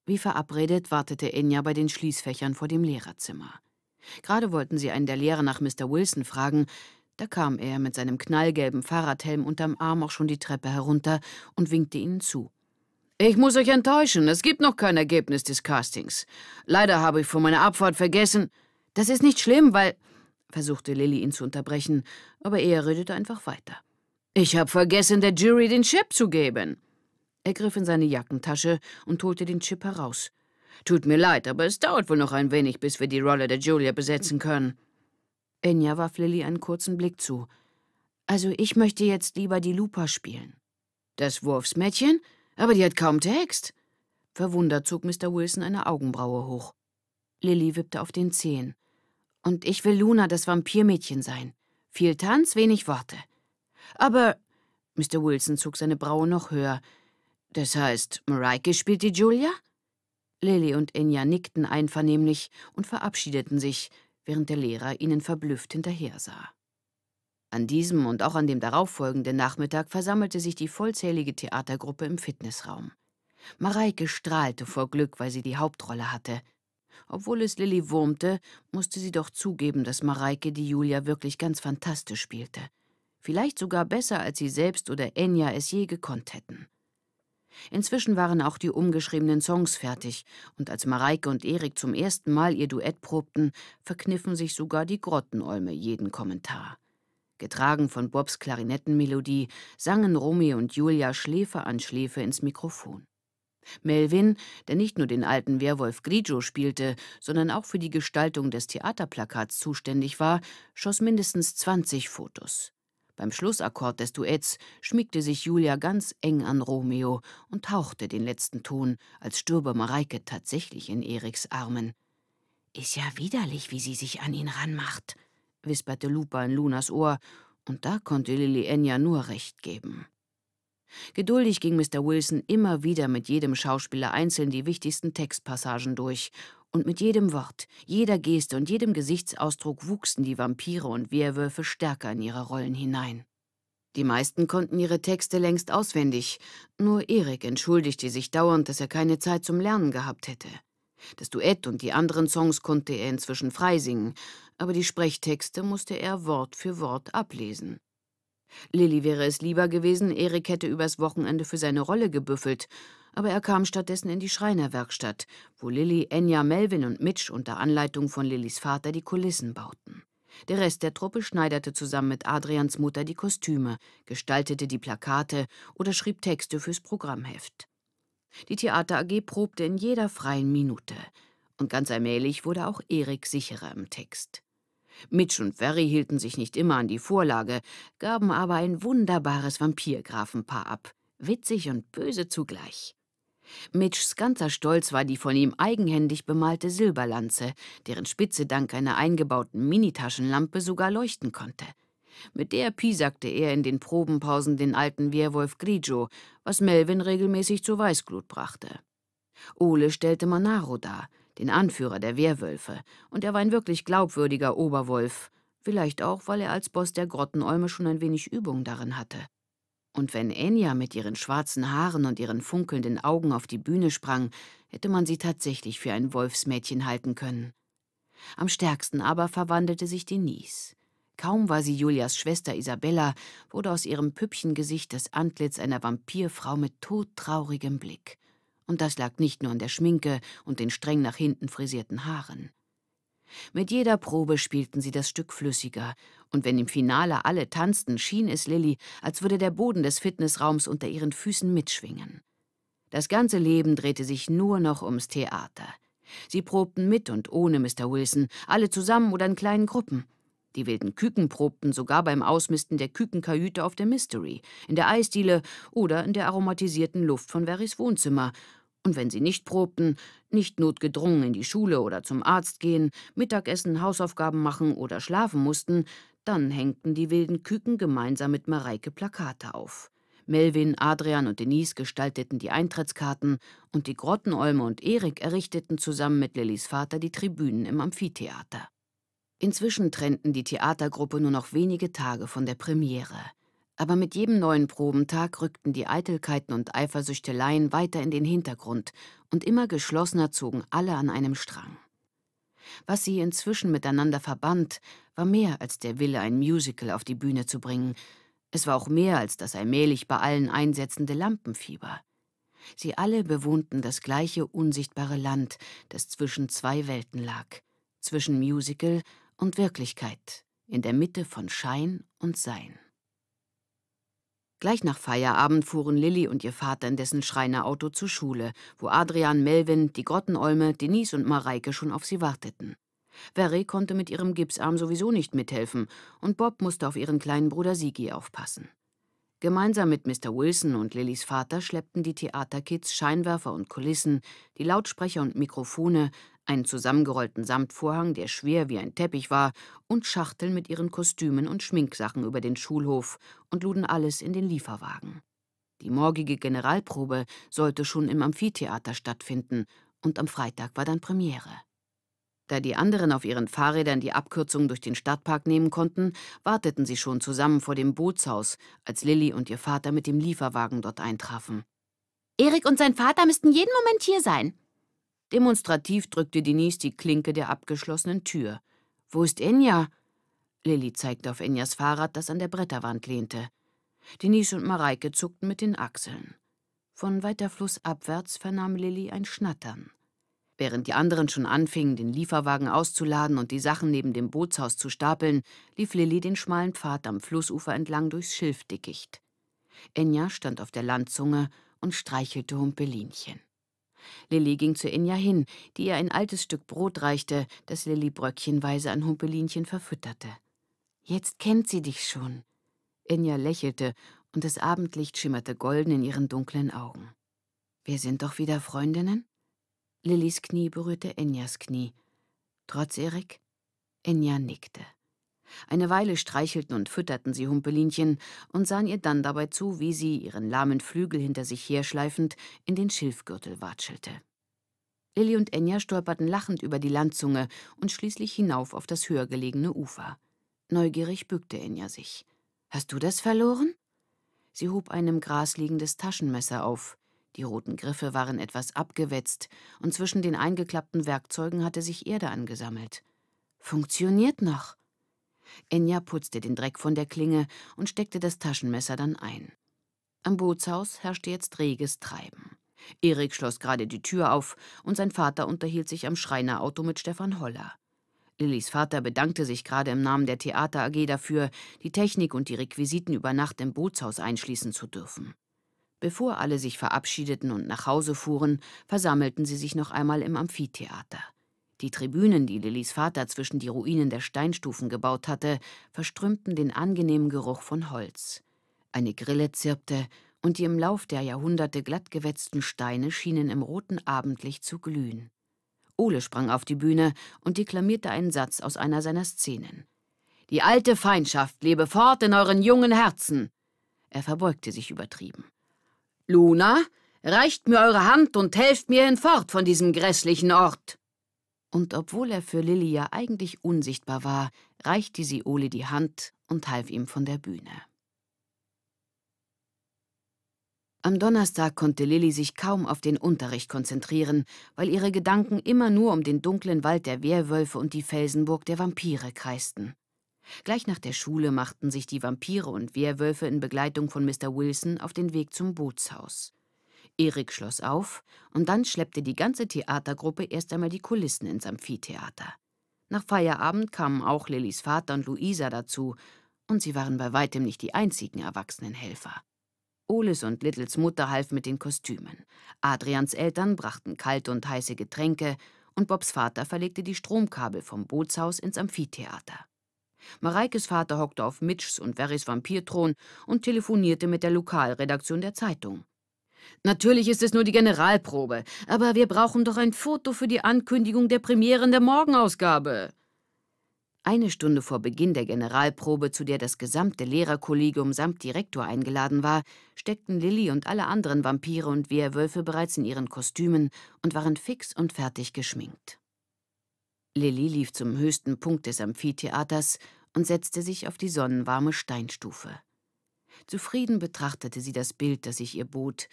Wie verabredet wartete Enya bei den Schließfächern vor dem Lehrerzimmer. Gerade wollten sie einen der Lehrer nach Mr. Wilson fragen, da kam er mit seinem knallgelben Fahrradhelm unterm Arm auch schon die Treppe herunter und winkte ihnen zu. Ich muss euch enttäuschen, es gibt noch kein Ergebnis des Castings. Leider habe ich vor meiner Abfahrt vergessen. Das ist nicht schlimm, weil versuchte Lilly ihn zu unterbrechen, aber er redete einfach weiter. Ich habe vergessen, der Jury den Chip zu geben. Er griff in seine Jackentasche und holte den Chip heraus. Tut mir leid, aber es dauert wohl noch ein wenig, bis wir die Rolle der Julia besetzen können. Enya warf Lilly einen kurzen Blick zu. Also ich möchte jetzt lieber die Lupa spielen. Das Wurfsmädchen? Aber die hat kaum Text. Verwundert zog Mr. Wilson eine Augenbraue hoch. Lilly wippte auf den Zehen. Und ich will Luna das Vampirmädchen sein. Viel Tanz, wenig Worte. Aber... Mr. Wilson zog seine Braue noch höher. Das heißt, Mareike spielt die Julia? Lilly und Enya nickten einvernehmlich und verabschiedeten sich, während der Lehrer ihnen verblüfft hinterhersah. An diesem und auch an dem darauffolgenden Nachmittag versammelte sich die vollzählige Theatergruppe im Fitnessraum. Mareike strahlte vor Glück, weil sie die Hauptrolle hatte. Obwohl es Lilly wurmte, musste sie doch zugeben, dass Mareike die Julia wirklich ganz fantastisch spielte. Vielleicht sogar besser, als sie selbst oder Enya es je gekonnt hätten. Inzwischen waren auch die umgeschriebenen Songs fertig, und als Mareike und Erik zum ersten Mal ihr Duett probten, verkniffen sich sogar die Grottenolme jeden Kommentar. Getragen von Bobs Klarinettenmelodie sangen Romy und Julia Schläfe an Schläfe ins Mikrofon. Melvin, der nicht nur den alten Werwolf Grigio spielte, sondern auch für die Gestaltung des Theaterplakats zuständig war, schoss mindestens 20 Fotos. Beim Schlussakkord des Duetts schmiegte sich Julia ganz eng an Romeo und tauchte den letzten Ton, als stürbe Mareike tatsächlich in Eriks Armen. Ist ja widerlich, wie sie sich an ihn ranmacht, wisperte Lupa in Lunas Ohr, und da konnte Lily Enya nur recht geben. Geduldig ging Mr. Wilson immer wieder mit jedem Schauspieler einzeln die wichtigsten Textpassagen durch und mit jedem Wort, jeder Geste und jedem Gesichtsausdruck wuchsen die Vampire und Werwölfe stärker in ihre Rollen hinein. Die meisten konnten ihre Texte längst auswendig, nur Erik entschuldigte sich dauernd, dass er keine Zeit zum Lernen gehabt hätte. Das Duett und die anderen Songs konnte er inzwischen freisingen, aber die Sprechtexte musste er Wort für Wort ablesen. Lilly wäre es lieber gewesen, Erik hätte übers Wochenende für seine Rolle gebüffelt, aber er kam stattdessen in die Schreinerwerkstatt, wo Lilly, Enya, Melvin und Mitch unter Anleitung von Lillys Vater die Kulissen bauten. Der Rest der Truppe schneiderte zusammen mit Adrians Mutter die Kostüme, gestaltete die Plakate oder schrieb Texte fürs Programmheft. Die Theater AG probte in jeder freien Minute. Und ganz allmählich wurde auch Erik sicherer im Text. Mitch und Ferry hielten sich nicht immer an die Vorlage, gaben aber ein wunderbares Vampirgrafenpaar ab, witzig und böse zugleich. Mitschs ganzer Stolz war die von ihm eigenhändig bemalte Silberlanze, deren Spitze dank einer eingebauten Minitaschenlampe sogar leuchten konnte. Mit der piesackte er in den Probenpausen den alten Wehrwolf Grigio, was Melvin regelmäßig zur Weißglut brachte. Ole stellte Manaro dar, den Anführer der Wehrwölfe, und er war ein wirklich glaubwürdiger Oberwolf, vielleicht auch, weil er als Boss der Grottenäume schon ein wenig Übung darin hatte. Und wenn Enya mit ihren schwarzen Haaren und ihren funkelnden Augen auf die Bühne sprang, hätte man sie tatsächlich für ein Wolfsmädchen halten können. Am stärksten aber verwandelte sich Denise. Kaum war sie Julias Schwester Isabella, wurde aus ihrem Püppchengesicht das Antlitz einer Vampirfrau mit todtraurigem Blick. Und das lag nicht nur an der Schminke und den streng nach hinten frisierten Haaren. Mit jeder Probe spielten sie das Stück flüssiger, und wenn im Finale alle tanzten, schien es Lilly, als würde der Boden des Fitnessraums unter ihren Füßen mitschwingen. Das ganze Leben drehte sich nur noch ums Theater. Sie probten mit und ohne Mr. Wilson, alle zusammen oder in kleinen Gruppen. Die wilden Küken probten sogar beim Ausmisten der Kükenkajüte auf der Mystery, in der Eisdiele oder in der aromatisierten Luft von Verrys Wohnzimmer, und wenn sie nicht probten, nicht notgedrungen in die Schule oder zum Arzt gehen, Mittagessen, Hausaufgaben machen oder schlafen mussten, dann hängten die wilden Küken gemeinsam mit Mareike Plakate auf. Melvin, Adrian und Denise gestalteten die Eintrittskarten und die Grottenolme und Erik errichteten zusammen mit Lillys Vater die Tribünen im Amphitheater. Inzwischen trennten die Theatergruppe nur noch wenige Tage von der Premiere. Aber mit jedem neuen Probentag rückten die Eitelkeiten und Eifersüchteleien weiter in den Hintergrund und immer geschlossener zogen alle an einem Strang. Was sie inzwischen miteinander verband, war mehr als der Wille, ein Musical auf die Bühne zu bringen. Es war auch mehr als das allmählich bei allen einsetzende Lampenfieber. Sie alle bewohnten das gleiche unsichtbare Land, das zwischen zwei Welten lag, zwischen Musical und Wirklichkeit, in der Mitte von Schein und Sein. Gleich nach Feierabend fuhren Lilly und ihr Vater in dessen Schreinerauto zur Schule, wo Adrian, Melvin, die Grottenolme, Denise und Mareike schon auf sie warteten. Verry konnte mit ihrem Gipsarm sowieso nicht mithelfen und Bob musste auf ihren kleinen Bruder Sigi aufpassen. Gemeinsam mit Mr. Wilson und Lillys Vater schleppten die Theaterkids Scheinwerfer und Kulissen, die Lautsprecher und Mikrofone, einen zusammengerollten Samtvorhang, der schwer wie ein Teppich war, und Schachteln mit ihren Kostümen und Schminksachen über den Schulhof und luden alles in den Lieferwagen. Die morgige Generalprobe sollte schon im Amphitheater stattfinden, und am Freitag war dann Premiere. Da die anderen auf ihren Fahrrädern die Abkürzung durch den Stadtpark nehmen konnten, warteten sie schon zusammen vor dem Bootshaus, als Lilly und ihr Vater mit dem Lieferwagen dort eintrafen. Erik und sein Vater müssten jeden Moment hier sein, Demonstrativ drückte Denise die Klinke der abgeschlossenen Tür. Wo ist Enya? Lilly zeigte auf Enyas Fahrrad, das an der Bretterwand lehnte. Denise und Mareike zuckten mit den Achseln. Von weiter flussabwärts vernahm Lilly ein Schnattern. Während die anderen schon anfingen, den Lieferwagen auszuladen und die Sachen neben dem Bootshaus zu stapeln, lief Lilly den schmalen Pfad am Flussufer entlang durchs Schilfdickicht. Enya stand auf der Landzunge und streichelte Humpelinchen. Lilli ging zu Inja hin, die ihr ein altes Stück Brot reichte, das Lilli bröckchenweise an Humpelinchen verfütterte. Jetzt kennt sie dich schon. Inja lächelte, und das Abendlicht schimmerte golden in ihren dunklen Augen. Wir sind doch wieder Freundinnen? Lillis Knie berührte Injas Knie. Trotz Erik? Inja nickte. Eine Weile streichelten und fütterten sie Humpelinchen und sahen ihr dann dabei zu, wie sie, ihren lahmen Flügel hinter sich herschleifend, in den Schilfgürtel watschelte. Lilli und Enya stolperten lachend über die Landzunge und schließlich hinauf auf das höher gelegene Ufer. Neugierig bückte Enya sich. Hast du das verloren? Sie hob ein im Gras liegendes Taschenmesser auf. Die roten Griffe waren etwas abgewetzt und zwischen den eingeklappten Werkzeugen hatte sich Erde angesammelt. Funktioniert noch. Enya putzte den Dreck von der Klinge und steckte das Taschenmesser dann ein. Am Bootshaus herrschte jetzt reges Treiben. Erik schloss gerade die Tür auf und sein Vater unterhielt sich am Schreinerauto mit Stefan Holler. Lillys Vater bedankte sich gerade im Namen der Theater AG dafür, die Technik und die Requisiten über Nacht im Bootshaus einschließen zu dürfen. Bevor alle sich verabschiedeten und nach Hause fuhren, versammelten sie sich noch einmal im Amphitheater. Die Tribünen, die Lillys Vater zwischen die Ruinen der Steinstufen gebaut hatte, verströmten den angenehmen Geruch von Holz. Eine Grille zirpte, und die im Lauf der Jahrhunderte glattgewetzten Steine schienen im roten Abendlicht zu glühen. Ole sprang auf die Bühne und deklamierte einen Satz aus einer seiner Szenen. Die alte Feindschaft lebe fort in euren jungen Herzen. Er verbeugte sich übertrieben. Luna, reicht mir eure Hand und helft mir hinfort von diesem grässlichen Ort. Und obwohl er für Lilly ja eigentlich unsichtbar war, reichte sie Ole die Hand und half ihm von der Bühne. Am Donnerstag konnte Lilly sich kaum auf den Unterricht konzentrieren, weil ihre Gedanken immer nur um den dunklen Wald der Wehrwölfe und die Felsenburg der Vampire kreisten. Gleich nach der Schule machten sich die Vampire und Wehrwölfe in Begleitung von Mr. Wilson auf den Weg zum Bootshaus. Erik schloss auf und dann schleppte die ganze Theatergruppe erst einmal die Kulissen ins Amphitheater. Nach Feierabend kamen auch Lillys Vater und Luisa dazu, und sie waren bei weitem nicht die einzigen erwachsenen Helfer. Oles und Littles Mutter half mit den Kostümen, Adrians Eltern brachten kalte und heiße Getränke und Bobs Vater verlegte die Stromkabel vom Bootshaus ins Amphitheater. Mareikes Vater hockte auf Mitschs und Verrys Vampirthron und telefonierte mit der Lokalredaktion der Zeitung. Natürlich ist es nur die Generalprobe, aber wir brauchen doch ein Foto für die Ankündigung der Premiere in der Morgenausgabe. Eine Stunde vor Beginn der Generalprobe, zu der das gesamte Lehrerkollegium samt Direktor eingeladen war, steckten Lilly und alle anderen Vampire und Wehrwölfe bereits in ihren Kostümen und waren fix und fertig geschminkt. Lilly lief zum höchsten Punkt des Amphitheaters und setzte sich auf die sonnenwarme Steinstufe. Zufrieden betrachtete sie das Bild, das sich ihr bot,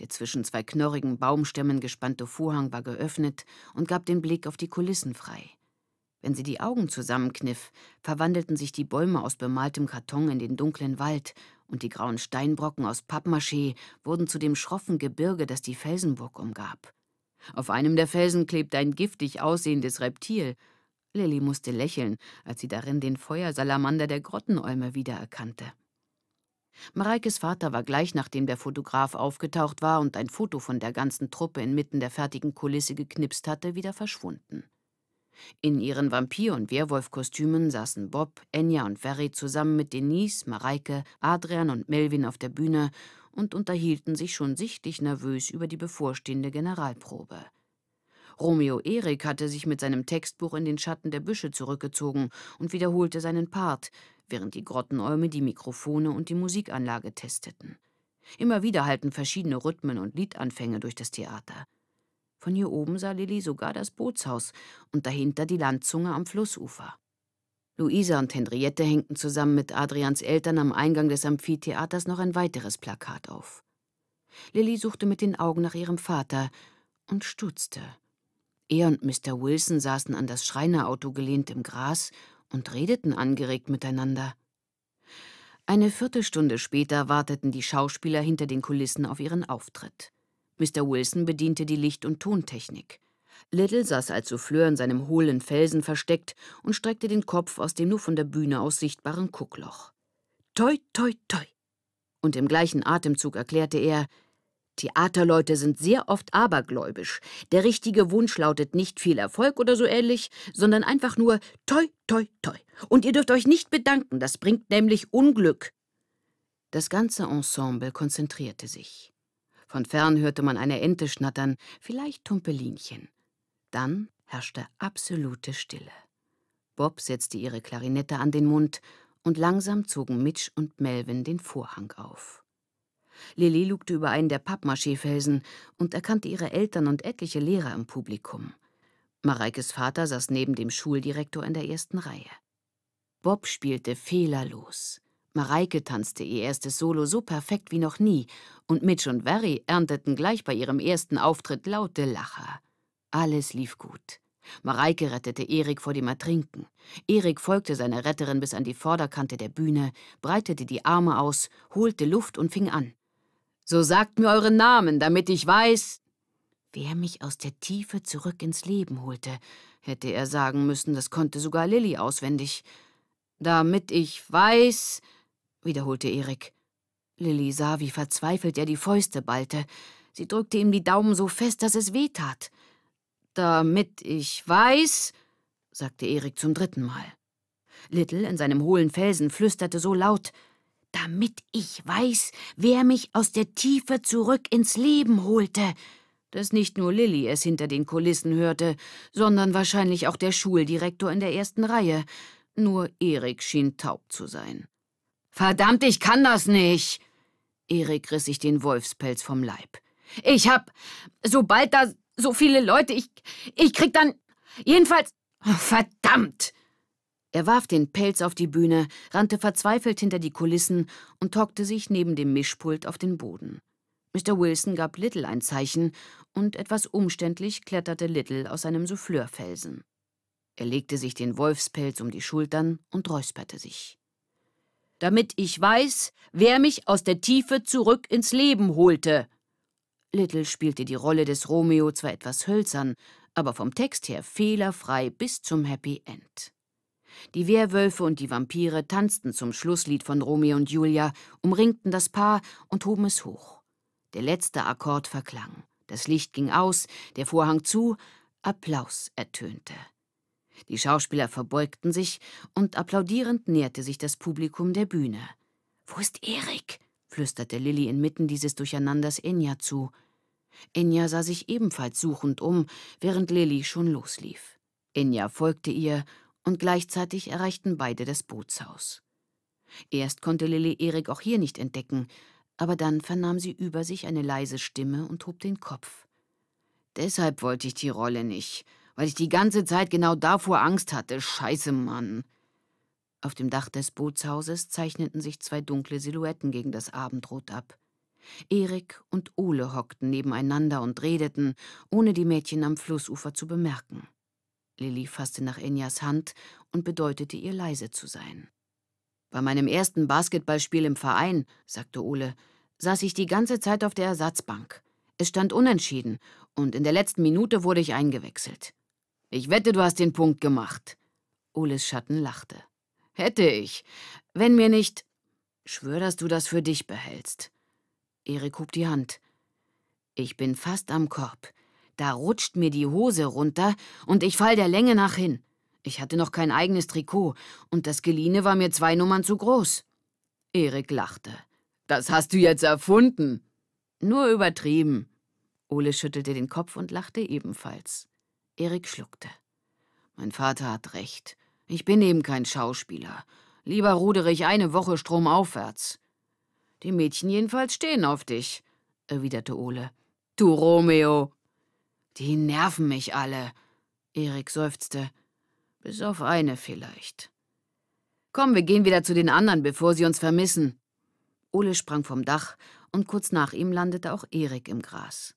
der zwischen zwei knorrigen Baumstämmen gespannte Vorhang war geöffnet und gab den Blick auf die Kulissen frei. Wenn sie die Augen zusammenkniff, verwandelten sich die Bäume aus bemaltem Karton in den dunklen Wald, und die grauen Steinbrocken aus Pappmaché wurden zu dem schroffen Gebirge, das die Felsenburg umgab. Auf einem der Felsen klebte ein giftig aussehendes Reptil. Lilly musste lächeln, als sie darin den Feuersalamander der Grottenäume wiedererkannte. Mareikes Vater war gleich nachdem der Fotograf aufgetaucht war und ein Foto von der ganzen Truppe inmitten der fertigen Kulisse geknipst hatte, wieder verschwunden. In ihren Vampir- und Werwolf-Kostümen saßen Bob, Enya und Ferry zusammen mit Denise, Mareike, Adrian und Melvin auf der Bühne und unterhielten sich schon sichtlich nervös über die bevorstehende Generalprobe. Romeo Erik hatte sich mit seinem Textbuch in den Schatten der Büsche zurückgezogen und wiederholte seinen Part, während die Grottenäume die Mikrofone und die Musikanlage testeten. Immer wieder halten verschiedene Rhythmen und Liedanfänge durch das Theater. Von hier oben sah Lilly sogar das Bootshaus und dahinter die Landzunge am Flussufer. Luisa und Henriette hängten zusammen mit Adrians Eltern am Eingang des Amphitheaters noch ein weiteres Plakat auf. Lilly suchte mit den Augen nach ihrem Vater und stutzte. Er und Mr. Wilson saßen an das Schreinerauto gelehnt im Gras und redeten angeregt miteinander. Eine Viertelstunde später warteten die Schauspieler hinter den Kulissen auf ihren Auftritt. Mr. Wilson bediente die Licht- und Tontechnik. Little saß als Souffleur in seinem hohlen Felsen versteckt und streckte den Kopf aus dem nur von der Bühne aus sichtbaren Kuckloch. Toi, toi, toi! Und im gleichen Atemzug erklärte er, Theaterleute sind sehr oft abergläubisch. Der richtige Wunsch lautet nicht viel Erfolg oder so ähnlich, sondern einfach nur toi, toi, toi. Und ihr dürft euch nicht bedanken, das bringt nämlich Unglück. Das ganze Ensemble konzentrierte sich. Von fern hörte man eine Ente schnattern, vielleicht Tumpelinchen. Dann herrschte absolute Stille. Bob setzte ihre Klarinette an den Mund und langsam zogen Mitch und Melvin den Vorhang auf. Lilly lugte über einen der Pappmaché-Felsen und erkannte ihre Eltern und etliche Lehrer im Publikum. Mareikes Vater saß neben dem Schuldirektor in der ersten Reihe. Bob spielte fehlerlos. Mareike tanzte ihr erstes Solo so perfekt wie noch nie und Mitch und Verry ernteten gleich bei ihrem ersten Auftritt laute Lacher. Alles lief gut. Mareike rettete Erik vor dem Ertrinken. Erik folgte seiner Retterin bis an die Vorderkante der Bühne, breitete die Arme aus, holte Luft und fing an. So sagt mir euren Namen, damit ich weiß. Wer mich aus der Tiefe zurück ins Leben holte, hätte er sagen müssen, das konnte sogar Lilly auswendig. Damit ich weiß, wiederholte Erik. Lilly sah, wie verzweifelt er die Fäuste ballte. Sie drückte ihm die Daumen so fest, dass es weh tat. Damit ich weiß, sagte Erik zum dritten Mal. Little in seinem hohlen Felsen flüsterte so laut, damit ich weiß, wer mich aus der Tiefe zurück ins Leben holte, dass nicht nur Lilly es hinter den Kulissen hörte, sondern wahrscheinlich auch der Schuldirektor in der ersten Reihe. Nur Erik schien taub zu sein. »Verdammt, ich kann das nicht!« Erik riss sich den Wolfspelz vom Leib. »Ich hab, sobald da so viele Leute, ich, ich krieg dann, jedenfalls, oh, verdammt!« er warf den Pelz auf die Bühne, rannte verzweifelt hinter die Kulissen und tockte sich neben dem Mischpult auf den Boden. Mr. Wilson gab Little ein Zeichen und etwas umständlich kletterte Little aus seinem Souffleurfelsen. Er legte sich den Wolfspelz um die Schultern und räusperte sich. Damit ich weiß, wer mich aus der Tiefe zurück ins Leben holte. Little spielte die Rolle des Romeo zwar etwas hölzern, aber vom Text her fehlerfrei bis zum Happy End. Die Wehrwölfe und die Vampire tanzten zum Schlusslied von Romeo und Julia, umringten das Paar und hoben es hoch. Der letzte Akkord verklang. Das Licht ging aus, der Vorhang zu, Applaus ertönte. Die Schauspieler verbeugten sich und applaudierend näherte sich das Publikum der Bühne. Wo ist Erik? flüsterte Lilly inmitten dieses Durcheinanders Enya zu. Enya sah sich ebenfalls suchend um, während Lilly schon loslief. Enya folgte ihr und gleichzeitig erreichten beide das Bootshaus. Erst konnte Lilly Erik auch hier nicht entdecken, aber dann vernahm sie über sich eine leise Stimme und hob den Kopf. Deshalb wollte ich die Rolle nicht, weil ich die ganze Zeit genau davor Angst hatte. Scheiße, Mann. Auf dem Dach des Bootshauses zeichneten sich zwei dunkle Silhouetten gegen das Abendrot ab. Erik und Ole hockten nebeneinander und redeten, ohne die Mädchen am Flussufer zu bemerken. Lilly fasste nach Enyas Hand und bedeutete ihr, leise zu sein. Bei meinem ersten Basketballspiel im Verein, sagte Ole, saß ich die ganze Zeit auf der Ersatzbank. Es stand unentschieden und in der letzten Minute wurde ich eingewechselt. Ich wette, du hast den Punkt gemacht. Oles Schatten lachte. Hätte ich. Wenn mir nicht. Schwör, dass du das für dich behältst. Erik hob die Hand. Ich bin fast am Korb. Da rutscht mir die Hose runter und ich fall der Länge nach hin. Ich hatte noch kein eigenes Trikot und das geliehene war mir zwei Nummern zu groß. Erik lachte. Das hast du jetzt erfunden. Nur übertrieben. Ole schüttelte den Kopf und lachte ebenfalls. Erik schluckte. Mein Vater hat recht. Ich bin eben kein Schauspieler. Lieber rudere ich eine Woche stromaufwärts. Die Mädchen jedenfalls stehen auf dich, erwiderte Ole. Du Romeo. Die nerven mich alle, Erik seufzte. Bis auf eine vielleicht. Komm, wir gehen wieder zu den anderen, bevor sie uns vermissen. Ole sprang vom Dach und kurz nach ihm landete auch Erik im Gras.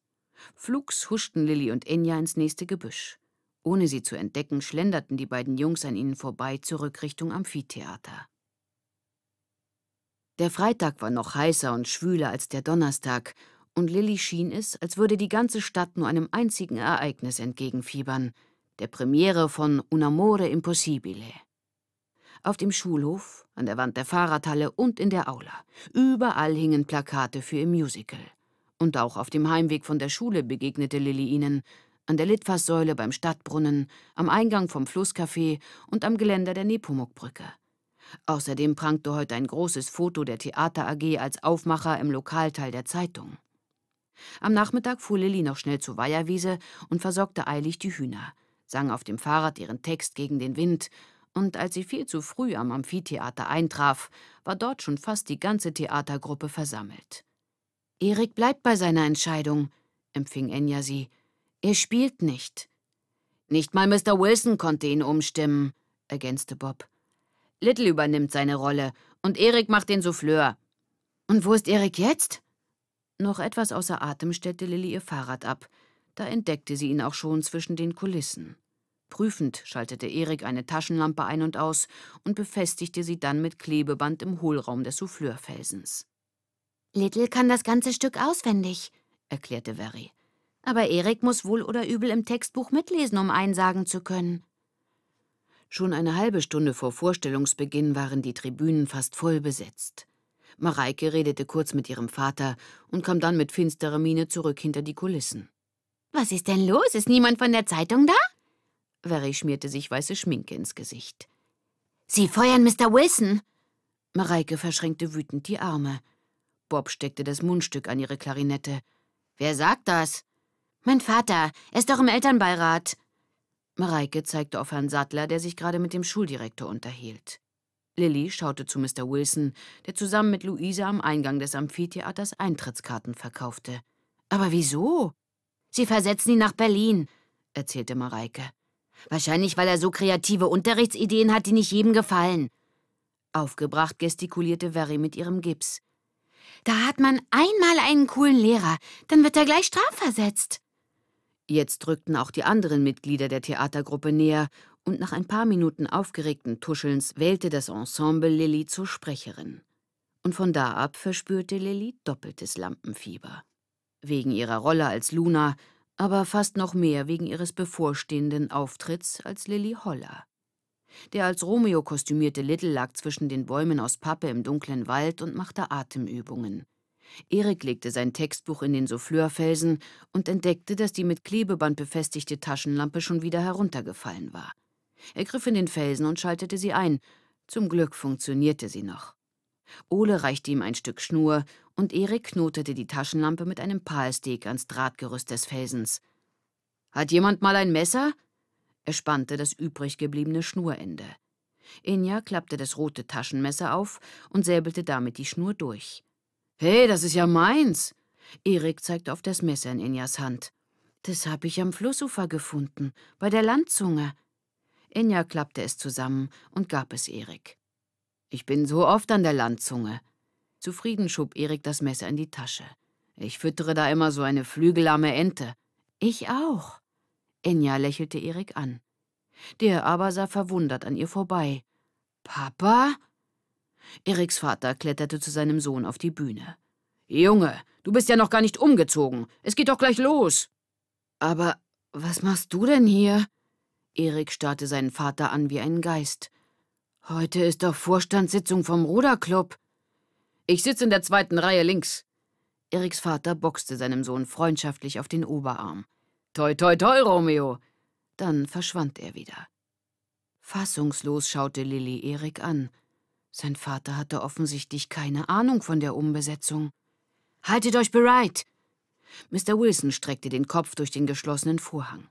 Flugs huschten Lilly und Enya ins nächste Gebüsch. Ohne sie zu entdecken, schlenderten die beiden Jungs an ihnen vorbei zurück Richtung Amphitheater. Der Freitag war noch heißer und schwüler als der Donnerstag, und Lilly schien es, als würde die ganze Stadt nur einem einzigen Ereignis entgegenfiebern, der Premiere von Un Amore Impossibile. Auf dem Schulhof, an der Wand der Fahrradhalle und in der Aula. Überall hingen Plakate für ihr Musical. Und auch auf dem Heimweg von der Schule begegnete Lilly ihnen, an der Litfaßsäule beim Stadtbrunnen, am Eingang vom Flusscafé und am Geländer der Nepomukbrücke. Außerdem prangte heute ein großes Foto der Theater AG als Aufmacher im Lokalteil der Zeitung. Am Nachmittag fuhr Lilli noch schnell zur Weiherwiese und versorgte eilig die Hühner, sang auf dem Fahrrad ihren Text gegen den Wind, und als sie viel zu früh am Amphitheater eintraf, war dort schon fast die ganze Theatergruppe versammelt. Erik bleibt bei seiner Entscheidung, empfing Enya sie. Er spielt nicht. Nicht mal Mr. Wilson konnte ihn umstimmen, ergänzte Bob. Little übernimmt seine Rolle und Erik macht den Souffleur. Und wo ist Erik jetzt? Noch etwas außer Atem stellte Lilly ihr Fahrrad ab. Da entdeckte sie ihn auch schon zwischen den Kulissen. Prüfend schaltete Erik eine Taschenlampe ein und aus und befestigte sie dann mit Klebeband im Hohlraum des Souffleurfelsens. Little kann das ganze Stück auswendig, erklärte Verry. Aber Erik muss wohl oder übel im Textbuch mitlesen, um einsagen zu können. Schon eine halbe Stunde vor Vorstellungsbeginn waren die Tribünen fast voll besetzt. Mareike redete kurz mit ihrem Vater und kam dann mit finsterer Miene zurück hinter die Kulissen. Was ist denn los? Ist niemand von der Zeitung da? Verry schmierte sich weiße Schminke ins Gesicht. Sie feuern Mr. Wilson! Mareike verschränkte wütend die Arme. Bob steckte das Mundstück an ihre Klarinette. Wer sagt das? Mein Vater. Er ist doch im Elternbeirat. Mareike zeigte auf Herrn Sattler, der sich gerade mit dem Schuldirektor unterhielt. Lilly schaute zu Mr. Wilson, der zusammen mit Luise am Eingang des Amphitheaters Eintrittskarten verkaufte. Aber wieso? Sie versetzen ihn nach Berlin, erzählte Mareike. Wahrscheinlich, weil er so kreative Unterrichtsideen hat, die nicht jedem gefallen. Aufgebracht gestikulierte Verry mit ihrem Gips. Da hat man einmal einen coolen Lehrer, dann wird er gleich strafversetzt. Jetzt rückten auch die anderen Mitglieder der Theatergruppe näher und nach ein paar Minuten aufgeregten Tuschelns wählte das Ensemble Lilly zur Sprecherin. Und von da ab verspürte Lilly doppeltes Lampenfieber. Wegen ihrer Rolle als Luna, aber fast noch mehr wegen ihres bevorstehenden Auftritts als Lilly Holler. Der als Romeo kostümierte Little lag zwischen den Bäumen aus Pappe im dunklen Wald und machte Atemübungen. Erik legte sein Textbuch in den Souffleurfelsen und entdeckte, dass die mit Klebeband befestigte Taschenlampe schon wieder heruntergefallen war. Er griff in den Felsen und schaltete sie ein. Zum Glück funktionierte sie noch. Ole reichte ihm ein Stück Schnur und Erik knotete die Taschenlampe mit einem Palstick ans Drahtgerüst des Felsens. Hat jemand mal ein Messer? Er spannte das übrig gebliebene Schnurende. Inja klappte das rote Taschenmesser auf und säbelte damit die Schnur durch. Hey, das ist ja meins! Erik zeigte auf das Messer in Injas Hand. Das habe ich am Flussufer gefunden, bei der Landzunge. Inja klappte es zusammen und gab es Erik. Ich bin so oft an der Landzunge. Zufrieden schob Erik das Messer in die Tasche. Ich füttere da immer so eine flügelarme Ente. Ich auch. Inja lächelte Erik an. Der aber sah verwundert an ihr vorbei. Papa? Eriks Vater kletterte zu seinem Sohn auf die Bühne. Junge, du bist ja noch gar nicht umgezogen. Es geht doch gleich los. Aber was machst du denn hier? Erik starrte seinen Vater an wie einen Geist. Heute ist doch Vorstandssitzung vom Ruderclub. Ich sitze in der zweiten Reihe links. Eriks Vater boxte seinem Sohn freundschaftlich auf den Oberarm. Toi, toi, toi, Romeo! Dann verschwand er wieder. Fassungslos schaute Lilly Erik an. Sein Vater hatte offensichtlich keine Ahnung von der Umbesetzung. Haltet euch bereit! Mr. Wilson streckte den Kopf durch den geschlossenen Vorhang.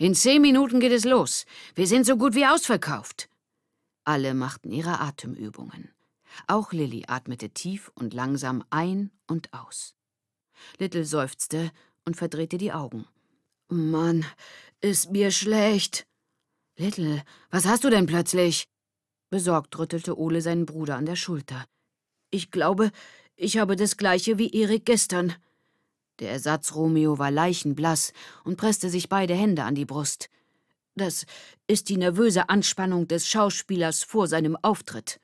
In zehn Minuten geht es los. Wir sind so gut wie ausverkauft. Alle machten ihre Atemübungen. Auch Lilly atmete tief und langsam ein und aus. Little seufzte und verdrehte die Augen. Mann, ist mir schlecht. Little, was hast du denn plötzlich? Besorgt rüttelte Ole seinen Bruder an der Schulter. Ich glaube, ich habe das gleiche wie Erik gestern. Der Ersatz Romeo war leichenblass und presste sich beide Hände an die Brust. Das ist die nervöse Anspannung des Schauspielers vor seinem Auftritt.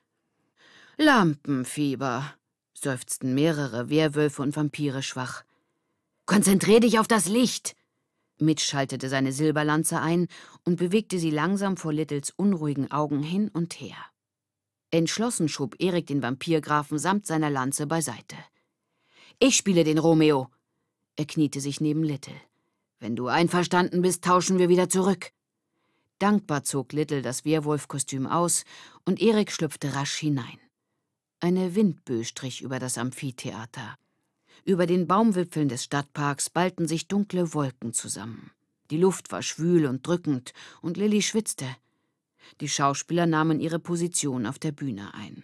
Lampenfieber, seufzten mehrere Wehrwölfe und Vampire schwach. Konzentrier dich auf das Licht! Mitch schaltete seine Silberlanze ein und bewegte sie langsam vor Littles unruhigen Augen hin und her. Entschlossen schob Erik den Vampirgrafen samt seiner Lanze beiseite. Ich spiele den Romeo. Er kniete sich neben Little. Wenn du einverstanden bist, tauschen wir wieder zurück. Dankbar zog Little das Werwolfkostüm aus und Erik schlüpfte rasch hinein. Eine Windböe strich über das Amphitheater. Über den Baumwipfeln des Stadtparks ballten sich dunkle Wolken zusammen. Die Luft war schwül und drückend und Lilly schwitzte. Die Schauspieler nahmen ihre Position auf der Bühne ein.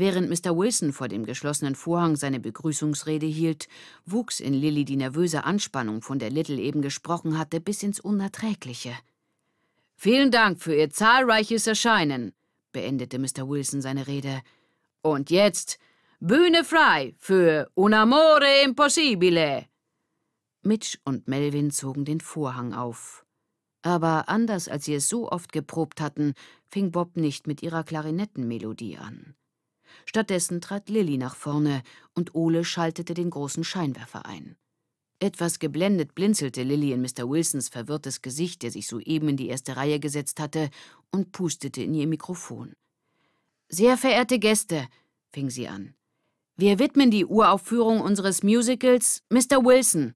Während Mr. Wilson vor dem geschlossenen Vorhang seine Begrüßungsrede hielt, wuchs in Lilly die nervöse Anspannung, von der Little eben gesprochen hatte, bis ins Unerträgliche. Vielen Dank für Ihr zahlreiches Erscheinen, beendete Mr. Wilson seine Rede. Und jetzt Bühne frei für Un amore impossibile. Mitch und Melvin zogen den Vorhang auf. Aber anders als sie es so oft geprobt hatten, fing Bob nicht mit ihrer Klarinettenmelodie an. Stattdessen trat Lilly nach vorne und Ole schaltete den großen Scheinwerfer ein. Etwas geblendet blinzelte Lilly in Mr. Wilsons verwirrtes Gesicht, der sich soeben in die erste Reihe gesetzt hatte, und pustete in ihr Mikrofon. Sehr verehrte Gäste, fing sie an, wir widmen die Uraufführung unseres Musicals Mr. Wilson.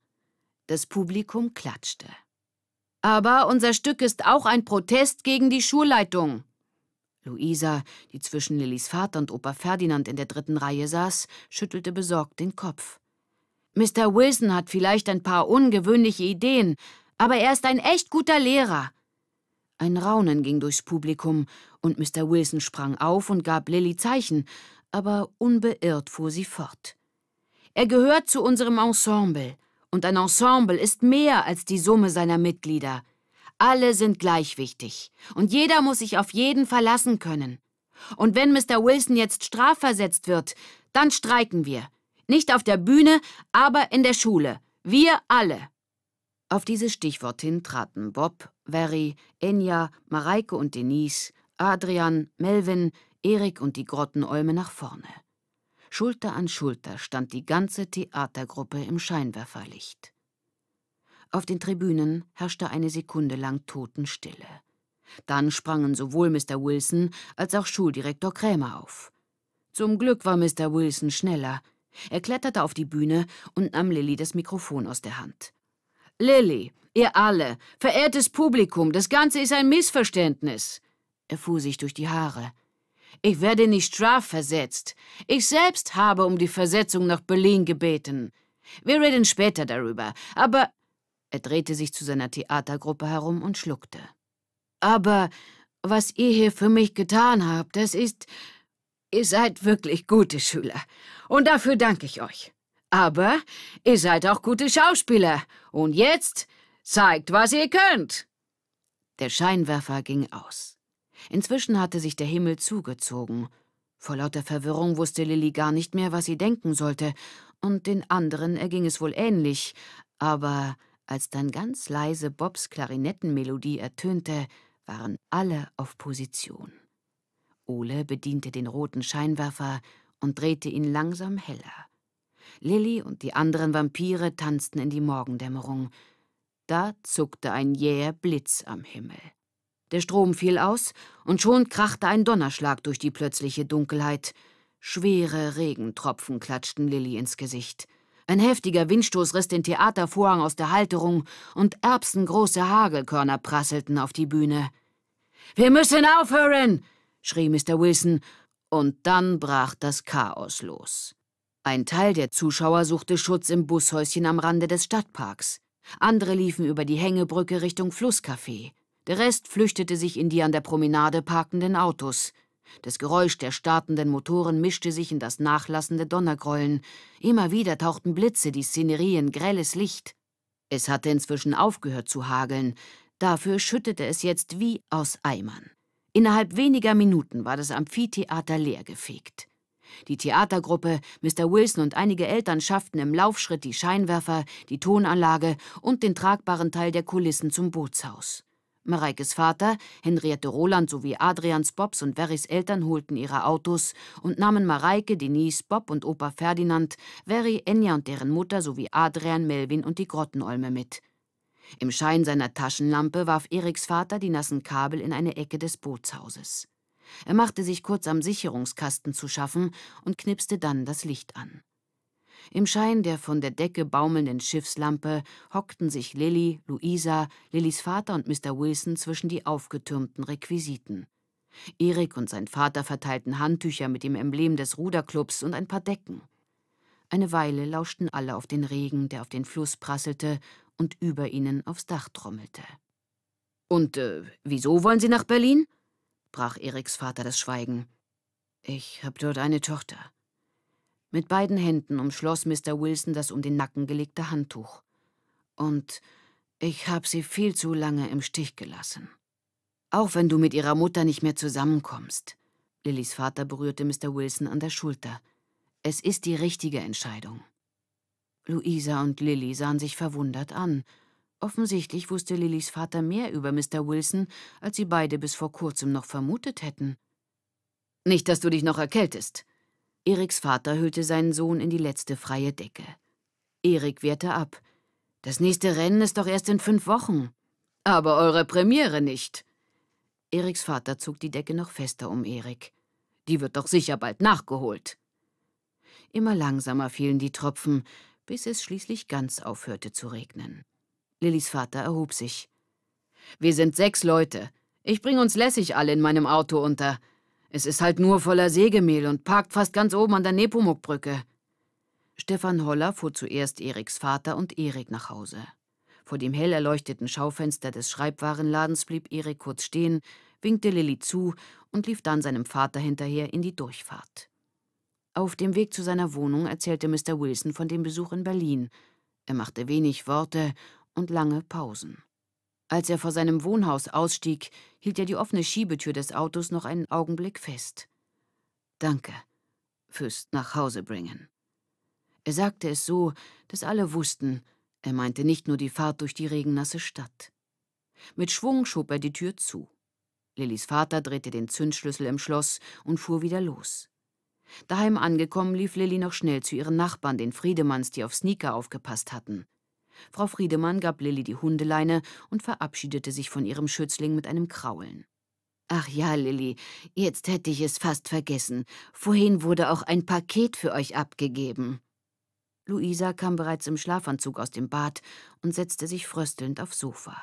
Das Publikum klatschte. Aber unser Stück ist auch ein Protest gegen die Schulleitung, Luisa, die zwischen Lillys Vater und Opa Ferdinand in der dritten Reihe saß, schüttelte besorgt den Kopf. Mr. Wilson hat vielleicht ein paar ungewöhnliche Ideen, aber er ist ein echt guter Lehrer. Ein Raunen ging durchs Publikum, und Mr. Wilson sprang auf und gab Lilly Zeichen, aber unbeirrt fuhr sie fort. Er gehört zu unserem Ensemble, und ein Ensemble ist mehr als die Summe seiner Mitglieder. Alle sind gleich wichtig. Und jeder muss sich auf jeden verlassen können. Und wenn Mr. Wilson jetzt strafversetzt wird, dann streiken wir. Nicht auf der Bühne, aber in der Schule. Wir alle. Auf dieses Stichwort hin traten Bob, Verry, Enya, Mareike und Denise, Adrian, Melvin, Erik und die Grottenolme nach vorne. Schulter an Schulter stand die ganze Theatergruppe im Scheinwerferlicht. Auf den Tribünen herrschte eine Sekunde lang Totenstille. Dann sprangen sowohl Mr. Wilson als auch Schuldirektor Krämer auf. Zum Glück war Mr. Wilson schneller. Er kletterte auf die Bühne und nahm Lilly das Mikrofon aus der Hand. Lilly, ihr alle, verehrtes Publikum, das Ganze ist ein Missverständnis. Er fuhr sich durch die Haare. Ich werde nicht strafversetzt. Ich selbst habe um die Versetzung nach Berlin gebeten. Wir reden später darüber, aber er drehte sich zu seiner Theatergruppe herum und schluckte. Aber was ihr hier für mich getan habt, das ist. Ihr seid wirklich gute Schüler. Und dafür danke ich euch. Aber ihr seid auch gute Schauspieler. Und jetzt zeigt, was ihr könnt. Der Scheinwerfer ging aus. Inzwischen hatte sich der Himmel zugezogen. Vor lauter Verwirrung wusste Lilly gar nicht mehr, was sie denken sollte, und den anderen erging es wohl ähnlich, aber als dann ganz leise Bobs Klarinettenmelodie ertönte, waren alle auf Position. Ole bediente den roten Scheinwerfer und drehte ihn langsam heller. Lilly und die anderen Vampire tanzten in die Morgendämmerung. Da zuckte ein jäher Blitz am Himmel. Der Strom fiel aus, und schon krachte ein Donnerschlag durch die plötzliche Dunkelheit. Schwere Regentropfen klatschten Lilly ins Gesicht. Ein heftiger Windstoß riss den Theatervorhang aus der Halterung und erbsengroße Hagelkörner prasselten auf die Bühne. Wir müssen aufhören! schrie Mr. Wilson, und dann brach das Chaos los. Ein Teil der Zuschauer suchte Schutz im Bushäuschen am Rande des Stadtparks. Andere liefen über die Hängebrücke Richtung Flusscafé. Der Rest flüchtete sich in die an der Promenade parkenden Autos. Das Geräusch der startenden Motoren mischte sich in das nachlassende Donnergrollen. Immer wieder tauchten Blitze die Szenerie in grelles Licht. Es hatte inzwischen aufgehört zu hageln. Dafür schüttete es jetzt wie aus Eimern. Innerhalb weniger Minuten war das Amphitheater leergefegt. Die Theatergruppe, Mr. Wilson und einige Eltern schafften im Laufschritt die Scheinwerfer, die Tonanlage und den tragbaren Teil der Kulissen zum Bootshaus. Mareikes Vater, Henriette Roland sowie Adrians, Bobs und Verrys Eltern holten ihre Autos und nahmen Mareike, Denise, Bob und Opa Ferdinand, Verry, Enya und deren Mutter sowie Adrian, Melvin und die Grottenolme mit. Im Schein seiner Taschenlampe warf Eriks Vater die nassen Kabel in eine Ecke des Bootshauses. Er machte sich kurz am Sicherungskasten zu schaffen und knipste dann das Licht an. Im Schein der von der Decke baumelnden Schiffslampe hockten sich Lilly, Luisa, Lillys Vater und Mr. Wilson zwischen die aufgetürmten Requisiten. Erik und sein Vater verteilten Handtücher mit dem Emblem des Ruderclubs und ein paar Decken. Eine Weile lauschten alle auf den Regen, der auf den Fluss prasselte und über ihnen aufs Dach trommelte. Und äh, wieso wollen Sie nach Berlin? brach Eriks Vater das Schweigen. Ich habe dort eine Tochter. Mit beiden Händen umschloss Mr. Wilson das um den Nacken gelegte Handtuch. Und ich habe sie viel zu lange im Stich gelassen. Auch wenn du mit ihrer Mutter nicht mehr zusammenkommst. Lillys Vater berührte Mr. Wilson an der Schulter. Es ist die richtige Entscheidung. Luisa und Lilly sahen sich verwundert an. Offensichtlich wusste Lillys Vater mehr über Mr. Wilson, als sie beide bis vor kurzem noch vermutet hätten. Nicht, dass du dich noch erkältest, Eriks Vater hüllte seinen Sohn in die letzte freie Decke. Erik wehrte ab. Das nächste Rennen ist doch erst in fünf Wochen. Aber eure Premiere nicht. Eriks Vater zog die Decke noch fester um Erik. Die wird doch sicher bald nachgeholt. Immer langsamer fielen die Tropfen, bis es schließlich ganz aufhörte zu regnen. Lillys Vater erhob sich. Wir sind sechs Leute. Ich bringe uns lässig alle in meinem Auto unter. Es ist halt nur voller Sägemehl und parkt fast ganz oben an der Nepomukbrücke. Stefan Holler fuhr zuerst Eriks Vater und Erik nach Hause. Vor dem hell erleuchteten Schaufenster des Schreibwarenladens blieb Erik kurz stehen, winkte Lilly zu und lief dann seinem Vater hinterher in die Durchfahrt. Auf dem Weg zu seiner Wohnung erzählte Mr. Wilson von dem Besuch in Berlin. Er machte wenig Worte und lange Pausen. Als er vor seinem Wohnhaus ausstieg, hielt er die offene Schiebetür des Autos noch einen Augenblick fest. Danke fürs bringen. Er sagte es so, dass alle wussten, er meinte nicht nur die Fahrt durch die regennasse Stadt. Mit Schwung schob er die Tür zu. Lillys Vater drehte den Zündschlüssel im Schloss und fuhr wieder los. Daheim angekommen, lief Lilly noch schnell zu ihren Nachbarn, den Friedemanns, die auf Sneaker aufgepasst hatten. Frau Friedemann gab Lilli die Hundeleine und verabschiedete sich von ihrem Schützling mit einem Kraulen. Ach ja, Lilli, jetzt hätte ich es fast vergessen. Vorhin wurde auch ein Paket für euch abgegeben. Luisa kam bereits im Schlafanzug aus dem Bad und setzte sich fröstelnd aufs Sofa.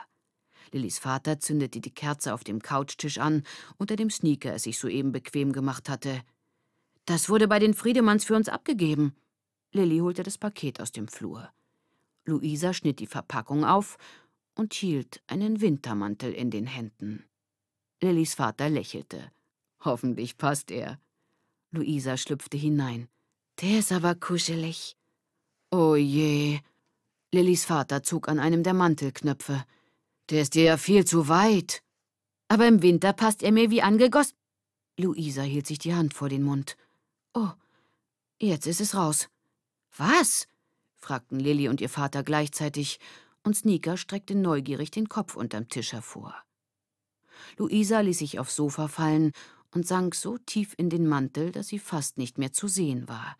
Lillis Vater zündete die Kerze auf dem Couchtisch an, unter dem Sneaker es sich soeben bequem gemacht hatte. Das wurde bei den Friedemanns für uns abgegeben. Lilli holte das Paket aus dem Flur. Luisa schnitt die Verpackung auf und hielt einen Wintermantel in den Händen. Lillys Vater lächelte. Hoffentlich passt er. Luisa schlüpfte hinein. Der ist aber kuschelig. Oh je. Lillys Vater zog an einem der Mantelknöpfe. Der ist dir ja viel zu weit. Aber im Winter passt er mir wie angegossen. Luisa hielt sich die Hand vor den Mund. Oh, jetzt ist es raus. Was? fragten Lilly und ihr Vater gleichzeitig, und Sneaker streckte neugierig den Kopf unterm Tisch hervor. Luisa ließ sich aufs Sofa fallen und sank so tief in den Mantel, dass sie fast nicht mehr zu sehen war.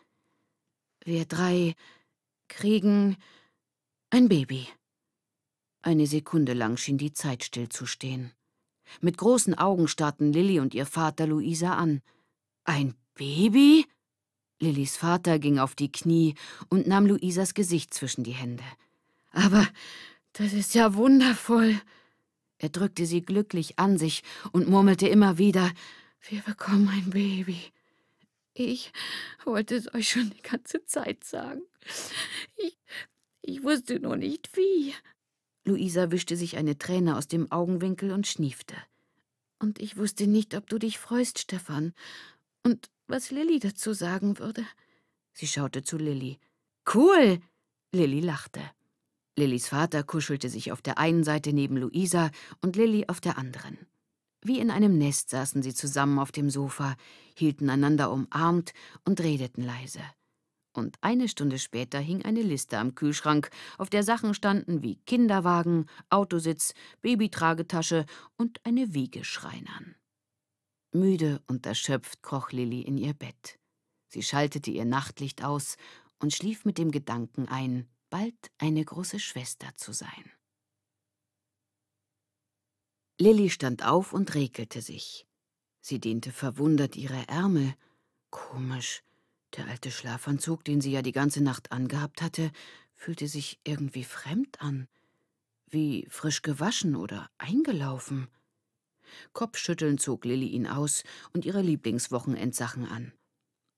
Wir drei kriegen ein Baby. Eine Sekunde lang schien die Zeit stillzustehen. Mit großen Augen starrten Lilly und ihr Vater Luisa an. Ein Baby? Lillys Vater ging auf die Knie und nahm Luisas Gesicht zwischen die Hände. Aber das ist ja wundervoll. Er drückte sie glücklich an sich und murmelte immer wieder, wir bekommen ein Baby. Ich wollte es euch schon die ganze Zeit sagen. Ich, ich wusste nur nicht wie. Luisa wischte sich eine Träne aus dem Augenwinkel und schniefte. Und ich wusste nicht, ob du dich freust, Stefan. Und was Lilly dazu sagen würde. Sie schaute zu Lilly. Cool! Lilly lachte. Lillys Vater kuschelte sich auf der einen Seite neben Luisa und Lilly auf der anderen. Wie in einem Nest saßen sie zusammen auf dem Sofa, hielten einander umarmt und redeten leise. Und eine Stunde später hing eine Liste am Kühlschrank, auf der Sachen standen wie Kinderwagen, Autositz, Babytragetasche und eine Wiege schreinern. Müde und erschöpft kroch Lilly in ihr Bett. Sie schaltete ihr Nachtlicht aus und schlief mit dem Gedanken ein, bald eine große Schwester zu sein. Lilly stand auf und regelte sich. Sie dehnte verwundert ihre Ärmel. Komisch, der alte Schlafanzug, den sie ja die ganze Nacht angehabt hatte, fühlte sich irgendwie fremd an, wie frisch gewaschen oder eingelaufen. Kopfschüttelnd zog Lilly ihn aus und ihre Lieblingswochenendsachen an.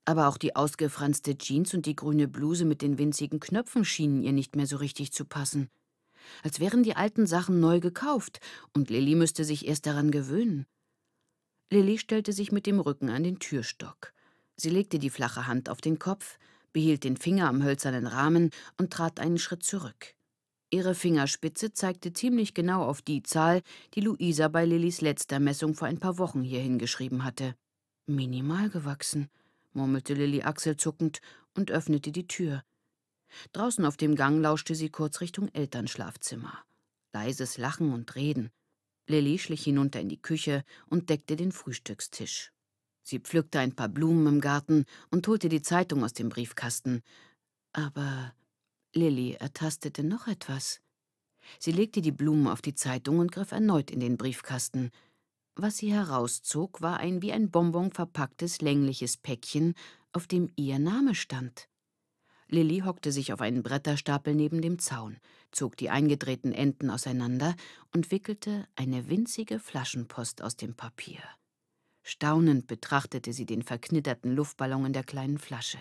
Aber auch die ausgefranste Jeans und die grüne Bluse mit den winzigen Knöpfen schienen ihr nicht mehr so richtig zu passen. Als wären die alten Sachen neu gekauft und Lilly müsste sich erst daran gewöhnen. Lilly stellte sich mit dem Rücken an den Türstock. Sie legte die flache Hand auf den Kopf, behielt den Finger am hölzernen Rahmen und trat einen Schritt zurück. Ihre Fingerspitze zeigte ziemlich genau auf die Zahl, die Luisa bei Lillys letzter Messung vor ein paar Wochen hier hingeschrieben hatte. Minimal gewachsen, murmelte Lilly achselzuckend und öffnete die Tür. Draußen auf dem Gang lauschte sie kurz Richtung Elternschlafzimmer. Leises Lachen und Reden. Lilly schlich hinunter in die Küche und deckte den Frühstückstisch. Sie pflückte ein paar Blumen im Garten und holte die Zeitung aus dem Briefkasten. Aber Lilly ertastete noch etwas. Sie legte die Blumen auf die Zeitung und griff erneut in den Briefkasten. Was sie herauszog, war ein wie ein Bonbon verpacktes, längliches Päckchen, auf dem ihr Name stand. Lilly hockte sich auf einen Bretterstapel neben dem Zaun, zog die eingedrehten Enden auseinander und wickelte eine winzige Flaschenpost aus dem Papier. Staunend betrachtete sie den verknitterten Luftballon in der kleinen Flasche.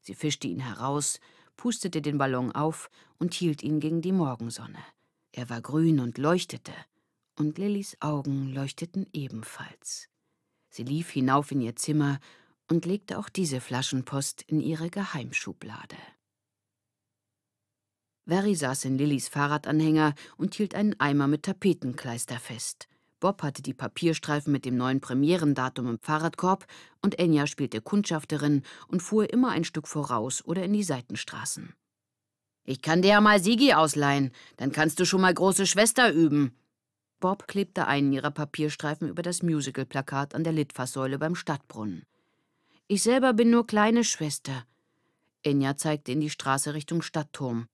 Sie fischte ihn heraus, pustete den Ballon auf und hielt ihn gegen die Morgensonne. Er war grün und leuchtete, und Lillys Augen leuchteten ebenfalls. Sie lief hinauf in ihr Zimmer und legte auch diese Flaschenpost in ihre Geheimschublade. Verry saß in Lillys Fahrradanhänger und hielt einen Eimer mit Tapetenkleister fest. Bob hatte die Papierstreifen mit dem neuen Premierendatum im Fahrradkorb und Enya spielte Kundschafterin und fuhr immer ein Stück voraus oder in die Seitenstraßen. Ich kann dir ja mal Sigi ausleihen, dann kannst du schon mal große Schwester üben. Bob klebte einen ihrer Papierstreifen über das Musical-Plakat an der Litfaßsäule beim Stadtbrunnen. Ich selber bin nur kleine Schwester. Enya zeigte in die Straße Richtung Stadtturm.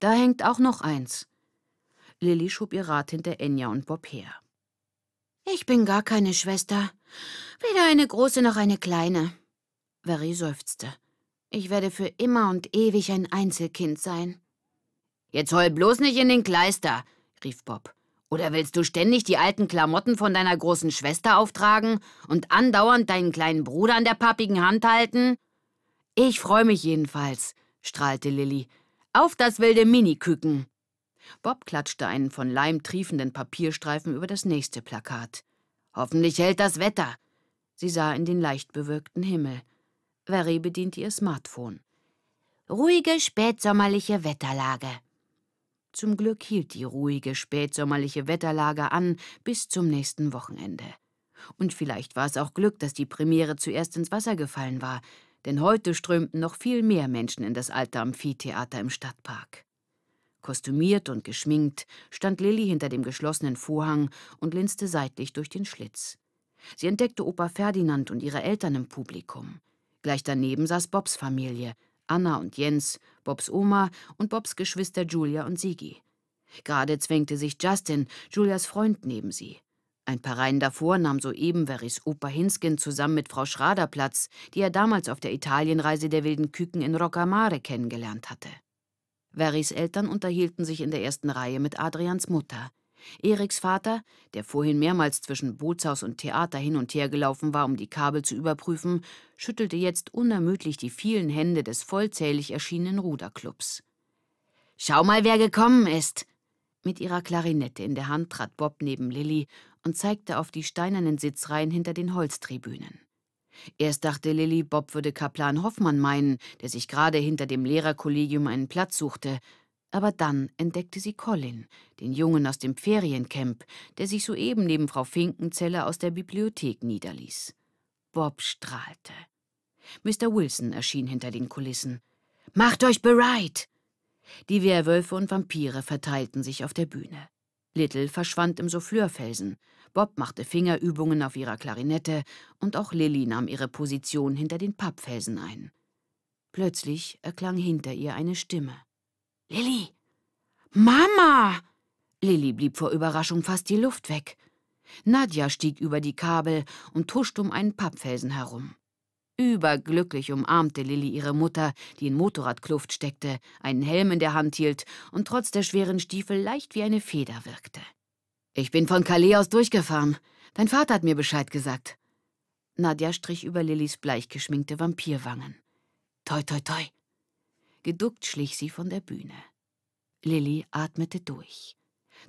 Da hängt auch noch eins. Lilly schob ihr Rad hinter Enya und Bob her. Ich bin gar keine Schwester. Weder eine große noch eine kleine. Verry seufzte. Ich werde für immer und ewig ein Einzelkind sein. Jetzt heul bloß nicht in den Kleister, rief Bob. Oder willst du ständig die alten Klamotten von deiner großen Schwester auftragen und andauernd deinen kleinen Bruder an der pappigen Hand halten? Ich freue mich jedenfalls, strahlte Lilly. Auf das wilde Miniküken. Bob klatschte einen von Leim triefenden Papierstreifen über das nächste Plakat. Hoffentlich hält das Wetter. Sie sah in den leicht bewölkten Himmel. Verry bediente ihr Smartphone. Ruhige spätsommerliche Wetterlage. Zum Glück hielt die ruhige spätsommerliche Wetterlage an bis zum nächsten Wochenende. Und vielleicht war es auch Glück, dass die Premiere zuerst ins Wasser gefallen war, denn heute strömten noch viel mehr Menschen in das alte Amphitheater im Stadtpark. Kostümiert und geschminkt stand Lilly hinter dem geschlossenen Vorhang und linste seitlich durch den Schlitz. Sie entdeckte Opa Ferdinand und ihre Eltern im Publikum. Gleich daneben saß Bobs Familie, Anna und Jens, Bobs Oma und Bobs Geschwister Julia und Sigi. Gerade zwängte sich Justin, Julias Freund, neben sie. Ein paar Reihen davor nahm soeben Veris Opa Hinskin zusammen mit Frau Schrader Platz, die er damals auf der Italienreise der wilden Küken in Rocamare kennengelernt hatte. Verrys Eltern unterhielten sich in der ersten Reihe mit Adrians Mutter. Eriks Vater, der vorhin mehrmals zwischen Bootshaus und Theater hin und her gelaufen war, um die Kabel zu überprüfen, schüttelte jetzt unermüdlich die vielen Hände des vollzählig erschienenen Ruderclubs. Schau mal, wer gekommen ist! Mit ihrer Klarinette in der Hand trat Bob neben Lilly und zeigte auf die steinernen Sitzreihen hinter den Holztribünen. Erst dachte Lilly, Bob würde Kaplan Hoffmann meinen, der sich gerade hinter dem Lehrerkollegium einen Platz suchte. Aber dann entdeckte sie Colin, den Jungen aus dem Feriencamp, der sich soeben neben Frau Finkenzeller aus der Bibliothek niederließ. Bob strahlte. Mr. Wilson erschien hinter den Kulissen. Macht euch bereit! Die Werwölfe und Vampire verteilten sich auf der Bühne. Little verschwand im Souffleurfelsen. Bob machte Fingerübungen auf ihrer Klarinette und auch Lilly nahm ihre Position hinter den Pappfelsen ein. Plötzlich erklang hinter ihr eine Stimme. Lilly! Mama! Lilly blieb vor Überraschung fast die Luft weg. Nadja stieg über die Kabel und huscht um einen Pappfelsen herum. Überglücklich umarmte Lilly ihre Mutter, die in Motorradkluft steckte, einen Helm in der Hand hielt und trotz der schweren Stiefel leicht wie eine Feder wirkte. Ich bin von Calais aus durchgefahren. Dein Vater hat mir Bescheid gesagt. Nadja strich über Lillys bleichgeschminkte Vampirwangen. Toi, toi, toi. Geduckt schlich sie von der Bühne. Lilly atmete durch.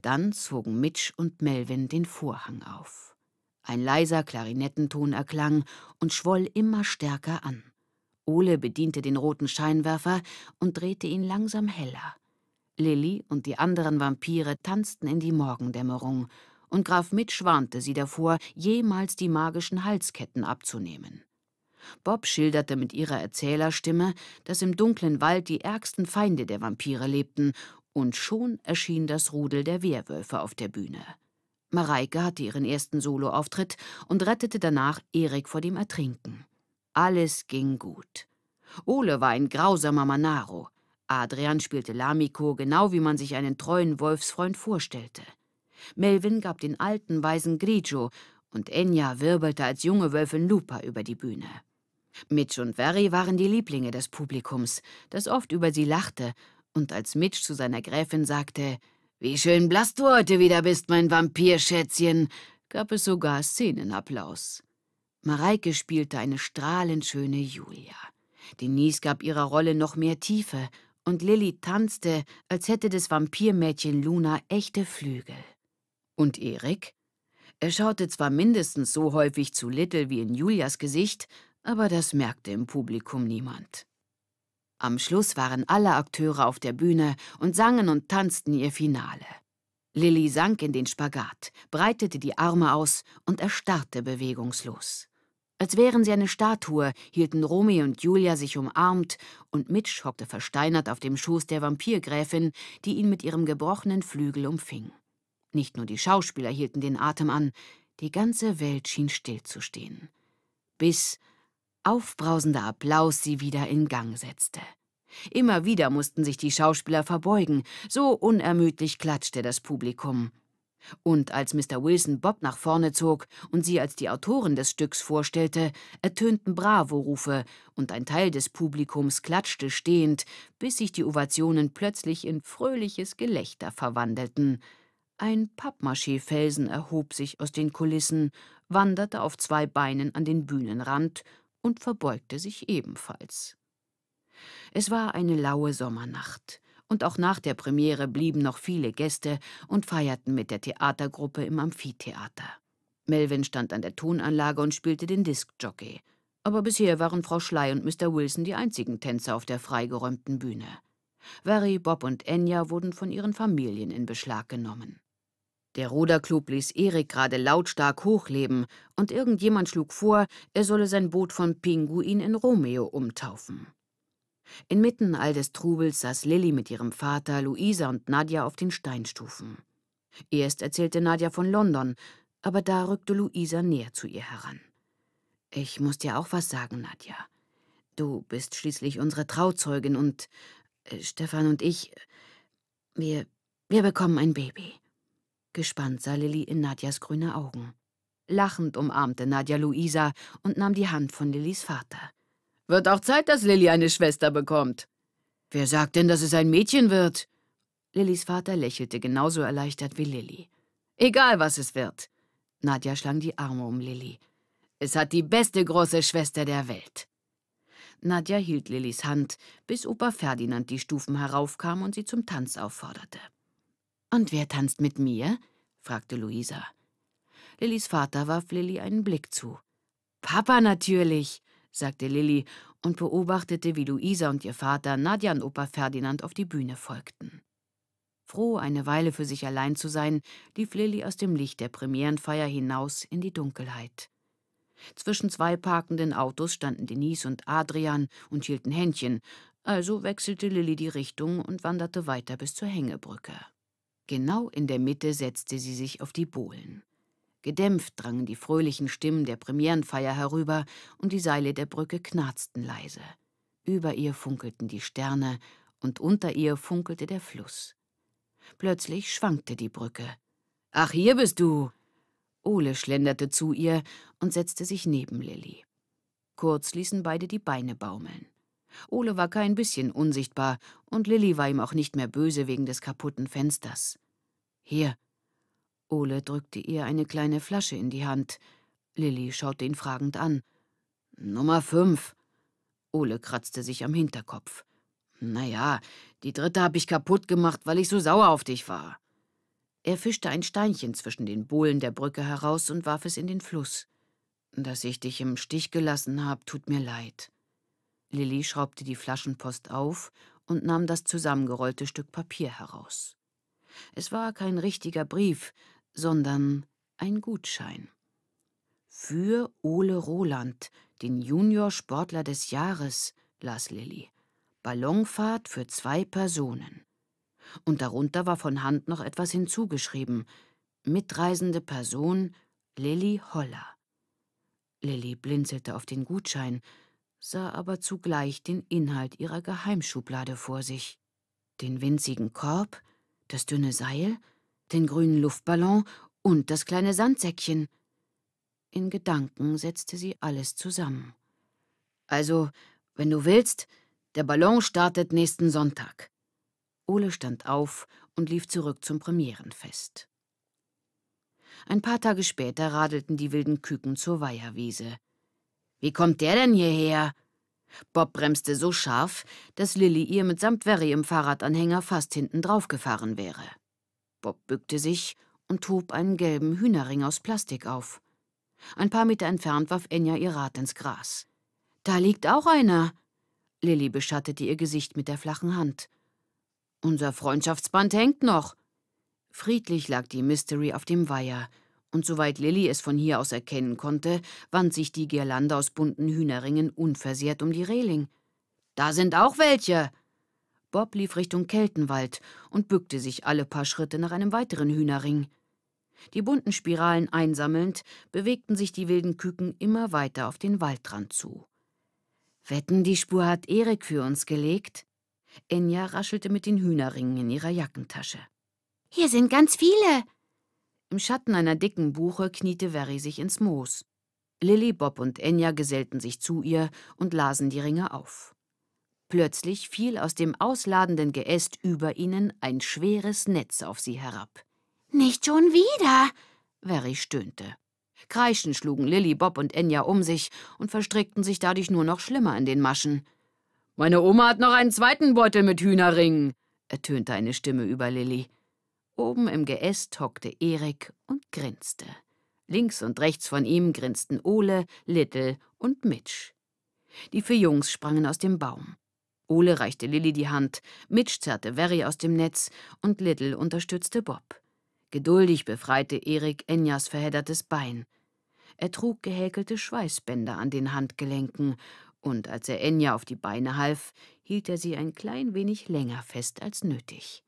Dann zogen Mitch und Melvin den Vorhang auf. Ein leiser Klarinettenton erklang und schwoll immer stärker an. Ole bediente den roten Scheinwerfer und drehte ihn langsam heller. Lilly und die anderen Vampire tanzten in die Morgendämmerung, und Graf Mitch warnte sie davor, jemals die magischen Halsketten abzunehmen. Bob schilderte mit ihrer Erzählerstimme, dass im dunklen Wald die ärgsten Feinde der Vampire lebten, und schon erschien das Rudel der Wehrwölfe auf der Bühne. Mareike hatte ihren ersten Soloauftritt und rettete danach Erik vor dem Ertrinken. Alles ging gut. Ole war ein grausamer Manaro. Adrian spielte Lamiko genau wie man sich einen treuen Wolfsfreund vorstellte. Melvin gab den alten weisen Grigio und Enya wirbelte als junge Wölfin Lupa über die Bühne. Mitch und Verry waren die Lieblinge des Publikums, das oft über sie lachte, und als Mitch zu seiner Gräfin sagte, »Wie schön blass du heute wieder bist, mein Vampirschätzchen«, gab es sogar Szenenapplaus. Mareike spielte eine strahlend schöne Julia. Denise gab ihrer Rolle noch mehr Tiefe und Lilly tanzte, als hätte das Vampirmädchen Luna echte Flügel. Und Erik? Er schaute zwar mindestens so häufig zu Little wie in Julias Gesicht, aber das merkte im Publikum niemand. Am Schluss waren alle Akteure auf der Bühne und sangen und tanzten ihr Finale. Lilly sank in den Spagat, breitete die Arme aus und erstarrte bewegungslos. Als wären sie eine Statue, hielten Romy und Julia sich umarmt, und Mitch hockte versteinert auf dem Schoß der Vampirgräfin, die ihn mit ihrem gebrochenen Flügel umfing. Nicht nur die Schauspieler hielten den Atem an, die ganze Welt schien stillzustehen. Bis aufbrausender Applaus sie wieder in Gang setzte. Immer wieder mussten sich die Schauspieler verbeugen, so unermüdlich klatschte das Publikum. Und als Mr. Wilson Bob nach vorne zog und sie als die Autorin des Stücks vorstellte, ertönten Bravo-Rufe und ein Teil des Publikums klatschte stehend, bis sich die Ovationen plötzlich in fröhliches Gelächter verwandelten. Ein Pappmaché-Felsen erhob sich aus den Kulissen, wanderte auf zwei Beinen an den Bühnenrand und verbeugte sich ebenfalls. Es war eine laue Sommernacht und auch nach der Premiere blieben noch viele Gäste und feierten mit der Theatergruppe im Amphitheater. Melvin stand an der Tonanlage und spielte den Diskjockey. Aber bisher waren Frau Schley und Mr. Wilson die einzigen Tänzer auf der freigeräumten Bühne. Vary, Bob und Enya wurden von ihren Familien in Beschlag genommen. Der Ruderclub ließ Erik gerade lautstark hochleben und irgendjemand schlug vor, er solle sein Boot von Pinguin in Romeo umtaufen. Inmitten all des Trubels saß Lilly mit ihrem Vater, Luisa und Nadja auf den Steinstufen. Erst erzählte Nadja von London, aber da rückte Luisa näher zu ihr heran. Ich muss dir auch was sagen, Nadja. Du bist schließlich unsere Trauzeugin und äh, Stefan und ich, wir, wir bekommen ein Baby. Gespannt sah Lilly in Nadjas grüne Augen. Lachend umarmte Nadja Luisa und nahm die Hand von Lillys Vater. Wird auch Zeit, dass Lilly eine Schwester bekommt. Wer sagt denn, dass es ein Mädchen wird? Lillys Vater lächelte genauso erleichtert wie Lilly. Egal, was es wird. Nadja schlang die Arme um Lilly. Es hat die beste große Schwester der Welt. Nadja hielt Lillys Hand, bis Opa Ferdinand die Stufen heraufkam und sie zum Tanz aufforderte. Und wer tanzt mit mir? fragte Luisa. Lillys Vater warf Lilly einen Blick zu. Papa natürlich sagte Lilly und beobachtete, wie Luisa und ihr Vater Nadja und Opa Ferdinand auf die Bühne folgten. Froh, eine Weile für sich allein zu sein, lief Lilly aus dem Licht der Premierenfeier hinaus in die Dunkelheit. Zwischen zwei parkenden Autos standen Denise und Adrian und hielten Händchen, also wechselte Lilly die Richtung und wanderte weiter bis zur Hängebrücke. Genau in der Mitte setzte sie sich auf die Bohlen. Gedämpft drangen die fröhlichen Stimmen der Premierenfeier herüber und die Seile der Brücke knarzten leise. Über ihr funkelten die Sterne und unter ihr funkelte der Fluss. Plötzlich schwankte die Brücke. Ach, hier bist du! Ole schlenderte zu ihr und setzte sich neben Lilly. Kurz ließen beide die Beine baumeln. Ole war kein bisschen unsichtbar und Lilly war ihm auch nicht mehr böse wegen des kaputten Fensters. Hier, Ole drückte ihr eine kleine Flasche in die Hand. Lilly schaute ihn fragend an. Nummer fünf. Ole kratzte sich am Hinterkopf. Naja, die dritte hab ich kaputt gemacht, weil ich so sauer auf dich war. Er fischte ein Steinchen zwischen den Bohlen der Brücke heraus und warf es in den Fluss. Dass ich dich im Stich gelassen hab, tut mir leid. Lilly schraubte die Flaschenpost auf und nahm das zusammengerollte Stück Papier heraus. Es war kein richtiger Brief, sondern ein Gutschein. Für Ole Roland, den Juniorsportler des Jahres, las Lilly. Ballonfahrt für zwei Personen. Und darunter war von Hand noch etwas hinzugeschrieben. Mitreisende Person Lilly Holler. Lilly blinzelte auf den Gutschein, sah aber zugleich den Inhalt ihrer Geheimschublade vor sich. Den winzigen Korb, das dünne Seil, den grünen Luftballon und das kleine Sandsäckchen. In Gedanken setzte sie alles zusammen. Also, wenn du willst, der Ballon startet nächsten Sonntag. Ole stand auf und lief zurück zum Premierenfest. Ein paar Tage später radelten die wilden Küken zur Weiherwiese. Wie kommt der denn hierher? Bob bremste so scharf, dass Lilly ihr mitsamt Verry im Fahrradanhänger fast hinten drauf gefahren wäre. Bob bückte sich und hob einen gelben Hühnerring aus Plastik auf. Ein paar Meter entfernt warf Enya ihr Rad ins Gras. Da liegt auch einer. Lilly beschattete ihr Gesicht mit der flachen Hand. Unser Freundschaftsband hängt noch. Friedlich lag die Mystery auf dem Weiher, und soweit Lilly es von hier aus erkennen konnte, wand sich die Girlande aus bunten Hühnerringen unversehrt um die Reling. Da sind auch welche, Bob lief Richtung Keltenwald und bückte sich alle paar Schritte nach einem weiteren Hühnerring. Die bunten Spiralen einsammelnd, bewegten sich die wilden Küken immer weiter auf den Waldrand zu. Wetten, die Spur hat Erik für uns gelegt? Enya raschelte mit den Hühnerringen in ihrer Jackentasche. Hier sind ganz viele. Im Schatten einer dicken Buche kniete Verry sich ins Moos. Lilly, Bob und Enya gesellten sich zu ihr und lasen die Ringe auf. Plötzlich fiel aus dem ausladenden Geäst über ihnen ein schweres Netz auf sie herab. Nicht schon wieder, Verry stöhnte. Kreischend schlugen Lilly, Bob und Enya um sich und verstrickten sich dadurch nur noch schlimmer in den Maschen. Meine Oma hat noch einen zweiten Beutel mit Hühnerringen, ertönte eine Stimme über Lilly. Oben im Geäst hockte Erik und grinste. Links und rechts von ihm grinsten Ole, Little und Mitch. Die vier Jungs sprangen aus dem Baum. Ole reichte Lilly die Hand, Mitch zerrte Verry aus dem Netz und Little unterstützte Bob. Geduldig befreite Erik Enyas verheddertes Bein. Er trug gehäkelte Schweißbänder an den Handgelenken, und als er Enya auf die Beine half, hielt er sie ein klein wenig länger fest als nötig.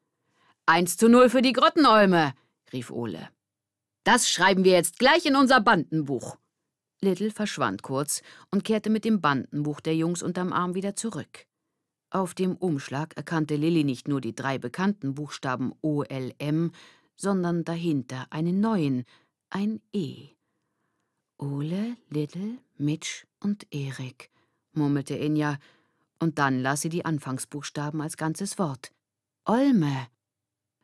Eins zu null für die Grottenäume, rief Ole. Das schreiben wir jetzt gleich in unser Bandenbuch. Little verschwand kurz und kehrte mit dem Bandenbuch der Jungs unterm Arm wieder zurück. Auf dem Umschlag erkannte Lilly nicht nur die drei bekannten Buchstaben OLM, sondern dahinter einen neuen, ein E. Ole, Little, Mitch und Erik, murmelte Inja, und dann las sie die Anfangsbuchstaben als ganzes Wort. Olme.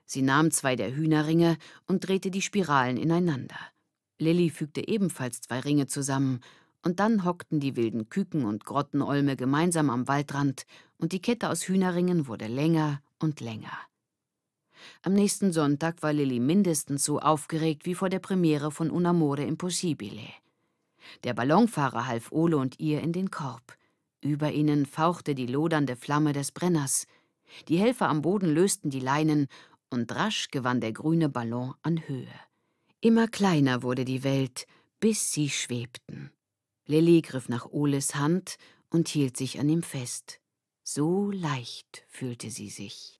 Sie nahm zwei der Hühnerringe und drehte die Spiralen ineinander. Lilly fügte ebenfalls zwei Ringe zusammen, und dann hockten die wilden Küken und Grottenolme gemeinsam am Waldrand und die Kette aus Hühnerringen wurde länger und länger. Am nächsten Sonntag war Lilly mindestens so aufgeregt wie vor der Premiere von Unamore Impossibile. Der Ballonfahrer half Ole und ihr in den Korb. Über ihnen fauchte die lodernde Flamme des Brenners. Die Helfer am Boden lösten die Leinen und rasch gewann der grüne Ballon an Höhe. Immer kleiner wurde die Welt, bis sie schwebten. Lilly griff nach Oles Hand und hielt sich an ihm fest. So leicht fühlte sie sich.